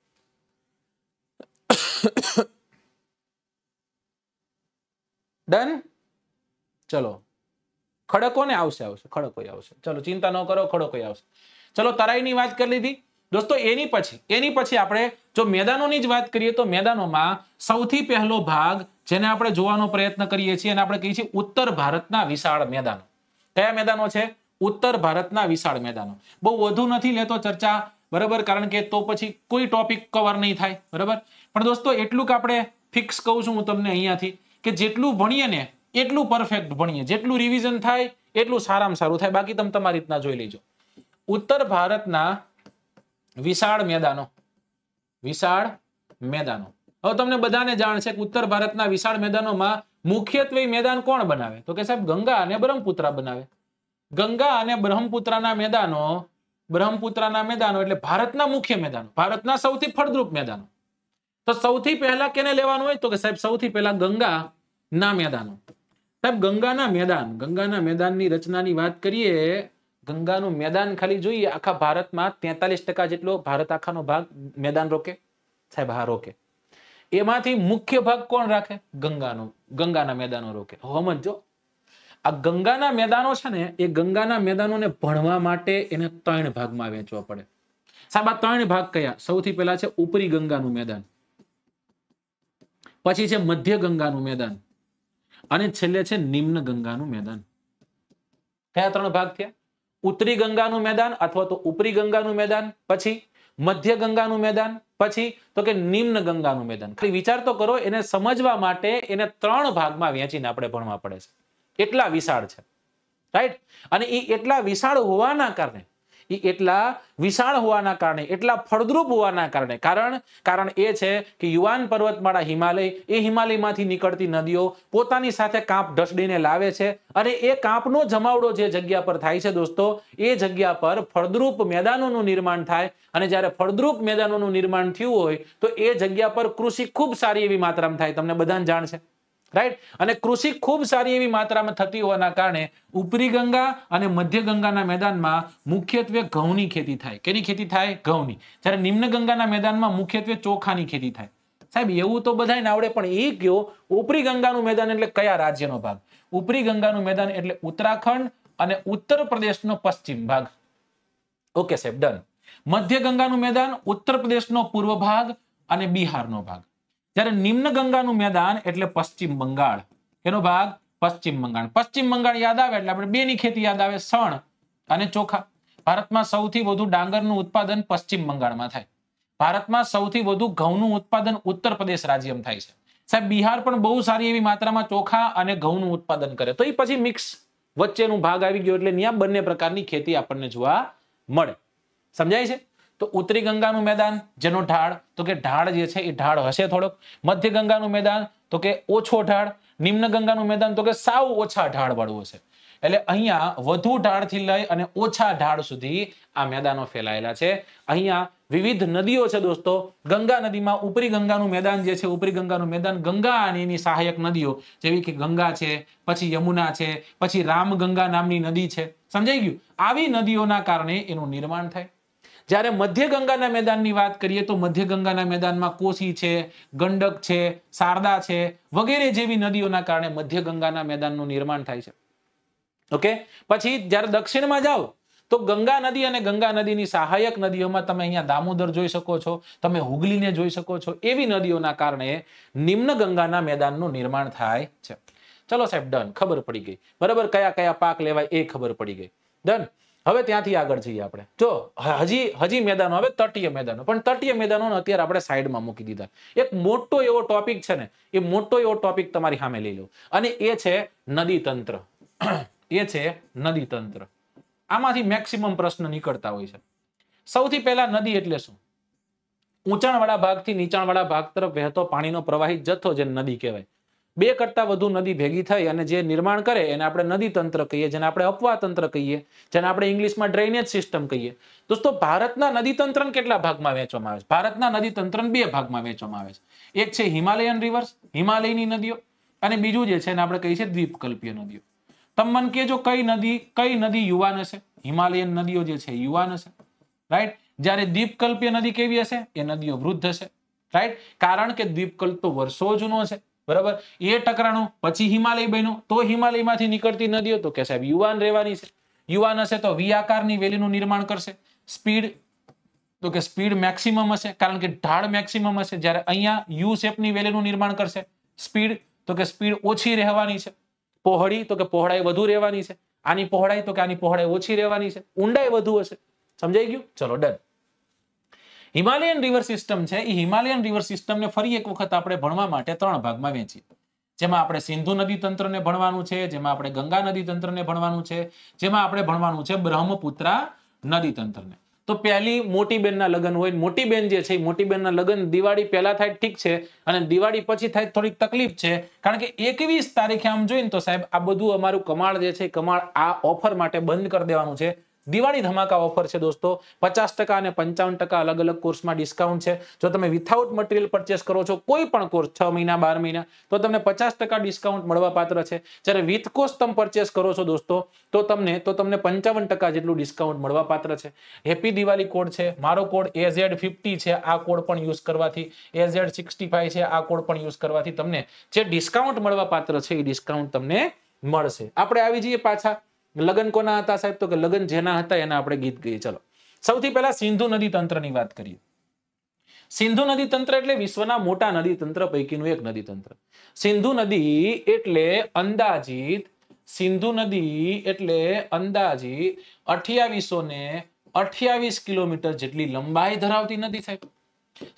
ડન ચલો ખડકો ને આવશે આવશે ખડકો આવશે ચલો ચિંતા ન કરો ખડકો આવશે ચલો તરાઈની વાત કરી લીધી દોસ્તો એની પછી એની પછી આપણે જો મેદાનોની જ વાત કરીએ તો મેદાનોમાં સૌથી પહેલો ભાગ જેને આપણે જોવાનો પ્રયત્ન કરીએ છીએ અને આપણે કહીએ છીએ ઉત્તર ભારતના વિશાળ મેદાનો કયા મેદાનો છે ઉત્તર ભારતના વિશાળ મેદાનો બહુ વધુ નથી લેતો ચર્ચા બરાબર કારણ કે તો પછી કોઈ ટોપિક કવર નહીં થાય બરાબર પણ દોસ્તો એટલું કે આપણે ફિક્સ કહું છું હું તમને અહીંયાથી કે જેટલું ભણીએ ને એટલું પરફેક્ટ ભણીએ જેટલું રિવિઝન થાય એટલું સારામાં સારું થાય બાકી તમે તમારી રીતના જોઈ લેજો ઉત્તર ભારતના વિશાળ મેદાનો વિશાળ મેદાનો હવે તમને બધાને જાણ છે કે ઉત્તર ભારતના વિશાળ મેદાનોમાં મુખ્યત્વે મેદાન કોણ બનાવે તો કે સાહેબ ગંગા અને બ્રહ્મપુત્રા બનાવે ગંગા અને બ્રહ્મપુત્રાના મેદાનો બ્રહ્મપુત્રાના મેદાનો એટલે ભારતના મુખ્ય મેદાનો ભારતના સૌથી ફળદ્રુપ મેદાનો તો સૌથી પહેલા કેને લેવાનું હોય તો કે સાહેબ સૌથી પહેલા ગંગા ના મેદાનો સાહેબ ગંગાના મેદાન ગંગાના મેદાનની રચનાની વાત કરીએ ગંગાનું મેદાન ખાલી જોઈએ આખા ભારતમાં તેતાલીસ જેટલો ભારત આખાનો ભાગ મેદાન રોકે સાહેબ હા રોકે એમાંથી મુખ્ય ભાગ કોણ રાખે ગંગાનો ગંગાના મેદાનો રોકે સમજો આ ગંગાના મેદાનો છે ને એ ગંગાના મેદાનોને ભણવા માટે એને ત્રણ ભાગમાં વહેંચવા પડે સાહેબ આ ત્રણ ભાગ કયા સૌથી પહેલા છે ઉપરી ગંગાનું મેદાન પછી છે મધ્ય ગંગાનું મેદાન અને છેલ્લે છે નિમ્ન ગંગાનું મેદાન કયા ત્રણ ભાગ થયા ઉત્તરી ગંગાનું મેદાન અથવા તો ઉપરી ગંગાનું મેદાન પછી મધ્ય ગંગાનું મેદાન પછી તો કે નિમ્ન ગંગાનું મેદાન ખાલી વિચાર તો કરો એને સમજવા માટે એને ત્રણ ભાગમાં વહેંચીને આપણે ભણવા પડે છે એટલા વિશાળ છે રાઈટ અને એ એટલા વિશાળ હોવાના કારણે એટલા વિશાળ હોવાના કારણે એટલા ફળદ્રુપ હોવાના કારણે કારણ કારણ એ છે કે યુવાન પર્વતમાળા હિમાલય એ હિમાલયમાંથી નીકળતી નદીઓ પોતાની સાથે કાંપ ઢસડીને લાવે છે અને એ કાંપનો જમાવડો જે જગ્યા પર થાય છે દોસ્તો એ જગ્યા પર ફળદ્રુપ મેદાનોનું નિર્માણ થાય અને જ્યારે ફળદ્રુપ મેદાનોનું નિર્માણ થયું હોય તો એ જગ્યા પર કૃષિ ખૂબ સારી એવી માત્રામાં થાય તમને બધાને જાણ છે રાઈટ અને કૃષિ ખૂબ સારી એવી માત્રામાં થતી હોવાના કારણે ઉપરી ગંગા અને મધ્ય ગંગાના મેદાનમાં મુખ્યત્વે ઘઉંની ખેતી થાય કેની ખેતી થાય ઘઉંની જ્યારે નિમ્ન ગંગાના મેદાનમાં મુખ્યત્વે ચોખાની ખેતી થાય સાહેબ એવું તો બધાને આવડે પણ એ કયો ઉપરી ગંગાનું મેદાન એટલે કયા રાજ્યનો ભાગ ઉપરી ગંગાનું મેદાન એટલે ઉત્તરાખંડ અને ઉત્તર પ્રદેશનો પશ્ચિમ ભાગ ઓકે સાહેબ ડન મધ્ય ગંગાનું મેદાન ઉત્તર પ્રદેશનો પૂર્વ ભાગ અને બિહારનો ભાગ જ્યારે નિમ્ન ગંગાનું મેદાન એટલે પશ્ચિમ બંગાળ એનો ભાગ પશ્ચિમ બંગાળ પશ્ચિમ બંગાળ યાદ આવે એટલે આપણે બે ખેતી યાદ આવે સણ અને ચોખા ભારતમાં સૌથી વધુ ડાંગરનું ઉત્પાદન પશ્ચિમ બંગાળમાં થાય ભારતમાં સૌથી વધુ ઘઉંનું ઉત્પાદન ઉત્તર પ્રદેશ રાજ્યમાં થાય છે સાહેબ બિહાર પણ બહુ સારી એવી માત્રામાં ચોખા અને ઘઉંનું ઉત્પાદન કરે તો એ પછી મિક્સ વચ્ચેનું ભાગ આવી ગયો એટલે ત્યાં બંને પ્રકારની ખેતી આપણને જોવા મળે સમજાય છે તો ઉત્તરી ગંગાનું મેદાન જેનો ઢાળ તો કે ઢાળ જે છે એ ઢાળ હશે થોડોક મધ્ય ગંગાનું મેદાન તો કે ઓછો ઢાળ નિમ્ન ગંગાનું મેદાન તો કે સાવ ઓછા ઢાળ વાળું હશે એટલે અહીંયા વધુ ઢાળથી લઈ અને ઓછા ઢાળ સુધી આ મેદાનો ફેલાયેલા છે અહીંયા વિવિધ નદીઓ છે દોસ્તો ગંગા નદીમાં ઉપરી ગંગાનું મેદાન જે છે ઉપરી ગંગાનું મેદાન ગંગા અને એની સહાયક નદીઓ જેવી કે ગંગા છે પછી યમુના છે પછી રામગંગા નામની નદી છે સમજાઈ ગયું આવી નદીઓના કારણે એનું નિર્માણ થાય જ્યારે મધ્ય ગંગાના મેદાનની વાત કરીએ તો મધ્ય ગંગાના મેદાનમાં કોસી છે ગંડક છે શારદા છે વગેરે જેવી નદીઓના કારણે મધ્ય ગંગાના મેદાનનું નિર્માણ થાય છે ઓકે પછી જ્યારે દક્ષિણમાં જાઓ તો ગંગા નદી અને ગંગા નદીની સહાયક નદીઓમાં તમે અહીંયા દામોદર જોઈ શકો છો તમે હુગલીને જોઈ શકો છો એવી નદીઓના કારણે નિમ્ન ગંગાના મેદાનનું નિર્માણ થાય છે ચલો સાહેબ ડન ખબર પડી ગઈ બરાબર કયા કયા પાક લેવાય એ ખબર પડી ગઈ ડન હવે ત્યાંથી આગળ જઈએ આપણે જો હજી હજી મેદાનો હવે તટીય મેદાનો પણ તટીય મેદાનો અત્યારે આપણે સાઈડમાં મૂકી દીધા એક મોટો એવો ટોપિક છે ને એ મોટો એવો ટોપિક તમારી સામે લઈ લો અને એ છે નદી તંત્ર એ છે નદી તંત્ર આમાંથી મેક્સિમમ પ્રશ્ન નીકળતા હોય છે સૌથી પહેલા નદી એટલે શું ઊંચાણવાળા ભાગથી નીચાણવાળા ભાગ તરફ વહેતો પાણીનો પ્રવાહી જથ્થો જે નદી કહેવાય બે કરતાં વધુ નદી ભેગી થઈ અને જે નિર્માણ કરે એને આપણે નદી તંત્ર કહીએ જેને આપણે અપવા તંત્ર કહીએ જેને આપણે ઇંગ્લિશમાં ડ્રેનેજ સિસ્ટમ કહીએ દોસ્તો ભારતના નદી તંત્રને કેટલા ભાગમાં વહેંચવામાં આવે છે ભારતના નદી તંત્ર બે ભાગમાં વહેંચવામાં આવે છે એક છે હિમાલયન રિવર્સ હિમાલયની નદીઓ અને બીજું જે છે એને આપણે કહીએ છીએ દ્વીપકલ્પીય નદીઓ તમે મને કહેજો કઈ નદી કઈ નદી યુવાન હશે હિમાલયન નદીઓ જે છે યુવાન હશે રાઈટ જ્યારે દ્વીપકલ્પીય નદી કેવી હશે એ નદીઓ વૃદ્ધ હશે રાઈટ કારણ કે દ્વીપકલ્પ તો વર્ષો જૂનો છે બરાબર એ ટકરાણું પછી હિમાલય બન્યું તો હિમાલયમાંથી નીકળતી નદીઓ તો કે સાહેબ યુવાન રહેવાની છે યુવાન હશે તો વી આકારની વેલીનું નિર્માણ કરશે સ્પીડ તો કે સ્પીડ મેક્સિમમ હશે કારણ કે ઢાળ મેક્સિમમ હશે જ્યારે અહીંયા યુ શેપની વેલીનું નિર્માણ કરશે સ્પીડ તો કે સ્પીડ ઓછી રહેવાની છે પહોળી તો કે પહોળાઈ વધુ રહેવાની છે આની પહોળાઈ તો કે આની પહોળાઈ ઓછી રહેવાની છે ઊંડાઈ વધુ હશે સમજાઈ ગયું ચલો ડન હિમાલયન રિવર સિસ્ટમ છે એ હિમાલયન રિવર સિસ્ટમને ફરી એક વખત આપણે ભણવા માટે ત્રણ ભાગમાં વેચી જેમાં આપણે સિંધુ નદી તંત્રને ભણવાનું છે જેમાં આપણે ગંગા નદી તંત્રને ભણવાનું છે જેમાં આપણે ભણવાનું છે બ્રહ્મપુત્રા નદી તંત્રને તો પહેલી મોટી બેનના લગ્ન હોય મોટી બેન જે છે મોટી બેનના લગ્ન દિવાળી પહેલા થાય ઠીક છે અને દિવાળી પછી થાય થોડીક તકલીફ છે કારણ કે એકવીસ તારીખે આમ જોઈને તો સાહેબ આ બધું અમારું કમાળ જે છે કમાળ આ ઓફર માટે બંધ કરી દેવાનું છે દિવાળી ધમાકા ઓફર છે દોસ્તો પચાસ ટકા અને પંચાવન ટકા અલગ અલગ કોર્સમાં ડિસ્કાઉન્ટ છે જો તમે વિથાઉટ મટીરિયલ પરચેસ કરો છો કોઈ પણ કોર્સ છ મહિના બાર મહિના તો તમને પચાસ ટકા ડિસ્કાઉન્ટ મળવા પાત્ર છે જ્યારે વિથ કોર્સ તમે પરચેસ કરો છો દોસ્તો તો તમને તો તમને પંચાવન ટકા જેટલું ડિસ્કાઉન્ટ મળવા પાત્ર છે હેપી દિવાળી કોડ છે મારો કોડ એઝેડ ફિફ્ટી છે આ કોડ પણ યુઝ કરવાથી એઝેડ સિક્સટી ફાઈવ છે આ કોડ પણ યુઝ કરવાથી તમને જે ડિસ્કાઉન્ટ મળવા પાત્ર છે એ ડિસ્કાઉન્ટ તમને મળશે આપણે આવી જઈએ પાછા લગ્ન કોના હતા સાહેબ તો કે લગ્ન જેના હતા એના આપણે ગીત ગઈએ ચલો સૌથી પહેલા સિંધુ નદી તંત્રની વાત કરીએ સિંધુ નદી તંત્ર એટલે વિશ્વના મોટા નદી તંત્ર પૈકીનું એક નદી તંત્ર સિંધુ નદી એટલે અંદાજિત સિંધુ નદી એટલે અંદાજિત અઠ્યાવીસો ને અઠ્યાવીસ કિલોમીટર જેટલી લંબાઈ ધરાવતી નદી સાહેબ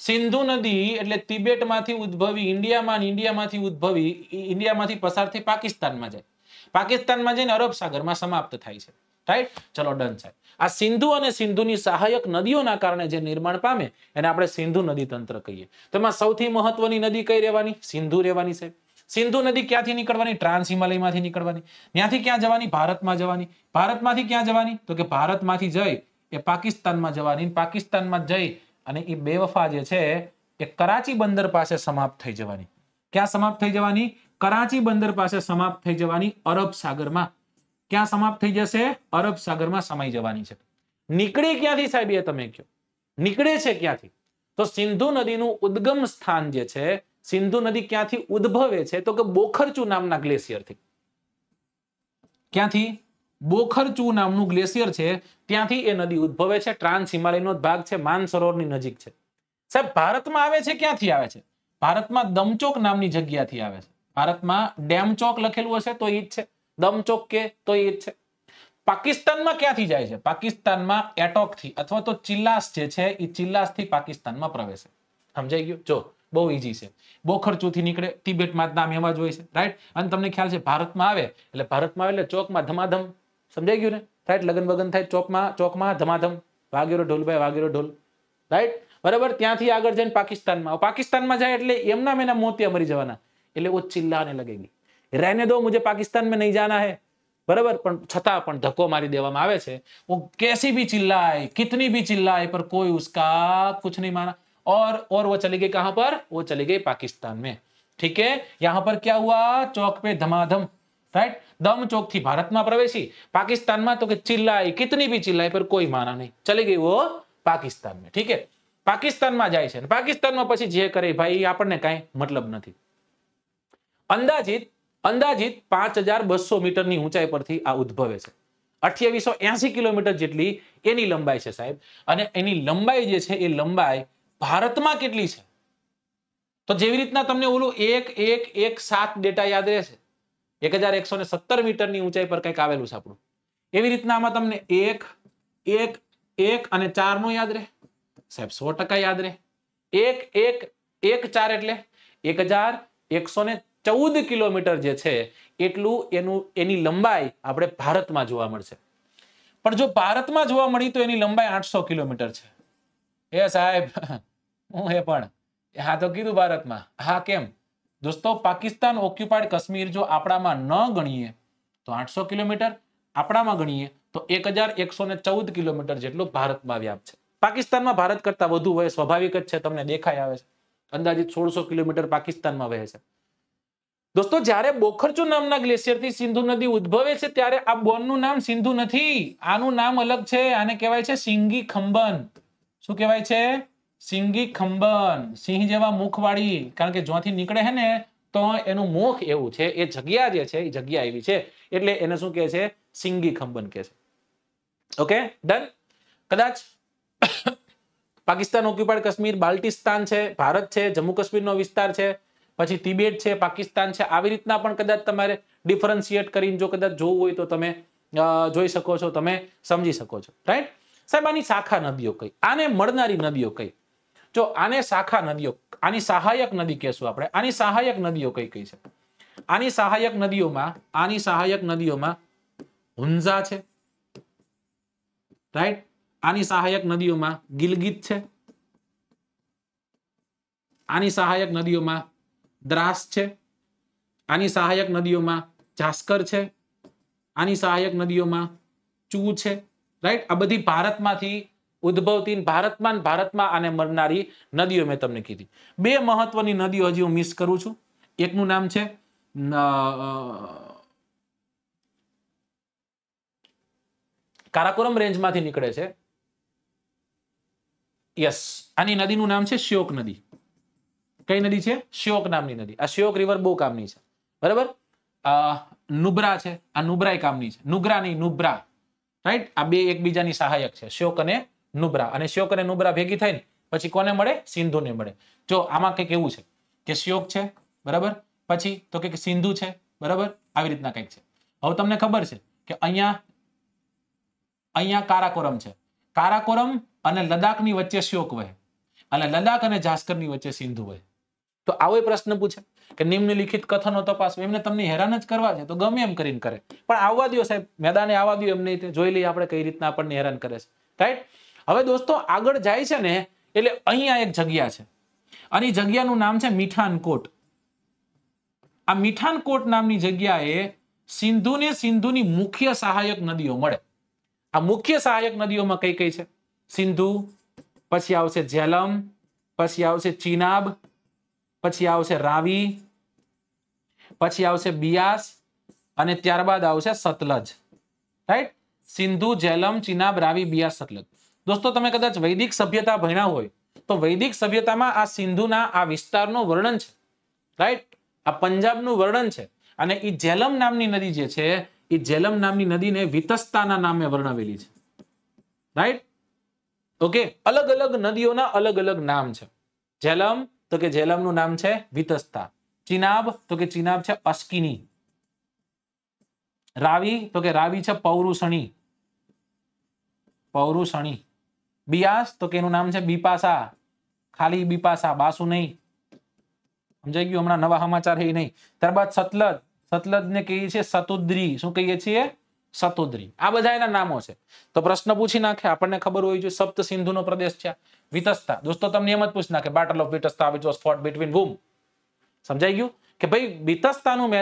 સિંધુ નદી એટલે તિબેટમાંથી ઉદ્ભવી ઇન્ડિયામાં ઇન્ડિયામાંથી ઉદ્ભવી ઇન્ડિયામાંથી પસાર થઈ પાકિસ્તાનમાં જાય પાકિસ્તાનમાં જઈને અરબ સાગરમાં સમાપ્ત થાય છે રાઈટ ચલો ડન સાહેબ આ સિંધુ અને સિંધુની સહાયક નદીઓના કારણે જે નિર્માણ પામે એને આપણે સિંધુ નદી તંત્ર કહીએ તેમાં સૌથી મહત્વની નદી કઈ રહેવાની સિંધુ રહેવાની છે સિંધુ નદી ક્યાંથી નીકળવાની ટ્રાન્સ હિમાલયમાંથી નીકળવાની ત્યાંથી ક્યાં જવાની ભારતમાં જવાની ભારતમાંથી ક્યાં જવાની તો કે ભારતમાંથી જઈ એ પાકિસ્તાનમાં જવાની પાકિસ્તાનમાં જઈ અને એ બેવફા જે છે એ કરાચી બંદર પાસે સમાપ્ત થઈ જવાની ક્યાં સમાપ્ત થઈ જવાની કરાચી બંદર પાસે સમાપ્ત થઈ જવાની અરબ સાગરમાં ક્યાં સમાપ્ત થઈ જશે અરબ સાગરમાં સમાઈ જવાની છે નીકળી ક્યાંથી સાહેબ એ તમે કહો નીકળે છે ક્યાંથી તો સિંધુ નદીનું ઉદ્ગમ સ્થાન જે છે સિંધુ નદી ક્યાંથી ઉદ્ભવે છે તો કે બોખરચુ નામના ગ્લેશિયરથી ક્યાંથી બોખરચુ નામનું ગ્લેશિયર છે ત્યાંથી એ નદી ઉદ્ભવે છે ટ્રાન્સ હિમાલયનો ભાગ છે માનસરોવરની નજીક છે સાહેબ ભારતમાં આવે છે ક્યાંથી આવે છે ભારતમાં દમચોક નામની જગ્યાથી આવે છે ભારતમાં ડેમ ચોક લખેલું હશે તો જ છે દમ ચોક કે તો જ છે પાકિસ્તાનમાં ક્યાંથી જાય છે પાકિસ્તાનમાં એટોક થી અથવા તો ચિલ્લાસ જે છે એ ચિલ્લાસ થી પાકિસ્તાનમાં પ્રવેશે સમજાઈ ગયું જો બહુ ઈઝી છે બોખરચુથી નીકળે તિબેટમાં નામ એમાં જ હોય છે રાઈટ અને તમને ખ્યાલ છે ભારતમાં આવે એટલે ભારતમાં આવે એટલે ચોકમાં ધમાધમ સમજાઈ ગયું ને રાઈટ લગન બગન થાય ચોકમાં ચોકમાં ધમાધમ વાગેરો ઢોલભાઈ વાગેરો ઢોલ રાઈટ બરાબર ત્યાંથી આગળ જઈને પાકિસ્તાનમાં પાકિસ્તાનમાં જાય એટલે એમના મેના મોતિયા મરી જવાના એલે ઓ ચીલ્લાને લગેગી રહેને દો મુજે પાકિસ્તાન મે નહી જાના હે બરાબર પણ છતા પણ ધક્કો મારી દેવામાં આવે છે ઓ કેસી ભી ચીલ્લાય કેટલી ભી ચીલ્લાય પર કોઈ ઉસકા kuch નહી માના ઓર ઓર વો ચલે ગઈ કહા પર વો ચલે ગઈ પાકિસ્તાન મે ઠીક હે યહા પર ક્યા હુઆ ચોક પે ધમાધમ રાઈટ ધમ ચોક થી ભારત મે પ્રવેશી પાકિસ્તાન મે તો કે ચીલ્લાય કેટલી ભી ચીલ્લાય પર કોઈ માના નહી ચલે ગઈ વો પાકિસ્તાન મે ઠીક હે પાકિસ્તાન મે જાય છે ને પાકિસ્તાન મે પછી જે કરે ભાઈ યે આપણે ક્યાં મતલબ નહી અંદાજિત અંદાજિત પાંચ હજાર બસો મીટરની ઊંચાઈ પરથી આ ઉદ્ભવે છે અઠ્યાવીસો એસી કિલોમીટર જેટલી એની લંબાઈ છે સાહેબ અને એની લંબાઈ જે છે એ લંબાઈ ભારતમાં કેટલી છે તો જેવી રીતના તમને ઓલું એક એક એક સાત ડેટા યાદ રહેશે એક હજાર એકસો ને સત્તર મીટરની ઊંચાઈ પર કંઈક આવેલું છે આપણું એવી રીતના આમાં તમને એક એક એક અને ચાર યાદ રહે સાહેબ સો ટકા યાદ રહે એક એક એક ચાર એટલે એક હજાર એકસો ને ચૌદ કિલોમીટર જે છે એટલું એનું એની લંબાઈ આપણે ભારતમાં જોવા મળશે પણ જો ભારતમાં જોવા મળી તો એની લંબાઈ આઠસો કિલોમીટર છે એ સાહેબ હું એ પણ હા તો કીધું ભારતમાં હા કેમ દોસ્તો પાકિસ્તાન ઓક્યુપાઇડ કાશ્મીર જો આપણામાં ન ગણીએ તો આઠસો કિલોમીટર આપણામાં ગણીએ તો એક હજાર એકસો ને ચૌદ કિલોમીટર જેટલો ભારતમાં વ્યાપ છે પાકિસ્તાનમાં ભારત કરતાં વધુ હોય સ્વાભાવિક જ છે તમને દેખાય આવે છે અંદાજિત સોળસો કિલોમીટર પાકિસ્તાનમાં વહે છે દોસ્તો જ્યારે બોખરચુ નામના ગ્લેશિયરથી સિંધુ નદી ઉદભવે છે ત્યારે આ બોન નું નામ સિંધુ નથી આનું નામ અલગ છે આને કહેવાય છે સિંગી ખંબન શું કહેવાય છે સિંગી ખંબન સિંહ જેવા મુખવાળી કારણ કે જ્યાંથી નીકળે છે ને તો એનું મુખ એવું છે એ જગ્યા જે છે એ જગ્યા એવી છે એટલે એને શું કહે છે સિંગી ખંબન કે છે ઓકે ડન કદાચ પાકિસ્તાન ઓક્યુપાઇડ કાશ્મીર બાલ્ટિસ્તાન છે ભારત છે જમ્મુ કાશ્મીરનો વિસ્તાર છે પછી તિબેટ છે પાકિસ્તાન છે આવી રીતના પણ કદાચ તમારે ડિફરન્સિએટ કરીને જો કદાચ જોવું હોય તો તમે જોઈ શકો છો તમે સમજી શકો છો રાઈટ સાહેબ આની શાખા નદીઓ કઈ આને મળનારી નદીઓ કઈ જો આને શાખા નદીઓ આની સહાયક નદી કહેશું આપણે આની સહાયક નદીઓ કઈ કઈ છે આની સહાયક નદીઓમાં આની સહાયક નદીઓમાં હુંઝા છે રાઈટ આની સહાયક નદીઓમાં ગિલગિત છે આની સહાયક નદીઓમાં દ્રાસ છે આની સહાયક નદીઓમાં જાસ્કર છે આની સહાયક નદીઓમાં ચૂ છે રાઈટ આ બધી ભારતમાંથી ઉદ્ભવતી ભારતમાં ભારતમાં આને મરનારી નદીઓ મેં તમને કીધી બે મહત્વની નદીઓ હજી હું મિસ કરું છું એકનું નામ છે કારાકોરમ રેન્જમાંથી નીકળે છે યસ આની નદીનું નામ છે શ્યોક નદી કઈ નદી છે શ્યોક નામની નદી આ શ્યોક રિવર બહુ કામની છે બરાબર નુબ્રા છે આ નુબ્રા કામની છે નુગ્રા નહીં નુબ્રા રાઈટ આ બે એકબીજાની સહાયક છે શ્યોક અને નુબ્રા અને શ્યોક અને નુબ્રા ભેગી ને પછી કોને મળે સિંધુ ને મળે જો આમાં કંઈક એવું છે કે શ્યોક છે બરાબર પછી તો કે સિંધુ છે બરાબર આવી રીતના કંઈક છે હવે તમને ખબર છે કે અહીંયા અહીંયા કારાકોરમ છે કારાકોરમ અને લદાખની વચ્ચે શ્યોક વહે અને લદાખ અને જાસ્કરની વચ્ચે સિંધુ વહે તો આવો પ્રશ્ન પૂછે કે નિમ્નલિખિત કથનો તપાસ એમને તમને હેરાન જ કરવા છે તો ગમે એમ કરીને કરે પણ આવવા દો સાહેબ મેદાને આવવા દો એમને જોઈ લઈએ આપણે કઈ રીતના આપણને હેરાન કરે છે રાઈટ હવે દોસ્તો આગળ જાય છે ને એટલે અહીંયા એક જગ્યા છે અને જગ્યાનું નામ છે મીઠાનકોટ આ મીઠાનકોટ નામની જગ્યાએ સિંધુ ને સિંધુની મુખ્ય સહાયક નદીઓ મળે આ મુખ્ય સહાયક નદીઓમાં કઈ કઈ છે સિંધુ પછી આવશે જેલમ પછી આવશે ચિનાબ પછી આવશે રાવી પછી આવશે બિયાસ અને ત્યારબાદ આવશે સતલજ રાઈટ સિંધુ જેલમ ચિનાબ રાવી બિયાસ સતલજ દોસ્તો તમે કદાચ વૈદિક સભ્યતા ભણ્યા હોય તો વૈદિક સભ્યતામાં આ સિંધુના આ વિસ્તારનું વર્ણન છે રાઈટ આ પંજાબનું વર્ણન છે અને એ જેલમ નામની નદી જે છે એ જેલમ નામની નદીને વિતસ્તાના નામે વર્ણવેલી છે રાઈટ ઓકે અલગ અલગ નદીઓના અલગ અલગ નામ છે જેલમ તો કે ઝેલમનું નામ છે વિતસ્તા ચિનાબ તો કે ચિનાબ છે અસ્કિની રાવી તો કે રાવી છે પૌરુષણી પૌરુષણી બિયાસ તો કે એનું નામ છે બિપાસા ખાલી બિપાસા બાસુ નહીં સમજાઈ ગયું હમણાં નવા સમાચાર એ નહીં ત્યારબાદ સતલજ સતલજ ને કહીએ છીએ સતુદ્રી શું કહીએ છીએ સતોદરી આ બધા એના નામો છે તો પ્રશ્ન પૂછી નાખે આપણને ખબર હોવી જોઈએ સપ્ત સિંધુનો પ્રદેશ છે વિતસ્તા દોસ્તો તમને એમ જ પૂછી નાખે battle of Vitasta which was fought between whom સમજાઈ ગયું કે ભાઈ વિતસ્તાનું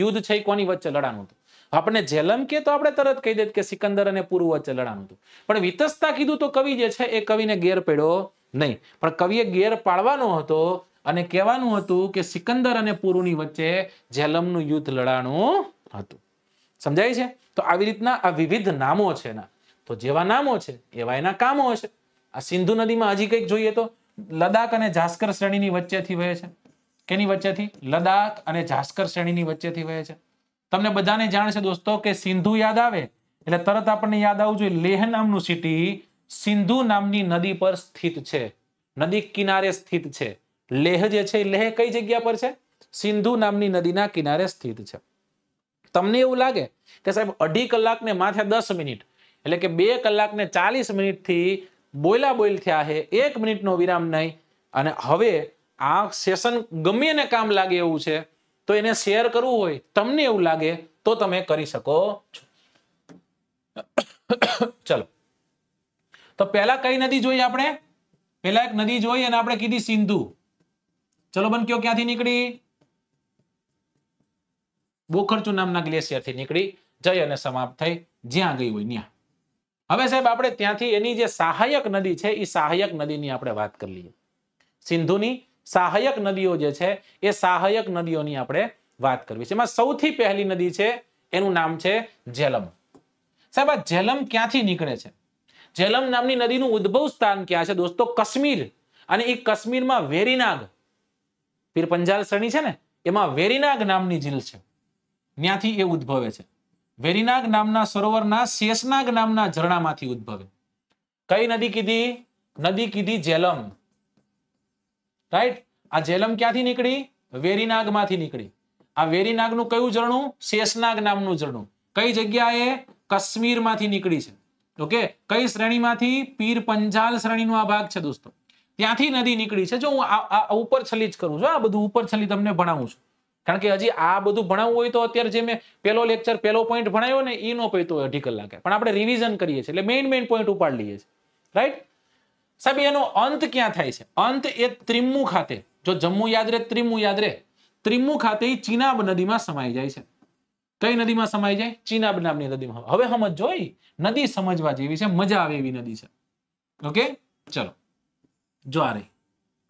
યુદ્ધ છે કોની વચ્ચે લડાનું હતું આપણે જેલમ કે તો આપણે તરત કહી દે કે સિકંદર અને પૂર્વ વચ્ચે લડાનું હતું પણ વિતસ્તા કીધું તો કવિ જે છે એ કવિને ગેર પડ્યો નહીં પણ કવિએ ગેર પાડવાનો હતો અને કહેવાનું હતું કે સિકંદર અને પૂર્વની વચ્ચે જેલમનું યુદ્ધ લડાણું હતું સમજાય છે તો આવી રીતના આ વિવિધ નામો છે એના તો જેવા નામો છે એવા એના કામો હશે આ સિંધુ નદીમાં હજી કંઈક જોઈએ તો લદાખ અને જાસ્કર શ્રેણીની વચ્ચેથી વહે છે કેની વચ્ચેથી લદાખ અને જાસ્કર શ્રેણીની વચ્ચેથી વહે છે તમને બધાને જાણ છે દોસ્તો કે સિંધુ યાદ આવે એટલે તરત આપણને યાદ આવવું જોઈએ લેહ નામનું સિટી સિંધુ નામની નદી પર સ્થિત છે નદી કિનારે સ્થિત છે લેહ જે છે લેહ કઈ જગ્યા પર છે સિંધુ નામની નદીના કિનારે સ્થિત છે તમને એવું લાગે કે સાહેબ અઢી કલાકને માથે દસ મિનિટ એટલે કે બે કલાકને ચાલીસ મિનિટ થી બોયલા બોઈલ થયા છે એક મિનિટનો વિરામ નહીં અને હવે આ સેશન ગમે ને કામ લાગે એવું છે તો એને શેર કરવું હોય તમને એવું લાગે તો તમે કરી શકો છો ચલો તો પહેલા કઈ નદી જોઈ આપણે પહેલા એક નદી જોઈ અને આપણે કીધી સિંધુ ચલો બન કયો ક્યાંથી નીકળી બોખરચુ નામના ગ્લેશિયરથી નીકળી જઈ અને સમાપ્ત થઈ જ્યાં ગઈ હોય ત્યાં હવે સાહેબ આપણે ત્યાંથી એની જે સહાયક નદી છે એ સહાયક નદીની આપણે વાત કરી લઈએ સિંધુની સહાયક નદીઓ જે છે એ સહાયક નદીઓની આપણે વાત કરવી છે એમાં સૌથી પહેલી નદી છે એનું નામ છે જેલમ સાહેબ આ જેલમ ક્યાંથી નીકળે છે જેલમ નામની નદીનું ઉદ્ભવ સ્થાન ક્યાં છે દોસ્તો કાશ્મીર અને એ કાશ્મીરમાં વેરીનાગ પીર પંજાલ શ્રેણી છે ને એમાં વેરીનાગ નામની જીલ છે ત્યાંથી એ ઉદ્ભવે છે વેરીનાગ નામના સરોવરના શેષનાગ નામના ઝરણામાંથી ઉદ્ભવે કઈ નદી કીધી નદી કીધી જેલમ રાઈટ આ જેલમ ક્યાંથી નીકળી વેરીનાગમાંથી નીકળી આ વેરીનાગનું કયું ઝરણું શેષનાગ નામનું ઝરણું કઈ જગ્યાએ કાશ્મીરમાંથી નીકળી છે ઓકે કઈ શ્રેણીમાંથી પીર પંજાલ શ્રેણીનો આ ભાગ છે દોસ્તો ત્યાંથી નદી નીકળી છે જો હું આ ઉપર છલી જ કરું છું આ બધું ઉપર છલી તમને ભણાવું છું કારણ કે હજી આ બધું ભણાવવું હોય તો અત્યારે જે મેં પેલો લેક્ચર પેલો પોઈન્ટ ભણાવ્યો ને એ નો પૈતો અઢી કલાકે પણ આપણે રિવિઝન કરીએ છીએ એટલે મેઇન મેઇન પોઈન્ટ ઉપાડ લઈએ છીએ રાઈટ સાહેબ એનો અંત ક્યાં થાય છે અંત એ ત્રિમુ ખાતે જો જમ્મુ યાદ રહે ત્રિમુ યાદ રહે ત્રિમુ ખાતે ચીનાબ નદીમાં સમાઈ જાય છે કઈ નદીમાં સમાઈ જાય ચીનાબ નામની નદીમાં હવે સમજો નદી સમજવા જેવી છે મજા આવે એવી નદી છે ઓકે ચલો જો આ રહી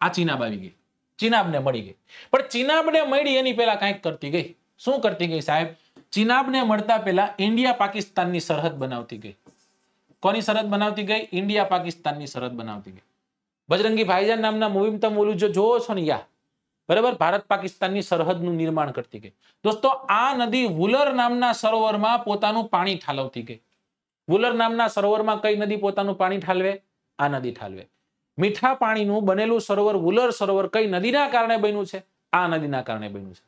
આ ચીનાબ આવી ગઈ ચીનાબને મળી ગઈ પણ ચીનાબને મળી એની પહેલા કાંઈક કરતી ગઈ શું કરતી ગઈ સાહેબ ચીનાબને મળતા પહેલા ઇન્ડિયા પાકિસ્તાનની સરહદ બનાવતી ગઈ કોની સરહદ બનાવતી ગઈ ઇન્ડિયા પાકિસ્તાનની સરહદ બનાવતી ગઈ બજરંગી ભાઈજાન નામના મૂવીમાં તમે ઓલું જો જોવો છો ને યા બરાબર ભારત પાકિસ્તાનની સરહદનું નિર્માણ કરતી ગઈ દોસ્તો આ નદી વુલર નામના સરોવરમાં પોતાનું પાણી ઠાલવતી ગઈ વુલર નામના સરોવરમાં કઈ નદી પોતાનું પાણી ઠાલવે આ નદી ઠાલવે મીઠા પાણીનું બનેલું સરોવર વુલર સરોવર કઈ નદીના કારણે બન્યું છે આ નદીના કારણે બન્યું છે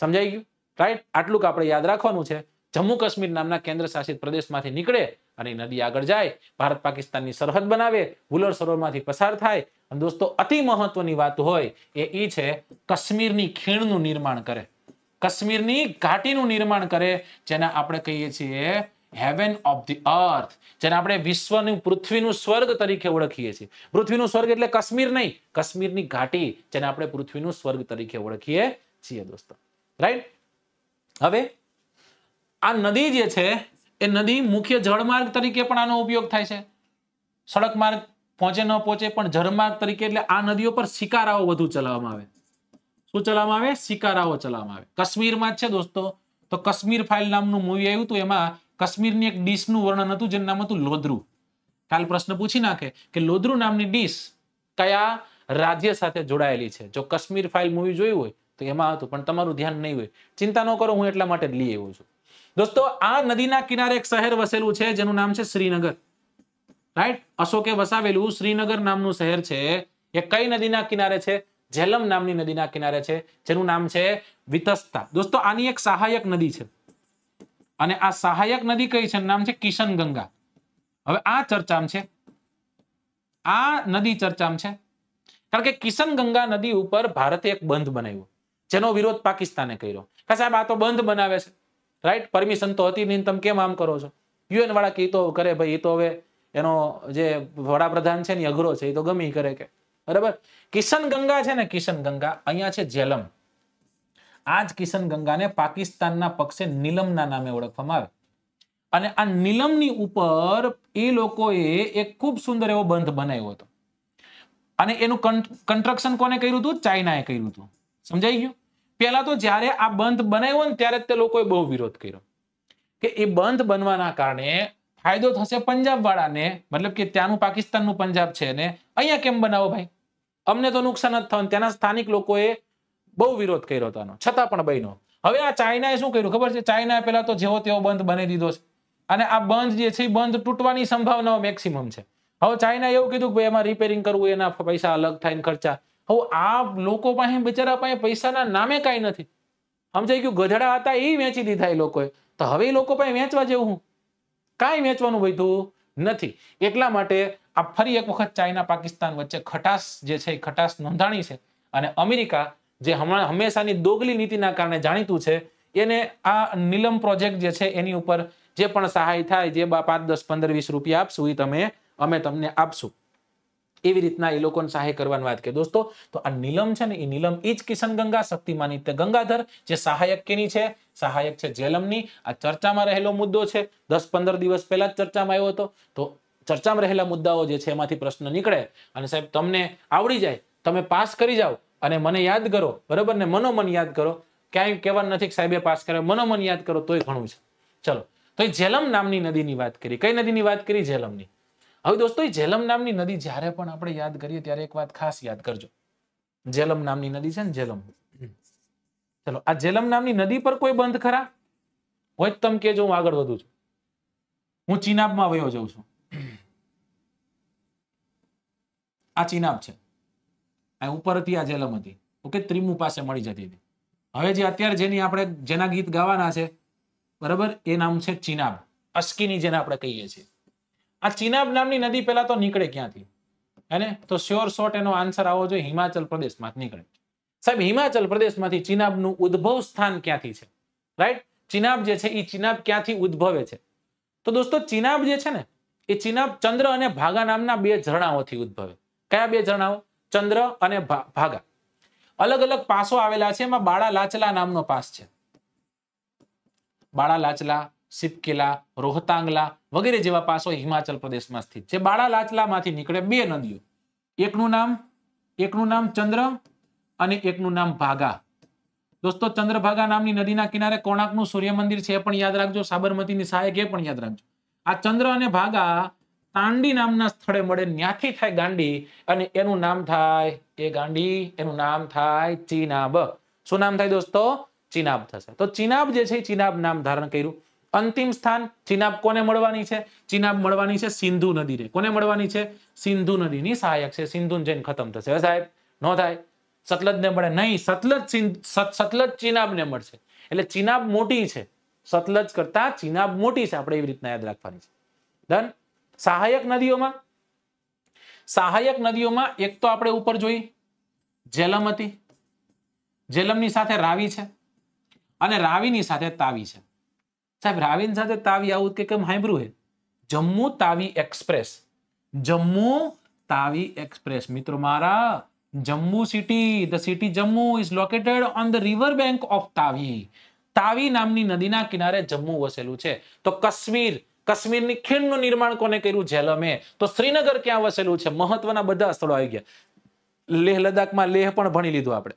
સમજાઈ ગયું રાઈટ આટલું આપણે યાદ રાખવાનું છે જમ્મુ કાશ્મીર નામના કેન્દ્ર શાસિત પ્રદેશમાંથી નીકળે અને નદી આગળ જાય ભારત પાકિસ્તાનની સરહદ બનાવે વુલર સરોવરમાંથી પસાર થાય અને દોસ્તો અતિ મહત્વની વાત હોય એ એ છે કાશ્મીરની ખીણનું નિર્માણ કરે કાશ્મીરની ઘાટીનું નિર્માણ કરે જેને આપણે કહીએ છીએ હેવન ઓફ ધી અર્થ જેને આપણે વિશ્વનું પૃથ્વીનું સ્વર્ગ તરીકે ઓળખીએ છીએ પૃથ્વીનું સ્વર્ગ એટલે કાશ્મીર નહીં કાશ્મીરની ઘાટી જેને આપણે પૃથ્વીનું સ્વર્ગ તરીકે ઓળખીએ છીએ દોસ્તો રાઈટ હવે આ નદી જે છે એ નદી મુખ્ય જળમાર્ગ તરીકે પણ આનો ઉપયોગ થાય છે સડક માર્ગ પહોંચે ન પહોંચે પણ જળમાર્ગ તરીકે એટલે આ નદીઓ પર શિકારાઓ વધુ ચલાવવામાં આવે શું ચલાવવામાં આવે શિકારાઓ ચલાવવામાં આવે કાશ્મીરમાં છે દોસ્તો તો કાશ્મીર ફાઇલ નામનું મૂવી આવ્યું હતું એમાં કાશ્મીરની એક ડીશનું વર્ણન હતું જેનું નામ હતું લોદ્રુ કાલ પ્રશ્ન પૂછી નાખે કે લોદ્રુ નામની ડીશ કયા રાજ્ય સાથે જોડાયેલી છે જો કાશ્મીર ફાઇલ મૂવી જોયું હોય તો એમાં હતું પણ તમારું ધ્યાન નહીં હોય ચિંતા ન કરો હું એટલા માટે લઈ આવ્યો છું દોસ્તો આ નદીના કિનારે એક શહેર વસેલું છે જેનું નામ છે શ્રીનગર રાઈટ અશોકે વસાવેલું શ્રીનગર નામનું શહેર છે એ કઈ નદીના કિનારે છે જેલમ નામની નદીના કિનારે છે જેનું નામ છે વિતસ્તા દોસ્તો આની એક સહાયક નદી છે અને આ સહાયક નદી કઈ છે નામ છે કિશન ગંગા હવે આ ચર્ચામાં છે આ નદી ચર્ચામાં છે કારણ કે કિશન ગંગા નદી ઉપર ભારતે એક બંધ બનાવ્યો જેનો વિરોધ પાકિસ્તાને કર્યો કે સાહેબ આ તો બંધ બનાવે છે રાઈટ પરમિશન તો હતી નહીં તમે કેમ આમ કરો છો યુએન વાળા કે તો કરે ભાઈ એ તો હવે એનો જે વડાપ્રધાન છે ને અઘરો છે એ તો ગમી કરે કે બરાબર કિશન ગંગા છે ને કિશન ગંગા અહીંયા છે જેલમ આ જ કિશન ગંગાને પાકિસ્તાનના પક્ષે નીલમના નામે ઓળખવામાં આવે અને આ નીલમની ઉપર એ લોકોએ એક ખૂબ સુંદર એવો બંધ બનાવ્યો હતો અને એનું કન્સ્ટ્રક્શન કોને કર્યું હતું ચાઇનાએ કર્યું હતું સમજાઈ ગયું પહેલા તો જ્યારે આ બંધ બનાવ્યો ને ત્યારે તે લોકોએ બહુ વિરોધ કર્યો કે એ બંધ બનવાના કારણે ફાયદો થશે પંજાબ વાળાને મતલબ કે ત્યાંનું પાકિસ્તાનનું પંજાબ છે ને અહીંયા કેમ બનાવો ભાઈ અમને તો નુકસાન જ થયું ત્યાંના સ્થાનિક લોકોએ બહુ વિરોધ કર્યો હતો છતાં પણ બન્યો હવે આ ચાઇનાએ શું કર્યું ખબર છે ચાઇનાએ પહેલા તો જેવો તેવો બંધ બની દીધો છે અને આ બંધ જે છે બંધ તૂટવાની સંભાવનાઓ મેક્સિમમ છે હવે ચાઇના એવું કીધું કે ભાઈ એમાં રિપેરિંગ કરવું એના પૈસા અલગ થાય ને ખર્ચા હવે આ લોકો પાસે બિચારા પાસે પૈસાના નામે કાંઈ નથી સમજાઈ ગયું ગધડા હતા એ વેચી દીધા એ લોકોએ તો હવે એ લોકો પાસે વેચવા જેવું હું કાંઈ વેચવાનું વધ્યું નથી એટલા માટે આ ફરી એક વખત ચાઇના પાકિસ્તાન વચ્ચે ખટાશ જે છે એ ખટાશ નોંધાણી છે અને અમેરિકા જે હમણાં હંમેશાની દોગલી નીતિના કારણે જાણીતું છે એને આ નીલમ પ્રોજેક્ટ જે છે એની ઉપર જે પણ સહાય થાય જે પાંચ દસ પંદર વીસ રૂપિયા આપશું એ તમે અમે તમને આપશું એવી રીતના એ લોકોને સહાય કરવાની વાત કરી દોસ્તો તો આ નીલમ છે ને એ નીલમ એ જ કિશન ગંગા શક્તિમાની ગંગાધર જે સહાયક કેની છે સહાયક છે જેલમની આ ચર્ચામાં રહેલો મુદ્દો છે દસ પંદર દિવસ પહેલા જ ચર્ચામાં આવ્યો હતો તો ચર્ચામાં રહેલા મુદ્દાઓ જે છે એમાંથી પ્રશ્ન નીકળે અને સાહેબ તમને આવડી જાય તમે પાસ કરી જાઓ અને મને યાદ કરો બરોબર ને મનોમન યાદ કરો ક્યાંય કહેવાનું નથી સાહેબે પાસ કર્યો મનોમન યાદ કરો તોય ઘણું છે ચલો તો એ જેલમ નામની નદીની વાત કરી કઈ નદીની વાત કરી જેલમની હવે દોસ્તો એ જેલમ નામની નદી જ્યારે પણ આપણે યાદ કરીએ ત્યારે એક વાત ખાસ યાદ કરજો જેલમ નામની નદી છે ને જેલમ ચલો આ જેલમ નામની નદી પર કોઈ બંધ ખરા હોય તમ કેજો હું આગળ વધુ છું હું ચીનાબમાં વયો જઉં છું આ ચીનાબ છે ઉપરથી આ જેલમ હતી ઓકે ત્રિમુ પાસે મળી જતી હતી હવે જે અત્યારે જેની આપણે જેના ગીત ગાવાના છે બરાબર એ નામ છે ચિનાબ અસ્કીની જેને આપણે કહીએ છીએ આ ચિનાબ નામની નદી પહેલા તો નીકળે ક્યાંથી હે તો શ્યોર શોર્ટ એનો આન્સર આવો જોઈએ હિમાચલ પ્રદેશમાં નીકળે સાહેબ હિમાચલ પ્રદેશમાંથી ચિનાબનું ઉદ્ભવ સ્થાન ક્યાંથી છે રાઈટ ચિનાબ જે છે એ ચિનાબ ક્યાંથી ઉદ્ભવે છે તો દોસ્તો ચિનાબ જે છે ને એ ચિનાબ ચંદ્ર અને ભાગા નામના બે ઝરણાઓથી ઉદ્ભવે કયા બે ઝરણાઓ ચંદ્ર અને ભાગા અલગ અલગ પાસો આવેલા છે એમાં બાળા લાચલા નામનો પાસ છે બાળા લાચલા સિપકેલા રોહતાંગલા વગેરે જેવા પાસો હિમાચલ પ્રદેશમાં સ્થિત છે બાળા લાચલામાંથી નીકળે બે નદીઓ એકનું નામ એકનું નામ ચંદ્ર અને એકનું નામ ભાગા દોસ્તો ચંદ્રભાગા નામની નદીના કિનારે કોણાકનું સૂર્ય મંદિર છે એ પણ યાદ રાખજો સાબરમતીની સહાયક એ પણ યાદ રાખજો આ ચંદ્ર અને ભાગા તાંડી નામના સ્થળે મળે ન્યાથી થાય ગાંડી અને એનું નામ થાય એ ગાંડી એનું નામ થાય ચીનાબ શું નામ થાય દોસ્તો ચીનાબ થશે તો ચીનાબ જે છે ચીનાબ નામ ધારણ કર્યું અંતિમ સ્થાન ચીનાબ કોને મળવાની છે ચીનાબ મળવાની છે સિંધુ નદીને કોને મળવાની છે સિંધુ નદીની સહાયક છે સિંધુ જૈન ખતમ થશે સાહેબ નો થાય સતલજ ને મળે નહીં સતલજ સતલજ ને મળશે એટલે ચીનાબ મોટી છે સતલજ કરતા ચીનાબ મોટી છે આપણે એવી રીતના યાદ રાખવાની છે ધન સહાયક નદીઓમાં સહાયક નદીઓમાં એક તો આપણે ઉપર જોઈ જેલમ હતી જેલમની સાથે રાવી છે અને રાવીની સાથે તાવી છે સાહેબ રાવીની સાથે તાવી આવું કે કેમ સાંભળ્યું હે જમ્મુ તાવી એક્સપ્રેસ જમ્મુ તાવી એક્સપ્રેસ મિત્રો મારા Jammu city the city Jammu is located on the river bank of Tawi Tawi નામની નદીના કિનારે જમ્મુ વસેલું છે તો કશ્મીર કાશ્મીરની ખીણનું નિર્માણ કોને કર્યું ઝેલમે તો શ્રીનગર ક્યાં વસેલું છે મહત્વના બધા સ્થળો આવી ગયા લેહ લદ્દાખમાં લેહ પણ ભણી લીધું આપણે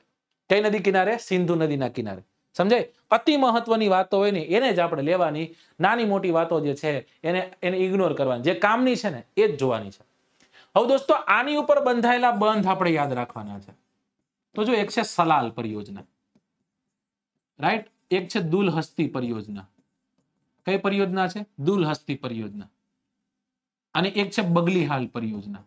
કઈ નદી કિનારે સિંધુ નદીના કિનારે સમજાય અતિ મહત્વની વાતો હોય ને એને જ આપણે લેવાની નાની મોટી વાતો જે છે એને એને ઇગ્નોર કરવાની જે કામની છે ને એ જ જોવાની છે હવે દોસ્તો આની ઉપર બંધાયેલા બંધ આપણે યાદ રાખવાના છે તો જો એક છે સલાલ પરિયોજના રાઈટ એક છે દુલહસ્તી પરિયોજના કઈ પરિયોજના છે દુલહસ્તી પરિયોજના અને એક છે બગલીહાલ પરિયોજના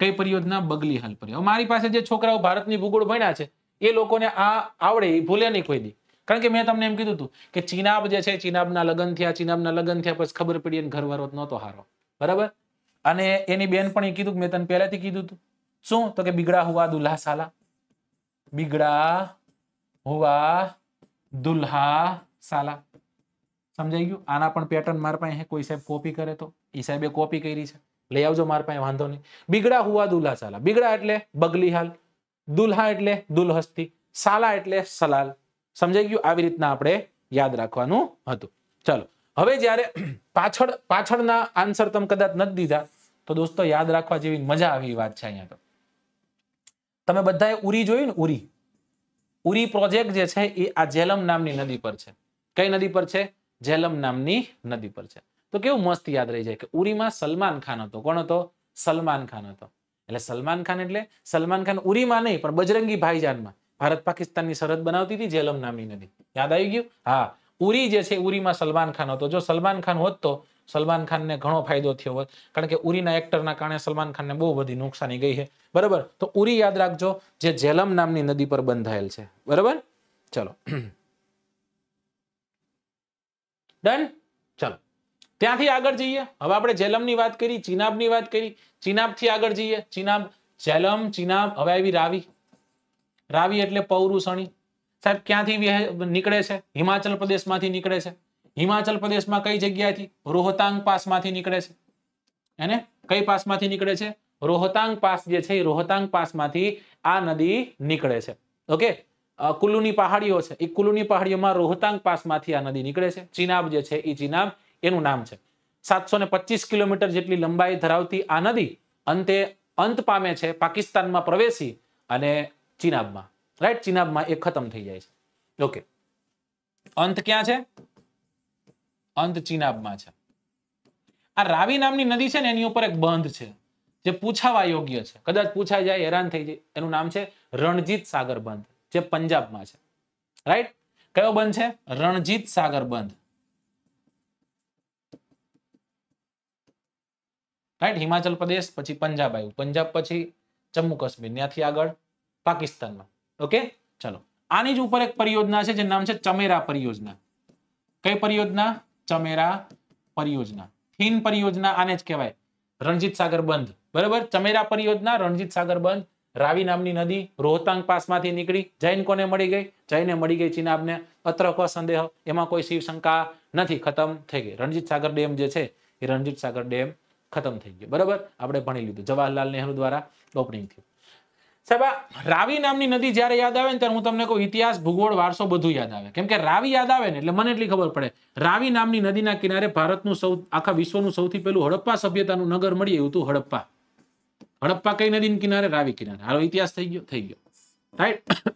કઈ પરિયોજના બગલીહાલ પરિયોજના મારી પાસે જે છોકરાઓ ભારતની ભૂગોળ ભણ્યા છે એ લોકોને આ આવડે એ ભૂલે નહીં કોઈ દી કારણ કે મેં તમને એમ કીધું હતું કે ચીનાબ જે છે ચિનાબના લગ્ન થયા ચિનાબના લગ્ન થયા પછી ખબર પડી એને ઘરવાળો નહોતો હારો બરાબર અને એની બેન પણ એ કીધું મેં તને પહેલાથી કીધું હતું શું તો કે બિગડા હુઆ દુલ્હા સાલા બિગડા હુઆ દુલ્હા સાલા સમજાઈ ગયું આના પણ પેટર્ન માર પાસે કોઈ સાહેબ કોપી કરે તો એ સાહેબે કોપી કરી છે લઈ આવજો મારા પાસે વાંધો નહીં બિગડા હુઆ દુલ્હા સાલા બિગડા એટલે બગલીહાલ દુલ્હા એટલે દુલહસ્તી સાલા એટલે સલાલ સમજાઈ ગયું આવી રીતના આપણે યાદ રાખવાનું હતું ચલો હવે જ્યારે પાછળ પાછળના આન્સર તમે કદાચ નથી દીધા તો દોસ્તો યાદ રાખવા જેવી મજા આવી વાત છે અહીંયા તો તમે બધાએ ઉરી જોયું ને ઉરી ઉરી પ્રોજેક્ટ જે છે એ આ જેલમ નામની નદી પર છે કઈ નદી પર છે જેલમ નામની નદી પર છે તો કેવું મસ્ત યાદ રહી જાય કે ઉરીમાં સલમાન ખાન હતો કોણ હતો સલમાન ખાન હતો એટલે સલમાન ખાન એટલે સલમાન ખાન ઉરીમાં નહીં પણ બજરંગી ભાઈજાનમાં ભારત પાકિસ્તાનની સરહદ બનાવતી હતી જેલમ નામની નદી યાદ આવી ગયું હા ઉરી જે છે ઉરીમાં સલમાન ખાન હતો જો સલમાન ખાન હોત તો સલમાન ખાનને ઘણો ફાયદો થયો હોત કારણ કે ઉરીના એક્ટરના કારણે સલમાન ખાનને બહુ બધી નુકસાની ગઈ છે બરાબર તો ઉરી યાદ રાખજો જે જેલમ નામની નદી પર બંધાયેલ છે બરાબર ચલો ડન ચલો ત્યાંથી આગળ જઈએ હવે આપણે જેલમની વાત કરી ચિનાબની વાત કરી ચિનાબથી આગળ જઈએ ચિનાબ જેલમ ચિનાબ હવે આવી રાવી રાવી એટલે પૌરુષણી સાહેબ ક્યાંથી નીકળે છે હિમાચલ પ્રદેશમાંથી નીકળે છે હિમાચલ પ્રદેશમાં કઈ જગ્યાએથી રોહતાંગ પાસમાંથી નીકળે છે એને કઈ પાસમાંથી નીકળે છે રોહતાંગ પાસ જે છે એ રોહતાંગ પાસમાંથી આ નદી નીકળે છે ઓકે કુલ્લુની પહાડીઓ છે એ કુલ્લુની પહાડીઓમાં રોહતાંગ પાસમાંથી આ નદી નીકળે છે ચિનાબ જે છે એ ચિનાબ એનું નામ છે સાતસો ને પચીસ કિલોમીટર જેટલી લંબાઈ ધરાવતી આ નદી અંતે અંત પામે છે પાકિસ્તાનમાં પ્રવેશી અને ચિનાબમાં રાઈટ ચિનાબમાં એ ખતમ થઈ જાય છે ઓકે અંત ક્યાં છે અંત ચિનાબમાં છે આ રાવી નામની નદી છે ને એની ઉપર એક બંધ છે જે પૂછાવા યોગ્ય છે કદાચ પૂછાઈ જાય હેરાન થઈ જાય એનું નામ છે રણજીત સાગર બંધ જે પંજાબમાં છે રાઈટ કયો બંધ છે રણજીત સાગર બંધ રાઈટ હિમાચલ પ્રદેશ પછી પંજાબ આવ્યું પંજાબ પછી જમ્મુ કાશ્મીર ત્યાંથી આગળ પાકિસ્તાનમાં ઓકે ચલો આની જ ઉપર એક પરિયોજના છે જે નામ છે ચમેરા પરિયોજના કઈ પરિયોજના ચમેરા પરિયોજના થીન પરિયોજના આને જ કહેવાય રણજીત સાગર બંધ બરાબર ચમેરા પરિયોજના રણજીત સાગર બંધ રાવી નામની નદી રોહતાંગ પાસમાંથી નીકળી જૈન કોને મળી ગઈ જૈને મળી ગઈ ચીનાબને અત્ર ક સંદેહ એમાં કોઈ શિવશંકા નથી ખતમ થઈ ગઈ રણજીત સાગર ડેમ જે છે એ રણજીત સાગર ડેમ ખતમ થઈ ગયો બરાબર આપણે ભણી લીધું જવાહરલાલ નહેરુ દ્વારા ઓપનિંગ થયું સાહેબ રાવી નામની નદી જ્યારે યાદ આવે ને ત્યારે હું તમને કહું ઇતિહાસ ભૂગોળ વારસો બધું યાદ આવે કેમ કે રાવી યાદ આવે ને એટલે મને એટલી ખબર પડે રાવી નામની નદીના કિનારે ભારતનું સૌ આખા વિશ્વનું સૌથી પહેલું હડપ્પા સભ્યતાનું નગર મળી એવું હતું હડપ્પા હડપ્પા કઈ નદીના કિનારે રાવી કિનારે હાલો ઇતિહાસ થઈ ગયો થઈ ગયો રાઈટ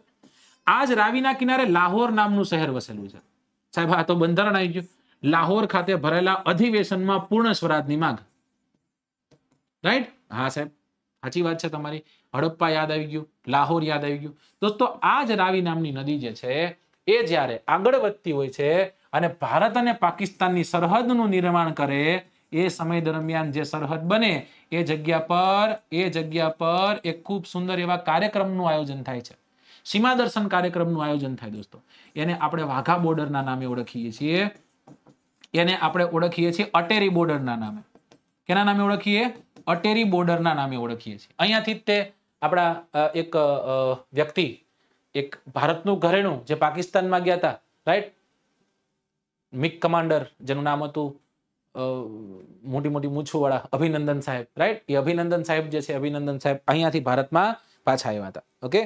આ જ રાવીના કિનારે લાહોર નામનું શહેર વસેલું છે સાહેબ આ તો બંધારણ આવી ગયું લાહોર ખાતે ભરેલા અધિવેશનમાં પૂર્ણ સ્વરાજની માંગ રાઈટ હા સાહેબ સાચી વાત છે તમારી હડપ્પા યાદ આવી ગયું લાહોર યાદ આવી ગયું દોસ્તો આ જ રાવી નામની નદી જે છે એ જ્યારે આગળ વધતી હોય છે અને ભારત અને પાકિસ્તાનની સરહદનું નિર્માણ કરે એ સમય દરમિયાન જે સરહદ બને એ જગ્યા પર એ જગ્યા પર એક ખૂબ સુંદર એવા કાર્યક્રમનું આયોજન થાય છે સીમા દર્શન કાર્યક્રમનું આયોજન થાય દોસ્તો એને આપણે વાઘા બોર્ડરના નામે ઓળખીએ છીએ એને આપણે ઓળખીએ છીએ અટેરી બોર્ડરના નામે કેના નામે ઓળખીએ અટેરી બોર્ડરના નામે ઓળખીએ છીએ અહીંયાથી તે આપણા એક વ્યક્તિ એક ભારતનું ઘરેણું જે પાકિસ્તાનમાં ગયા હતા રાઈટ મિક કમાન્ડર જેનું નામ હતું મોટી મોટી મૂછોવાળા અભિનંદન સાહેબ રાઈટ એ અભિનંદન સાહેબ જે છે અભિનંદન સાહેબ અહીંયાથી ભારતમાં પાછા આવ્યા હતા ઓકે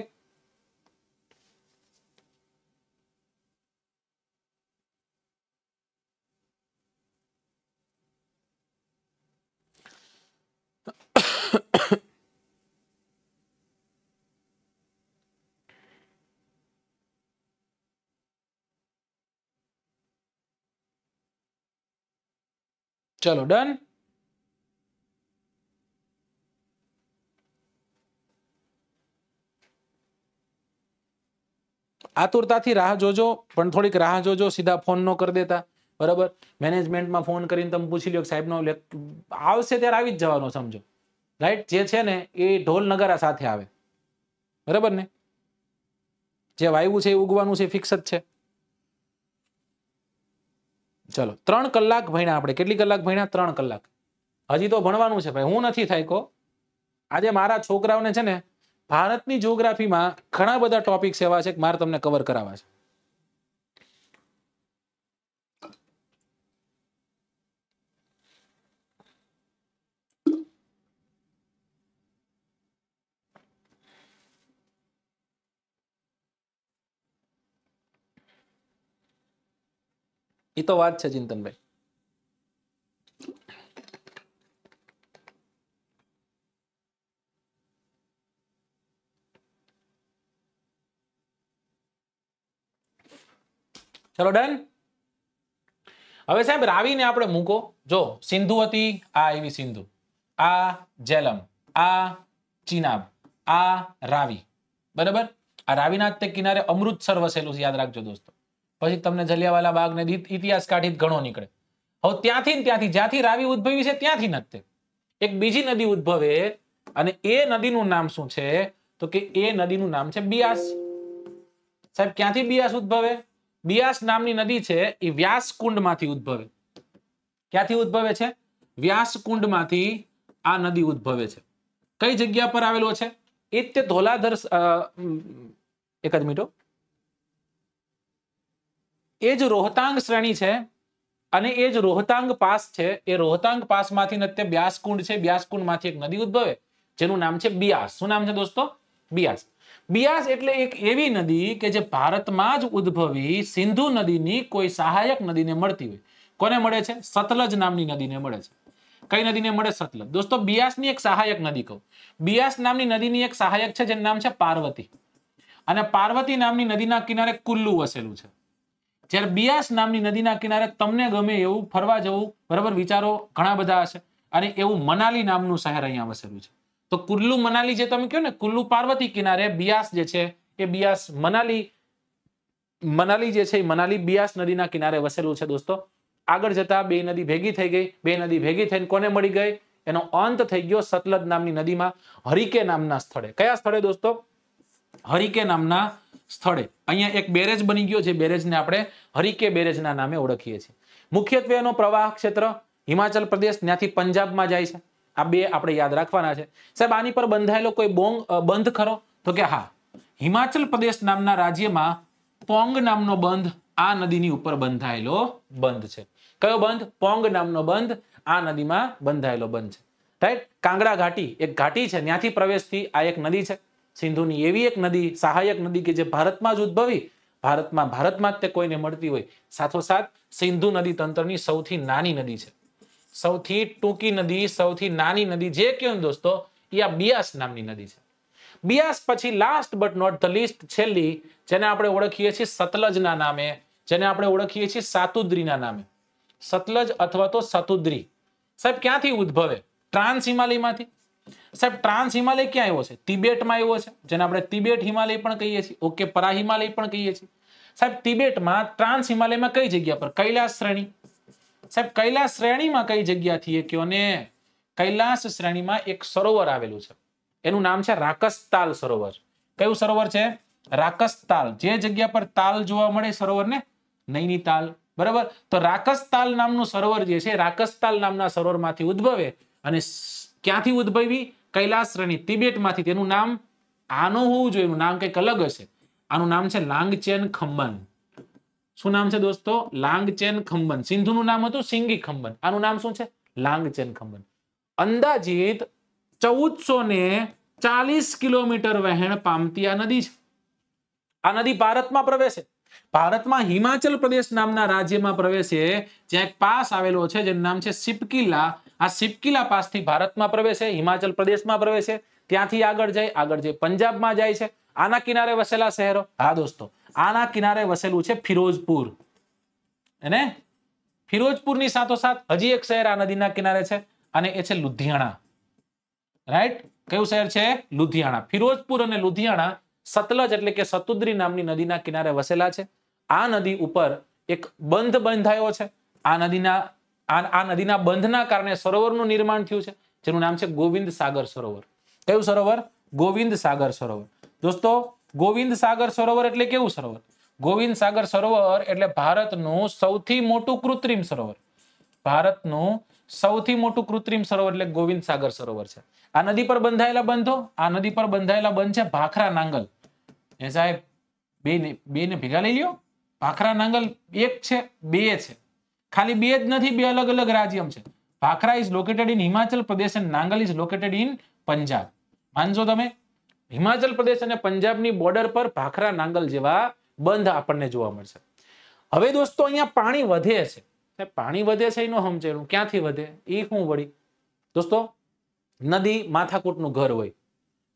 ચલો ડન આતુરતાથી રાહ જોજો પણ થોડીક રાહ જોજો સીધા ફોન નો કરી દેતા બરાબર મેનેજમેન્ટમાં ફોન કરીને તમે પૂછી લો સાહેબનો આવશે ત્યારે આવી જ જવાનો સમજો રાઈટ જે છે ને એ ઢોલ નગારા સાથે આવે બરાબર ને જે વાયુ છે એ ઉગવાનું છે ફિક્સ જ છે ચલો ત્રણ કલાક ભણ્યા આપણે કેટલી કલાક ભણ્યા ત્રણ કલાક હજી તો ભણવાનું છે ભાઈ હું નથી થાયકો આજે મારા છોકરાઓને છે ને ભારતની જિયોગ્રાફીમાં ઘણા બધા ટોપિક્સ એવા છે કે મારે તમને કવર કરાવવા છે તો વાત છે ચિંતનભાઈ ચલો ડન હવે સાહેબ રાવીને આપણે મૂકો જો સિંધુ હતી આ એવી સિંધુ આ જેલમ આ ચીનાબ આ રાવી બરાબર આ રાવીના તે કિનારે અમૃતસર વસેલું છે યાદ રાખજો દોસ્તો પછી તમને જલિયાવાલા બાગને ઇતિહાસ કાઢી ઘણો નીકળે હવે ત્યાંથી ત્યાંથી જ્યાંથી રાવી ઉદ્ભવી છે ત્યાંથી નથી એક બીજી નદી ઉદ્ભવે અને એ નદીનું નામ શું છે તો કે એ નદીનું નામ છે બિયાસ સાહેબ ક્યાંથી બિયાસ ઉદ્ભવે બિયાસ નામની નદી છે એ વ્યાસ કુંડમાંથી ઉદ્ભવે ક્યાંથી ઉદ્ભવે છે વ્યાસ કુંડમાંથી આ નદી ઉદ્ભવે છે કઈ જગ્યા પર આવેલો છે એ તે ધોલાધર એક જ મિનિટો એ જ રોહતાંગ શ્રેણી છે અને એ જ રોહતાંગ પાસ છે એ રોહતાંગ પાસમાંથી અત્યારે બ્યાસકુંડ છે બ્યાસકુંડમાંથી એક નદી ઉદ્ભવે જેનું નામ છે બિયાસ શું નામ છે દોસ્તો બિયાસ બિયાસ એટલે એક એવી નદી કે જે ભારતમાં જ ઉદ્ભવી સિંધુ નદીની કોઈ સહાયક નદીને મળતી હોય કોને મળે છે સતલજ નામની નદીને મળે છે કઈ નદીને મળે સતલજ દોસ્તો બિયાસની એક સહાયક નદી કહું બિયાસ નામની નદીની એક સહાયક છે જેનું નામ છે પાર્વતી અને પાર્વતી નામની નદીના કિનારે કુલ્લુ વસેલું છે જ્યારે બિયાસ નામની નદીના કિનારે તમને ગમે એવું ફરવા જવું બરાબર વિચારો ઘણા બધા હશે અને એવું મનાલી નામનું શહેર અહીંયા વસેલું છે તો કુલ્લુ મનાલી જે તમે કહો ને કુલ્લુ પાર્વતી કિનારે બિયાસ જે છે એ બિયાસ મનાલી મનાલી જે છે એ મનાલી બિયાસ નદીના કિનારે વસેલું છે દોસ્તો આગળ જતા બે નદી ભેગી થઈ ગઈ બે નદી ભેગી થઈને કોને મળી ગઈ એનો અંત થઈ ગયો સતલજ નામની નદીમાં હરિકે નામના સ્થળે કયા સ્થળે દોસ્તો હરિકે નામના સ્થળે અહીંયા એક બેરેજ બની ગયો જે બેરેજને આપણે હરિકે બેરેજના નામે ઓળખીએ છીએ મુખ્યત્વે એનો પ્રવાહ ક્ષેત્ર હિમાચલ પ્રદેશ ત્યાંથી પંજાબમાં જાય છે આ બે આપણે યાદ રાખવાના છે સાહેબ આની પર બંધાયેલો કોઈ બોંગ બંધ ખરો તો કે હા હિમાચલ પ્રદેશ નામના રાજ્યમાં પોંગ નામનો બંધ આ નદીની ઉપર બંધાયેલો બંધ છે કયો બંધ પોંગ નામનો બંધ આ નદીમાં બંધાયેલો બંધ છે રાઈટ કાંગડા ઘાટી એક ઘાટી છે ત્યાંથી પ્રવેશથી આ એક નદી છે સિંધુની એવી એક નદી સહાયક નદી કે જે ભારતમાં જ ઉદ્ભવી ભારતમાં ભારતમાં જ તે કોઈને મળતી હોય સાથોસાથ સિંધુ નદી તંત્રની સૌથી નાની નદી છે સૌથી ટૂંકી નદી સૌથી નાની નદી જે કહો દોસ્તો એ આ બિયાસ નામની નદી છે બિયાસ પછી last but not the least છેલ્લી જેને આપણે ઓળખીએ છીએ સતલજના નામે જેને આપણે ઓળખીએ છીએ સાતુદ્રીના નામે સતલજ અથવા તો સતુદ્રી સાહેબ ક્યાંથી ઉદ્ભવે ટ્રાન્સ હિમાલયમાંથી સાહેબ ટ્રાન્સ હિમાલય ક્યાં આવ્યો છે તિબેટમાં આવ્યો છે જેને આપણે તિબેટ હિમાલય પણ કહીએ છીએ ઓકે પરા હિમાલય પણ કહીએ છીએ સાહેબ તિબેટમાં ટ્રાન્સ હિમાલયમાં કઈ જગ્યા પર કૈલાસ શ્રેણી સાહેબ કૈલાસ શ્રેણીમાં કઈ જગ્યાથી એ કયો ને કૈલાસ શ્રેણીમાં એક સરોવર આવેલું છે એનું નામ છે રાકસતાલ સરોવર કયું સરોવર છે રાકસતાલ જે જગ્યા પર તાલ જોવા મળે સરોવરને નૈનીતાલ બરાબર તો રાકસતાલ નામનું સરોવર જે છે રાકસતાલ નામના સરોવરમાંથી ઉદ્ભવે અને ક્યાંથી ઉદ્ભવી કૈલાસ શ્રેણી તિબેટમાંથી તેનું નામ આનું હોવું જોઈએ એનું નામ કંઈક અલગ હશે આનું નામ છે લાંગચેન ખંબન શું નામ છે દોસ્તો લાંગચેન ખંબન સિંધુનું નામ હતું સિંગી ખંબન આનું નામ શું છે લાંગચેન ખંબન અંદાજિત ચૌદસો ને ચાલીસ કિલોમીટર વહેણ પામતી આ નદી છે આ નદી ભારતમાં પ્રવેશે ભારતમાં હિમાચલ પ્રદેશ નામના રાજ્યમાં પ્રવેશે જ્યાં એક પાસ આવેલો છે જેનું નામ છે સિપકીલા આ સિપકીલા પાસથી ભારતમાં પ્રવેશે હિમાચલ પ્રદેશમાં પ્રવેશે ત્યાંથી આગળ જાય આગળ જઈ પંજાબમાં જાય છે આના કિનારે વસેલા શહેરો હા દોસ્તો આના કિનારે વસેલું છે ફિરોજપુર એને ફિરોજપુરની સાથોસાથ હજી એક શહેર આ નદીના કિનારે છે અને એ છે લુધિયાણા રાઈટ કયું શહેર છે લુધિયાણા ફિરોજપુર અને લુધિયાણા સતલજ એટલે કે સતુદ્રી નામની નદીના કિનારે વસેલા છે આ નદી ઉપર એક બંધ બંધાયો છે આ નદીના આ નદીના બંધના કારણે સરોવરનું નિર્માણ થયું છે જેનું નામ છે ગોવિંદ સાગર સરોવર કયું સરોવર ગોવિંદ સાગર સરોવર દોસ્તો ગોવિંદ સાગર સરોવર એટલે કેવું સરોવર ગોવિંદ સાગર સરોવર એટલે ભારતનું સૌથી મોટું કૃત્રિમ સરોવર ભારતનું સૌથી મોટું કૃત્રિમ સરોવર એટલે ગોવિંદ સાગર સરોવર છે આ નદી પર બંધાયેલા બંધો આ નદી પર બંધાયેલા બંધ છે ભાખરા નાંગલ એ સાહેબ બે ને ભેગા લઈ લ્યો ભાખરા નાંગલ એક છે બે છે ખાલી બે જ નથી બે અલગ અલગ રાજ્યમ છે Bhakra is located in Himachal Pradesh and Nangal is located in Punjab માનજો તમે હિમાચલ પ્રદેશ અને પંજાબની બોર્ડર પર ભાખરા નાંગલ જેવા બંધ આપણને જોવા મળશે હવે દોસ્તો અહીંયા પાણી વધે છે પાણી વધે છે એનો સમજેલું ક્યાંથી વધે એ શું વળી દોસ્તો નદી માથાકૂટનું ઘર હોય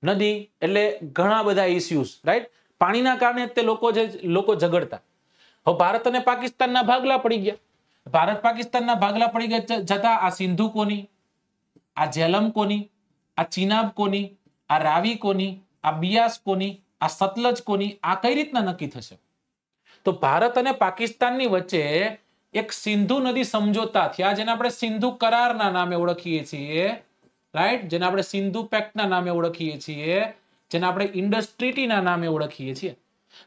નદી એટલે ઘણા બધા ઇસ્યુઝ રાઈટ પાણીના કારણે તે લોકો જે લોકો ઝઘડતા હવે ભારત અને પાકિસ્તાનના ભાગલા પડી ગયા ભારત પાકિસ્તાનના ભાગલા પડી જતા આ સિંધુ કોની આ જેલમ કોની આ ચિનાબ કોની આ રાવી કોની આ બિયાસ કોની આ સતલજ કોની આ કઈ રીતના નક્કી થશે તો ભારત અને પાકિસ્તાનની વચ્ચે એક સિંધુ નદી સમજોતા થયા જેને આપણે સિંધુ કરારના નામે ઓળખીએ છીએ રાઈટ જેને આપણે સિંધુ પેક્ટના નામે ઓળખીએ છીએ જેને આપણે ઇન્ડસ્ટ્રીટીના નામે ઓળખીએ છીએ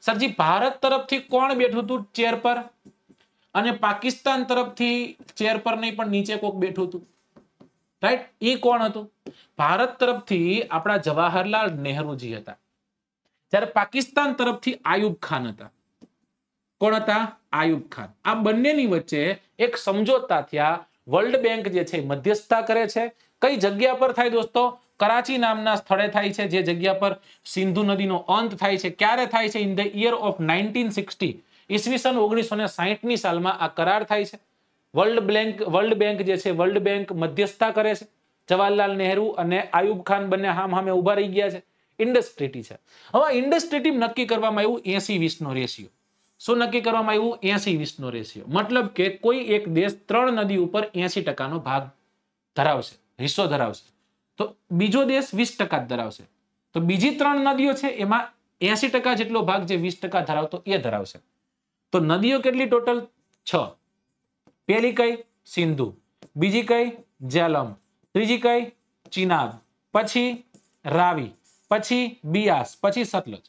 સરજી ભારત તરફથી કોણ બેઠું હતું ચેર પર અને પાકિસ્તાન તરફથી ચેર પર નહીં પણ નીચે કોક બેઠું હતું રાઈટ એ કોણ હતું ભારત તરફથી આપણા જવાહરલાલ નેહરુજી હતા જ્યારે પાકિસ્તાન તરફથી આયુબ ખાન હતા કોણ હતા આયુબ ખાન આ બંનેની વચ્ચે એક સમજોતા થયા વર્લ્ડ બેંક જે છે મધ્યસ્થતા કરે છે કઈ જગ્યા પર થાય દોસ્તો કરાચી નામના સ્થળે થાય છે જે જગ્યા પર સિંધુ નદીનો અંત થાય છે ક્યારે થાય છે in the year of nineteen sixty ઈસવીસન ઓગણીસો ને સાહીઠની સાલમાં આ કરાર થાય છે વર્લ્ડ બેંક વર્લ્ડ બેંક જે છે વર્લ્ડ બેંક મધ્યસ્થતા કરે છે જવાહરલાલ નેહરુ અને આયુબ ખાન બંને હામ હામે ઉભા રહી ગયા છે ઇન્ડસ્ટ્રીટી છે હવે ઇન્ડસ્ટ્રીટી નક્કી કરવામાં આવ્યું એસી વીસનો રેશિયો શું નક્કી કરવામાં આવ્યું એસી વીસનો રેશિયો મતલબ કે કોઈ એક દેશ ત્રણ નદી ઉપર એસી ટકાનો ભાગ ધરાવશે હિસ્સો ધરાવશે તો બીજો દેશ વીસ ટકા ધરાવશે તો બીજી ત્રણ નદીઓ છે એમાં એસી ટકા જેટલો ભાગ જે વીસ ટકા ધરાવતો એ ધરાવશે તો નદીઓ કેટલી ટોટલ છ પહેલી કઈ સિંધુ બીજી કઈ જેલમ ત્રીજી કઈ ચિનાબ પછી રાવી પછી બિયાસ પછી સતલજ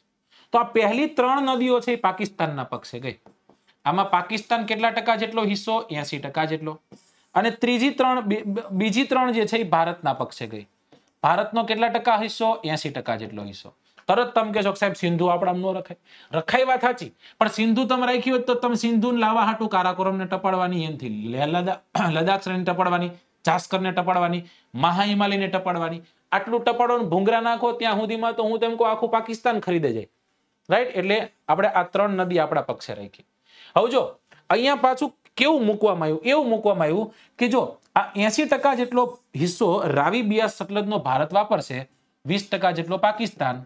તો આ પહેલી ત્રણ નદીઓ છે પાકિસ્તાનના પક્ષે ગઈ આમાં પાકિસ્તાન કેટલા ટકા જેટલો હિસ્સો એસી ટકા જેટલો અને ત્રીજી ત્રણ બીજી ત્રણ જે છે એ ભારતના પક્ષે ગઈ ભારતનો કેટલા ટકા હિસ્સો એસી ટકા જેટલો હિસ્સો તરત તમે કહેશો સાહેબ સિંધુ આપણા ન રખાય રખાય વાત સાચી પણ સિંધુ તમે રાખ્યું હોય તો તમે સિંધુ લાવા હાટુ કારાકોરમ ને ટપાડવાની એમથી લદાખ શ્રેણી ટપાડવાની જાસ્કરને ટપાડવાની મહા હિમાલયને ટપાડવાની આટલું ટપાડો ભૂંગરા નાખો ત્યાં સુધીમાં તો હું તેમ કહું આખું પાકિસ્તાન ખરીદે જાય રાઈટ એટલે આપણે આ ત્રણ નદી આપણા પક્ષે રાખી હવે જો અહીંયા પાછું કેવું મૂકવામાં આવ્યું એવું મૂકવામાં આવ્યું કે જો આ એસી ટકા જેટલો હિસ્સો રાવી બિયાસ સતલજનો ભારત વાપરશે વીસ ટકા જેટલો પાકિસ્તાન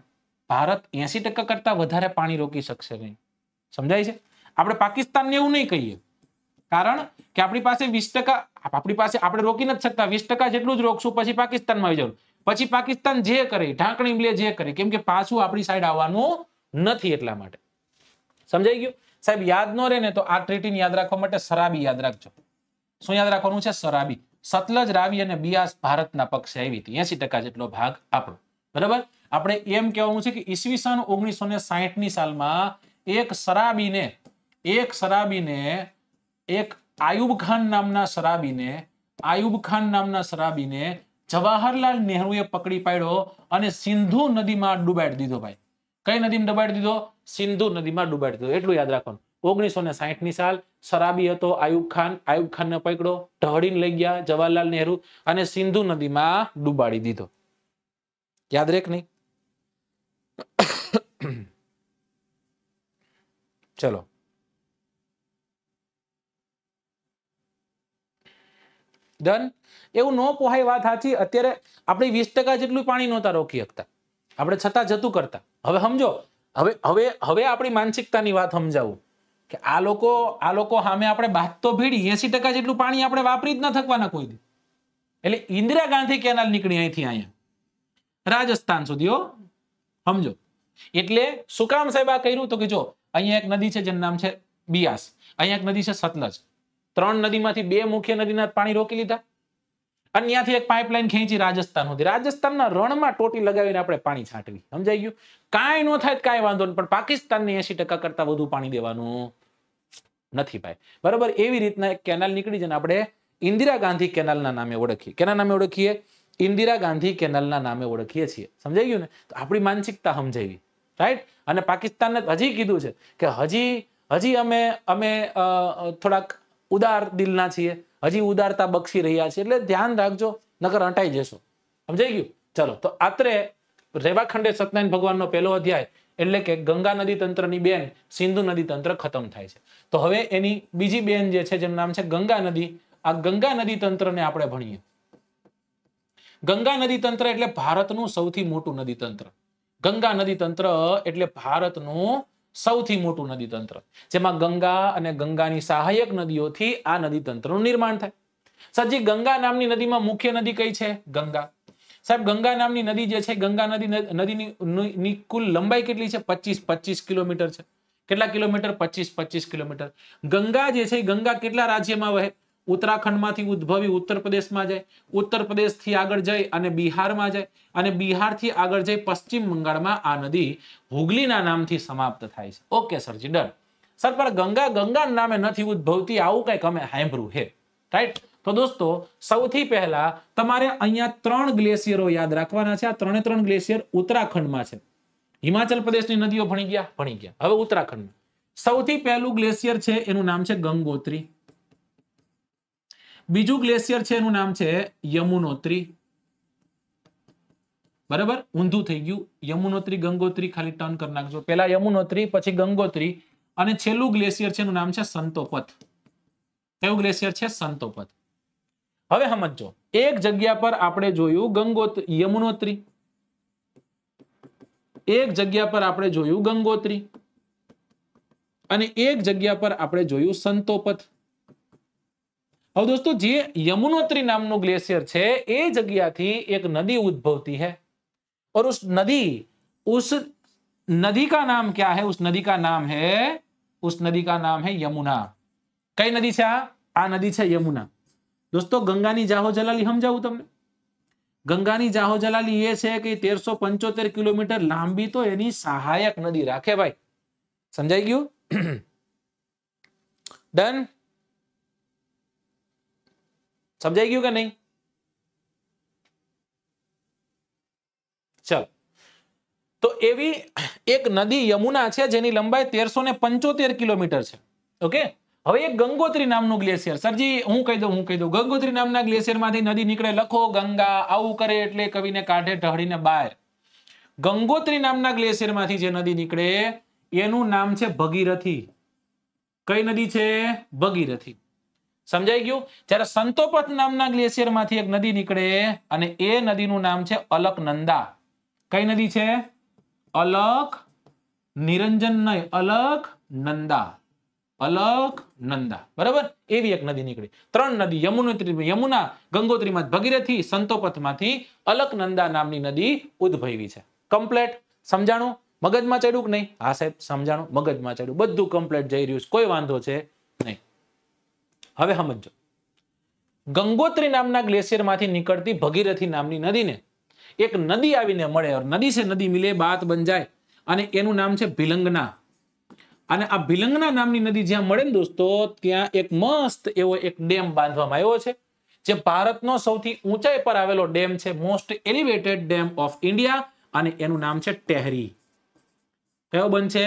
ભારત એસી ટકા કરતા વધારે પાણી રોકી શકશે નહીં સમજાય છે આપણે પાકિસ્તાનને એવું નહીં કહીએ કારણ કે આપણી પાસે વીસ ટકા આપણી પાસે આપણે રોકી નથી શકતા વીસ ટકા જેટલું જ રોકશું પછી પાકિસ્તાનમાં આવી જવું પછી પાકિસ્તાન જે કરે ઢાંકણી લે જે કરે કેમ કે પાછું આપણી સાઈડ આવવાનું નથી એટલા માટે સમજાઈ ગયું સાહેબ યાદ ન રહે ને તો આ ટ્રીટી યાદ રાખવા માટે સરાબી યાદ રાખજો શું યાદ રાખવાનું છે સરાબી સતલજ રાવી અને બિયાસ ભારતના પક્ષે આવી હતી એસી જેટલો ભાગ આપણો બરાબર આપણે એમ કહેવાનું છે કે ઈસવીસન ઓગણીસો ને સાહીઠની સાલમાં એક શરાબીને એક શરાબીને એક આયુબ ખાન નામના શરાબીને આયુબ ખાન નામના શરાબીને જવાહરલાલ નહેરુએ પકડી પાડ્યો અને સિંધુ નદીમાં ડૂબાડી દીધો ભાઈ કઈ નદીમાં ડૂબાડી દીધો સિંધુ નદીમાં ડૂબાડી દીધો એટલું યાદ રાખવાનું ઓગણીસો ને ની સાલ શરાબી હતો આયુબ ખાન આયુબ ખાન ને પકડો ઢહળીને લઈ ગયા જવાહરલાલ નહેરુ અને સિંધુ નદીમાં ડૂબાડી દીધો યાદ રેખ નહીં ચલો ડન એવું નો પોહાય વાત સાચી અત્યારે આપણે વીસ ટકા જેટલું પાણી નહોતા રોકી શકતા આપણે છતાં જતું કરતા હવે સમજો હવે હવે હવે આપણી માનસિકતાની વાત સમજાવું કે આ લોકો આ લોકો સામે આપણે બાદ તો ભીડી એસી ટકા જેટલું પાણી આપણે વાપરી જ ન થકવાના કોઈ એટલે ઇન્દિરા ગાંધી કેનાલ નીકળી અહીંથી અહીંયા રાજસ્થાન સુધી સમજો એટલે શું કામ સાહેબ આ કર્યું તો કે જો અહીંયા એક નદી છે જેનું નામ છે બિયાસ અહીંયા એક નદી છે સતલજ ત્રણ નદીમાંથી બે મુખ્ય નદીના પાણી રોકી લીધા અને ત્યાંથી એક પાઇપલાઇન ખેંચી રાજસ્થાન સુધી રાજસ્થાનના રણમાં ટોટી લગાવીને આપણે પાણી છાંટવી સમજાઈ ગયું કાંઈ ન થાય કાંઈ વાંધો નહીં પણ પાકિસ્તાનને એસી ટકા કરતા વધુ પાણી દેવાનું નથી ભાઈ બરાબર એવી રીતના એક કેનાલ નીકળી જેને આપણે ઇન્દિરા ગાંધી કેનાલના નામે ઓળખીએ કેના નામે ઓળખીએ ઇન્દિરા ગાંધી કેનલના નામે ઓળખીએ છીએ સમજાઈ ગયું ને તો આપણી માનસિકતા સમજાવી રાઈટ અને પાકિસ્તાનને હજી કીધું છે કે હજી હજી અમે અમે થોડાક ઉદાર દિલના છીએ હજી ઉદારતા બક્ષી રહ્યા છીએ એટલે ધ્યાન રાખજો નગર હટાઈ જશો સમજાઈ ગયું ચલો તો આત્રે રેવાખંડે સત્યનારાયણ ભગવાનનો પહેલો અધ્યાય એટલે કે ગંગા નદી તંત્રની બેન સિંધુ નદી તંત્ર ખતમ થાય છે તો હવે એની બીજી બેન જે છે જેનું નામ છે ગંગા નદી આ ગંગા નદી તંત્રને આપણે ભણીએ ગંગા નદી તંત્ર એટલે ભારતનું સૌથી મોટું નદી તંત્ર ગંગા નદી તંત્ર એટલે ભારતનું સૌથી મોટું નદી તંત્ર જેમાં ગંગા અને ગંગાની સહાયક નદીઓથી આ નદી તંત્રનું નિર્માણ થાય સાહેબજી ગંગા નામની નદીમાં મુખ્ય નદી કઈ છે ગંગા સાહેબ ગંગા નામની નદી જે છે ગંગા નદી નદીની કુલ લંબાઈ કેટલી છે પચીસ પચીસ કિલોમીટર છે કેટલા કિલોમીટર પચીસ પચીસ કિલોમીટર ગંગા જે છે ગંગા કેટલા રાજ્યમાં વહે ઉત્તરાખંડમાંથી ઉદ્ભવી ઉત્તર પ્રદેશમાં જાય ઉત્તર પ્રદેશથી આગળ જઈ અને બિહારમાં જાય અને બિહારથી આગળ જઈ પશ્ચિમ બંગાળમાં આ નદી હુગલીના નામથી સમાપ્ત થાય છે ઓકે સરજી ડન સર પણ ગંગા ગંગા નામે નથી ઉદ્ભવતી આવું કંઈક અમે સાંભળ્યું હે રાઈટ તો દોસ્તો સૌથી પહેલા તમારે અહીંયા ત્રણ ગ્લેશિયરો યાદ રાખવાના છે આ ત્રણે ત્રણ ગ્લેશિયર ઉત્તરાખંડમાં છે હિમાચલ પ્રદેશની નદીઓ ભણી ગયા ભણી ગયા હવે ઉત્તરાખંડમાં સૌથી પહેલું ગ્લેશિયર છે એનું નામ છે ગંગોત્રી બીજું ગ્લેશિયર છે એનું નામ છે યમુનોત્રી બરાબર ઊંધું થઈ ગયું યમુનોત્રી ગંગોત્રી ખાલી ટર્ન કરી નાખજો પેલા યમુનોત્રી પછી ગંગોત્રી અને છેલ્લું ગ્લેશિયર છે એનું નામ છે સંતોપથ કયું ગ્લેશિયર છે સંતોપથ હવે સમજો એક જગ્યા પર આપણે જોયું ગંગોત્રી યમુનોત્રી એક જગ્યા પર આપણે જોયું ગંગોત્રી અને એક જગ્યા પર આપણે જોયું સંતોપથ अब दोस्तों जे यमुनोत्री नाम ग्लेशियर है यह एक नदी उद्भवती है और उस नदी उस नदी का नाम क्या है उस नदी का नाम है उस नदी का नाम है यमुना कई नदी से आ नदी है यमुना दोस्तों गंगा जाहो जलाली हम जाऊ तमने गंगा जाहो जलाली ये कि तेर सौ पंचोतेर किलोमीटर लाबी तो यनी सहायक नदी राखे भाई समझाई गयु સમજાઈ ગયું કે નહીં ચલો તો એવી એક નદી યમુના છે જેની લંબાઈ તેરસો ને પંચોતેર કિલોમીટર છે ઓકે હવે એક ગંગોત્રી નામનું ગ્લેશિયર સરજી હું કહી દઉં હું કહી દઉં ગંગોત્રી નામના ગ્લેશિયરમાંથી નદી નીકળે લખો ગંગા આવું કરે એટલે કવિને કાઢે ઢહળીને બહાર ગંગોત્રી નામના ગ્લેશિયરમાંથી જે નદી નીકળે એનું નામ છે ભગીરથી કઈ નદી છે ભગીરથી સમજાઈ ગયું જ્યારે સંતોપથ નામના ગ્લેશિયરમાંથી એક નદી નીકળે અને એ નદીનું નામ છે અલકનંદા કઈ નદી છે અલક નિરંજન નહીં અલક નંદા અલક નંદા બરાબર એવી એક નદી નીકળી ત્રણ નદી યમુનોત્રી યમુના ગંગોત્રીમાં ભગીરથી સંતોપથમાંથી અલક નંદા નામની નદી ઉદ્ભવી છે કમ્પ્લેટ સમજાણું મગજમાં ચડ્યું કે નહીં હા સાહેબ સમજાણું મગજમાં ચડ્યું બધું કમ્પ્લેટ જઈ રહ્યું કોઈ વાંધો છે નહીં હવે સમજો ગંગોત્રી નામના ગ્લેશિયરમાંથી નીકળતી ભગીરથી નામની નદીને એક નદી આવીને મળે નદી છે નદી મિલે બાત બન જાય અને એનું નામ છે ભિલંગના અને આ ભિલંગના નામની નદી જ્યાં મળે ને દોસ્તો ત્યાં એક મસ્ત એવો એક ડેમ બાંધવામાં આવ્યો છે જે ભારતનો સૌથી ઊંચાઈ પર આવેલો ડેમ છે most elevated dam of India અને એનું નામ છે ટેહરી કયો બંધ છે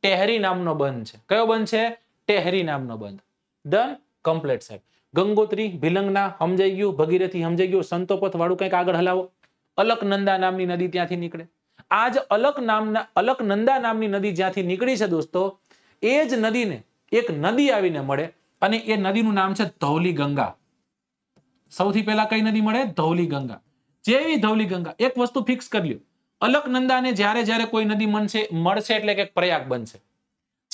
ટેહરી નામનો બંધ છે કયો બંધ છે ટેહરી નામનો બંધ ધન કમ્પ્લેટ સાહેબ ગંગોત્રી ભીલંગના સમજાઈ ગયું ભગીરથી સમજાઈ ગયું સંતોપથ વાળું કંઈક આગળ હલાવો અલકનંદા નામની નદી ત્યાંથી નીકળે આ જ અલક નામના અલકનંદા નામની નદી જ્યાંથી નીકળી છે દોસ્તો એ જ નદીને એક નદી આવીને મળે અને એ નદીનું નામ છે ધૌલી ગંગા સૌથી પહેલા કઈ નદી મળે ધૌલી ગંગા જેવી ધૌલી ગંગા એક વસ્તુ ફિક્સ કરી લ્યો અલકનંદાને જ્યારે જ્યારે કોઈ નદી મનશે મળશે એટલે કે પ્રયાગ બનશે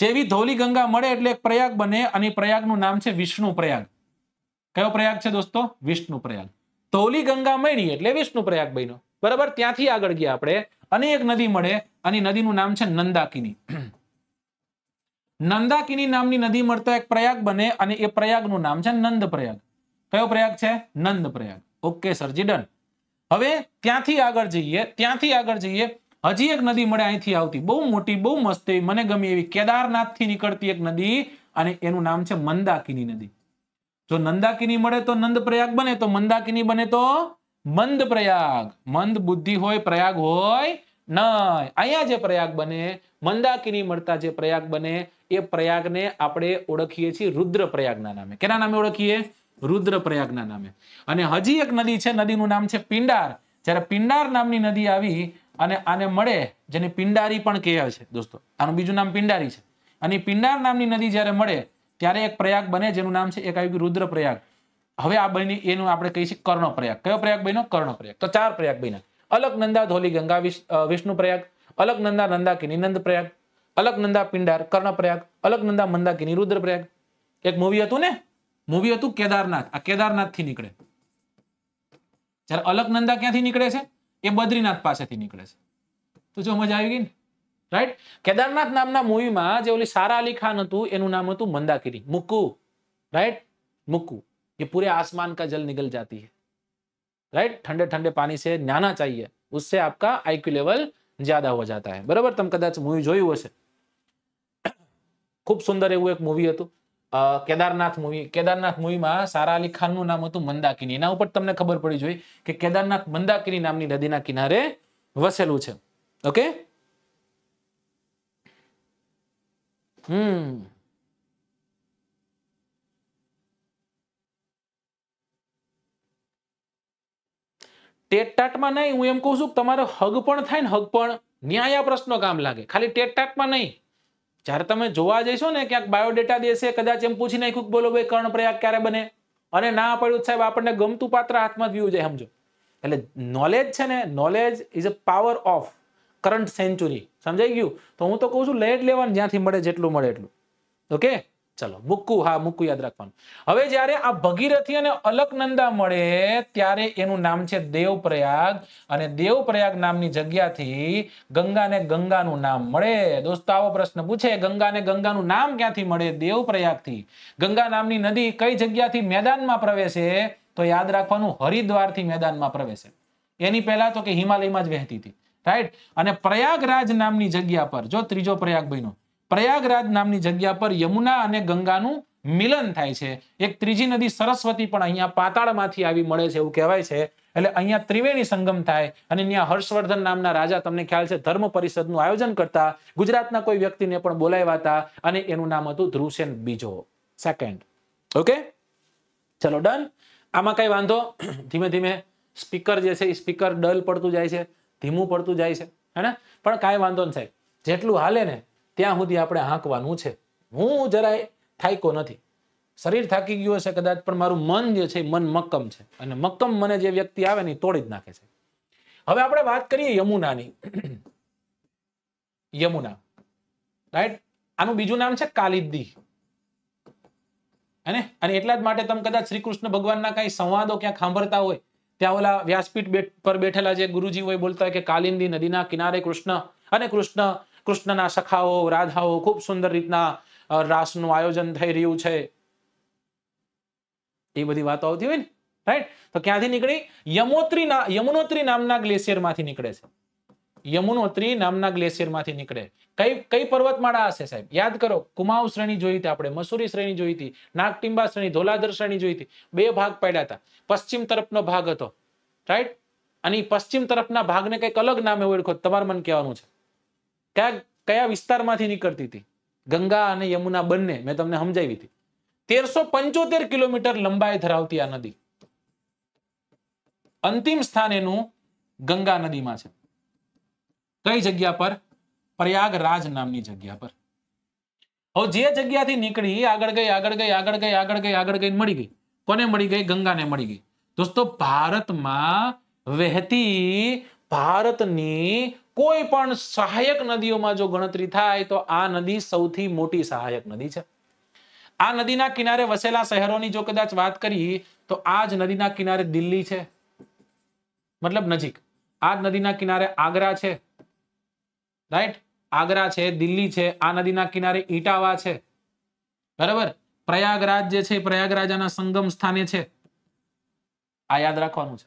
જેવી ધોલી ગંગા મળે એટલે એક પ્રયાગ બને અને પ્રયાગનું નામ છે વિષ્ણુ પ્રયાગ કયો પ્રયાગ છે દોસ્તો વિષ્ણુ પ્રયાગ ધોલી ગંગા મળી એટલે વિષ્ણુ પ્રયાગ બન્યો બરાબર ત્યાંથી આગળ ગયા આપણે અને એક નદી મળે અને નદીનું નામ છે નંદાકિની નંદાકિની નામની નદી મળતા એક પ્રયાગ બને અને એ પ્રયાગનું નામ છે નંદ પ્રયાગ કયો પ્રયાગ છે Nand Prayag okay sir ji done હવે ત્યાંથી આગળ જઈએ ત્યાંથી આગળ જઈએ હજી એક નદી મળે અહીંથી આવતી બહુ મોટી બહુ મસ્ત મને ગમી એવી કેદારનાથથી નીકળતી એક નદી અને એનું નામ છે મંદાકિની નદી જો નંદાકિની મળે તો નંદ પ્રયાગ બને તો મંદાકિની બને તો મંદ પ્રયાગ મંદ બુદ્ધિ હોય પ્રયાગ હોય અહીંયા જે પ્રયાગ બને મંદાકિની મળતા જે પ્રયાગ બને એ પ્રયાગને આપણે ઓળખીએ છીએ રુદ્ર પ્રયાગના નામે કેના નામે ઓળખીએ રુદ્ર પ્રયાગના નામે અને હજી એક નદી છે નદીનું નામ છે પિંડાર જયારે પિંડાર નામની નદી આવી અને આને મળે જેને પિંડારી પણ કહેવાય છે દોસ્તો આનું બીજું નામ પિંડારી છે અને પિંડાર નામની નદી જ્યારે મળે ત્યારે એક પ્રયાગ બને જેનું નામ છે એક આવ્યું ગયું રુદ્ર પ્રયાગ હવે આ બની એનું આપણે કહીએ છીએ કર્ણ પ્રયાગ કયો પ્રયાગ બન્યો કર્ણ પ્રયાગ તો ચાર પ્રયાગ બન્યા અલકનંદા ધોલી ગંગા વિષ્ણુ પ્રયાગ અલકનંદા નંદાકિની નંદ પ્રયાગ અલકનંદા પિંડાર કર્ણ પ્રયાગ અલકનંદા મંદાકિની રુદ્ર પ્રયાગ એક મૂવી હતું ને મૂવી હતું કેદારનાથ આ કેદારનાથ થી નીકળે જ્યારે અલકનંદા ક્યાંથી નીકળે છે એ બદ્રીનાથ પાસેથી નીકળે છે તો જો મજા આવી ગઈ ને રાઈટ કેદારનાથ નામના મૂવીમાં જે ઓલી સારા અલી ખાન હતું એનું નામ હતું મંદાકિરી મુક્કુ રાઈટ મુક્કુ ये પૂરે આસમાન કા જલ निकल जाती है રાઈટ ઠંડે ઠંડે પાણી से ज्ञाना ચાહીએ ઉસે आपका आईक्यू લેવલ ज्यादा હો જતા है બરોબર તમે કદાચ મૂવી જોયું હશે ખૂબ સુંદર એવું એક મૂવી હતું કેદારનાથ મૂવી કેદારનાથ મૂવીમાં સારા અલી ખાનનું નામ હતું મંદાકિની એના ઉપર તમને ખબર પડી જોઈએ કે કેદારનાથ મંદાકિની નામની નદીના કિનારે વસેલું છે ઓકે હમ ટેટટાટમાં નહીં હું એમ કહું છું તમારો હગ પણ થાય ને હગ પણ ન્યાય પ્રશ્નો કામ લાગે ખાલી ટેટટાટમાં નહીં જ્યારે તમે જોવા જઈશો ને ક્યાંક બાયોડેટા દેશે કદાચ એમ પૂછી નાખ્યું કે બોલો ભાઈ કર્ણપ્રયાગ ક્યારે બને અને ના પડ્યું સાહેબ આપણને ગમતું પાત્ર હાથમાં વ્યૂ જાય સમજો એટલે નોલેજ છે ને knowledge is a power of current century સમજાઈ ગયું તો હું તો કહું છું લેટ લેવાનું જ્યાંથી મળે જેટલું મળે એટલું ઓકે ચલો મુક્કુ હા મુક્કુ યાદ રાખવાનું હવે જ્યારે આ ભગીરથી અને અલકનંદા મળે ત્યારે એનું નામ છે દેવપ્રયાગ અને દેવપ્રયાગ નામની જગ્યાથી ગંગાને ગંગાનું નામ મળે દોસ્તો આવો પ્રશ્ન પૂછે ગંગાને ગંગાનું નામ ક્યાંથી મળે દેવપ્રયાગથી ગંગા નામની નદી કઈ જગ્યાથી મેદાનમાં પ્રવેશે તો યાદ રાખવાનું હરિદ્વારથી મેદાનમાં પ્રવેશે એની પહેલા તો કે હિમાલયમાં જ વહેતી હતી રાઈટ અને પ્રયાગરાજ નામની જગ્યા પર જો ત્રીજો પ્રયાગ બન્યો પ્રયાગરાજ નામની જગ્યા પર યમુના અને ગંગાનું મિલન થાય છે એક ત્રીજી નદી સરસ્વતી પણ અહીંયા પાતાળમાંથી આવી મળે છે એવું કહેવાય છે એટલે અહીંયા ત્રિવેણી સંગમ થાય અને ત્યાં હર્ષવર્ધન નામના રાજા તમને ખ્યાલ છે ધર્મ પરિષદનું આયોજન કરતા ગુજરાતના કોઈ વ્યક્તિને પણ બોલાવ્યા હતા અને એનું નામ હતું ધ્રુવસેન બીજો સેકન્ડ ઓકે ચલો ડન આમાં કઈ વાંધો ધીમે ધીમે સ્પીકર જે છે એ સ્પીકર ડલ પડતું જાય છે ધીમું પડતું જાય છે હે ને પણ કાંઈ વાંધો નહીં સાહેબ જેટલું હાલે ને ત્યાં સુધી આપણે હાંકવાનું છે હું જરાય થાક્યો નથી શરીર થાકી ગયું હશે કદાચ પણ મારું મન જે છે મન મક્કમ છે અને મક્કમ મને જે વ્યક્તિ આવે ને તોડી જ નાખે છે હવે આપણે વાત કરીએ યમુનાની યમુના રાઈટ આનું બીજું નામ છે કાલિદ્દી અને અને એટલા જ માટે તમે કદાચ શ્રી કૃષ્ણ ભગવાનના કઈ સંવાદો ક્યાંક સાંભળતા હોય ત્યાં ઓલા વ્યાસપીઠ પર બેઠેલા જે ગુરુજી હોય બોલતા હોય કે કાલિંદી નદીના કિનારે કૃષ્ણ અને કૃષ્ણ કૃષ્ણના સખાઓ રાધાઓ ખૂબ સુંદર રીતના રાસનું આયોજન થઈ રહ્યું છે એ બધી વાતો આવતી હોય ને રાઈટ તો ક્યાંથી નીકળી યમોત્રી યમુનોત્રી નામના ગ્લેશિયર નીકળે છે યમુનોત્રી નામના ગ્લેશિયરમાંથી નીકળે કઈ કઈ પર્વતમાળા હશે સાહેબ યાદ કરો કુમાઉ શ્રેણી જોઈ હતી આપણે મસૂરી શ્રેણી જોઈ હતી નાગટિંબા શ્રેણી ધોલાધર શ્રેણી જોઈ હતી બે ભાગ પડ્યા હતા પશ્ચિમ તરફનો ભાગ હતો રાઈટ અને પશ્ચિમ તરફના ભાગને કઈક અલગ નામે ઓળખો તમારે મન કહેવાનું છે કયા કયા વિસ્તારમાંથી નીકળતી હતી ગંગા અને યમુના બંને મેં તમને સમજાવી હતી તેરસો પંચોતેર કિલોમીટર લંબાઈ ધરાવતી આ નદી અંતિમ સ્થાન એનું ગંગા નદીમાં છે કઈ જગ્યા પર પ્રયાગરાજ નામની જગ્યા પર હવે જે જગ્યાથી નીકળી આગળ ગઈ આગળ ગઈ આગળ ગઈ આગળ ગઈ આગળ ગઈ મળી ગઈ કોને મળી ગઈ ગંગાને મળી ગઈ દોસ્તો ભારતમાં વહેતી ભારતની કોઈ પણ સહાયક નદીઓમાં જો ગણતરી થાય તો આ નદી સૌથી મોટી સહાયક નદી છે આ નદીના કિનારે વસેલા શહેરોની જો કદાચ વાત કરીએ તો આ જ નદીના કિનારે દિલ્હી છે મતલબ નજીક આ જ નદીના કિનારે આગ્રા છે રાઈટ આગ્રા છે દિલ્હી છે આ નદીના કિનારે ઈટાવા છે બરાબર પ્રયાગરાજ જે છે પ્રયાગરાજાના સંગમ સ્થાને છે આ યાદ રાખવાનું છે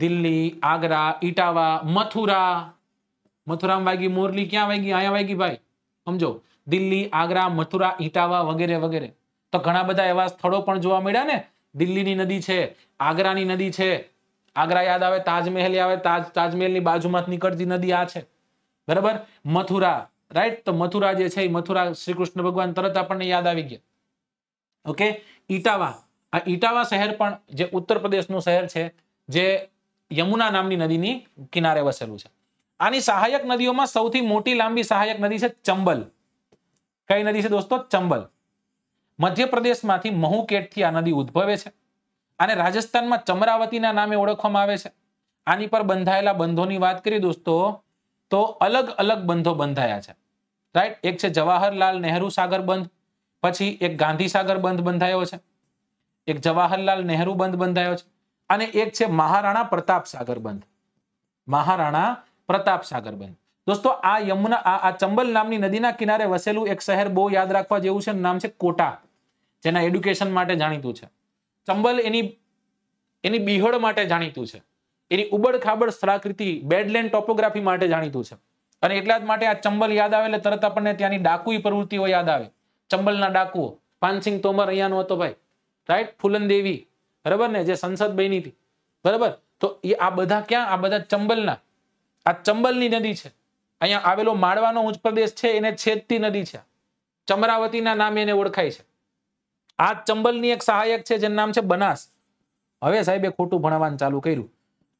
દિલ્હી આગ્રા ઈટાવા મથુરા મથુરામાં વાગી મોરલી ક્યાં વાગી અહીંયા વાગી ભાઈ સમજો દિલ્હી આગ્રા મથુરા ઈટાવા વગેરે વગેરે તો ઘણા બધા એવા સ્થળો પણ જોવા મળ્યા ને દિલ્હીની નદી છે આગ્રાની નદી છે આગ્રા યાદ આવે તાજમહેલ આવે તાજ તાજમહેલની બાજુમાંથી નીકળતી નદી આ છે બરાબર મથુરા રાઈટ તો મથુરા જે છે એ મથુરા શ્રી કૃષ્ણ ભગવાન તરત આપણને યાદ આવી ગયા ઓકે ઈટાવા આ ઈટાવા શહેર પણ જે ઉત્તર પ્રદેશનું શહેર છે જે યમુના નામની નદીની કિનારે વસેલું છે આની સહાયક નદીઓમાં સૌથી મોટી લાંબી સહાયક નદી છે ચંબલ કઈ નદી છે દોસ્તો ચંબલ મધ્યપ્રદેશમાંથી મહુકેટથી આ નદી ઉદ્ભવે છે અને રાજસ્થાનમાં ચમરાવતીના નામે ઓળખવામાં આવે છે આની પર બંધાયેલા બંધોની વાત કરી દોસ્તો તો અલગ અલગ બંધો બંધાયા છે રાઈટ એક છે જવાહરલાલ નહેરુ સાગર બંધ પછી એક ગાંધી સાગર બંધ બંધાયો છે એક જવાહરલાલ નહેરુ બંધ બંધાયો છે અને એક છે મહારાણા પ્રતાપ સાગર બંધ મહારાણા પ્રતાપ સાગર બંધ દોસ્તો આ યમુના આ ચંબલ નામની નદીના કિનારે વસેલું એક શહેર બહુ યાદ રાખવા જેવું છે નામ છે કોટા જેના એડ્યુકેશન માટે જાણીતું છે ચંબલ એની એની બિહોળ માટે જાણીતું છે એની ઉબડ ખાબડ સ્થળાકૃતિ બેડલેન્ડ ટોપોગ્રાફી માટે જાણીતું છે અને એટલા જ માટે આ ચંબલ યાદ આવે એટલે તરત આપણને ત્યાંની ડાકુઈ પ્રવૃત્તિઓ યાદ આવે ચંબલના ડાકુઓ પાનસિંહ તોમર અહીંયાનો હતો ભાઈ રાઈટ ફૂલન દેવી બરાબર ને જે સંસદ બની હતી બરાબર તો એ આ બધા ક્યાં આ બધા ચંબલના આ ચંબલની નદી છે અહીંયા આવેલો માળવાનો ઉચ્ચ પ્રદેશ છે એને છેદતી નદી છે ચમરાવતીના નામે એને ઓળખાય છે આ ચંબલની એક સહાયક છે જેનું નામ છે બનાસ હવે સાહેબે ખોટું ભણવાનું ચાલુ કર્યું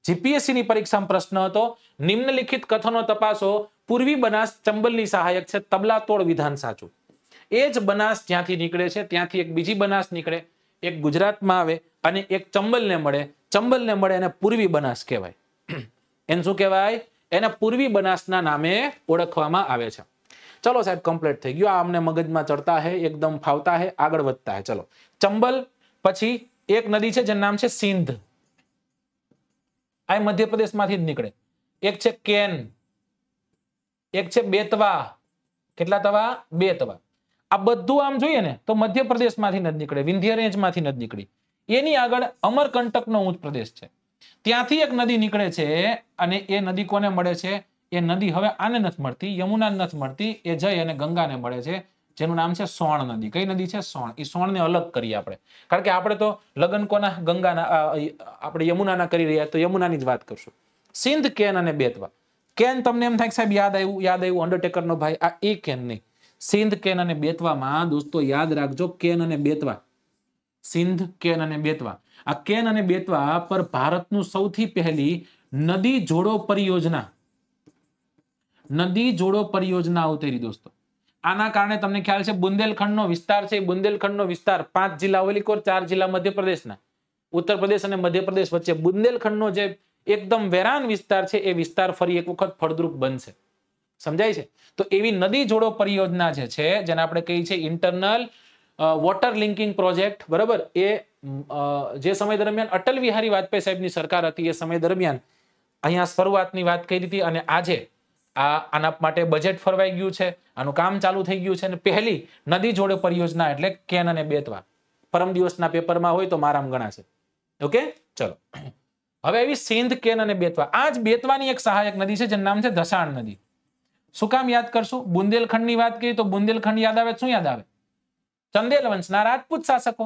જીપીએસસી પરીક્ષામાં પ્રશ્ન હતો નિમ્નલિખિત કથનો તપાસો પૂર્વી બનાસ ચંબલની સહાયક છે તબલા તોડ વિધાન સાચું એ જ બનાસ જ્યાંથી નીકળે છે ત્યાંથી એક બીજી બનાસ નીકળે એક ગુજરાતમાં આવે અને એક ચંબલને મળે ચંબલને મળે અને પૂર્વી બનાસ કહેવાય એને શું કહેવાય એને પૂર્વી બનાસના નામે ઓળખવામાં આવે છે ચલો સાહેબ કમ્પ્લીટ થઈ ગયું આ અમને મગજમાં ચડતા હે એકદમ ફાવતા હે આગળ વધતા હે ચલો ચંબલ પછી એક નદી છે જેનું નામ છે સિંધ આ મધ્યપ્રદેશમાંથી જ નીકળે એક છે કેન એક છે બેતવા કેટલા તવા બે તવા આ બધું આમ જોઈએ ને તો મધ્યપ્રદેશમાંથી નથી નીકળે વિંધ્ય રેન્જમાંથી નથી નીકળી એની આગળ અમરકંટક નો ઉચ્ચ પ્રદેશ છે ત્યાંથી એક નદી નીકળે છે અને એ નદી કોને મળે છે એ નદી હવે આને નથી મળતી યમુના નથી મળતી એ જય અને ગંગાને મળે છે જેનું નામ છે સોણ નદી કઈ નદી છે સોણ એ સોણને અલગ કરીએ આપણે કારણ કે આપણે તો લગ્ન કોના ગંગાના આપણે યમુનાના કરી રહ્યા તો યમુનાની જ વાત કરશું સિંધ કેન અને બેતવા કેન તમને એમ થાય સાહેબ યાદ આવ્યું યાદ આવ્યું અંડરટેકર નો ભાઈ આ એ કેન નહીં સિંધ કેન અને બેતવામાં દોસ્તો યાદ રાખજો કેન અને બેતવા સિંધ કેન અને બેતવા આ કેન અને બેતવા પર ભારતનું સૌથી પહેલી નદી જોડો પરિયોજના નદી જોડો પરિયોજના અવતરી દોસ્તો આના કારણે તમને ખ્યાલ છે બુંદેલખંડનો વિસ્તાર છે બુંદેલખંડનો વિસ્તાર પાંચ જિલ્લા ઓલીકોર ચાર જિલ્લા મધ્યપ્રદેશના ઉત્તર પ્રદેશ અને મધ્યપ્રદેશ વચ્ચે બુંદેલખંડનો જે એકદમ વેરાન વિસ્તાર છે એ વિસ્તાર ફરી એક વખત ફળદ્રુપ બનશે સમજાય છે તો એવી નદી જોડો પરિયોજના જે છે જેને આપણે કહીએ છીએ ઇન્ટરનલ વોટર લિંકિંગ પ્રોજેક્ટ બરાબર એ જે સમય દરમિયાન અટલ બિહારી વાજપેયી સાહેબની સરકાર હતી એ સમય દરમિયાન અહીંયા શરૂઆતની વાત કરી હતી અને આજે આ આના માટે બજેટ ફરવાઈ ગયું છે આનું કામ ચાલુ થઈ ગયું છે અને પહેલી નદી જોડે પરિયોજના એટલે કેન અને બેતવા પરમ દિવસના પેપરમાં હોય તો મારામ ગણાશે ઓકે ચલો હવે એવી સિંધ કેન અને બેતવા આ જ બેતવાની એક સહાયક નદી છે જેનું નામ છે ધસાણ નદી શું કામ યાદ કરશું બુંદેલખંડની વાત કરી તો બુંદેલખંડ યાદ આવે શું યાદ આવે ચંદેલ વંશના રાજપૂત શાસકો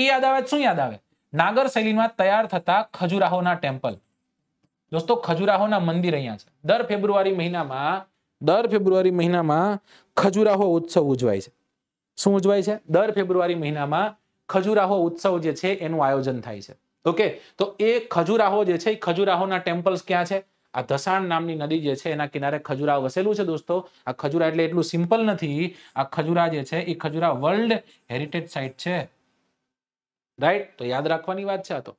એ યાદ આવે શું યાદ આવે નાગર શૈલીમાં તૈયાર થતા ખજુરાહોના ટેમ્પલ દોસ્તો ખજુરાહોના મંદિર અહીંયા છે દર ફેબ્રુઆરી મહિનામાં દર ફેબ્રુઆરી મહિનામાં ખજુરાહો ઉત્સવ ઉજવાય છે શું ઉજવાય છે દર ફેબ્રુઆરી મહિનામાં ખજુરાહો ઉત્સવ જે છે એનું આયોજન થાય છે ઓકે તો એ ખજુરાહો જે છે એ ખજુરાહોના ટેમ્પલ્સ ક્યાં છે આ ધસાણ નામની નદી જે છે એના કિનારે ખજુરા વસેલું છે દોસ્તો આ ખજુરા એટલે એટલું સિમ્પલ નથી આ ખજુરા જે છે એ ખજુરા વર્લ્ડ હેરિટેજ સાઇટ છે રાઈટ તો યાદ રાખવાની વાત છે આ તો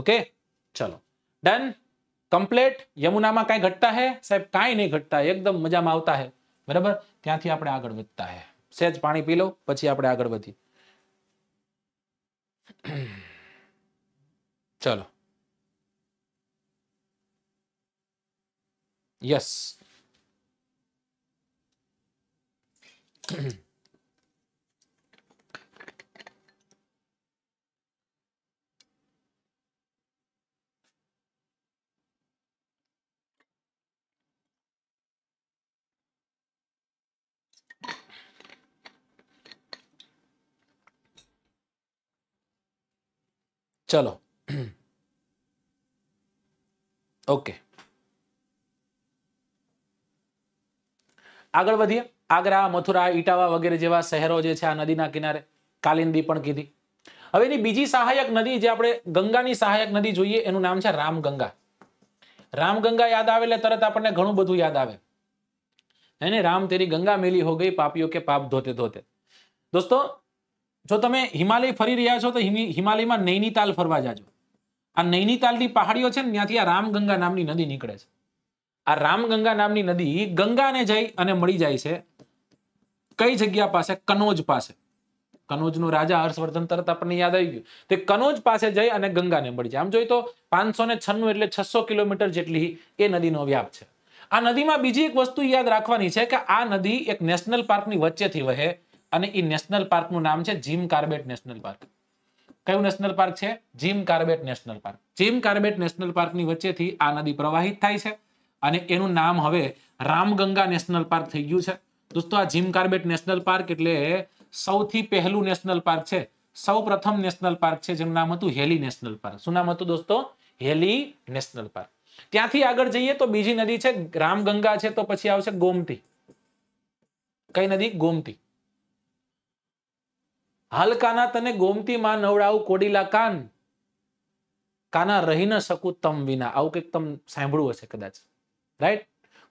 ઓકે ચલો ડન કમ્પ્લેટ યમુનામાં કાંઈ ઘટતા હે સાહેબ કાંઈ નહીં ઘટતા એકદમ મજામાં આવતા હે બરાબર ત્યાંથી આપણે આગળ વધતા હે સહેજ પાણી પી લો પછી આપણે આગળ વધીએ ચલો Yes. चलो ओके okay. આગળ વધીએ આગ્રા મથુરા ઇટાવા વગેરે જેવા શહેરો જે છે આ નદીના કિનારે કાલિંદી પણ કીધી હવે એની બીજી સહાયક નદી જે આપણે ગંગાની સહાયક નદી જોઈએ એનું નામ છે રામગંગા રામગંગા યાદ આવે એટલે તરત આપણને ઘણું બધું યાદ આવે એને રામ તેરી ગંગા મેલી હો ગઈ પાપીઓ કે પાપ ધોતે ધોતે દોસ્તો જો તમે હિમાલય ફરી રહ્યા છો તો હિમાલયમાં નૈનીતાલ ફરવા જાજો આ નૈનીતાલની પહાડીઓ છે ને ત્યાંથી આ રામગંગા નામની નદી નીકળે છે આ રામગંગા નામની નદી ગંગાને જઈ અને મળી જાય છે કઈ જગ્યા પાસે કનોજ પાસે કનોજનો રાજા હર્ષવર્ધન તરત આપણને યાદ આવી ગયું તે કનોજ પાસે જઈ અને ગંગાને મળી જાય આમ જોઈએ તો પાંચસો ને છન્નું એટલે છસો કિલોમીટર જેટલી એ નદીનો વ્યાપ છે આ નદીમાં બીજી એક વસ્તુ યાદ રાખવાની છે કે આ નદી એક નેશનલ પાર્કની વચ્ચેથી વહે અને એ નેશનલ પાર્કનું નામ છે જીમ કાર્બેટ નેશનલ પાર્ક કયું નેશનલ પાર્ક છે Jim Corbett national park Jim Corbett national પાર્કની વચ્ચેથી આ નદી પ્રવાહિત થાય છે અને એનું નામ હવે રામગંગા નેશનલ પાર્ક થઈ ગયું છે દોસ્તો આ જીમ કાર્બેટ નેશનલ પાર્ક એટલે સૌથી પહેલું નેશનલ પાર્ક છે સૌ પ્રથમ નેશનલ પાર્ક છે જેનું નામ હતું હેલી નેશનલ પાર્ક શું નામ હતું દોસ્તો હેલી નેશનલ પાર્ક ત્યાંથી આગળ જઈએ તો બીજી નદી છે રામગંગા છે તો પછી આવશે ગોમતી કઈ નદી ગોમતી હાલ તને ગોમતી માં નવડાવું કોડીલા કાન કાના રહી ન શકું તમ વિના આવું કંઈક તમ સાંભળવું હશે કદાચ રાઈટ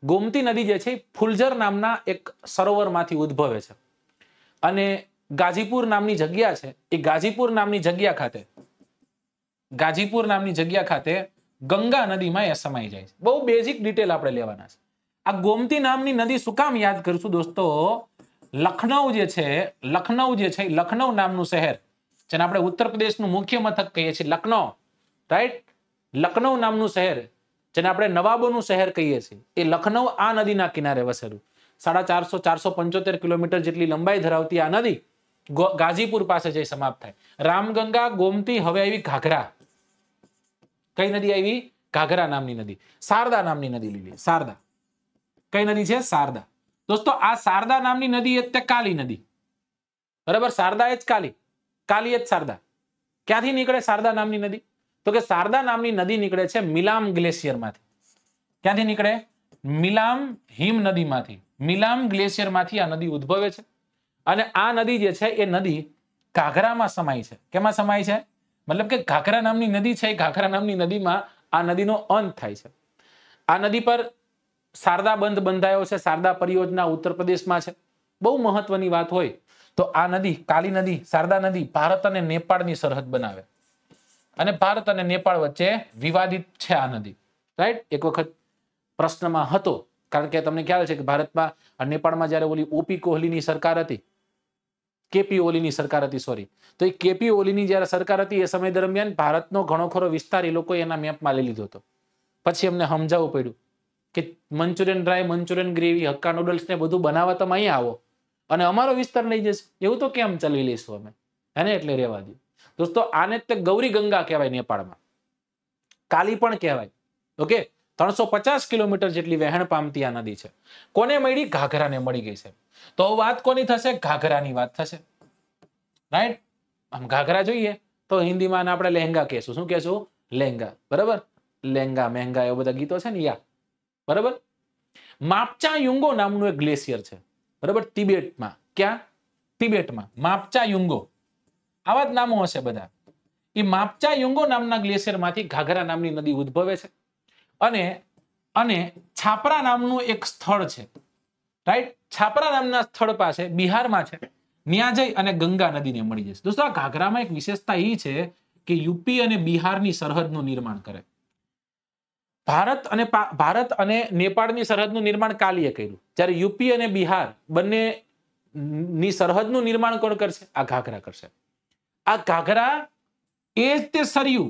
ગોમતી નદી જે છે ફુલઝર નામના એક સરોવરમાંથી ઉદ્ભવે છે અને ગાજીપુર નામની જગ્યા છે એ ગાજીપુર નામની જગ્યા ખાતે ગાજીપુર નામની જગ્યા ખાતે ગંગા નદીમાં એ સમાઈ જાય છે બહુ બેઝિક ડિટેલ આપણે લેવાના છે આ ગોમતી નામની નદી શું કામ યાદ કરીશું દોસ્તો લખનૌ જે છે લખનૌ જે છે લખનૌ નામનું શહેર જેને આપણે ઉત્તર પ્રદેશનું મુખ્ય મથક કહીએ છીએ લખનૌ રાઈટ લખનૌ નામનું શહેર જેને આપણે નવાબોનું શહેર કહીએ છીએ એ લખનઉ આ નદીના કિનારે વસેલું સાડા ચારસો ચારસો પંચોતેર કિલોમીટર જેટલી લંબાઈ ધરાવતી આ નદી ગાઝીપુર પાસે જઈ સમાપ્ત થાય રામગંગા ગોમતી હવે આવી ઘાઘરા કઈ નદી આવી ઘાઘરા નામની નદી શારદા નામની નદી લીધી શારદા કઈ નદી છે શારદા દોસ્તો આ શારદા નામની નદી એ કાલી નદી બરાબર શારદા એ જ કાલી કાલી એ જ શારદા ક્યાંથી નીકળે શારદા નામની નદી તો કે શારદા નામની નદી નીકળે છે મિલામ ગ્લેશિયરમાંથી ક્યાંથી નીકળે મિલામ હિમ નદીમાંથી મિલામ ગ્લેશિયરમાંથી આ નદી ઉદ્ભવે છે અને આ નદી જે છે એ નદી ઘાઘરામાં સમાય છે કેમાં સમાય છે મતલબ કે ઘાઘરા નામની નદી છે એ ઘાઘરા નામની નદીમાં આ નદીનો અંત થાય છે આ નદી પર શારદા બંધ બંધાયો છે શારદા પરિયોજના ઉત્તર પ્રદેશમાં છે બહુ મહત્વની વાત હોય તો આ નદી કાલી નદી શારદા નદી ભારત અને નેપાળની સરહદ બનાવે અને ભારત અને નેપાળ વચ્ચે વિવાદિત છે આ નદી રાઈટ એક વખત પ્રશ્નમાં હતો કારણ કે તમને ખ્યાલ છે કે ભારતમાં નેપાળમાં જ્યારે ઓલી ઓપી કોહલીની સરકાર હતી કેપી ઓલીની સરકાર હતી સોરી તો એ કેપી ઓલીની જ્યારે સરકાર હતી એ સમય દરમિયાન ભારતનો ઘણો ખરો વિસ્તાર એ લોકો એના મેપમાં લઈ લીધો હતો પછી અમને સમજાવવું પડ્યું કે manchurian dry manchurian gravy hakka noodles ને બધું બનાવવા તમે અહીંયા આવો અને અમારો વિસ્તાર લઈ જશે એવું તો કેમ ચલાવી લઈશું અમે એને એટલે રહેવા દઉં દોસ્તો આને તે ગૌરી ગંગા કહેવાય નેપાળમાં કાલી પણ કહેવાય ઓકે ત્રણસો પચાસ કિલોમીટર જેટલી વહેણ પામતી આ નદી છે કોને મળી ઘાઘરાને મળી ગઈ છે તો વાત કોની થશે ઘાઘરાની વાત થશે રાઈટ આમ ઘાઘરા જોઈએ તો હિન્દીમાં આપણે લહેંગા કહેશું શું કહેશું લહેંગા બરાબર લહેંગા મહેંગા એવા બધા ગીતો છે ને યા બરાબર માપચા યુંગો નામનું એક ગ્લેશિયર છે બરાબર તિબેટમાં ક્યાં તિબેટમાં માપચા યુંગો આવા જ નામો હશે બધા એ માપચા યુંગો નામના ગ્લેશિયરમાંથી ઘાઘરા નામની નદી ઉદ્ભવે છે અને અને છાપરા નામનું એક સ્થળ છે રાઈટ છાપરા નામના સ્થળ પાસે બિહારમાં છે ત્યાં જઈ અને ગંગા નદીને મળી જશે દોસ્તો આ ઘાઘરામાં એક વિશેષતા એ છે કે યુપી અને બિહારની સરહદનું નિર્માણ કરે ભારત અને ભારત અને નેપાળની સરહદનું નિર્માણ કાલીએ કર્યું જ્યારે યુપી અને બિહાર બંને ની સરહદનું નિર્માણ કોણ કરશે આ ઘાઘરા કરશે આ ઘાઘરા એ જ તે સરયું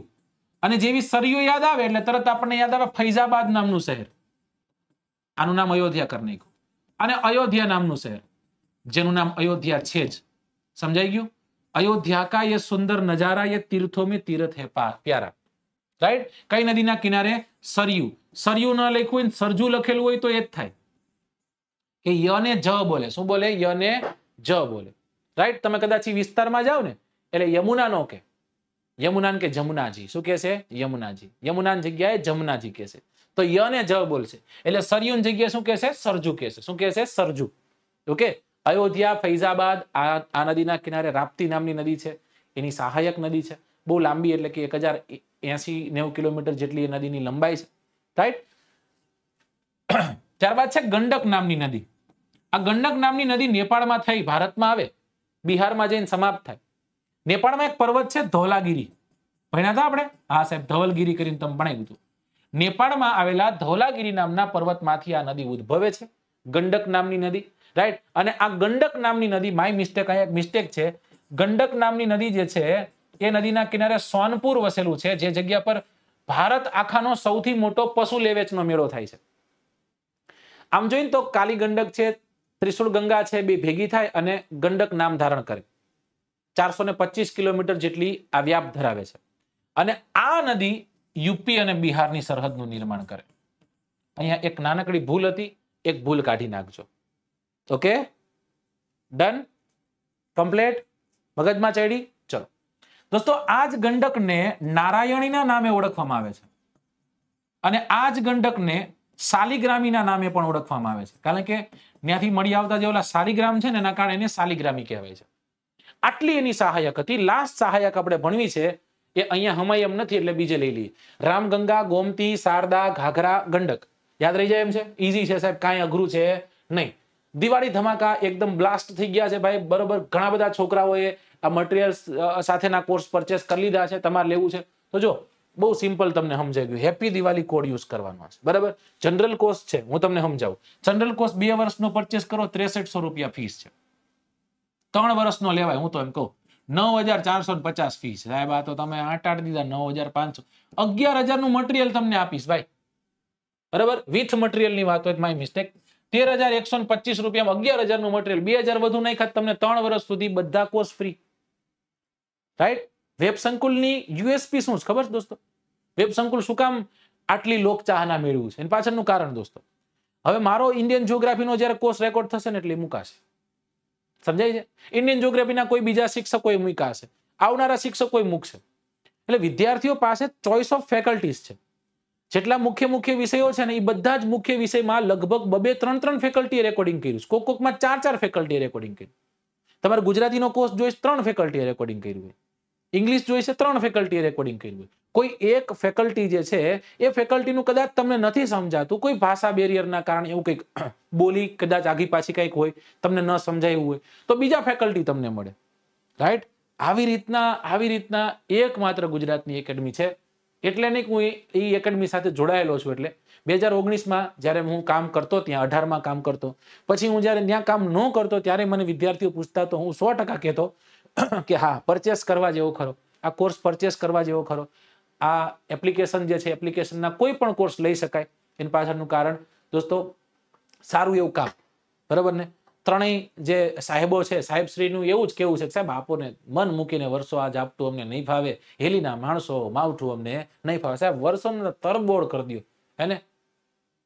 અને જેવી સરયું યાદ આવે એટલે તરત આપણને યાદ આવે ફૈઝાબાદ નામનું શહેર આનું નામ અયોધ્યા કરી અને અયોધ્યા નામનું શહેર જેનું નામ અયોધ્યા છે જ સમજાઈ ગયું અયોધ્યા કા એ સુંદર નજારા એ તીર્થો મેં તીર્થ હે પ્યારા રાઈટ કઈ નદીના કિનારે સરયુ સરયુ ન લખ્યું હોય સરજુ લખેલું હોય તો એ જ થાય કે યને જ બોલે શું બોલે યને જ બોલે રાઈટ તમે કદાચ વિસ્તારમાં જાઓ ને એટલે યમુનાનો કે યમુનાન કે જમુનાજી શું કે છે યમુનાજી યમુનાન જગ્યાએ જમુનાજી કે છે તો ય ને જ બોલશે એટલે સરયુન જગ્યાએ શું કે છે સરજુ કે છે શું કે છે સરજુ ઓકે અયોધ્યા ફૈઝાબાદ આ નદીના કિનારે રાપ્તી નામની નદી છે એની સહાયક નદી છે બહુ લાંબી એટલે કે એક હજાર એસી નેવું કિલોમીટર જેટલી એ નદીની લંબાઈ છે રાઈટ ત્યારબાદ છે ગંડક નામની નદી આ ગંડક નામની નદી નેપાળમાં થઈ ભારતમાં આવે બિહારમાં જઈને સમાપ્ત થાય નેપાળમાં એક પર્વત છે ધોલાગીરી ભણ્યા હતા આપણે હા સાહેબ ધવલગીરી કરીને તમે ભણાવ્યું હતું નેપાળમાં આવેલા ધોલાગીરી નામના પર્વતમાંથી આ નદી ઉદ્ભવે છે ગંડક નામની નદી રાઈટ અને આ ગંડક નામની નદી માય મિસ્ટેક અહીંયા મિસ્ટેક છે ગંડક નામની નદી જે છે એ નદીના કિનારે સોનપુર વસેલું છે જે જગ્યા પર ભારત આખાનો સૌથી મોટો પશુ લેવેચનો મેળો થાય છે આમ જોઈને તો કાલી ગંડક છે ત્રિશુળ ગંગા છે બે ભેગી થાય અને ગંડક નામ ધારણ કરે ચારસો ને પચીસ કિલોમીટર જેટલી આ વ્યાપ ધરાવે છે અને આ નદી યુપી અને બિહારની સરહદનું નિર્માણ કરે અહીંયા એક નાનકડી ભૂલ હતી એક ભૂલ કાઢી નાખજો ઓકે ડન કમ્પ્લેટ મગજમાં ચડી ચલો દોસ્તો આ જ ગંડકને નારાયણીના નામે ઓળખવામાં આવે છે અને આ જ ગંડકને સાલિગ્રામીના નામે પણ ઓળખવામાં આવે છે કારણ કે ત્યાંથી મળી આવતા જે ઓલા સાલિગ્રામ છે ને એના કારણે એને સાલિગ્રામી કહેવાય છે આટલી એની સહાયક હતી લાસ્ટ સહાયક આપણે ભણવી છે એ અહીંયા હમાય એમ નથી એટલે બીજે લઈ લઈએ રામગંગા ગોમતી શારદા ઘાઘરા ગંડક યાદ રહી જાય એમ છે ઈઝી છે સાહેબ કાંઈ અઘરું છે નહીં દિવાળી ધમાકા એકદમ બ્લાસ્ટ થઈ ગયા છે ભાઈ બરોબર ઘણા બધા છોકરાઓએ આ મટીરિયલ સાથેના કોર્સ પરચેસ કરી લીધા છે તમારે લેવું છે તો જો બહુ સિમ્પલ તમને સમજાઈ ગયું હેપી દિવાળી કોડ યુઝ કરવાનો છે બરાબર જનરલ કોર્સ છે હું તમને સમજાવું જનરલ કોર્સ બે વર્ષનો પરચેસ કરો ત્રેસઠસો રૂપિયા ફીસ છે ત્રણ વર્ષનો લેવાય હું તો એમ કહું નવ હજાર ચારસો પચાસ ફી સાહેબ આ તો તમે આઠ આઠ દીધા નવ હજાર પાંચસો અગિયાર હજાર નું મટીરિયલ તમને આપીશ ભાઈ બરાબર વિથ મટીરિયલ ની વાત હોય માય મિસ્ટેક તેર હજાર એકસો પચીસ રૂપિયા અગિયાર હજાર નું મટીરિયલ બે હજાર વધુ નહીં ખાત તમને ત્રણ વર્ષ સુધી બધા કોર્સ ફ્રી રાઈટ વેબ સંકુલની યુએસપી શું છે ખબર છે દોસ્તો વેબ સંકુલ શું કામ આટલી લોક ચાહના મેળવ્યું છે એની પાછળનું કારણ દોસ્તો હવે મારો ઇન્ડિયન જિયોગ્રાફીનો જ્યારે કોર્સ રેકોર્ડ થશે ને એટલે મુકાશે સમજાય છે ઇન્ડિયન જ્યોગ્રાફીના કોઈ બીજા શિક્ષકોએ મૂક્યા હશે આવનારા શિક્ષકોએ મૂકશે એટલે વિદ્યાર્થીઓ પાસે ચોઇસ ઓફ ફેકલ્ટીઝ છે જેટલા મુખ્ય મુખ્ય વિષયો છે ને એ બધા જ મુખ્ય વિષયમાં લગભગ બબે ત્રણ ત્રણ ફેકલ્ટીએ રેકોર્ડિંગ કર્યું કોક કોકમાં ચાર ચાર ફેકલ્ટીએ રેકોર્ડિંગ કર્યું તમારે ગુજરાતીનો કોર્સ જોઈશ ત્રણ ફેકલ્ટીએ રેકોર્ડિંગ કર્યું ઇંગ્લિશ જોઈ છે ત્રણ ફેકલ્ટી રેકોર્ડિંગ કર્યું કોઈ એક ફેકલ્ટી જે છે એ ફેકલ્ટીનું કદાચ તમને નથી સમજાતું કોઈ ભાષા બેરિયરના કારણે એવું કંઈક બોલી કદાચ આગી પાછી કંઈક હોય તમને ન સમજાયું હોય તો બીજા ફેકલ્ટી તમને મળે રાઈટ આવી રીતના આવી રીતના એકમાત્ર ગુજરાતની એકેડમી છે એટલે નહીં હું એ એકેડમી સાથે જોડાયેલો છું એટલે બે હજાર ઓગણીસમાં જ્યારે હું કામ કરતો ત્યાં અઢારમાં કામ કરતો પછી હું જ્યારે ત્યાં કામ ન કરતો ત્યારે મને વિદ્યાર્થીઓ પૂછતા તો હું સો ટકા કહેતો કે હા પરચેસ કરવા જેવો ખરો આ કોર્સ પરચેસ કરવા જેવો ખરો આ એપ્લિકેશન જે છે એપ્લિકેશનના કોઈ પણ કોર્સ લઈ શકાય એની પાછળનું કારણ દોસ્તો સારું એવું કામ બરાબર ને ત્રણેય જે સાહેબો છે સાહેબશ્રીનું એવું જ કેવું છે સાહેબ આપોને મન મૂકીને વર્ષો આજ આપતું અમને નહીં ફાવે હેલીના માણસો માવઠું અમને નહીં ફાવે સાહેબ વર્ષોને તરબોળ કરી દો હેને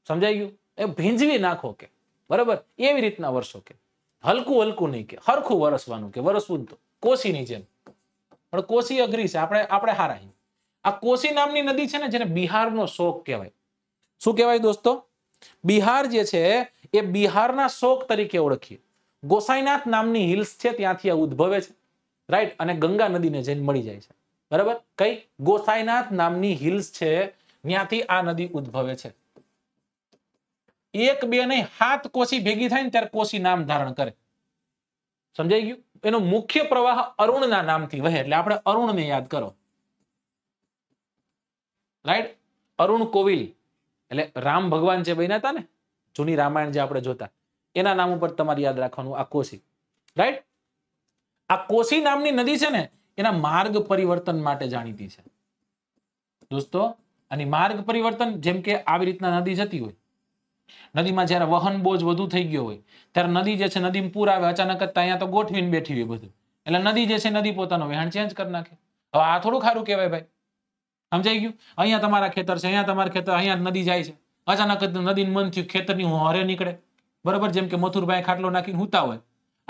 સમજાઈ ગયું એ ભીંજવી નાખો કે બરાબર એવી રીતના વર્ષો કે હલકું હલકું નહીં કે હરખું વરસવાનું કે વરસવું તો કોશીની જેમ પણ કોશી અઘરી છે આપણે આપણે હારા આ કોશી નામની નદી છે ને જેને બિહારનો શોક કહેવાય શું કહેવાય દોસ્તો બિહાર જે છે એ બિહારના શોક તરીકે ઓળખીએ ગોસાઈનાથ નામની હિલ્સ છે ત્યાંથી આ ઉદ્ભવે છે રાઈટ અને ગંગા નદીને જઈને મળી જાય છે બરાબર કઈ ગોસાઈનાથ નામની હિલ્સ છે ત્યાંથી આ નદી ઉદ્ભવે છે એક બે નહીં હાથ કોશી ભેગી થાય ને ત્યારે કોશી નામ ધારણ કરે સમજાઈ ગયું એનો મુખ્ય પ્રવાહ અરુણના નામથી વહે એટલે આપણે અરુણને યાદ કરો રાઈટ અરુણ કોવિલ એટલે રામ ભગવાન જે બન્યા હતા ને જૂની રામાયણ જે આપણે જોતા એના નામ ઉપર તમારે યાદ રાખવાનું આ કોશી રાઈટ આ કોશી નામની નદી છે ને એના માર્ગ પરિવર્તન માટે જાણીતી છે દોસ્તો અને માર્ગ પરિવર્તન જેમ કે આવી રીતના નદી જતી હોય નદીમાં જ્યારે વહન બોજ વધુ થઈ ગયો હોય ત્યારે નદી જે છે નદીમાં પૂર આવે અચાનક જ અહીંયા તો ગોઠવીને બેઠી હોય બધું એટલે નદી જે છે નદી પોતાનો વહેણ ચેન્જ કરી નાખે હવે આ થોડું ખારું કહેવાય ભાઈ સમજાઈ ગયું અહીંયા તમારા ખેતર છે અહીંયા તમારા ખેતર અહીંયા નદી જાય છે અચાનક જ નદીનું મન થયું ખેતરની હોરે નીકળે બરોબર જેમ કે મથુરભાઈ ખાટલો નાખીને હુતા હોય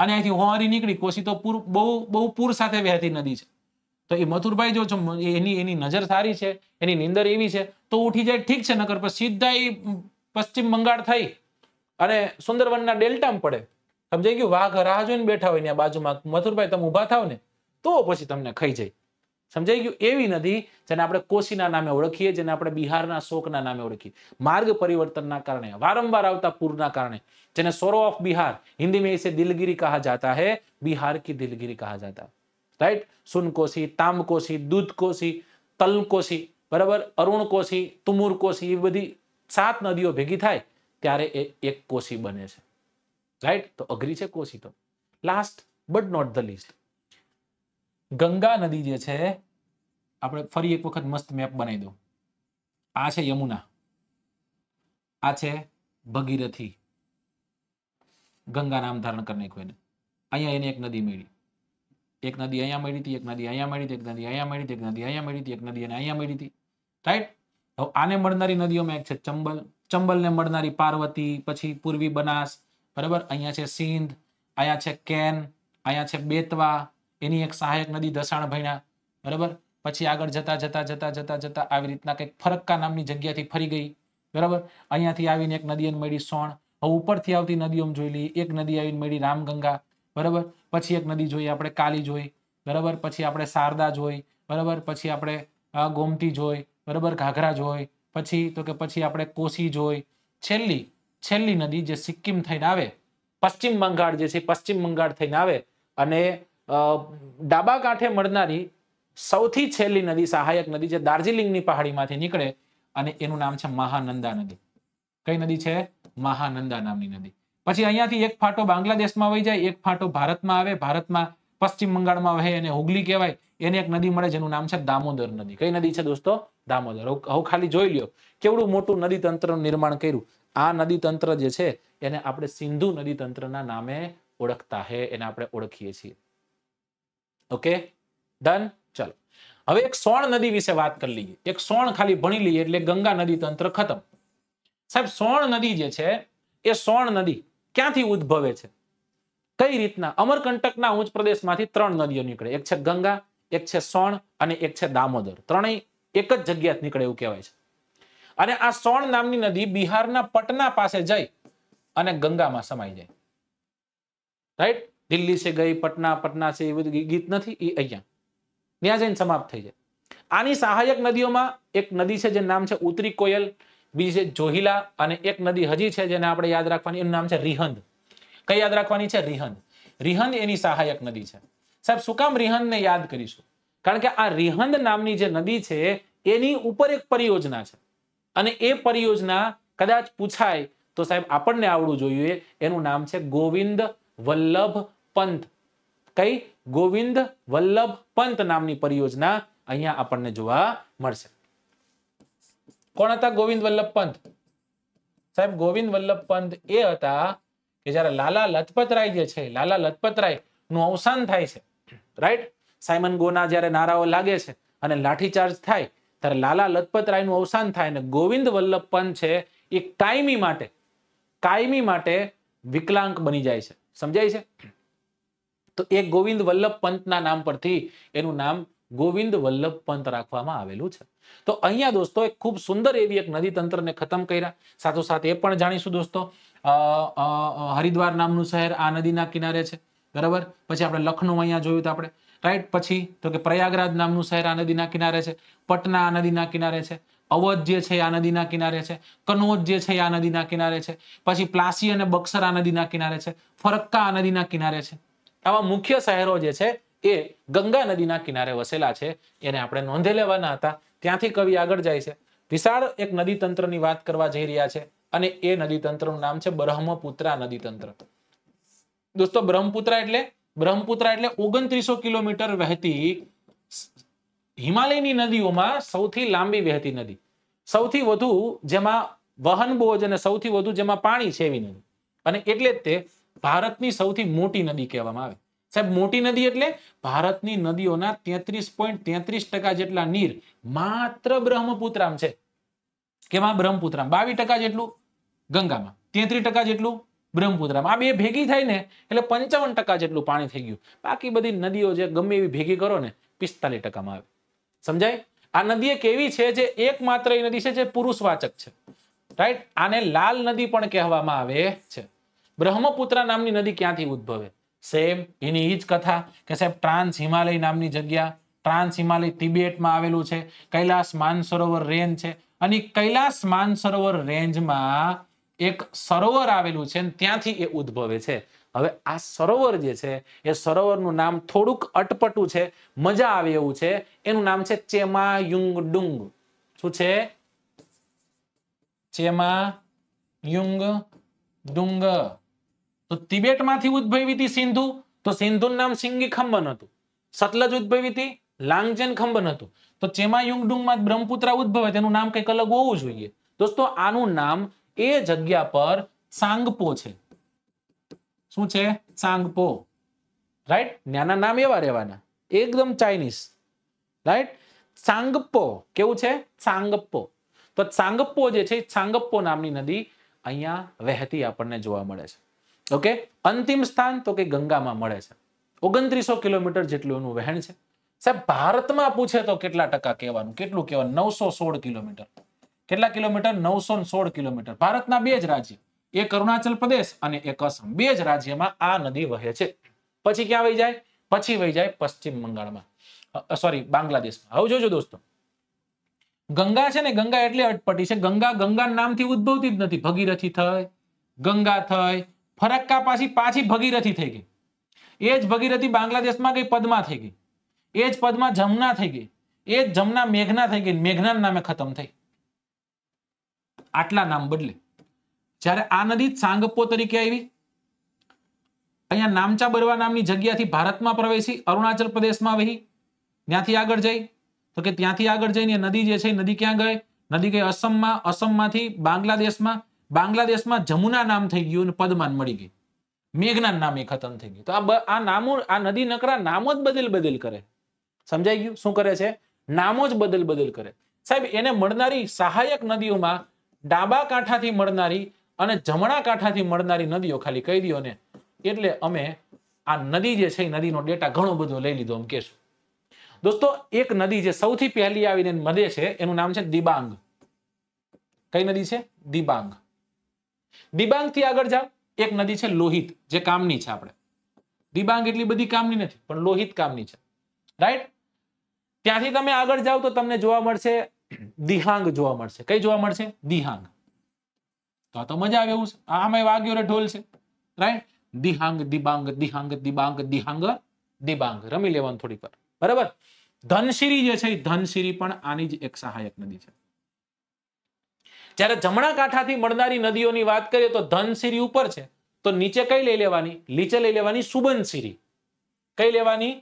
અને અહીંથી હોરી નીકળી કોશી તો પૂર બહુ બહુ પૂર સાથે વહેતી નદી છે તો એ મથુરભાઈ જો એની એની નજર સારી છે એની નિંદર એવી છે તો ઉઠી જાય ઠીક છે નગર પર સીધા એ પશ્ચિમ બંગાળ થઈ અને સુંદરવનના ડેલ્ટામાં પડે સમજાઈ ગયું વાઘ રાહ જોઈને બેઠા હોય ને બાજુમાં મથુરભાઈ તમે ઉભા થાવ ને તો પછી તમને ખાઈ જાય સમજાઈ ગયું એવી નદી જેને આપણે કોશીના નામે ઓળખીએ જેને આપણે બિહારના શોકના નામે ઓળખીએ માર્ગ પરિવર્તનના કારણે વારંવાર આવતા પૂરના કારણે જેને સોરો ઓફ બિહાર હિન્દી મેં ઇસે દિલગીરી કહા જાતા હૈ બિહાર કી દિલગીરી કહા જાતા રાઈટ સુન કોશી તામ કોશી દૂધ કોશી તલ કોશી બરાબર અરુણકોશી કોશી તુમુર કોશી એ બધી સાત નદીઓ ભેગી થાય ત્યારે એ એક કોશી બને છે રાઈટ તો અઘરી છે કોશી તો last but not the least Ganga નદી જે છે આપણે ફરી એક વખત મસ્ત મેપ બનાવી દો આ છે યમુના આ છે ભગીરથી ગંગા નામ ધારણ કરી નાખ્યું એને અહીંયા એને એક નદી મળી એક નદી અહીંયા મળી હતી એક નદી અહીંયા મળી હતી એક નદી અહીંયા મળી હતી એક નદી અહીંયા મળી હતી એક નદી અને અહીંયા મળી હતી રાઈટ હવે આને મળનારી નદીઓમાં એક છે ચંબલ ચંબલને મળનારી પાર્વતી પછી પૂર્વી બનાસ બરાબર અહીંયા છે સિંધ અહીંયા છે કેન અહીંયા છે બેતવા એની એક સહાયક નદી દસાણ ભૈણા બરાબર પછી આગળ જતા જતા જતા જતા જતા આવી રીતના કંઈક ફરક્કા નામની જગ્યાથી ફરી ગઈ બરાબર અહીંયાથી આવીને એક નદી મળી સોણ હવે ઉપરથી આવતી નદીઓ જોઈ લઈએ એક નદી આવીને મળી રામગંગા બરાબર પછી એક નદી જોઈએ આપણે કાલી જોઈ બરાબર પછી આપણે શારદા જોઈ બરાબર પછી આપણે ગોમતી જોઈ બરાબર ઘાઘરા જોઈ પછી તો કે પછી આપણે કોશી જોઈ છેલ્લી છેલ્લી નદી જે સિક્કિમ થઈને આવે પશ્ચિમ બંગાળ જે છે પશ્ચિમ બંગાળ થઈને આવે અને ડાબા કાંઠે મળનારી સૌથી છેલ્લી નદી સહાયક નદી જે દાર્જિલિંગની પહાડીમાંથી નીકળે અને એનું નામ છે મહાનંદા નદી કઈ નદી છે મહાનંદા નામની નદી પછી અહીંયાથી એક ફાટો બાંગ્લાદેશમાં વહી જાય એક ફાટો ભારતમાં આવે ભારતમાં પશ્ચિમ બંગાળમાં વહે એને હુગલી કહેવાય એને એક નદી મળે જેનું નામ છે દામોદર નદી કઈ નદી છે દોસ્તો દામોદર હવે ખાલી જોઈ લ્યો કેવડું મોટું નદી તંત્રનું નિર્માણ કર્યું આ નદી તંત્ર જે છે એને આપણે સિંધુ નદી તંત્રના નામે ઓળખતા હે એને આપણે ઓળખીએ છીએ ઓકે ડન ચલો હવે એક સોણ નદી વિશે વાત કરી લઈએ એક સોણ ખાલી ભણી લઈએ એટલે ગંગા નદી તંત્ર ખતમ સાહેબ સોણ નદી જે છે એ સોણ નદી ક્યાંથી ઉદ્ભવે છે કઈ રીતના અમરકંટકના ઉચ્ચ પ્રદેશમાંથી ત્રણ નદીઓ નીકળે એક છે ગંગા એક છે સોણ અને એક છે દામોદર ત્રણેય એક જ જગ્યા નીકળે એવું કહેવાય છે અને આ સોણ નામની નદી બિહારના પટના પાસે જઈ અને ગંગામાં સમાઈ જાય રાઈટ દિલ્હી છે ગઈ પટના પટના છે એવું બધું ગીત નથી એ અહીંયા ત્યાં જઈને સમાપ્ત થઈ જાય આની સહાયક નદીઓમાં એક નદી છે જે નામ છે ઉત્તરી કોયલ બીજી છે જોહિલા અને એક નદી હજી છે જેને આપણે યાદ રાખવાની એનું નામ છે રિહંદ કઈ યાદ રાખવાની છે રિહંદ રિહંદ એની સહાયક નદી છે સાહેબ શું કામ રિહંદને યાદ કરીશું કારણ કે આ રિહંદ નામની જે નદી છે એની ઉપર એક પરિયોજના છે અને એ પરિયોજના કદાચ પૂછાય તો સાહેબ આપણને આવડવું જોઈએ એનું નામ છે ગોવિંદ વલ્લભ પંત કઈ ગોવિંદ વલ્લભ પંત નામની પરિયોજના અહીંયા આપણને જોવા મળશે કોણ હતા ગોવિંદ વલ્લભ પંત સાહેબ ગોવિંદ વલ્લભ પંત એ હતા કે જ્યારે લાલા લજપતરાય જે છે લાલા લજપતરાય નું અવસાન થાય છે રાઈટ સાયમન ગોના જ્યારે નારાઓ લાગે છે અને લાઠીચાર્જ થાય ત્યારે લાલા લજપતરાયનું અવસાન થાય અને ગોવિંદ વલ્લભ પંત છે એ કાયમી માટે કાયમી માટે વિકલાંક બની જાય છે સમજાય છે તો એ ગોવિંદ વલ્લભ પંતના નામ પરથી એનું નામ ગોવિંદ વલ્લભ પંત રાખવામાં આવેલું છે તો અહીંયા દોસ્તો એક ખૂબ સુંદર એવી એક નદી તંત્રને ખતમ કર્યા સાથોસાથ એ પણ જાણીશું દોસ્તો હરિદ્વાર નામનું શહેર આ નદીના કિનારે છે બરાબર પછી આપણે લખનૌ અહીંયા જોયું તો આપણે રાઈટ પછી તો કે પ્રયાગરાજ નામનું શહેર આ નદીના કિનારે છે પટના આ નદીના કિનારે છે અવધ જે છે આ નદીના કિનારે છે કનોજ જે છે આ નદીના કિનારે છે પછી પ્લાસી અને બક્સર આ નદીના કિનારે છે ફરક્કા આ નદીના કિનારે છે આવા મુખ્ય શહેરો જે છે એ ગંગા નદીના કિનારે વસેલા છે એને આપણે નોંધે લેવાના હતા ત્યાંથી કવિ આગળ જાય છે વિશાળ એક નદી તંત્રની વાત કરવા જઈ રહ્યા છે અને એ નદીતંત્રનું નામ છે બ્રહ્મપુત્રા નદીતંત્ર દોસ્તો બ્રહ્મપુત્રા એટલે બ્રહ્મપુત્રા એટલે ઓગણત્રીસો કિલોમીટર વહેતી હિમાલયની નદીઓમાં સૌથી લાંબી વહેતી નદી સૌથી વધુ જેમાં વહન બોજ અને સૌથી વધુ જેમાં પાણી છે એવી નદી અને એટલે જ તે ભારતની સૌથી મોટી નદી કહેવામાં આવે સાહેબ મોટી નદી એટલે ભારતની નદીઓના તેત્રીસ પોઈન્ટ તેત્રીસ ટકા જેટલા નીર માત્ર બ્રહ્મપુત્રામ છે કેમાં બ્રહ્મપુત્રામાં બાવીસ ટકા જેટલું ગંગામાં તેત્રીસ ટકા જેટલું બ્રહ્મપુત્રામાં આ બે ભેગી થાય ને એટલે પંચાવન ટકા જેટલું પાણી થઈ ગયું બાકી બધી નદીઓ જે ગમે એવી ભેગી કરો ને પિસ્તાલીસ ટકામાં આવે સમજાય આ નદી એક એવી છે જે એકમાત્ર એ નદી છે જે પુરુષવાચક છે રાઈટ આને લાલ નદી પણ કહેવામાં આવે છે બ્રહ્મપુત્રા નામની નદી ક્યાંથી ઉદ્ભવે સેમ એની ઈ જ કથા કે સાહેબ ટ્રાન્સ હિમાલય નામની જગ્યા ટ્રાન્સ હિમાલય તિબેટમાં આવેલું છે કૈલાસ માનસરોવર રેન છે અને કૈલાસ માનસરોવર રેન્જમાં એક સરોવર આવેલું છે ત્યાંથી એ ઉદ્ભવે છે હવે આ સરોવર જે છે એ સરોવરનું નામ થોડુંક અટપટું છે મજા આવે એવું છે એનું નામ છે ચેમા યુંગ ડુંગ શું છે ચેમા યુંગ ડુંગ તો તિબેટમાંથી ઉદ્ભવી હતી સિંધુ તો સિંધુનું નામ સિંગી ખંબન હતું સતલજ ઉદ્ભવી હતી લાંગજેન ખંબન હતું તો જેમાં યુંગડુંગમાં બ્રહ્મપુત્રા ઉદ્ભવે તેનું નામ કંઈક અલગ હોવું જોઈએ દોસ્તો આનું નામ એ જગ્યા પર સાંગપો છે શું છે સાંગપો રાઈટ નાના નામ એવા રહેવાના એકદમ ચાઇનીઝ રાઈટ સાંગપો કેવું છે સાંગપો તો સાંગપો જે છે સાંગપો નામની નદી અહીંયા વહેતી આપણને જોવા મળે છે ઓકે અંતિમ સ્થાન તો કે ગંગામાં મળે છે ઓગણત્રીસો કિલોમીટર જેટલું એનું વહેણ છે સાહેબ ભારતમાં પૂછે તો કેટલા ટકા કહેવાનું કેટલું કહેવાનું નવસો સોળ કિલોમીટર કેટલા કિલોમીટર નવસો સોળ કિલોમીટર ભારતના બે જ રાજ્ય એક અરુણાચલ પ્રદેશ અને એક અસમ બે જ રાજ્યમાં આ નદી વહે છે પછી ક્યાં વહી જાય પછી વહી જાય પશ્ચિમ બંગાળમાં સોરી બાંગ્લાદેશમાં હવે જોજો દોસ્તો ગંગા છે ને ગંગા એટલે અટપટી છે ગંગા ગંગા નામથી ઉદ્ભવતી જ નથી ભગીરથી થઈ ગંગા થઈ ફરક્કા પાછી પાછી ભગીરથી થઈ ગઈ એ જ ભગીરથી બાંગ્લાદેશમાં ગઈ પદમાં થઈ ગઈ એ જ પદમાં જમના થઈ ગઈ એ જ જમના મેઘના થઈ ગઈ મેઘના નામે ખતમ થઈ આટલા નામ બદલે જ્યારે આ નદી સાંગપો તરીકે આવી અહીંયા નામચા બરવા નામની જગ્યાથી ભારતમાં પ્રવેશી અરુણાચલ પ્રદેશમાં વહી ત્યાંથી આગળ જઈ તો કે ત્યાંથી આગળ જઈને નદી જે છે નદી ક્યાં ગઈ નદી ગઈ અસમમાં અસમમાંથી બાંગ્લાદેશમાં બાંગ્લાદેશમાં જમુના નામ થઈ ગયું અને પદમાન મળી ગઈ મેઘના નામે ખતમ થઈ ગયું તો આ આ નામો આ નદી નકરા નામો જ બદલ બદલ કરે સમજાઈ ગયું શું કરે છે નામો જ બદલ બદલ કરે સાહેબ એને મળનારી સહાયક નદીઓમાં ડાબા કાંઠાથી મળનારી અને જમણા કાંઠાથી મળનારી નદીઓ ખાલી કહી દો ને એટલે અમે આ નદી જે છે એ નદીનો ડેટા ઘણો બધો લઈ લીધો એમ કહેશું દોસ્તો એક નદી જે સૌથી પહેલી આવીને મદે છે એનું નામ છે દિબાંગ કઈ નદી છે દિબાંગ દિબાંગ થી આગળ જાઓ એક નદી છે લોહિત જે કામની છે આપણે દિબાંગ એટલી બધી કામની નથી પણ લોહિત કામની છે રાઈટ ત્યાંથી તમે આગળ જાઓ તો તમને જોવા મળશે દિહાંગ જોવા મળશે કઈ જોવા મળશે દિહાંગ તો આ તો મજા આવે એવું છે આમાં વાગ્યો રે ઢોલ છે રાઈટ દિહાંગ દિબાંગ દિહાંગ દિબાંગ દિહાંગ દિબાંગ રમી લેવાનું થોડીક વાર બરાબર ધનશીરી જે છે ધનશીરી પણ આની જ એક સહાયક નદી છે જ્યારે જમણા કાંઠાથી મળનારી નદીઓની વાત કરીએ તો ધનશીરી ઉપર છે તો નીચે કઈ લઈ લેવાની નીચે લઈ લેવાની સુબનશીરી કઈ લેવાની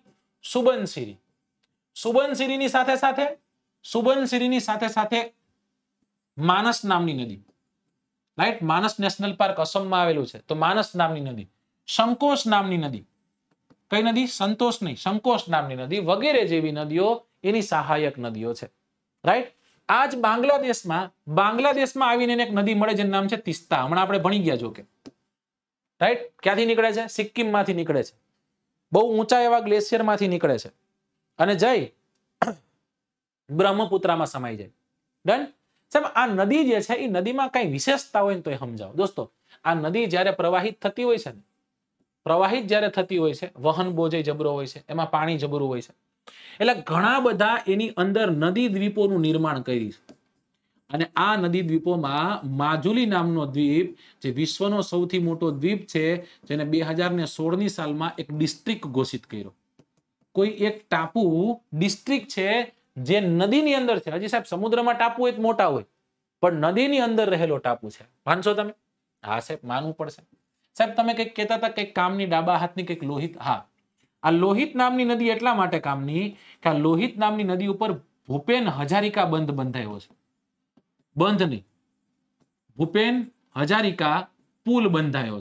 સુબનશીરી સુબનસિરીની સાથે સાથે સુબનસિરીની સાથે સાથે માનસ નામની નદી રાઈટ માનસ નેશનલ પાર્ક અસમમાં આવેલું છે તો માનસ નામની નદી સંકોષ નામની નદી કઈ નદી સંતોષ નહીં સંકોષ નામની નદી વગેરે જેવી નદીઓ એની સહાયક નદીઓ છે રાઈટ આજ બાંગ્લાદેશમાં બાંગ્લાદેશમાં આવીને એક નદી મળે જેનું નામ છે તિસ્તા હમણાં આપણે ભણી ગયા જો કે રાઈટ ક્યાંથી નીકળે છે સિક્કિમમાંથી નીકળે છે બહુ ઊંચા એવા ગ્લેશિયરમાંથી નીકળે છે અને જઈ બ્રહ્મપુત્રામાં સમાઈ જાય ડન સાહેબ આ નદી જે છે એ નદીમાં કઈ વિશેષતા હોય ને તો એ સમજાવો દોસ્તો આ નદી જ્યારે પ્રવાહિત થતી હોય છે ને પ્રવાહિત જ્યારે થતી હોય છે વહન બોજે જબરો હોય છે એમાં પાણી જબરું હોય છે એટલે ઘણા બધા એની અંદર નદી દ્વીપોનું નિર્માણ કરી છે અને આ નદી દ્વીપોમાં માજુલી નામનો દ્વીપ જે વિશ્વનો સૌથી મોટો દ્વીપ છે જેને બે હજાર ને સોળની સાલમાં એક ડિસ્ટ્રિક્ટ ઘોષિત કર્યો કોઈ એક ટાપુ ડિસ્ટ્રિક્ટ છે જે નદીની અંદર છે હજી સાહેબ સમુદ્રમાં ટાપુ એક મોટા હોય પણ નદીની અંદર રહેલો ટાપુ છે માનશો તમે હા સાહેબ માનવું પડશે સાહેબ તમે કંઈક કહેતા હતા કંઈક કામની ડાબા હાથની કંઈક લોહિત હા આ લોહિત નામની નદી એટલા માટે કામની કે આ લોહિત નામની નદી ઉપર ભૂપેન હજારિકા બંધ બંધાયો છે બંધ નહીં ભૂપેન હજારિકા પુલ બંધાયો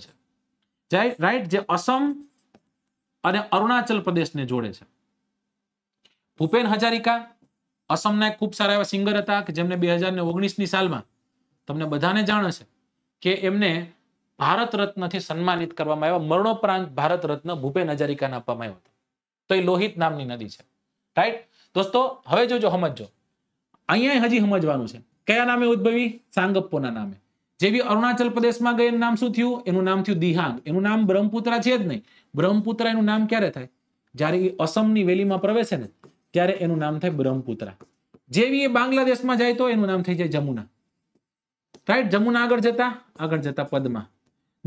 છે રાઈટ જે અસમ અને અરુણાચલ પ્રદેશને જોડે છે ભૂપેન હજારિકા અસમના એક ખૂબ સારા એવા સિંગર હતા કે જેમને બે હજાર ઓગણીસની સાલમાં તમને બધાને જાણે છે કે એમને ભારત રત્નથી સન્માનિત કરવામાં આવ્યા મરણોપરાંત ભારત રત્ન ભૂપેન હજારિકાને આપવામાં આવ્યો તો એ લોહિત નામની નદી છે રાઈટ દોસ્તો હવે જોજો સમજો અહીંયા હજી સમજવાનું છે કયા નામે ઉદ્ભવી સાંગપ્પોના નામે જેવી અરુણાચલ પ્રદેશમાં ગઈ નામ શું થયું એનું નામ થયું દિહાંગ એનું નામ બ્રહ્મપુત્રા છે જ નહીં બ્રહ્મપુત્રા એનું નામ ક્યારે થાય જ્યારે એ અસમની વેલીમાં પ્રવેશે ને ત્યારે એનું નામ થાય બ્રહ્મપુત્રા જેવી એ બાંગ્લાદેશમાં જાય તો એનું નામ થઈ જાય જમુના રાઈટ જમુના આગળ જતા આગળ જતા પદ્મા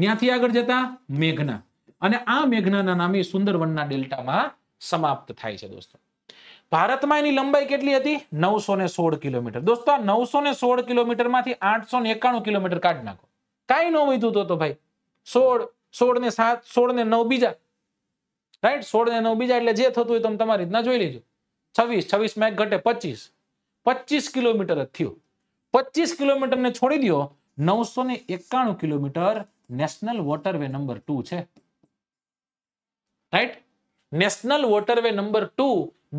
ત્યાંથી આગળ જતા મેઘના અને આ મેઘનાના નામે સુંદરવનના ડેલ્ટામાં સમાપ્ત થાય છે દોસ્તો ભારતમાં એની લંબાઈ કેટલી હતી નવસો ને સોળ કિલોમીટર દોસ્તો આ નવસો ને સોળ કિલોમીટર માંથી આઠસો ને એકાણું કિલોમીટર કાઢ નાખો કઈ ન વધ્યું તો ભાઈ સોળ સોળ ને સાત સોળ ને નવ બીજા રાઈટ સોળ ને નવ બીજા એટલે જે થતું હોય તમે તમારી રીતના જોઈ લેજો છવ્વીસ છવ્વીસ માં એક ઘટે પચીસ પચીસ કિલોમીટર જ થયું પચીસ કિલોમીટર ને છોડી દો નવસો ને એકાણું kilometre national waterway number two છે right national waterway number two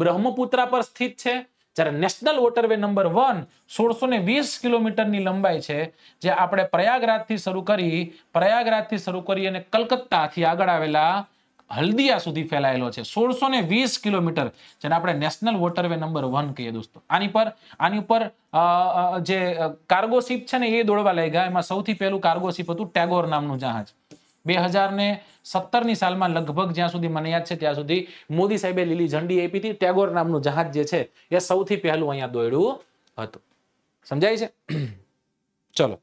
Brahmaputra પર સ્થિત છે જ્યારે નેશનલ વોટરવે નંબર વન સોળસો ને વીસ કિલોમીટરની લંબાઈ છે જે આપણે પ્રયાગરાજથી શરૂ કરી પ્રયાગરાજથી શરૂ કરી અને કલકત્તાથી આગળ આવેલા હલ્દિયા સુધી ફેલાયેલો છે સોળસો ને વીસ કિલોમીટર જેને આપણે નેશનલ વોટરવે નંબર વન કહીએ દોસ્તો આની પર આની ઉપર જે કાર્ગો છે ને એ દોડવા લઈ ગયા એમાં સૌથી પહેલું કાર્ગો હતું ટેગોર નામનું જહાજ બે હજાર ને સત્તર ની સાલમાં લગભગ જ્યાં સુધી મને યાદ છે ત્યાં સુધી મોદી સાહેબે લીલી ઝંડી આપી હતી ટેગોર નામનું જહાજ જે છે એ સૌથી પહેલું અહીંયા દોડ્યું હતું સમજાય છે ચલો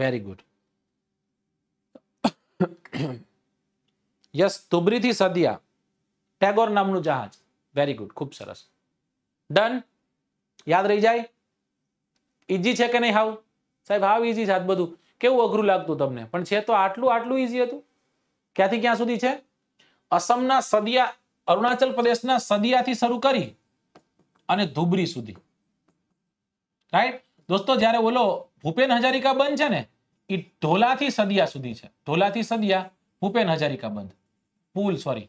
વેરી ગુડ યસ તુબરીથી સદિયા ટેગોર નામનું જહાજ વેરી ગુડ ખૂબ સરસ ડન યાદ રહી જાય ઈઝી છે કે નહીં હાવ સાહેબ હાવ ઈઝી છે બધું કેવું અઘરું લાગતું તમને પણ છે તો આટલું આટલું ઈઝી હતું ક્યાંથી ક્યાં સુધી છે અસમના સદિયા અરુણાચલ પ્રદેશના સદિયાથી શરૂ કરી અને ધુબરી સુધી રાઈટ દોસ્તો જ્યારે બોલો ભૂપેન હજારિકા બંધ છે ને એ ઢોલાથી સદિયા સુધી છે ઢોલાથી સદિયા ભૂપેન હજારિકા બંધ પુલ સોરી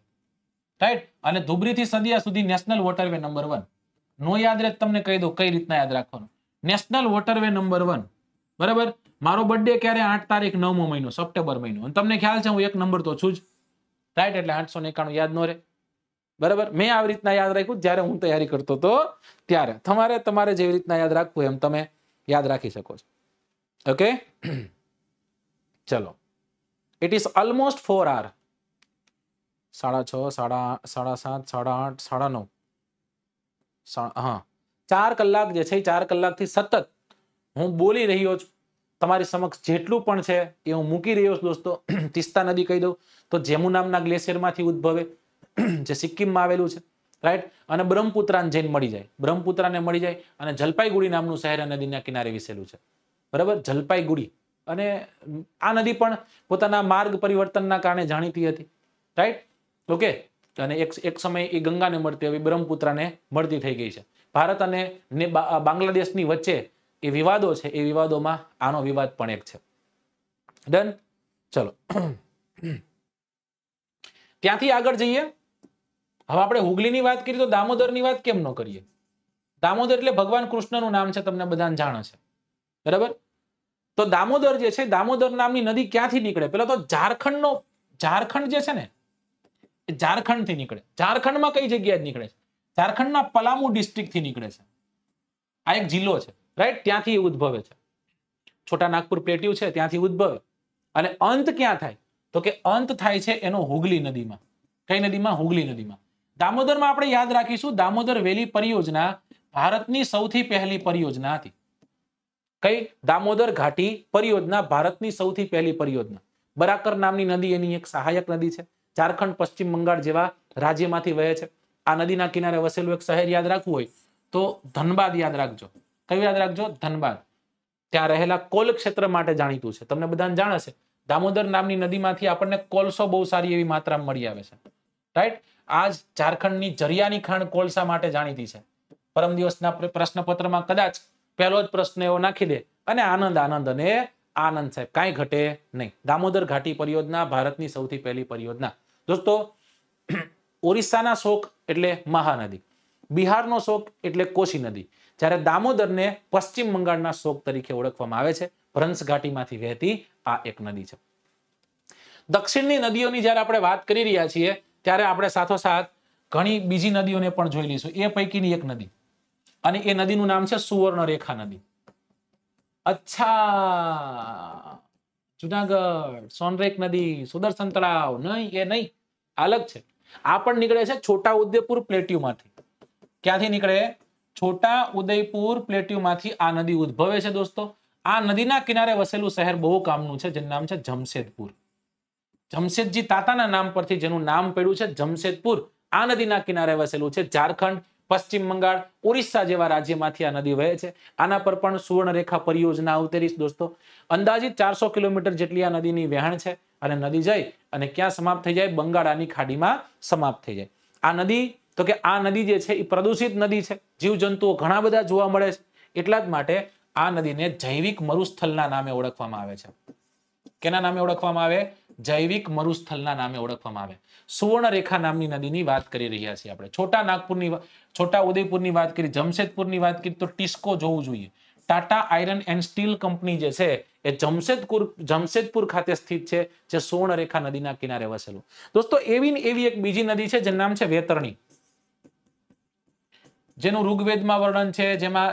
રાઈટ અને ધુબરીથી સદિયા સુધી નેશનલ વોટરવે નંબર વન નો યાદ રહે તમને કહી દો કઈ રીતના યાદ રાખવાનું નેશનલ વોટરવે નંબર વન બરાબર મારો બર્થડે ક્યારે આઠ તારીખ નવમો મહિનો સપ્ટેમ્બર મહિનો અને તમને ખ્યાલ છે હું એક નંબર તો છું જ રાઈટ એટલે આઠસો એકાણું યાદ ન રહે બરાબર મેં આવી રીતના યાદ રાખ્યું જ્યારે હું તૈયારી કરતો હતો ત્યારે તમારે તમારે જેવી રીતના યાદ રાખવું એમ તમે યાદ રાખી શકો છો ઓકે ચલો it is almost four or સાડા છ સાડા સાડા સાત સાડા આઠ સાડા નવ હા ચાર કલાક જે છે એ ચાર કલાકથી સતત હું બોલી રહ્યો છું તમારી સમક્ષ જેટલું પણ છે એ હું મૂકી રહ્યો છું દોસ્તો તિસ્તા નદી કહી દઉં તો જેમુ નામના ગ્લેશિયરમાંથી ઉદ્ભવે જે સિક્કિમમાં આવેલું છે રાઈટ અને બ્રહ્મપુત્રાને જૈન મળી જાય બ્રહ્મપુત્રાને મળી જાય અને જલપાઈગુડી નામનું શહેર નદીના કિનારે વિસેલું છે બરાબર જલપાઈગુડી અને આ નદી પણ પોતાના માર્ગ પરિવર્તનના કારણે જાણીતી હતી રાઈટ ઓકે અને એક એક સમય એ ગંગાને મળતી હવે બ્રહ્મપુત્રાને મળતી થઈ ગઈ છે ભારત અને ને બાંગ્લાદેશની વચ્ચે એ વિવાદો છે એ વિવાદોમાં આનો વિવાદ પણ એક છે ડન ચલો ત્યાંથી આગળ જઈએ હવે આપણે હુગલીની વાત કરીએ તો દામોદરની વાત કેમ ન કરીએ દામોદર એટલે ભગવાન કૃષ્ણનું નામ છે તમને બધાને જાણે છે બરાબર તો દામોદર જે છે દામોદર નામની નદી ક્યાંથી નીકળે પેલા તો ઝારખંડનો ઝારખંડ જે છે ને એ ઝારખંડથી નીકળે ઝારખંડમાં કઈ જગ્યાએ નીકળે છે ઝારખંડના પલામુ થી નીકળે છે આ એક જિલ્લો છે રાઈટ ત્યાંથી એ ઉદ્ભવે છે છોટા નાગપુર પ્લેટ્યુ છે ત્યાંથી ઉદ્ભવે અને અંત ક્યાં થાય તો કે અંત થાય છે એનો હુગલી નદીમાં કઈ નદીમાં હુગલી નદીમાં દામોદરમાં આપણે યાદ રાખીશું દામોદર વેલી પરિયોજના ભારતની સૌથી પહેલી પરિયોજના હતી કઈ દામોદર ઘાટી પરિયોજના ભારતની સૌથી પહેલી પરિયોજના બરાકર નામની નદી એની એક સહાયક નદી છે ઝારખંડ પશ્ચિમ બંગાળ જેવા રાજ્યમાંથી વહે છે આ નદીના કિનારે વસેલું એક શહેર યાદ રાખવું હોય તો ધનબાદ યાદ રાખજો કયું યાદ રાખજો ધનબાદ ત્યાં રહેલા કોલ ક્ષેત્ર માટે જાણીતું છે તમને બધાને જાણશે દામોદર નામની નદીમાંથી આપણને કોલસો બહુ સારી એવી માત્રામાં મળી આવે છે રાઈટ આ ઝારખંડની જરિયાની ખાણ કોલસા માટે જાણીતી છે પરમ દિવસના પ્રશ્નપત્રમાં કદાચ પહેલો જ પ્રશ્ન એવો નાખી દે અને આનંદ આનંદ અને આનંદ સાહેબ કાંઈ ઘટે નહીં દામોદર ઘાટી પરિયોજના ભારતની સૌથી પહેલી પરિયોજના દોસ્તો ઓરિસ્સાના શોક એટલે મહાનદી બિહારનો શોક એટલે કોશી નદી જ્યારે દામોદરને પશ્ચિમ બંગાળના શોક તરીકે ઓળખવામાં આવે છે ભ્રંશ ઘાટીમાંથી વહેતી આ એક નદી છે દક્ષિણની નદીઓની જ્યારે આપણે વાત કરી રહ્યા છીએ ત્યારે આપણે સાથોસાથ ઘણી બીજી નદીઓને પણ જોઈ લઈશું એ પૈકીની એક નદી અને એ નદીનું નામ છે સુવર્ણરેખા નદી અચ્છા જુનાગઢ સોનરેક નદી સુદર્શન તળાવ નહીં એ નહીં અલગ છે આ પણ નીકળે છે છોટા ઉદયપુર પ્લેટ્યુમાંથી ક્યાંથી નીકળે છોટા ઉદયપુર પ્લેટ્યુમાંથી આ નદી ઉદ્ભવે છે દોસ્તો આ નદીના કિનારે વસેલું શહેર બહુ કામનું છે જેનું નામ છે જમશેદપુર જમશેદજી તાતાના નામ પરથી જેનું નામ પડ્યું છે જમશેદપુર આ નદીના કિનારે વસેલું છે ઝારખંડ પશ્ચિમ બંગાળ ઓરિસ્સા જેવા રાજ્યમાંથી આ નદી વહે છે આના પર પણ સુવર્ણરેખા પરિયોજના અવતરીશ દોસ્તો અંદાજિત ચારસો કિલોમીટર જેટલી આ નદીની વહેણ છે અને નદી જઈ અને ક્યાં સમાપ્ત થઈ જાય બંગાળાની ખાડીમાં સમાપ્ત થઈ જાય આ નદી તો કે આ નદી જે છે એ પ્રદૂષિત નદી છે જીવજંતુઓ ઘણા બધા જોવા મળે છે એટલા જ માટે આ નદીને જૈવિક મરુસ્થલના નામે ઓળખવામાં આવે છે કેના નામે ઓળખવામાં આવે જૈવિક મરુસ્થલના નામે ઓળખવામાં આવે સુવર્ણરેખા નામની નદીની વાત કરી રહ્યા છીએ આપણે છોટા નાગપુરની છોટા ઉદયપુરની વાત કરી જમશેદપુરની વાત કરી તો ટિસ્કો જોવું જોઈએ Tata iron and steel company જે છે એ જમશેદપુર જમશેદપુર ખાતે સ્થિત છે જે સુવર્ણરેખા નદીના કિનારે વસેલું દોસ્તો એવી એવી એક બીજી નદી છે જેનું નામ છે વેતરણી જેનું ઋગ્વેદમાં વર્ણન છે જેમાં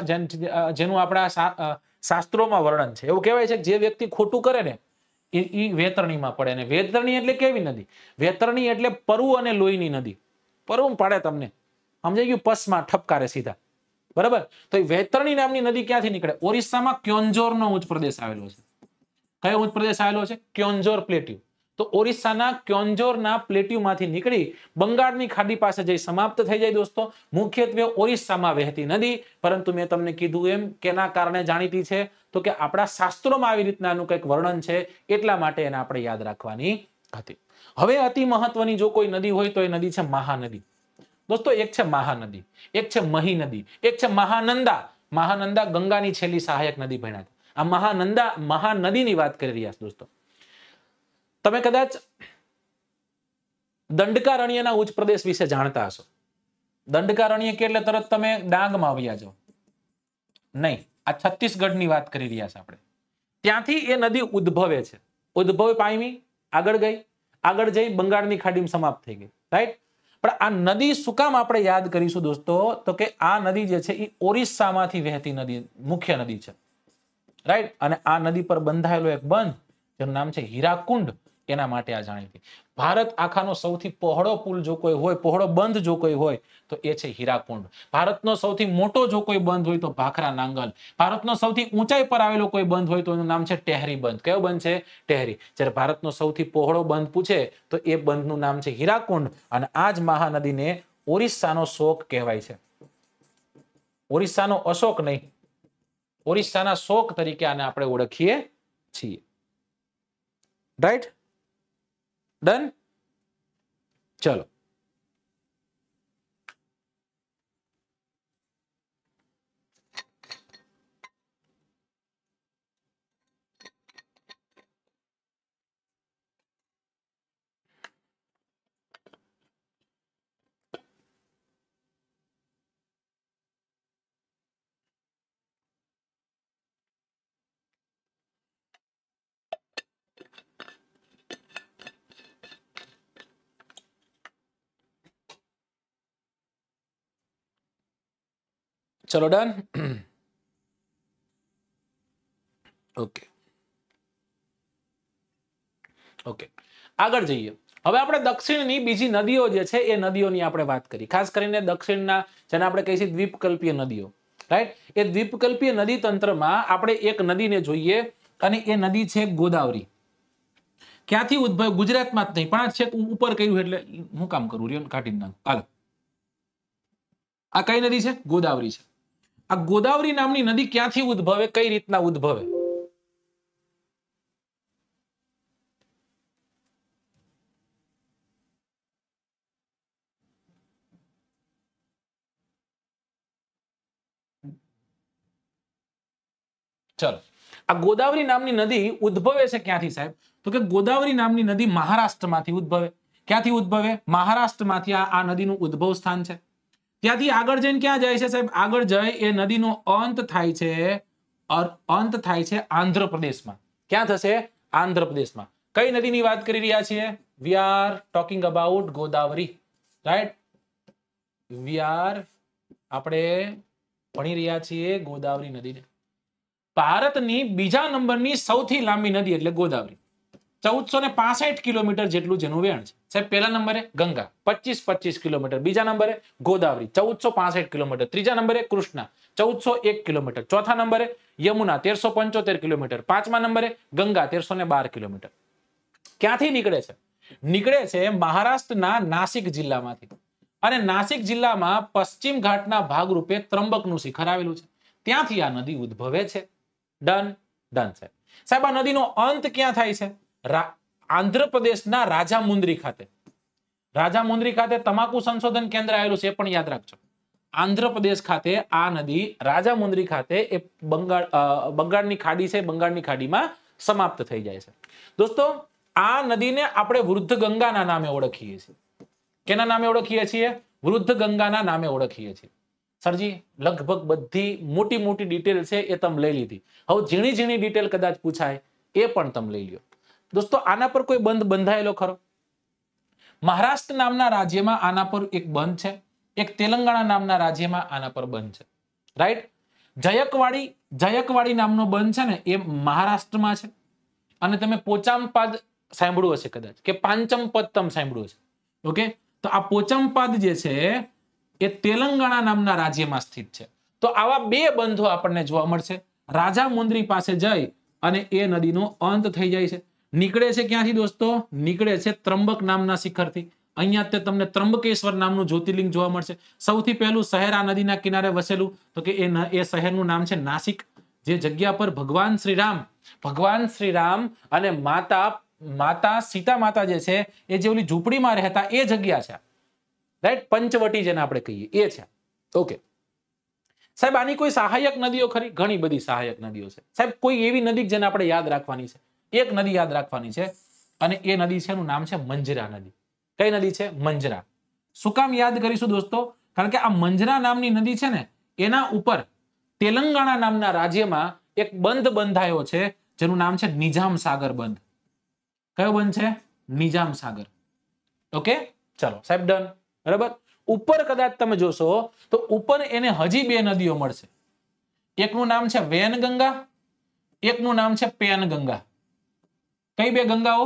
જેનું આપણા શાસ્ત્રોમાં વર્ણન છે એવું કહેવાય છે કે જે વ્યક્તિ ખોટું કરે ને એ એ વેતરણીમાં પડે અને વેતરણી એટલે કેવી નદી વેતરણી એટલે પરુ અને લોહીની નદી પરુ પાડે તમને સમજાઈ ગયું પસમાં ઠપકારે સીધા બરાબર તો એ વેતરણી નામની નદી ક્યાંથી નીકળે ઓરિસ્સામાં ક્યોન્જોરનો ઉચ્ચ પ્રદેશ આવેલો છે કયો ઉચ્ચ પ્રદેશ આવેલો છે ક્યોન્જોર પ્લેટ્યુ તો ઓરિસ્સાના ક્યોન્જોરના પ્લેટ્યુમાંથી નીકળી બંગાળની ખાડી પાસે જઈ સમાપ્ત થઈ જાય દોસ્તો મુખ્યત્વે ઓરિસ્સામાં વહેતી નદી પરંતુ મેં તમને કીધું એમ કેના કારણે જાણીતી છે તો કે આપણા શાસ્ત્રોમાં આવી રીતના આનું કંઈક વર્ણન છે એટલા માટે એને આપણે યાદ રાખવાની હતી હવે અતિ મહત્વની જો કોઈ નદી હોય તો એ નદી છે મહાનદી દોસ્તો એક છે મહાનદી એક છે મહી નદી એક છે મહાનંદા મહાનંદા ગંગાની છેલ્લી સહાયક નદી ભણ્યા આ મહાનંદા મહાનદીની વાત કરી રહ્યા છે દોસ્તો તમે કદાચ દંડકારણ્યના ઉચ્ચ પ્રદેશ વિશે જાણતા હશો દંડકારણ્ય કે એટલે તરત તમે ડાંગમાં આવ્યા જાઓ નહીં આ છત્તીસગઢની વાત કરી રહ્યા છે આપણે ત્યાંથી એ નદી ઉદ્ભવે છે ઉદ્ભવ પામી આગળ ગઈ આગળ જઈ બંગાળની ખાડીમાં સમાપ્ત થઈ ગઈ રાઈટ પણ આ નદી શું કામ આપણે યાદ કરીશું દોસ્તો તો કે આ નદી જે છે એ ઓરિસ્સામાંથી વહેતી નદી મુખ્ય નદી છે રાઈટ અને આ નદી પર બંધાયેલો એક બંધ જેનું નામ છે હીરાકુંડ એના માટે આ જાણીતી ભારત આખાનો સૌથી પહોળો પુલ જો કોઈ હોય પહોળો બંધ જો કોઈ હોય તો એ છે હીરાકુંડ ભારતનો સૌથી મોટો જો કોઈ બંધ હોય તો ભાખરા નાંગલ ભારતનો સૌથી ઊંચાઈ પર આવેલો કોઈ બંધ હોય તો એનું નામ છે ટેહરી બંધ કયો બંધ છે ટેહરી જ્યારે ભારતનો સૌથી પહોળો બંધ પૂછે તો એ બંધનું નામ છે હીરાકુંડ અને આ જ મહાનદીને ઓરિસ્સાનો શોક કહેવાય છે ઓરિસ્સાનો અશોક નહીં ઓરિસ્સાના શોક તરીકે આને આપણે ઓળખીએ છીએ રાઈટ ડન ચલો ચલો ડન ઓકે ઓકે આગળ જઈએ હવે આપણે દક્ષિણની બીજી નદીઓ જે છે એ નદીઓની આપણે વાત કરી ખાસ કરીને દક્ષિણના જેને આપણે કહીએ છીએ દ્વીપકલ્પીય નદીઓ રાઈટ એ દ્વીપકલ્પીય નદી તંત્રમાં આપણે એક નદીને જોઈએ અને એ નદી છે ગોદાવરી ક્યાંથી ઉદ્ભવ ગુજરાતમાં જ નહીં પણ આ છે ઉપર કહ્યું એટલે હું કામ કરું રિયન કાઢી નાખું હાલો આ કઈ નદી છે ગોદાવરી છે આ ગોદાવરી નામની નદી ક્યાંથી ઉદ્ભવે કઈ રીતના ઉદ્ભવે ચલો આ ગોદાવરી નામની નદી ઉદ્ભવે છે ક્યાંથી સાહેબ તો કે ગોદાવરી નામની નદી મહારાષ્ટ્રમાંથી ઉદ્ભવે ક્યાંથી ઉદ્ભવે મહારાષ્ટ્રમાંથી આ નદીનું ઉદ્ભવ સ્થાન છે ત્યાંથી આગળ જઈને ક્યાં જાય છે સાહેબ આગળ જઈ એ નદીનો અંત થાય છે અંત થાય છે આંધ્રપ્રદેશમાં ક્યાં થશે આંધ્રપ્રદેશમાં કઈ નદીની વાત કરી રહ્યા છીએ we are talking about Godavari right we are આપણે ભણી રહ્યા છીએ ગોદાવરી નદીને ભારતની બીજા નંબરની સૌથી લાંબી નદી એટલે ગોદાવરી ચૌદસો ને પાસઠ કિલોમીટર જેટલું જેનું વેણ છે સાહેબ પહેલા નંબરે ગંગા પચીસ પચીસ કિલોમીટર બીજા નંબરે ગોદાવરી ચૌદસો પાસઠ કિલોમીટર ત્રીજા નંબરે કૃષ્ણા ચૌદસો એક કિલોમીટર ચોથા નંબરે યમુના તેરસો પંચોતેર કિલોમીટર પાંચમા નંબરે ગંગા તેરસો ને બાર કિલોમીટર ક્યાંથી નીકળે છે નીકળે છે મહારાષ્ટ્રના નાસિક જિલ્લામાંથી અને નાસિક જિલ્લામાં પશ્ચિમ ઘાટના ભાગરૂપે ત્રંબકનું શિખર આવેલું છે ત્યાંથી આ નદી ઉદ્ભવે છે ડન ડન સાહેબ સાહેબ આ નદીનો અંત ક્યાં થાય છે આંધ્રપ્રદેશના રાજામુંદ્રી ખાતે રાજા રાજામુંદ્રી ખાતે તમાકુ સંશોધન કેન્દ્ર આવેલું છે એ પણ યાદ રાખજો આંધ્રપ્રદેશ ખાતે આ નદી રાજા રાજામુંદ્રી ખાતે એ બંગાળ બંગાળની ખાડી છે બંગાળની ખાડીમાં સમાપ્ત થઈ જાય છે દોસ્તો આ નદીને આપણે વૃદ્ધ ગંગાના નામે ઓળખીએ છીએ કેના નામે ઓળખીએ છીએ વૃદ્ધ ગંગાના નામે ઓળખીએ છીએ સરજી લગભગ બધી મોટી મોટી ડિટેલ છે એ તમે લઈ લીધી હવે ઝીણી ઝીણી ડિટેલ કદાચ પૂછાય એ પણ તમે લઈ લ્યો દોસ્તો આના પર કોઈ બંધ બંધાયેલો ખરો મહારાષ્ટ્ર નામના રાજ્યમાં આના પર એક બંધ છે એક તેલંગાણા નામના રાજ્યમાં આના પર બંધ છે રાઈટ જયકવાડી જયકવાડી નામનો બંધ છે ને એ મહારાષ્ટ્રમાં છે અને તમે પોચામપાદ સાંભળ્યું હશે કદાચ કે પાંચમપદ તમે સાંભળ્યું હશે ઓકે તો આ પોચમપાદ જે છે એ તેલંગાણા નામના રાજ્યમાં સ્થિત છે તો આવા બે બંધો આપણને જોવા મળશે રાજા મુંદરી પાસે જઈ અને એ નદીનો અંત થઈ જાય છે નીકળે છે ક્યાંથી દોસ્તો નીકળે છે ત્રંબક નામના શિખરથી અહીંયા તે તમને ત્રંબકેશ્વર નામનું જ્યોતિર્લિંગ જોવા મળશે સૌથી પહેલું શહેર આ નદીના કિનારે વસેલું તો કે એ શહેરનું નામ છે નાસિક જે જગ્યા પર ભગવાન શ્રીરામ ભગવાન શ્રીરામ અને માતા માતા સીતા માતા જે છે એ જે ઓલી ઝૂંપડીમાં રહેતા એ જગ્યા છે રાઈટ પંચવટી જેને આપણે કહીએ એ છે ઓકે સાહેબ આની કોઈ સહાયક નદીઓ ખરી ઘણી બધી સહાયક નદીઓ છે સાહેબ કોઈ એવી નદી જેને આપણે યાદ રાખવાની છે એક નદી યાદ રાખવાની છે અને એ નદી છે એનું નામ છે મંજરા નદી કઈ નદી છે મંજરા શું કામ યાદ કરીશું દોસ્તો કારણ કે આ મંજરા નામની નદી છે ને એના ઉપર તેલંગાણા નામના રાજ્યમાં એક બંધ બંધાયો છે જેનું નામ છે નિઝામ સાગર બંધ કયો બંધ છે નિઝામ સાગર ઓકે ચલો સાહેબ ડન બરાબર ઉપર કદાચ તમે જોશો તો ઉપર એને હજી બે નદીઓ મળશે એકનું નામ છે વેનગંગા એકનું નામ છે પેનગંગા કઈ બે ગંગાઓ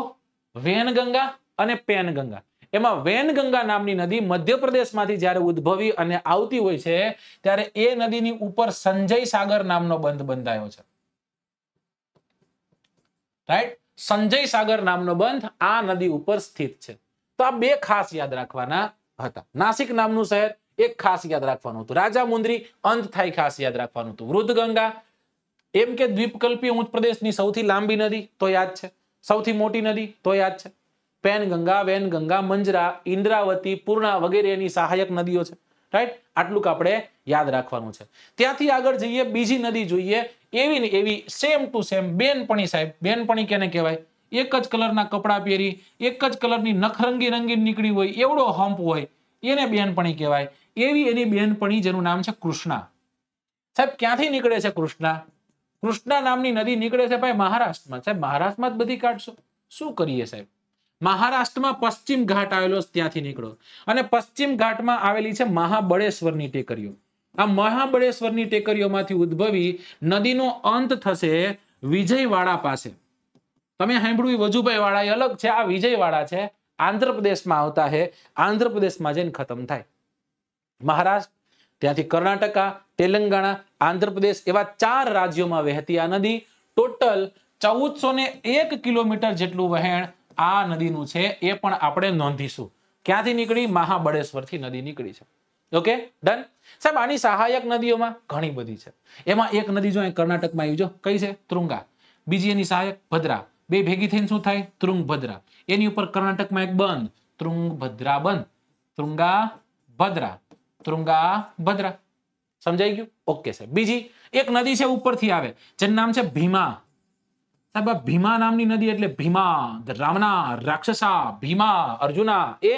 વેનગંગા અને પેનગંગા એમાં વેનગંગા નામની નદી મધ્યપ્રદેશમાંથી જ્યારે ઉદ્ભવી અને આવતી હોય છે ત્યારે એ નદીની ઉપર સંજય સાગર નામનો બંધ બંધાયો છે રાઈટ સંજય સાગર નામનો બંધ આ નદી ઉપર સ્થિત છે તો આ બે ખાસ યાદ રાખવાના હતા નાસિક નામનું શહેર એક ખાસ યાદ રાખવાનું હતું રાજા મુંદરી અંત થાય ખાસ યાદ રાખવાનું હતું વૃદ્ધ ગંગા એમ કે દ્વીપકલ્પી ઉચ્ચ પ્રદેશની સૌથી લાંબી નદી તો યાદ છે સૌથી મોટી નદી તો યાદ છે ગંગા વેન ગંગા મંજરા ઇન્દ્રાવતી પૂર્ણા વગેરે એની સહાયક નદીઓ છે રાઈટ આટલું આપણે યાદ રાખવાનું છે ત્યાંથી આગળ જઈએ બીજી નદી જોઈએ એવી ને એવી સેમ ટુ સેમ બેનપણી સાહેબ બેનપણી કેને કહેવાય એક જ કલરના કપડાં પહેરી એક જ કલરની નખરંગી રંગીન નીકળી હોય એવડો હમ્પ હોય એને બેનપણી કહેવાય એવી એની બેનપણી જેનું નામ છે કૃષ્ણા સાહેબ ક્યાંથી નીકળે છે કૃષ્ણા કૃષ્ણા નામની નદી નીકળે છે ભાઈ મહારાષ્ટ્રમાં સાહેબ મહારાષ્ટ્રમાં જ બધી કાઢશો શું કરીએ સાહેબ મહારાષ્ટ્રમાં પશ્ચિમ ઘાટ આવેલો ત્યાંથી નીકળો અને પશ્ચિમ ઘાટમાં આવેલી છે મહાબળેશ્વરની ટેકરીઓ આ મહાબળેશ્વરની ટેકરીઓમાંથી ઉદ્ભવી નદીનો અંત થશે વિજયવાડા પાસે તમે સાંભળ્યું વજુભાઈ વાળા એ અલગ છે આ વિજયવાડા છે આંધ્રપ્રદેશમાં આવતા હે આંધ્રપ્રદેશમાં જઈને ખતમ થાય મહારાષ્ટ્ર ત્યાંથી કર્ણાટકા તેલંગાણા આંધ્રપ્રદેશ એવા ચાર રાજ્યોમાં વહેતી આ નદી ટોટલ ચૌદસો એક કિલોમીટર જેટલું વહેણ આ નદીનું છે એ પણ આપણે નોંધીશું ક્યાંથી નીકળી મહાબળેશ્વરથી નદી નીકળી છે ઓકે ડન સાહેબ આની સહાયક નદીઓમાં ઘણી બધી છે એમાં એક નદી જો કર્ણાટકમાં આવી જો કઈ છે તૃંગા બીજી એની સહાયક ભદ્રા બે ભેગી થઈને શું થાય તૃંગભદ્રા એની ઉપર કર્ણાટકમાં એક બંધ તૃંગભદ્રા બંધ તૃંગા ભદ્રા તૃંગાભદ્રા સમજાઈ ગયું ઓકે સાહેબ બીજી એક નદી છે ઉપરથી આવે જેનું નામ છે ભીમા સાહેબ ભીમા નામની નદી એટલે ભીમા રામના રાક્ષસા ભીમા અર્જુના એ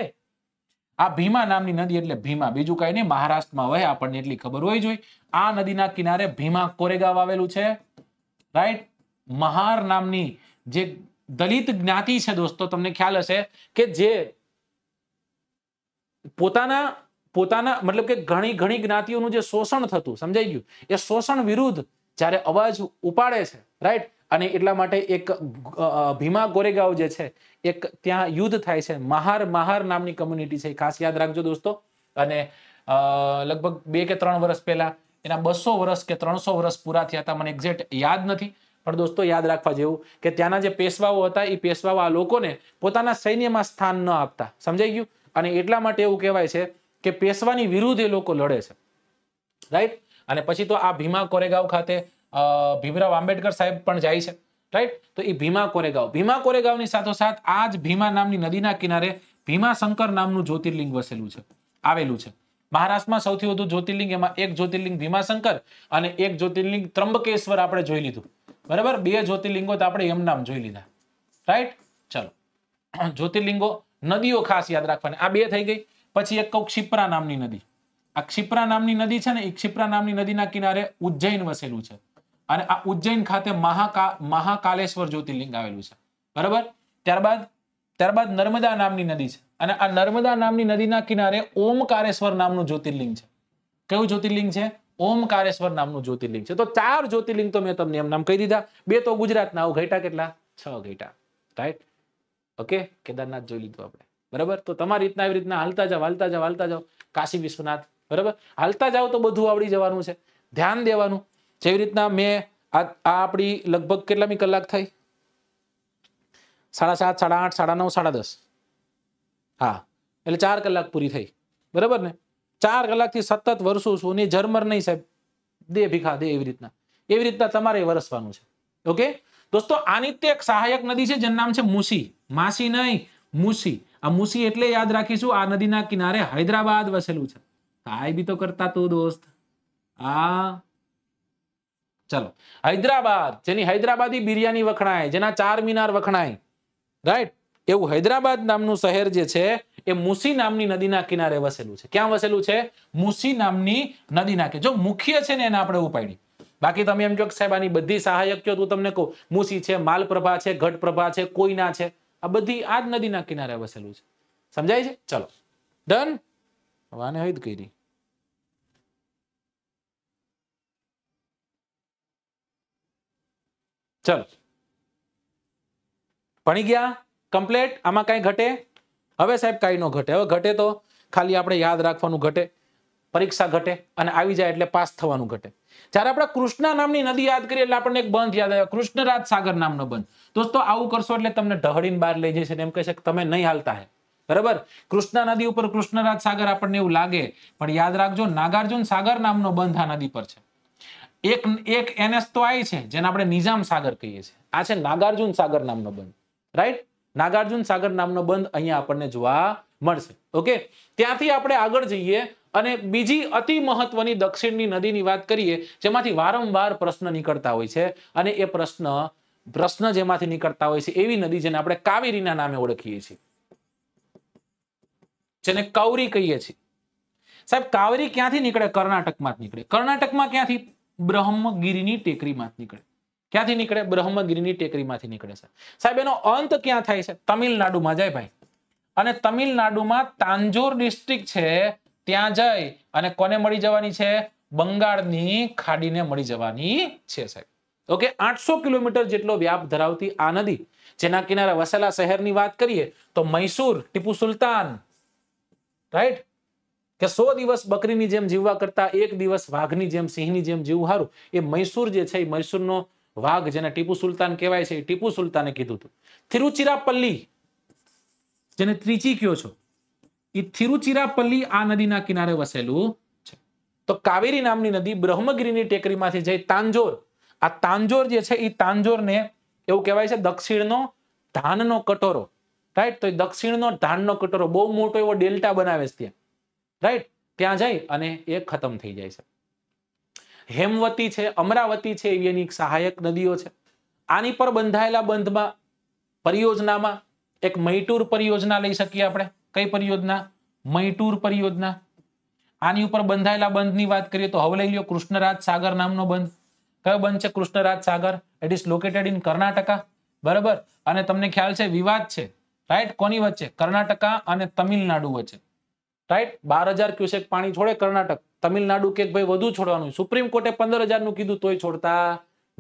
આ ભીમા નામની નદી એટલે ભીમા બીજું કઈ નહીં મહારાષ્ટ્રમાં વહે આપણને એટલી ખબર હોય જોઈએ આ નદીના કિનારે ભીમા કોરેગાવ આવેલું છે રાઈટ મહાર નામની જે દલિત જ્ઞાતિ છે દોસ્તો તમને ખ્યાલ હશે કે જે પોતાના પોતાના મતલબ કે ઘણી ઘણી જ્ઞાતિઓનું જે શોષણ થતું સમજાઈ ગયું એ શોષણ વિરુદ્ધ જ્યારે અવાજ ઉપાડે છે રાઈટ અને એટલા માટે એક ભીમા કોરેગાંવ જે છે એક ત્યાં યુદ્ધ થાય છે મહાર મહાર નામની કમ્યુનિટી છે ખાસ યાદ રાખજો દોસ્તો અને લગભગ બે કે ત્રણ વર્ષ પહેલા એના બસો વર્ષ કે ત્રણસો વર્ષ પૂરા થયા હતા મને એક્ઝેક્ટ યાદ નથી પણ દોસ્તો યાદ રાખવા જેવું કે ત્યાંના જે પેશવાઓ હતા એ પેશવાઓ આ લોકોને પોતાના સૈન્યમાં સ્થાન ન આપતા સમજાઈ ગયું અને એટલા માટે એવું કહેવાય છે કે પેશવાની વિરુદ્ધ એ લોકો લડે છે રાઈટ અને પછી તો આ ભીમા કોરેગાંવ ખાતે ભીમરાવ આંબેડકર સાહેબ પણ જાય છે રાઈટ તો એ ભીમા કોરેગાવ ભીમા કોરેગાંવની સાથોસાથ આ જ ભીમા નામની નદીના કિનારે ભીમાશંકર નામનું જ્યોતિર્લિંગ વસેલું છે આવેલું છે મહારાષ્ટ્રમાં સૌથી વધુ જ્યોતિર્લિંગ એમાં એક જ્યોતિર્લિંગ ભીમાશંકર અને એક જ્યોતિર્લિંગ ત્રંબકેશ્વર આપણે જોઈ લીધું બરાબર બે જ્યોતિર્લિંગો તો આપણે એમ નામ જોઈ લીધા રાઈટ ચલો જ્યોતિર્લિંગો નદીઓ ખાસ યાદ રાખવાની આ બે થઈ ગઈ પછી એક કહું ક્ષિપ્રા નામની નદી આ ક્ષિપ્રા નામની નદી છે ને એ ક્ષિપ્રા નામની નદીના કિનારે ઉજ્જૈન વસેલું છે અને આ ઉજ્જૈન ખાતે મહાકા મહાકાલેશ્વર જ્યોતિર્લિંગ આવેલું છે બરોબર ત્યારબાદ ત્યારબાદ નર્મદા નામની નદી છે અને આ નર્મદા નામની નદીના કિનારે ઓમકારેશ્વર નામનું જ્યોતિર્લિંગ છે કયું જ્યોતિર્લિંગ છે ઓમકારેશ્વર નામનું જ્યોતિર્લિંગ છે તો ચાર જ્યોતિર્લિંગ તો મેં તમને એમ નામ કહી દીધા બે તો ગુજરાતના આવું ઘેટા કેટલા છ ઘટા રાઈટ ઓકે કેદારનાથ જોઈ લીધું આપણે બરાબર તો તમારી રીતના આવી રીતના હાલતા જાઓ હાલતા જાઓ હાલતા જાઓ કાશી વિશ્વનાથ બરાબર હાલતા જાઓ તો બધું આવડી જવાનું છે ધ્યાન દેવાનું જેવી રીતના મેં આ આપણી લગભગ કેટલામી કલાક થઈ સાડા સાત સાડા આઠ સાડા નવ સાડા દસ હા એટલે ચાર કલાક પૂરી થઈ બરાબર ને ચાર કલાકથી સતત વરસું છું ને જર્મર નહીં સાહેબ દે ભીખા દે એવી રીતના એવી રીતના તમારે વરસવાનું છે ઓકે દોસ્તો આની તે એક સહાયક નદી છે જેનું નામ છે મુસી માસી નહીં મુસી આ મુસી એટલે યાદ રાખીશું આ નદીના કિનારે હૈદરાબાદ વસેલું છે કાંઈ બી તો કરતા તું દોસ્ત આ ચલો હૈદરાબાદ જેની હૈદરાબાદી બિરયાની વખણાય જેના ચાર મિનાર વખણાય રાઈટ એવું હૈદરાબાદ નામનું શહેર જે છે એ મુસી નામની નદીના કિનારે વસેલું છે ક્યાં વસેલું છે મુસી નામની નદીના કે જો મુખ્ય છે ને એને આપણે ઉપાડી બાકી તમે એમ કહો સાહેબ આની બધી સહાયક કહો તું તમને કહું મુસી છે માલપ્રભા છે ઘટપ્રભા છે કોઈના છે આ બધી આ જ નદીના કિનારે વસેલું છે સમજાય છે ચલો ડન વાને હોય જ કરી ચલો ભણી ગયા કમ્પ્લેટ આમાં કઈ ઘટે હવે સાહેબ કાંઈ ન ઘટે હવે ઘટે તો ખાલી આપણે યાદ રાખવાનું ઘટે પરીક્ષા ઘટે અને આવી જાય એટલે પાસ થવાનું ઘટે જ્યારે આપણે કૃષ્ણ નામની નદી યાદ કરીએ એટલે આપણને એક બંધ યાદ આવે કૃષ્ણરાજ સાગર નામનો બંધ દોસ્તો આવું કરશો એટલે તમને ઢહળીને બહાર લઈ જશે એમ કહે છે કે તમે નહીં હાલતા હે બરાબર કૃષ્ણ નદી ઉપર કૃષ્ણરાજ સાગર આપણને એવું લાગે પણ યાદ રાખજો નાગાર્જુન સાગર નામનો બંધ આ નદી પર છે એક એક એનએસ તો આવી છે જેને આપણે નિઝામ સાગર કહીએ છીએ આ છે નાગાર્જુન સાગર નામનો બંધ રાઈટ નાગાર્જુન સાગર નામનો બંધ અહીંયા આપણને જોવા મળશે ઓકે ત્યાંથી આપણે આગળ જઈએ અને બીજી અતિ મહત્વની દક્ષિણની નદીની વાત કરીએ જેમાંથી વારંવાર પ્રશ્ન નીકળતા હોય છે અને એ પ્રશ્ન પ્રશ્ન જેમાંથી નીકળતા હોય છે એવી નદી જેને આપણે કાવેરીના નામે ઓળખીએ છીએ જેને કાવરી કહીએ છીએ સાહેબ કાવેરી ક્યાંથી નીકળે કર્ણાટકમાં નીકળે કર્ણાટકમાં ક્યાંથી બ્રહ્મગીરીની ટેકરીમાંથી નીકળે ક્યાંથી નીકળે બ્રહ્મગીરીની ટેકરીમાંથી નીકળે છે સાહેબ એનો અંત ક્યાં થાય છે તમિલનાડુમાં જાય ભાઈ અને તમિલનાડુમાં તાંજોર ડિસ્ટ્રિક્ટ છે ત્યાં જઈ અને કોને મળી જવાની છે બંગાળની ખાડીને મળી જવાની છે સાહેબ ઓકે આઠસો કિલોમીટર જેટલો વ્યાપ ધરાવતી આ નદી જેના કિનારે વસેલા શહેરની વાત કરીએ તો મૈસુર ટીપુ સુલતાન રાઈટ કે સો દિવસ બકરીની જેમ જીવવા કરતા એક દિવસ વાઘની જેમ સિંહની જેમ જીવવું સારું એ મૈસૂર જે છે એ મૈસુરનો વાઘ જેને ટીપુ સુલતાન કહેવાય છે એ ટીપુ સુલતાને કીધું હતું તિરુચિરાપલ્લી જેને ત્રીચી કયો છો એ થિરુચિરાપલ્લી આ નદીના કિનારે વસેલું છે તો કાવેરી નામની નદી બ્રહ્મગીરીની ટેકરીમાંથી જઈ તાંજોર આ તાંજોર જે છે એ તાંજોરને એવું કહેવાય છે દક્ષિણનો ધાનનો કટોરો રાઈટ તો એ દક્ષિણનો ધાનનો કટોરો બહુ મોટો એવો ડેલ્ટા બનાવે છે ત્યાં રાઈટ ત્યાં જઈ અને એ ખતમ થઈ જાય છે હેમવતી છે અમરાવતી છે એવી એની સહાયક નદીઓ છે આની પર બંધાયેલા બંધમાં પરિયોજનામાં એક મૈટુર પરિયોજના લઈ શકીએ આપણે કઈ પરિયોજના મૈટુર પરિયોજના આની ઉપર બંધાયેલા બંધની વાત કરીએ તો હવે લઈ લ્યો કૃષ્ણરાજ સાગર નામનો બંધ કયો બંધ છે Krishnaraj Sagar it is located in Karnataka બરાબર અને તમને ખ્યાલ છે વિવાદ છે રાઈટ કોની વચ્ચે કર્ણાટકા અને તમિલનાડુ વચ્ચે રાઈટ બાર હજાર ક્યુસેક પાણી છોડે કર્ણાટક તમિલનાડુ કે ભાઈ વધુ છોડવાનું સુપ્રીમ કોર્ટે પંદર નું કીધું તોય છોડતા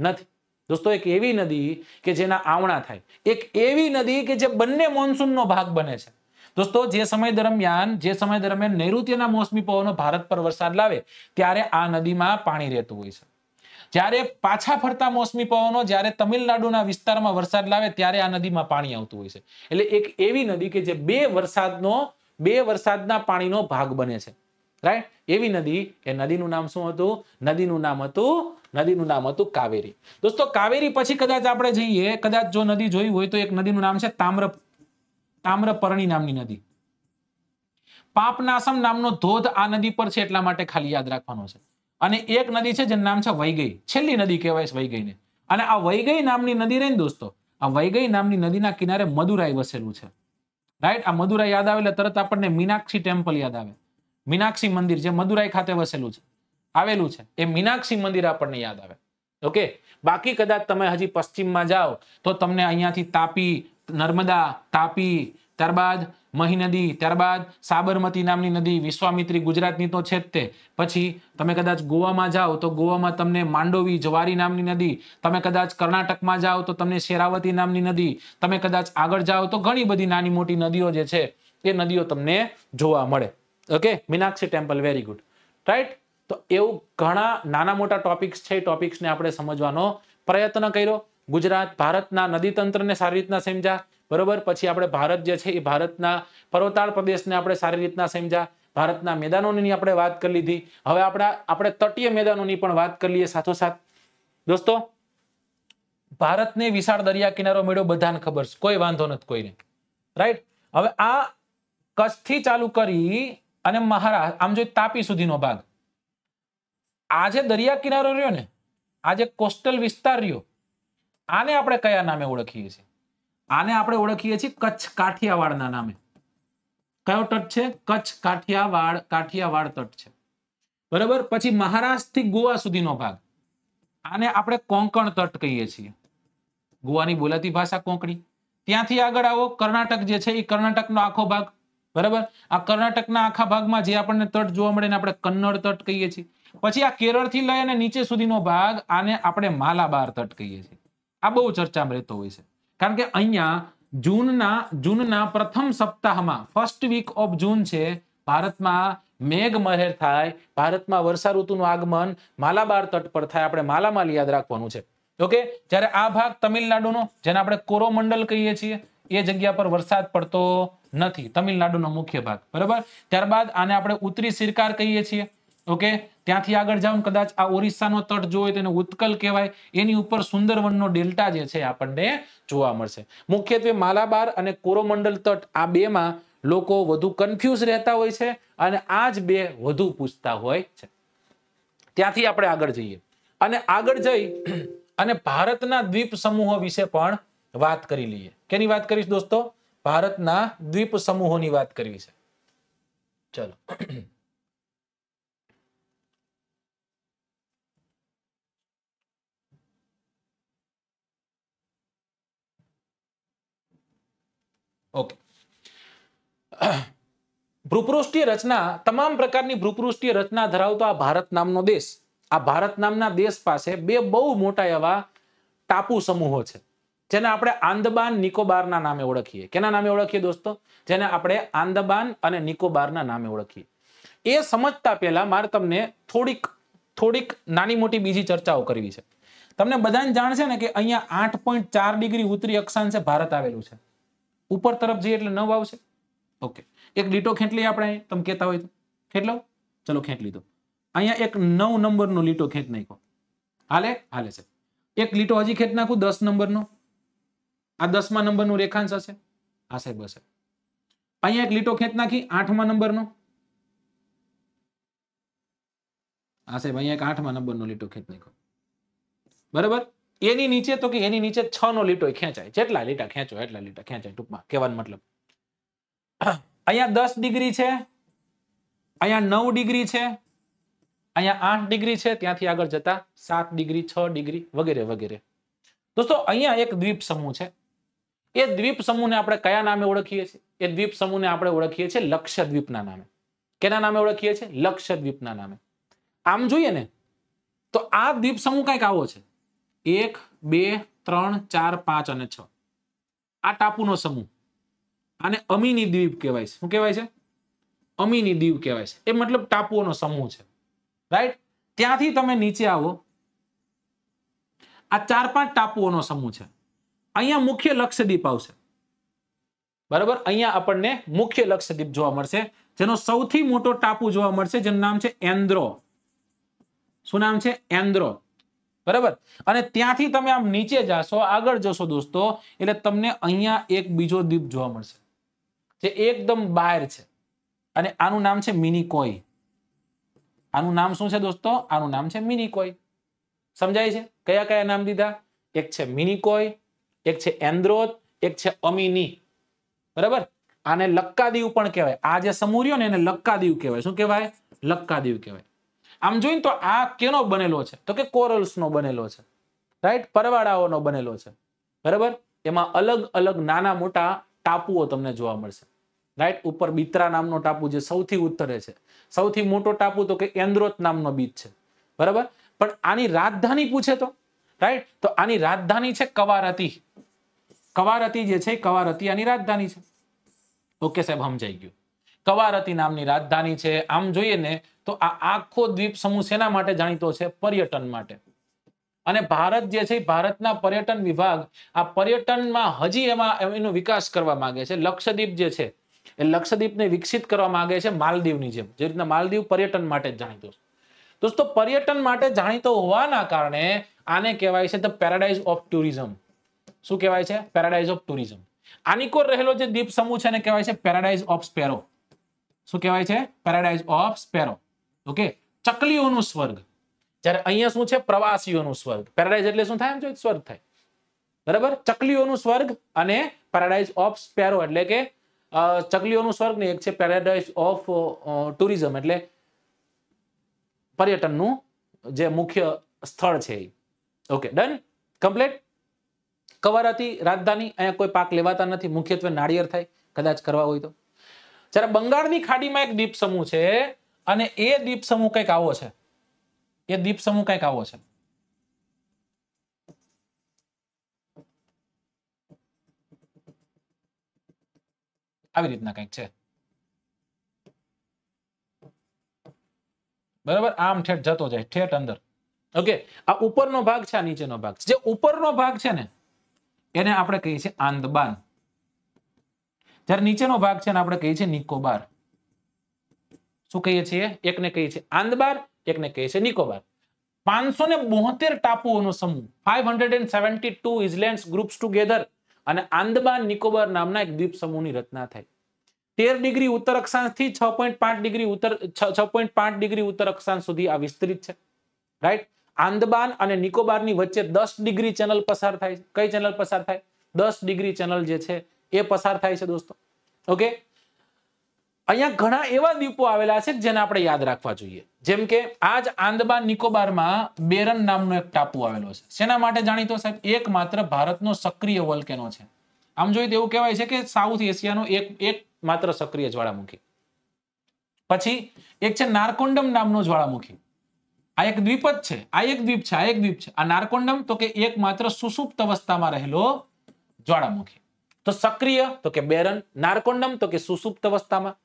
નથી દોસ્તો એક એવી નદી કે જેના આવણા થાય એક એવી નદી કે જે બંને મોન્સૂનનો ભાગ બને છે દોસ્તો જે સમય દરમિયાન જે સમય દરમિયાન નૈઋત્યના મોસમી પવનો ભારત પર વરસાદ લાવે ત્યારે આ નદીમાં પાણી રહેતું હોય છે જ્યારે પાછા ફરતા મોસમી પવનો જ્યારે તમિલનાડુના વિસ્તારમાં વરસાદ લાવે ત્યારે આ નદીમાં પાણી આવતું હોય છે એટલે એક એવી નદી કે જે બે વરસાદનો બે વરસાદના પાણીનો ભાગ બને છે રાઈટ એવી નદી એ નદીનું નામ શું હતું નદીનું નામ હતું નદીનું નામ હતું કાવેરી દોસ્તો કાવેરી પછી કદાચ આપણે જઈએ કદાચ જો નદી જોઈ હોય તો એક નદીનું નામ છે તામ્ર તામ્રપર્ણી નામની નદી પાપનાસમ નામનો ધોધ આ નદી પર છે એટલા માટે ખાલી યાદ રાખવાનો છે અને એક નદી છે જેનું નામ છે વૈગઈ છેલ્લી નદી કહેવાય છે વૈગઈને અને આ વૈગઈ નામની નદી રહી ને દોસ્તો આ વૈગઈ નામની નદીના કિનારે મદુરાઈ વસેલું છે રાઈટ આ મદુરાઈ યાદ આવે એટલે તરત આપણને મીનાક્ષી ટેમ્પલ યાદ આવે મીનાક્ષી મંદિર જે મદુરાઈ ખાતે વસેલું છે આવેલું છે એ મીનાક્ષી મંદિર આપણને યાદ આવે ઓકે બાકી કદાચ તમે હજી પશ્ચિમમાં જાઓ તો તમને અહીંયાથી તાપી નર્મદા તાપી ત્યારબાદ મહી નદી ત્યારબાદ સાબરમતી નામની નદી વિશ્વામિત્રી ગુજરાતની તો છે જ તે પછી તમે કદાચ ગોવામાં જાઓ તો ગોવામાં તમને માંડોવી જવારી નામની નદી તમે કદાચ કર્ણાટકમાં જાઓ તો તમને શેરાવતી નામની નદી તમે કદાચ આગળ જાઓ તો ઘણી બધી નાની મોટી નદીઓ જે છે એ નદીઓ તમને જોવા મળે okay Meenakshi temple very good right તો એવું ઘણા નાના મોટા ટોપિક્સ છે ટોપિક્સને આપણે સમજવાનો પ્રયત્ન કર્યો ગુજરાત ભારતના નદીતંત્રને સારી રીતના સમજ્યા બરોબર પછી આપણે ભારત જે છે એ ભારતના પર્વતાળ પ્રદેશને આપણે સારી રીતના સમજ્યા ભારતના મેદાનોની આપણે વાત કરી લીધી હવે આપણા આપણે તટીય મેદાનોની પણ વાત કરી લઈએ સાથોસાથ દોસ્તો ભારતને વિશાળ દરિયા કિનારો મેળ્યો બધાને ખબર છે કોઈ વાંધો નથી કોઈને રાઈટ હવે આ કચ્છથી ચાલુ કરી અને મહારાષ્ટ્ર આમ જોઈએ તાપી સુધીનો ભાગ આજે દરિયા કિનારો રહ્યો ને આજે કોસ્ટલ વિસ્તાર રહ્યો આને આપણે કયા નામે ઓળખીએ છીએ આને આપણે ઓળખીએ છીએ કચ્છ કાઠિયાવાડના નામે કયો તટ છે કચ્છ કાઠિયાવાડ કાઠિયાવાડ તટ છે બરાબર પછી મહારાષ્ટ્રથી ગોવા સુધીનો ભાગ આને આપણે કોંકણ તટ કહીએ છીએ ગોવાની બોલાતી ભાષા કોંકણી ત્યાંથી આગળ આવો કર્ણાટક જે છે એ કર્ણાટકનો આખો ભાગ બરાબર આ કર્ણાટકના આખા ભાગમાં જે આપણને તટ જોવા મળે આપણે કન્નડ તટ કહીએ છીએ પછી આ કેરળથી લઈ અને નીચે સુધીનો ભાગ આને આપણે માલાબાર તટ કહીએ છીએ આ બહુ ચર્ચામાં રહેતો હોય છે કારણ કે અહીંયા જૂનના જૂનના પ્રથમ સપ્તાહમાં ફર્સ્ટ વીક ઓફ જૂન છે ભારતમાં મેઘ મહેર થાય ભારતમાં વર્ષા ઋતુનું આગમન માલાબાર તટ પર થાય આપણે માલામાલ યાદ રાખવાનું છે ઓકે જ્યારે આ ભાગ તમિલનાડુનો જેને આપણે કોરોમંડલ કહીએ છીએ એ જગ્યા પર વરસાદ પડતો નથી તમિલનાડુનો મુખ્ય ભાગ બરાબર ત્યારબાદ આને આપણે ઉત્તરી સિરકાર કહીએ છીએ ઓકે ત્યાંથી આગળ જાઓ કદાચ આ ઓરિસ્સાનો તટ જોયો તેને ઉત્કલ કહેવાય એની ઉપર સુંદરવનનો ડેલ્ટા જે છે આપણને જોવા મળશે મુખ્યત્વે માલાબાર અને કોરોમંડલ તટ આ બેમાં લોકો વધુ કન્ફ્યુઝ રહેતા હોય છે અને આ જ બે વધુ પૂછતા હોય છે ત્યાંથી આપણે આગળ જઈએ અને આગળ જઈ અને ભારતના દ્વીપ સમૂહો વિશે પણ વાત કરી લઈએ કેની વાત કરીશ દોસ્તો ભારતના દ્વીપ સમૂહોની વાત કરવી છે ચલો ભૂપૃષ્ઠીય રચના તમામ પ્રકારની ભૂપૃષ્ઠીય રચના ધરાવતો આ ભારત નામનો દેશ આ ભારત નામના દેશ પાસે બે બહુ મોટા એવા ટાપુ સમૂહો છે જેને આપણે આંદબાન નિકોબારના નામે ઓળખીએ કેના નામે ઓળખીએ દોસ્તો જેને આપણે આંદબાન અને નિકોબારના નામે ઓળખીએ એ સમજતા પહેલા મારે તમને થોડીક થોડીક નાની મોટી બીજી ચર્ચાઓ કરવી છે તમને બધાને જાણ છે ને કે અહીંયા આઠ ડિગ્રી ઉત્તરી અક્ષાંશે ભારત આવેલું છે ઉપર તરફ જઈએ એટલે નવ આવશે ઓકે એક લીટો ખેંચલી આપણે તમે કહેતા હોય તો ખેંચલો ચલો ખેંચ લીધો અહીંયા એક નવ નંબરનો લીટો ખેંચ નાખ્યો હાલે હાલે છે એક લીટો હજી ખેંચ નાખું દસ નંબરનો આ દસમા નંબરનું રેખાંશ હશે હા સાહેબ હશે અહીંયા એક લીટો ખેંચ નાખી આઠમા નંબરનો હા સાહેબ અહીંયા એક આઠમા નંબરનો લીટો ખેંચ નાખ્યો બરાબર એની નીચે તો કે એની નીચે છ નો લીટો ખેંચાય જેટલા લીટા ખેંચો એટલા લીટા ખેંચાય ટૂંકમાં કહેવાનો મતલબ અહીંયા દસ ડિગ્રી છે અહીંયા નવ ડિગ્રી છે અહીંયા આઠ ડિગ્રી છે ત્યાંથી આગળ જતા સાત ડિગ્રી છ ડિગ્રી વગેરે વગેરે દોસ્તો અહીંયા એક દ્વીપ સમૂહ છે એ દ્વીપ સમૂહને આપણે કયા નામે ઓળખીએ છીએ એ દ્વીપ સમૂહને આપણે ઓળખીએ છીએ લક્ષદ્વીપના નામે કેના નામે ઓળખીએ છીએ લક્ષદ્વીપના નામે આમ જોઈએ ને તો આ દ્વીપ સમૂહ કંઈક આવો છે એક બે ત્રણ ચાર પાંચ અને છ આ ટાપુનો સમૂહ આને અમીની દ્વીપ કહેવાય છે શું કહેવાય છે અમીની દીવ કહેવાય છે એ મતલબ ટાપુઓનો સમૂહ છે રાઈટ ત્યાંથી તમે નીચે આવો આ ચાર પાંચ ટાપુઓનો સમૂહ છે અહીંયા મુખ્ય લક્ષદ્વીપ આવશે બરાબર અહીંયા આપણને મુખ્ય લક્ષદ્વીપ જોવા મળશે જેનો સૌથી મોટો ટાપુ જોવા મળશે જેનું નામ છે એન્દ્રો શું નામ છે એન્દ્રો બરાબર અને ત્યાંથી તમે આમ નીચે જાશો આગળ જશો દોસ્તો એટલે તમને અહીંયા એક બીજો દ્વીપ જોવા મળશે જે એકદમ બહાર છે અને આનું નામ છે મિનિકોઈ આનું નામ શું છે દોસ્તો આનું નામ છે મિનિકોઈ સમજાય છે કયા કયા નામ દીધા એક છે મિનિકોય એક છે એન્દ્રોત એક છે અમિની બરાબર આને લક્કાદીવ પણ કહેવાય આ જે સમૂહ રહ્યો ને એને લક્કાદીવ કહેવાય શું કહેવાય લક્કાદીવ કહેવાય આમ જોઈને તો આ કેનો બનેલો છે તો કે કોરલ્સનો બનેલો છે રાઈટ પરવાળાઓનો બનેલો છે બરાબર એમાં અલગ અલગ નાના મોટા ટાપુઓ તમને જોવા મળશે રાઈટ ઉપર બિત્રા નામનો ટાપુ જે સૌથી ઉત્તરે છે સૌથી મોટો ટાપુ તો કે એન્દ્રોત નામનો બીચ છે બરાબર પણ આની રાજધાની પૂછે તો રાઈટ તો આની રાજધાની છે કવારતી કવારતી જે છે કવારતી આની રાજધાની છે ઓકે સાહેબ સમજાઈ ગયું કવારતી નામની રાજધાની છે આમ જોઈએ ને તો આ આખો દ્વીપ સમૂહ શેના માટે જાણીતો છે પર્યટન માટે અને ભારત જે છે ભારતના પર્યટન વિભાગ આ પર્યટનમાં હજી એમાં એનો વિકાસ કરવા માંગે છે લક્ષદ્વીપ જે છે એ લક્ષદ્વીપને વિકસિત કરવા માંગે છે માલદીવની જેમ જે રીતના માલદીવ પર્યટન માટે જાણીતો દોસ્તો પર્યટન માટે જાણીતો હોવાના કારણે આને કહેવાય છે ધ પેરાડાઇઝ ઓફ ટુરિઝમ શું કહેવાય છે પેરાડાઇઝ ઓફ ટુરિઝમ આનિકોર રહેલો જે દ્વીપ સમૂહ છે એને કહેવાય છે પેરાડાઇઝ ઓફ સ્પેરો શું કહેવાય છે પેરાડાઇઝ ઓફ સ્પેરો ઓકે ચકલીઓનું સ્વર્ગ જ્યારે અહીંયા શું છે પ્રવાસીઓનું સ્વર્ગ પેરાડાઇઝ એટલે શું થાય એમ જો સ્વર્ગ થાય બરાબર ચકલીઓનું સ્વર્ગ અને પેરાડાઇઝ ઓફ સ્પેરો એટલે કે ચકલીઓનું સ્વર્ગ ને એક છે પેરાડાઇઝ ઓફ ટુરિઝમ એટલે પર્યટનનું જે મુખ્ય સ્થળ છે એ ઓકે ડન કમ્પ્લીટ કવરાતી રાજધાની અહીંયા કોઈ પાક લેવાતા નથી મુખ્યત્વે નાળિયેર થાય કદાચ કરવા હોય તો જ્યારે બંગાળની ખાડીમાં એક દ્વીપ સમૂહ છે અને એ દ્વીપ સમૂહ કંઈક આવો છે એ દીપ સમૂહ કંઈક આવો છે આવી રીતના કંઈક છે બરાબર આમ ઠેઠ જતો જાય ઠેઠ અંદર ઓકે આ ઉપરનો ભાગ છે આ નીચેનો ભાગ છે જે ઉપરનો ભાગ છે ને એને આપણે કહીએ છીએ આંદબાન જ્યારે નીચેનો ભાગ છે ને આપણે કહીએ છીએ નિકોબાર શું કહીએ છીએ એકને કહીએ છીએ આંદબાર એકને કહે છે નિકોબાર પાંચસો ને બોતેર ટાપુઓનો સમૂહ five hundred and seventy two island groups together અને આંદમાન નિકોબાર નામના એક દ્વીપ સમૂહની રચના થઈ તેર ડિગ્રી ઉત્તર અક્ષાંશથી છ પોઈન્ટ પાંચ ડિગ્રી ઉત્તર છ પોઈન્ટ પાંચ ડિગ્રી ઉત્તર અક્ષાંશ સુધી આ વિસ્તૃત છે રાઈટ આંદમાન અને નિકોબારની વચ્ચે દસ ડિગ્રી ચેનલ પસાર થાય કઈ ચેનલ પસાર થાય દસ ડિગ્રી ચેનલ જે છે એ પસાર થાય છે દોસ્તો ઓકે અહીંયા ઘણા એવા દ્વીપો આવેલા છે જેને આપણે યાદ રાખવા જોઈએ જેમ કે આજ જ આંદમાન નિકોબારમાં બેરન નામનો એક ટાપુ આવેલો છે શેના માટે જાણીતો સાહેબ એકમાત્ર ભારતનો સક્રિય વલ્કેનો છે આમ જોઈએ તો એવું કહેવાય છે કે સાઉથ એશિયાનો એક એક માત્ર સક્રિય જ્વાળામુખી પછી એક છે નારકોન્ડમ નામનો જ્વાળામુખી આ એક દ્વીપ જ છે આ એક દ્વીપ છે આ એક દ્વીપ છે આ નારકોન્ડમ તો કે એકમાત્ર સુસુપ્ત અવસ્થામાં રહેલો જ્વાળામુખી તો સક્રિય તો કે બેરન નારકોન્ડમ તો કે સુસુપ્ત અવસ્થામાં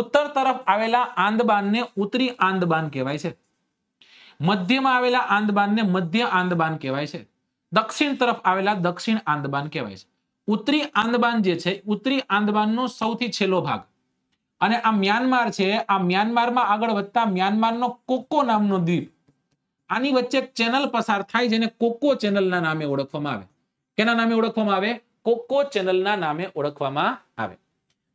ઉત્તર તરફ આવેલા આંદબાનને ઉત્તરી આંદબાન કહેવાય છે મધ્યમાં આવેલા આંદબાનને મધ્ય આંદબાન કહેવાય છે દક્ષિણ તરફ આવેલા દક્ષિણ આંદબાન કહેવાય છે ઉત્તરી આંદબાન જે છે ઉત્તરી આંદબાનનો સૌથી છેલ્લો ભાગ અને આ મ્યાનમાર છે આ મ્યાનમારમાં આગળ વધતા મ્યાનમારનો કોકો નામનો દ્વીપ આની વચ્ચે એક ચેનલ પસાર થાય જેને કોકો ચેનલના નામે ઓળખવામાં આવે કેના નામે ઓળખવામાં આવે કોકો ચેનલના નામે ઓળખવામાં આવે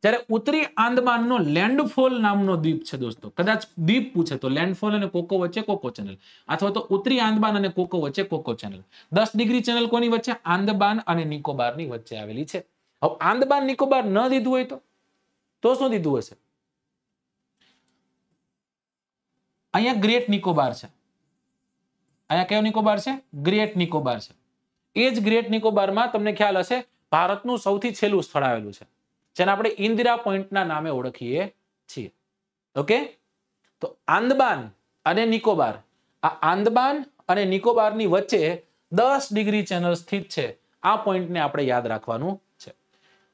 જ્યારે ઉત્તરી આંદમાનનો લેન્ડફોલ નામનો દ્વીપ છે દોસ્તો કદાચ દ્વીપ પૂછે તો લેન્ડફોલ અને કોકો વચ્ચે કોકો ચેનલ અથવા તો ઉત્તરી આંદમાન અને કોકો વચ્ચે કોકો ચેનલ દસ ડિગ્રી ચેનલ કોની વચ્ચે આંદમાન અને નિકોબારની વચ્ચે આવેલી છે હવે આંદમાન નિકોબાર ન દીધું હોય તો તો શું દીધું હશે અહીંયા ગ્રેટ નિકોબાર છે અહીંયા કયો નિકોબાર છે ગ્રેટ નિકોબાર છે એ જ ગ્રેટ નિકોબારમાં તમને ખ્યાલ હશે ભારતનું સૌથી છેલ્લું સ્થળ આવેલું છે જેને આપણે ઇન્દિરા પોઈન્ટના નામે ઓળખીએ છીએ ઓકે તો આંદબાન અને નિકોબાર આ આંદબાન અને નિકોબારની વચ્ચે દસ ડિગ્રી ચેનલ સ્થિત છે આ પોઈન્ટને આપણે યાદ રાખવાનું છે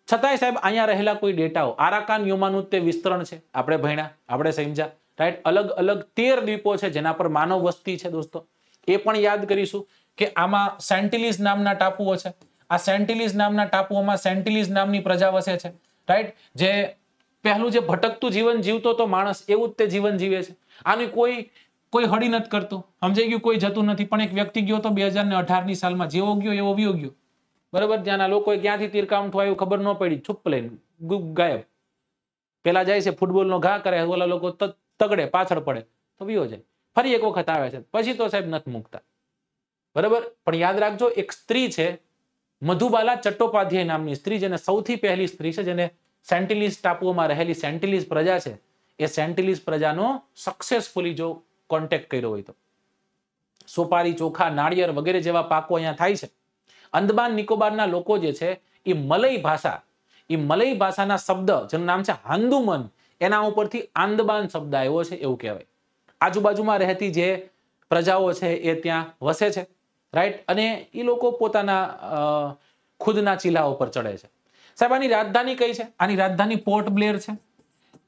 છતાંય સાહેબ અહીંયા રહેલા કોઈ ડેટાઓ આરાકાન યોમાનું તે વિસ્તરણ છે આપણે ભણ્યા આપણે સમજ્યા રાઈટ અલગ અલગ તેર દ્વીપો છે જેના પર માનવ વસ્તી છે દોસ્તો એ પણ યાદ કરીશું કે આમાં સેન્ટિલિસ નામના ટાપુઓ છે આ સેન્ટિલિસ નામના ટાપુઓમાં સેન્ટિલિસ નામની પ્રજા વસે છે રાઈટ જે પહેલું જે ભટકતું જીવન જીવતો તો માણસ એવું જ તે જીવન જીવે છે આની કોઈ કોઈ હળી નથી કરતો સમજાઈ ગયું કોઈ જતું નથી પણ એક વ્યક્તિ ગયો તો બે હજાર ને અઢારની સાલમાં જેવો ગયો એવો વિયો ગયો બરાબર ત્યાંના લોકોએ ક્યાંથી તીરકામઠું એવું ખબર ન પડી છુપ લઈને ગાયબ પેલા જાય છે ફૂટબોલ નો ઘા કરે ઓલા લોકો તગડે પાછળ પડે તો વિયો જાય ફરી એક વખત આવે છે પછી તો સાહેબ નથી મૂકતા બરાબર પણ યાદ રાખજો એક સ્ત્રી છે મધુબાલા ચટ્ટોપાધ્યાય નામની સ્ત્રી જેને સૌથી પહેલી સ્ત્રી છે જેને સેન્ટિલિસ ટાપુઓમાં રહેલી સેન્ટિલિસ પ્રજા છે એ સેન્ટિલિસ પ્રજાનો સક્સેસફુલી જો કોન્ટેક્ટ કર્યો હોય તો સોપારી ચોખા નાળિયેર વગેરે જેવા પાકો અહીંયા થાય છે અંદમાન નિકોબારના લોકો જે છે એ મલય ભાષા એ મલય ભાષાના શબ્દ જેનું નામ છે હાંદુમન એના ઉપરથી આંદબાન શબ્દ આવ્યો છે એવું કહેવાય આજુબાજુમાં રહેતી જે પ્રજાઓ છે એ ત્યાં વસે છે રાઈટ અને એ લોકો પોતાના ખુદના ચીલા ઉપર ચડે છે સાહેબ આની રાજધાની કઈ છે આની રાજધાની પોર્ટ બ્લેર છે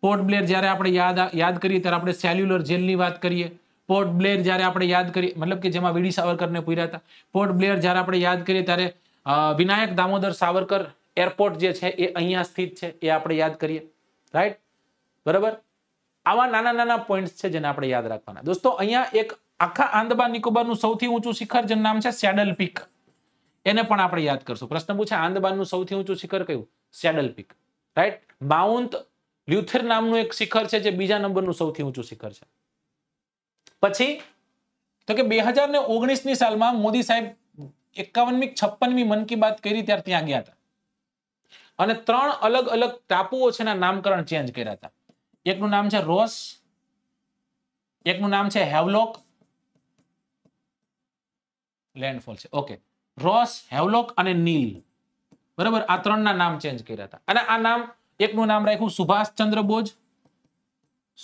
પોર્ટ બ્લેર જ્યારે આપણે યાદ યાદ કરીએ ત્યારે આપણે સેલ્યુલર જેલની વાત કરીએ પોર્ટ બ્લેર જ્યારે આપણે યાદ કરીએ મતલબ કે જેમાં વીડી સાવરકરને પૂર્યા હતા પોર્ટ બ્લેર જ્યારે આપણે યાદ કરીએ ત્યારે વિનાયક દામોદર સાવરકર એરપોર્ટ જે છે એ અહીંયા સ્થિત છે એ આપણે યાદ કરીએ રાઈટ બરાબર આવા નાના નાના પોઈન્ટ્સ છે જેને આપણે યાદ રાખવાના દોસ્તો અહીંયા એક આખા આંદમાન નિકોબારનું સૌથી ઊંચું શિખર જેનું નામ છે સેડલ પીક એને પણ આપણે યાદ કરશું પ્રશ્ન પૂછે આંદબાનનું સૌથી ઊંચું શિખર કયું saddle peak right mount Luther નામનું એક શિખર છે જે બીજા નંબરનું સૌથી ઊંચું શિખર છે પછી તો કે બે હજાર ને ઓગણીસની સાલમાં મોદી સાહેબ એકાવનમી છપ્પનમી મન કી બાત કરી ત્યારે ત્યાં ગયા હતા અને ત્રણ અલગ અલગ ટાપુઓ છે નામકરણ ચેન્જ કર્યા હતા એકનું નામ છે રોસ એકનું નામ છે હેવલોક લેન્ડફોલ છે ઓકે રોસ હેવલોક અને નીલ બરાબર આ ત્રણના નામ ચેન્જ કર્યા હતા અને આ નામ એકનું નામ રાખ્યું સુભાષચંદ્ર બોઝ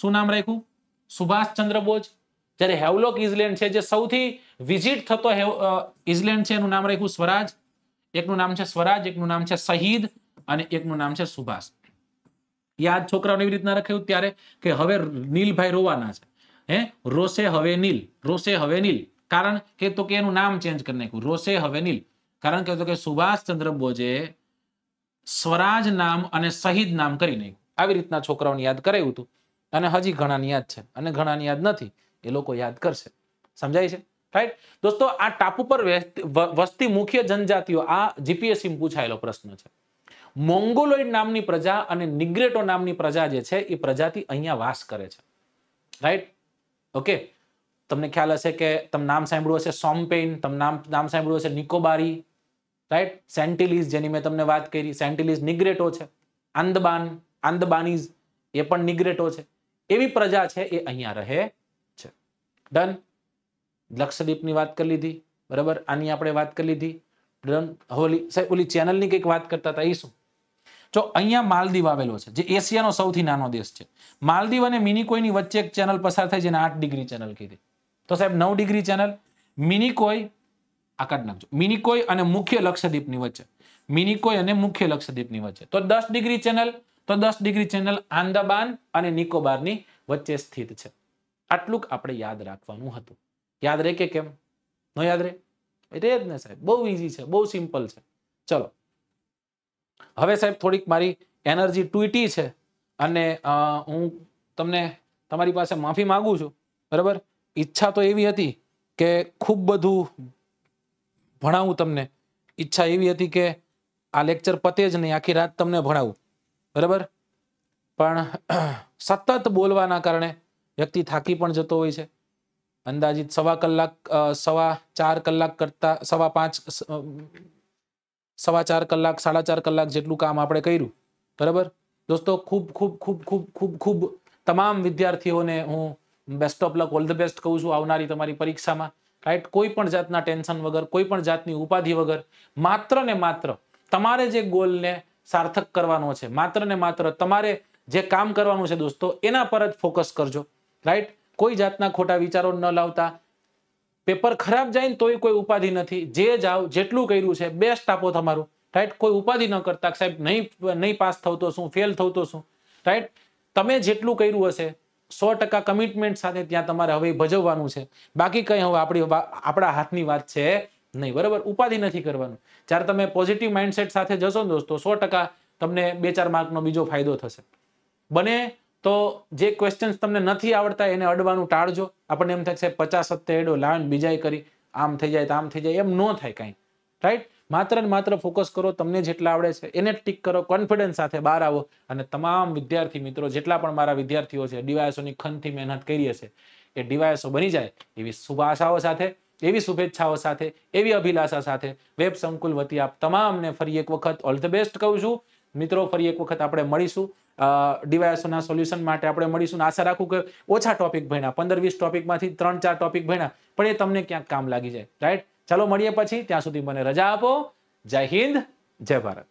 શું નામ રાખ્યું સુભાષચંદ્ર બોઝ જ્યારે હેવલોક ઇઝલેન્ડ છે જે સૌથી વિઝિટ થતો ઇઝલેન્ડ છે એનું નામ રાખ્યું સ્વરાજ એકનું નામ છે સ્વરાજ એકનું નામ છે શહીદ અને એકનું નામ છે સુભાષ યાદ છોકરાઓને એવી રીતના રાખ્યું ત્યારે કે હવે નીલભાઈ રોવાના છે હે રોસે હવે નીલ રોસે હવે નીલ કારણ કે તો કે એનું નામ ચેન્જ કરી નાખ્યું રોસે હવે નીલ કારણ કે તો કે સુભાષચંદ્ર બોઝે સ્વરાજ નામ અને શહીદ નામ કરી નાખ્યું આવી રીતના છોકરાઓને યાદ કરાયું હતું અને હજી ઘણાની યાદ છે અને ઘણાની યાદ નથી એ લોકો યાદ કરશે સમજાય છે રાઈટ દોસ્તો આ ટાપુ પર વસ્તી મુખ્ય જનજાતિઓ આ જીપીએસસી પૂછાયેલો પ્રશ્ન છે મોંગોલોઇડ નામની પ્રજા અને નિગ્રેટો નામની પ્રજા જે છે એ પ્રજાતિ અહીંયા વાસ કરે છે રાઈટ ઓકે તમને ખ્યાલ હશે કે તમે નામ સાંભળ્યું હશે સોમપેન તમે નામ નામ સાંભળ્યું હશે નિકોબારી રાઈટ સેન્ટિલીઝ જેની મેં તમને વાત કરી સેન્ટિલીઝ નિગ્રેટો છે આંદબાન આંદબાનીઝ એ પણ નિગ્રેટો છે એવી પ્રજા છે એ અહીંયા રહે છે ડન લક્ષદ્વીપની વાત કરી લીધી બરાબર આની આપણે વાત કરી લીધી ડન હોલી સાહેબ ઓલી ચેનલની કંઈક વાત કરતા હતા એ શું જો અહીંયા માલદીવ આવેલો છે જે એશિયાનો સૌથી નાનો દેશ છે માલદીવ અને મિનિકોઈની વચ્ચે એક ચેનલ પસાર થાય જેને આઠ ડિગ્રી ચેનલ કીધી તો સાહેબ નવ ડિગ્રી ચેનલ મિનિકોય આ કાઢ નાખજો મિનિકોય અને મુખ્ય લક્ષદ્વીપની વચ્ચે મિનિકોય અને મુખ્ય લક્ષદ્વીપની વચ્ચે તો દસ ડિગ્રી ચેનલ તો દસ ડિગ્રી ચેનલ આંદાબાન અને નિકોબારની વચ્ચે સ્થિત છે આટલું આપણે યાદ રાખવાનું હતું યાદ રહે કે કેમ ન યાદ રહે રે જ ને સાહેબ બહુ ઈઝી છે બહુ સિમ્પલ છે ચલો હવે સાહેબ થોડીક મારી એનર્જી ટુઈટી છે અને હું તમને તમારી પાસે માફી માગું છું બરાબર ઈચ્છા તો એવી હતી કે ખૂબ બધું ભણાવું તમને ઈચ્છા એવી હતી કે આ લેક્ચર પતે જ નહીં આખી રાત તમને ભણાવું બરાબર પણ સતત બોલવાના કારણે વ્યક્તિ થાકી પણ જતો હોય છે અંદાજિત સવા કલાક સવા ચાર કલાક કરતા સવા પાંચ સવા ચાર કલાક સાડા ચાર કલાક જેટલું કામ આપણે કર્યું બરાબર દોસ્તો ખૂબ ખૂબ ખૂબ ખૂબ ખૂબ ખૂબ તમામ વિદ્યાર્થીઓને હું best of luck all the best કહું છું આવનારી તમારી પરીક્ષામાં રાઈટ કોઈ પણ જાતના ટેન્શન વગર કોઈ પણ જાતની ઉપાધિ વગર માત્ર ને માત્ર તમારે જે ગોલને સાર્થક કરવાનો છે માત્ર ને માત્ર તમારે જે કામ કરવાનું છે દોસ્તો એના પર જ ફોકસ કરજો રાઈટ કોઈ જાતના ખોટા વિચારો ન લાવતા પેપર ખરાબ જાય ને તોય કોઈ ઉપાધિ નથી જે જાઓ જેટલું કર્યું છે બેસ્ટ આપો તમારું રાઈટ કોઈ ઉપાધિ ન કરતા સાહેબ નહીં નહીં પાસ થતો શું ફેલ થતો શું રાઈટ તમે જેટલું કર્યું હશે સો ટકા કમિટમેન્ટ સાથે ત્યાં તમારે હવે ભજવવાનું છે બાકી કંઈ હવે આપણી આપણા હાથની વાત છે નહીં બરાબર ઉપાધિ નથી કરવાનું જ્યારે તમે પોઝિટિવ માઇન્ડસેટ સાથે જશો ને દોસ્તો સો ટકા તમને બે ચાર માર્કનો બીજો ફાયદો થશે બને તો જે ક્વેશ્ચન્સ તમને નથી આવડતા એને અડવાનું ટાળજો આપણને એમ થાય છે પચાસ સત્તે એડો લાન બીજાઈ કરી આમ થઈ જાય તો આમ થઈ જાય એમ ન થાય કાંઈ રાઈટ માત્ર ને માત્ર ફોકસ કરો તમને જેટલા આવડે છે એને ટીક કરો કોન્ફિડન્સ સાથે બહાર આવો અને તમામ વિદ્યાર્થી મિત્રો જેટલા પણ મારા વિદ્યાર્થીઓ છે ડીવાયસોની ખનથી મહેનત કરીએ છે એ ડીવાયસો બની જાય એવી શુભાશાઓ સાથે એવી શુભેચ્છાઓ સાથે એવી અભિલાષા સાથે વેબ સંકુલ વતી આપ તમામને ફરી એક વખત ઓલ ધ બેસ્ટ કહું છું મિત્રો ફરી એક વખત આપણે મળીશું ડિવાઇસોના સોલ્યુશન માટે આપણે મળીશું આશા રાખું કે ઓછા ટોપિક ભણ્યા પંદર વીસ ટોપિકમાંથી ત્રણ ચાર ટોપિક ભણ્યા પણ એ તમને ક્યાંક કામ લાગી જાય રાઈટ ચાલો મળીએ પછી ત્યાં સુધી મને રજા આપો જય હિન્દ જય ભારત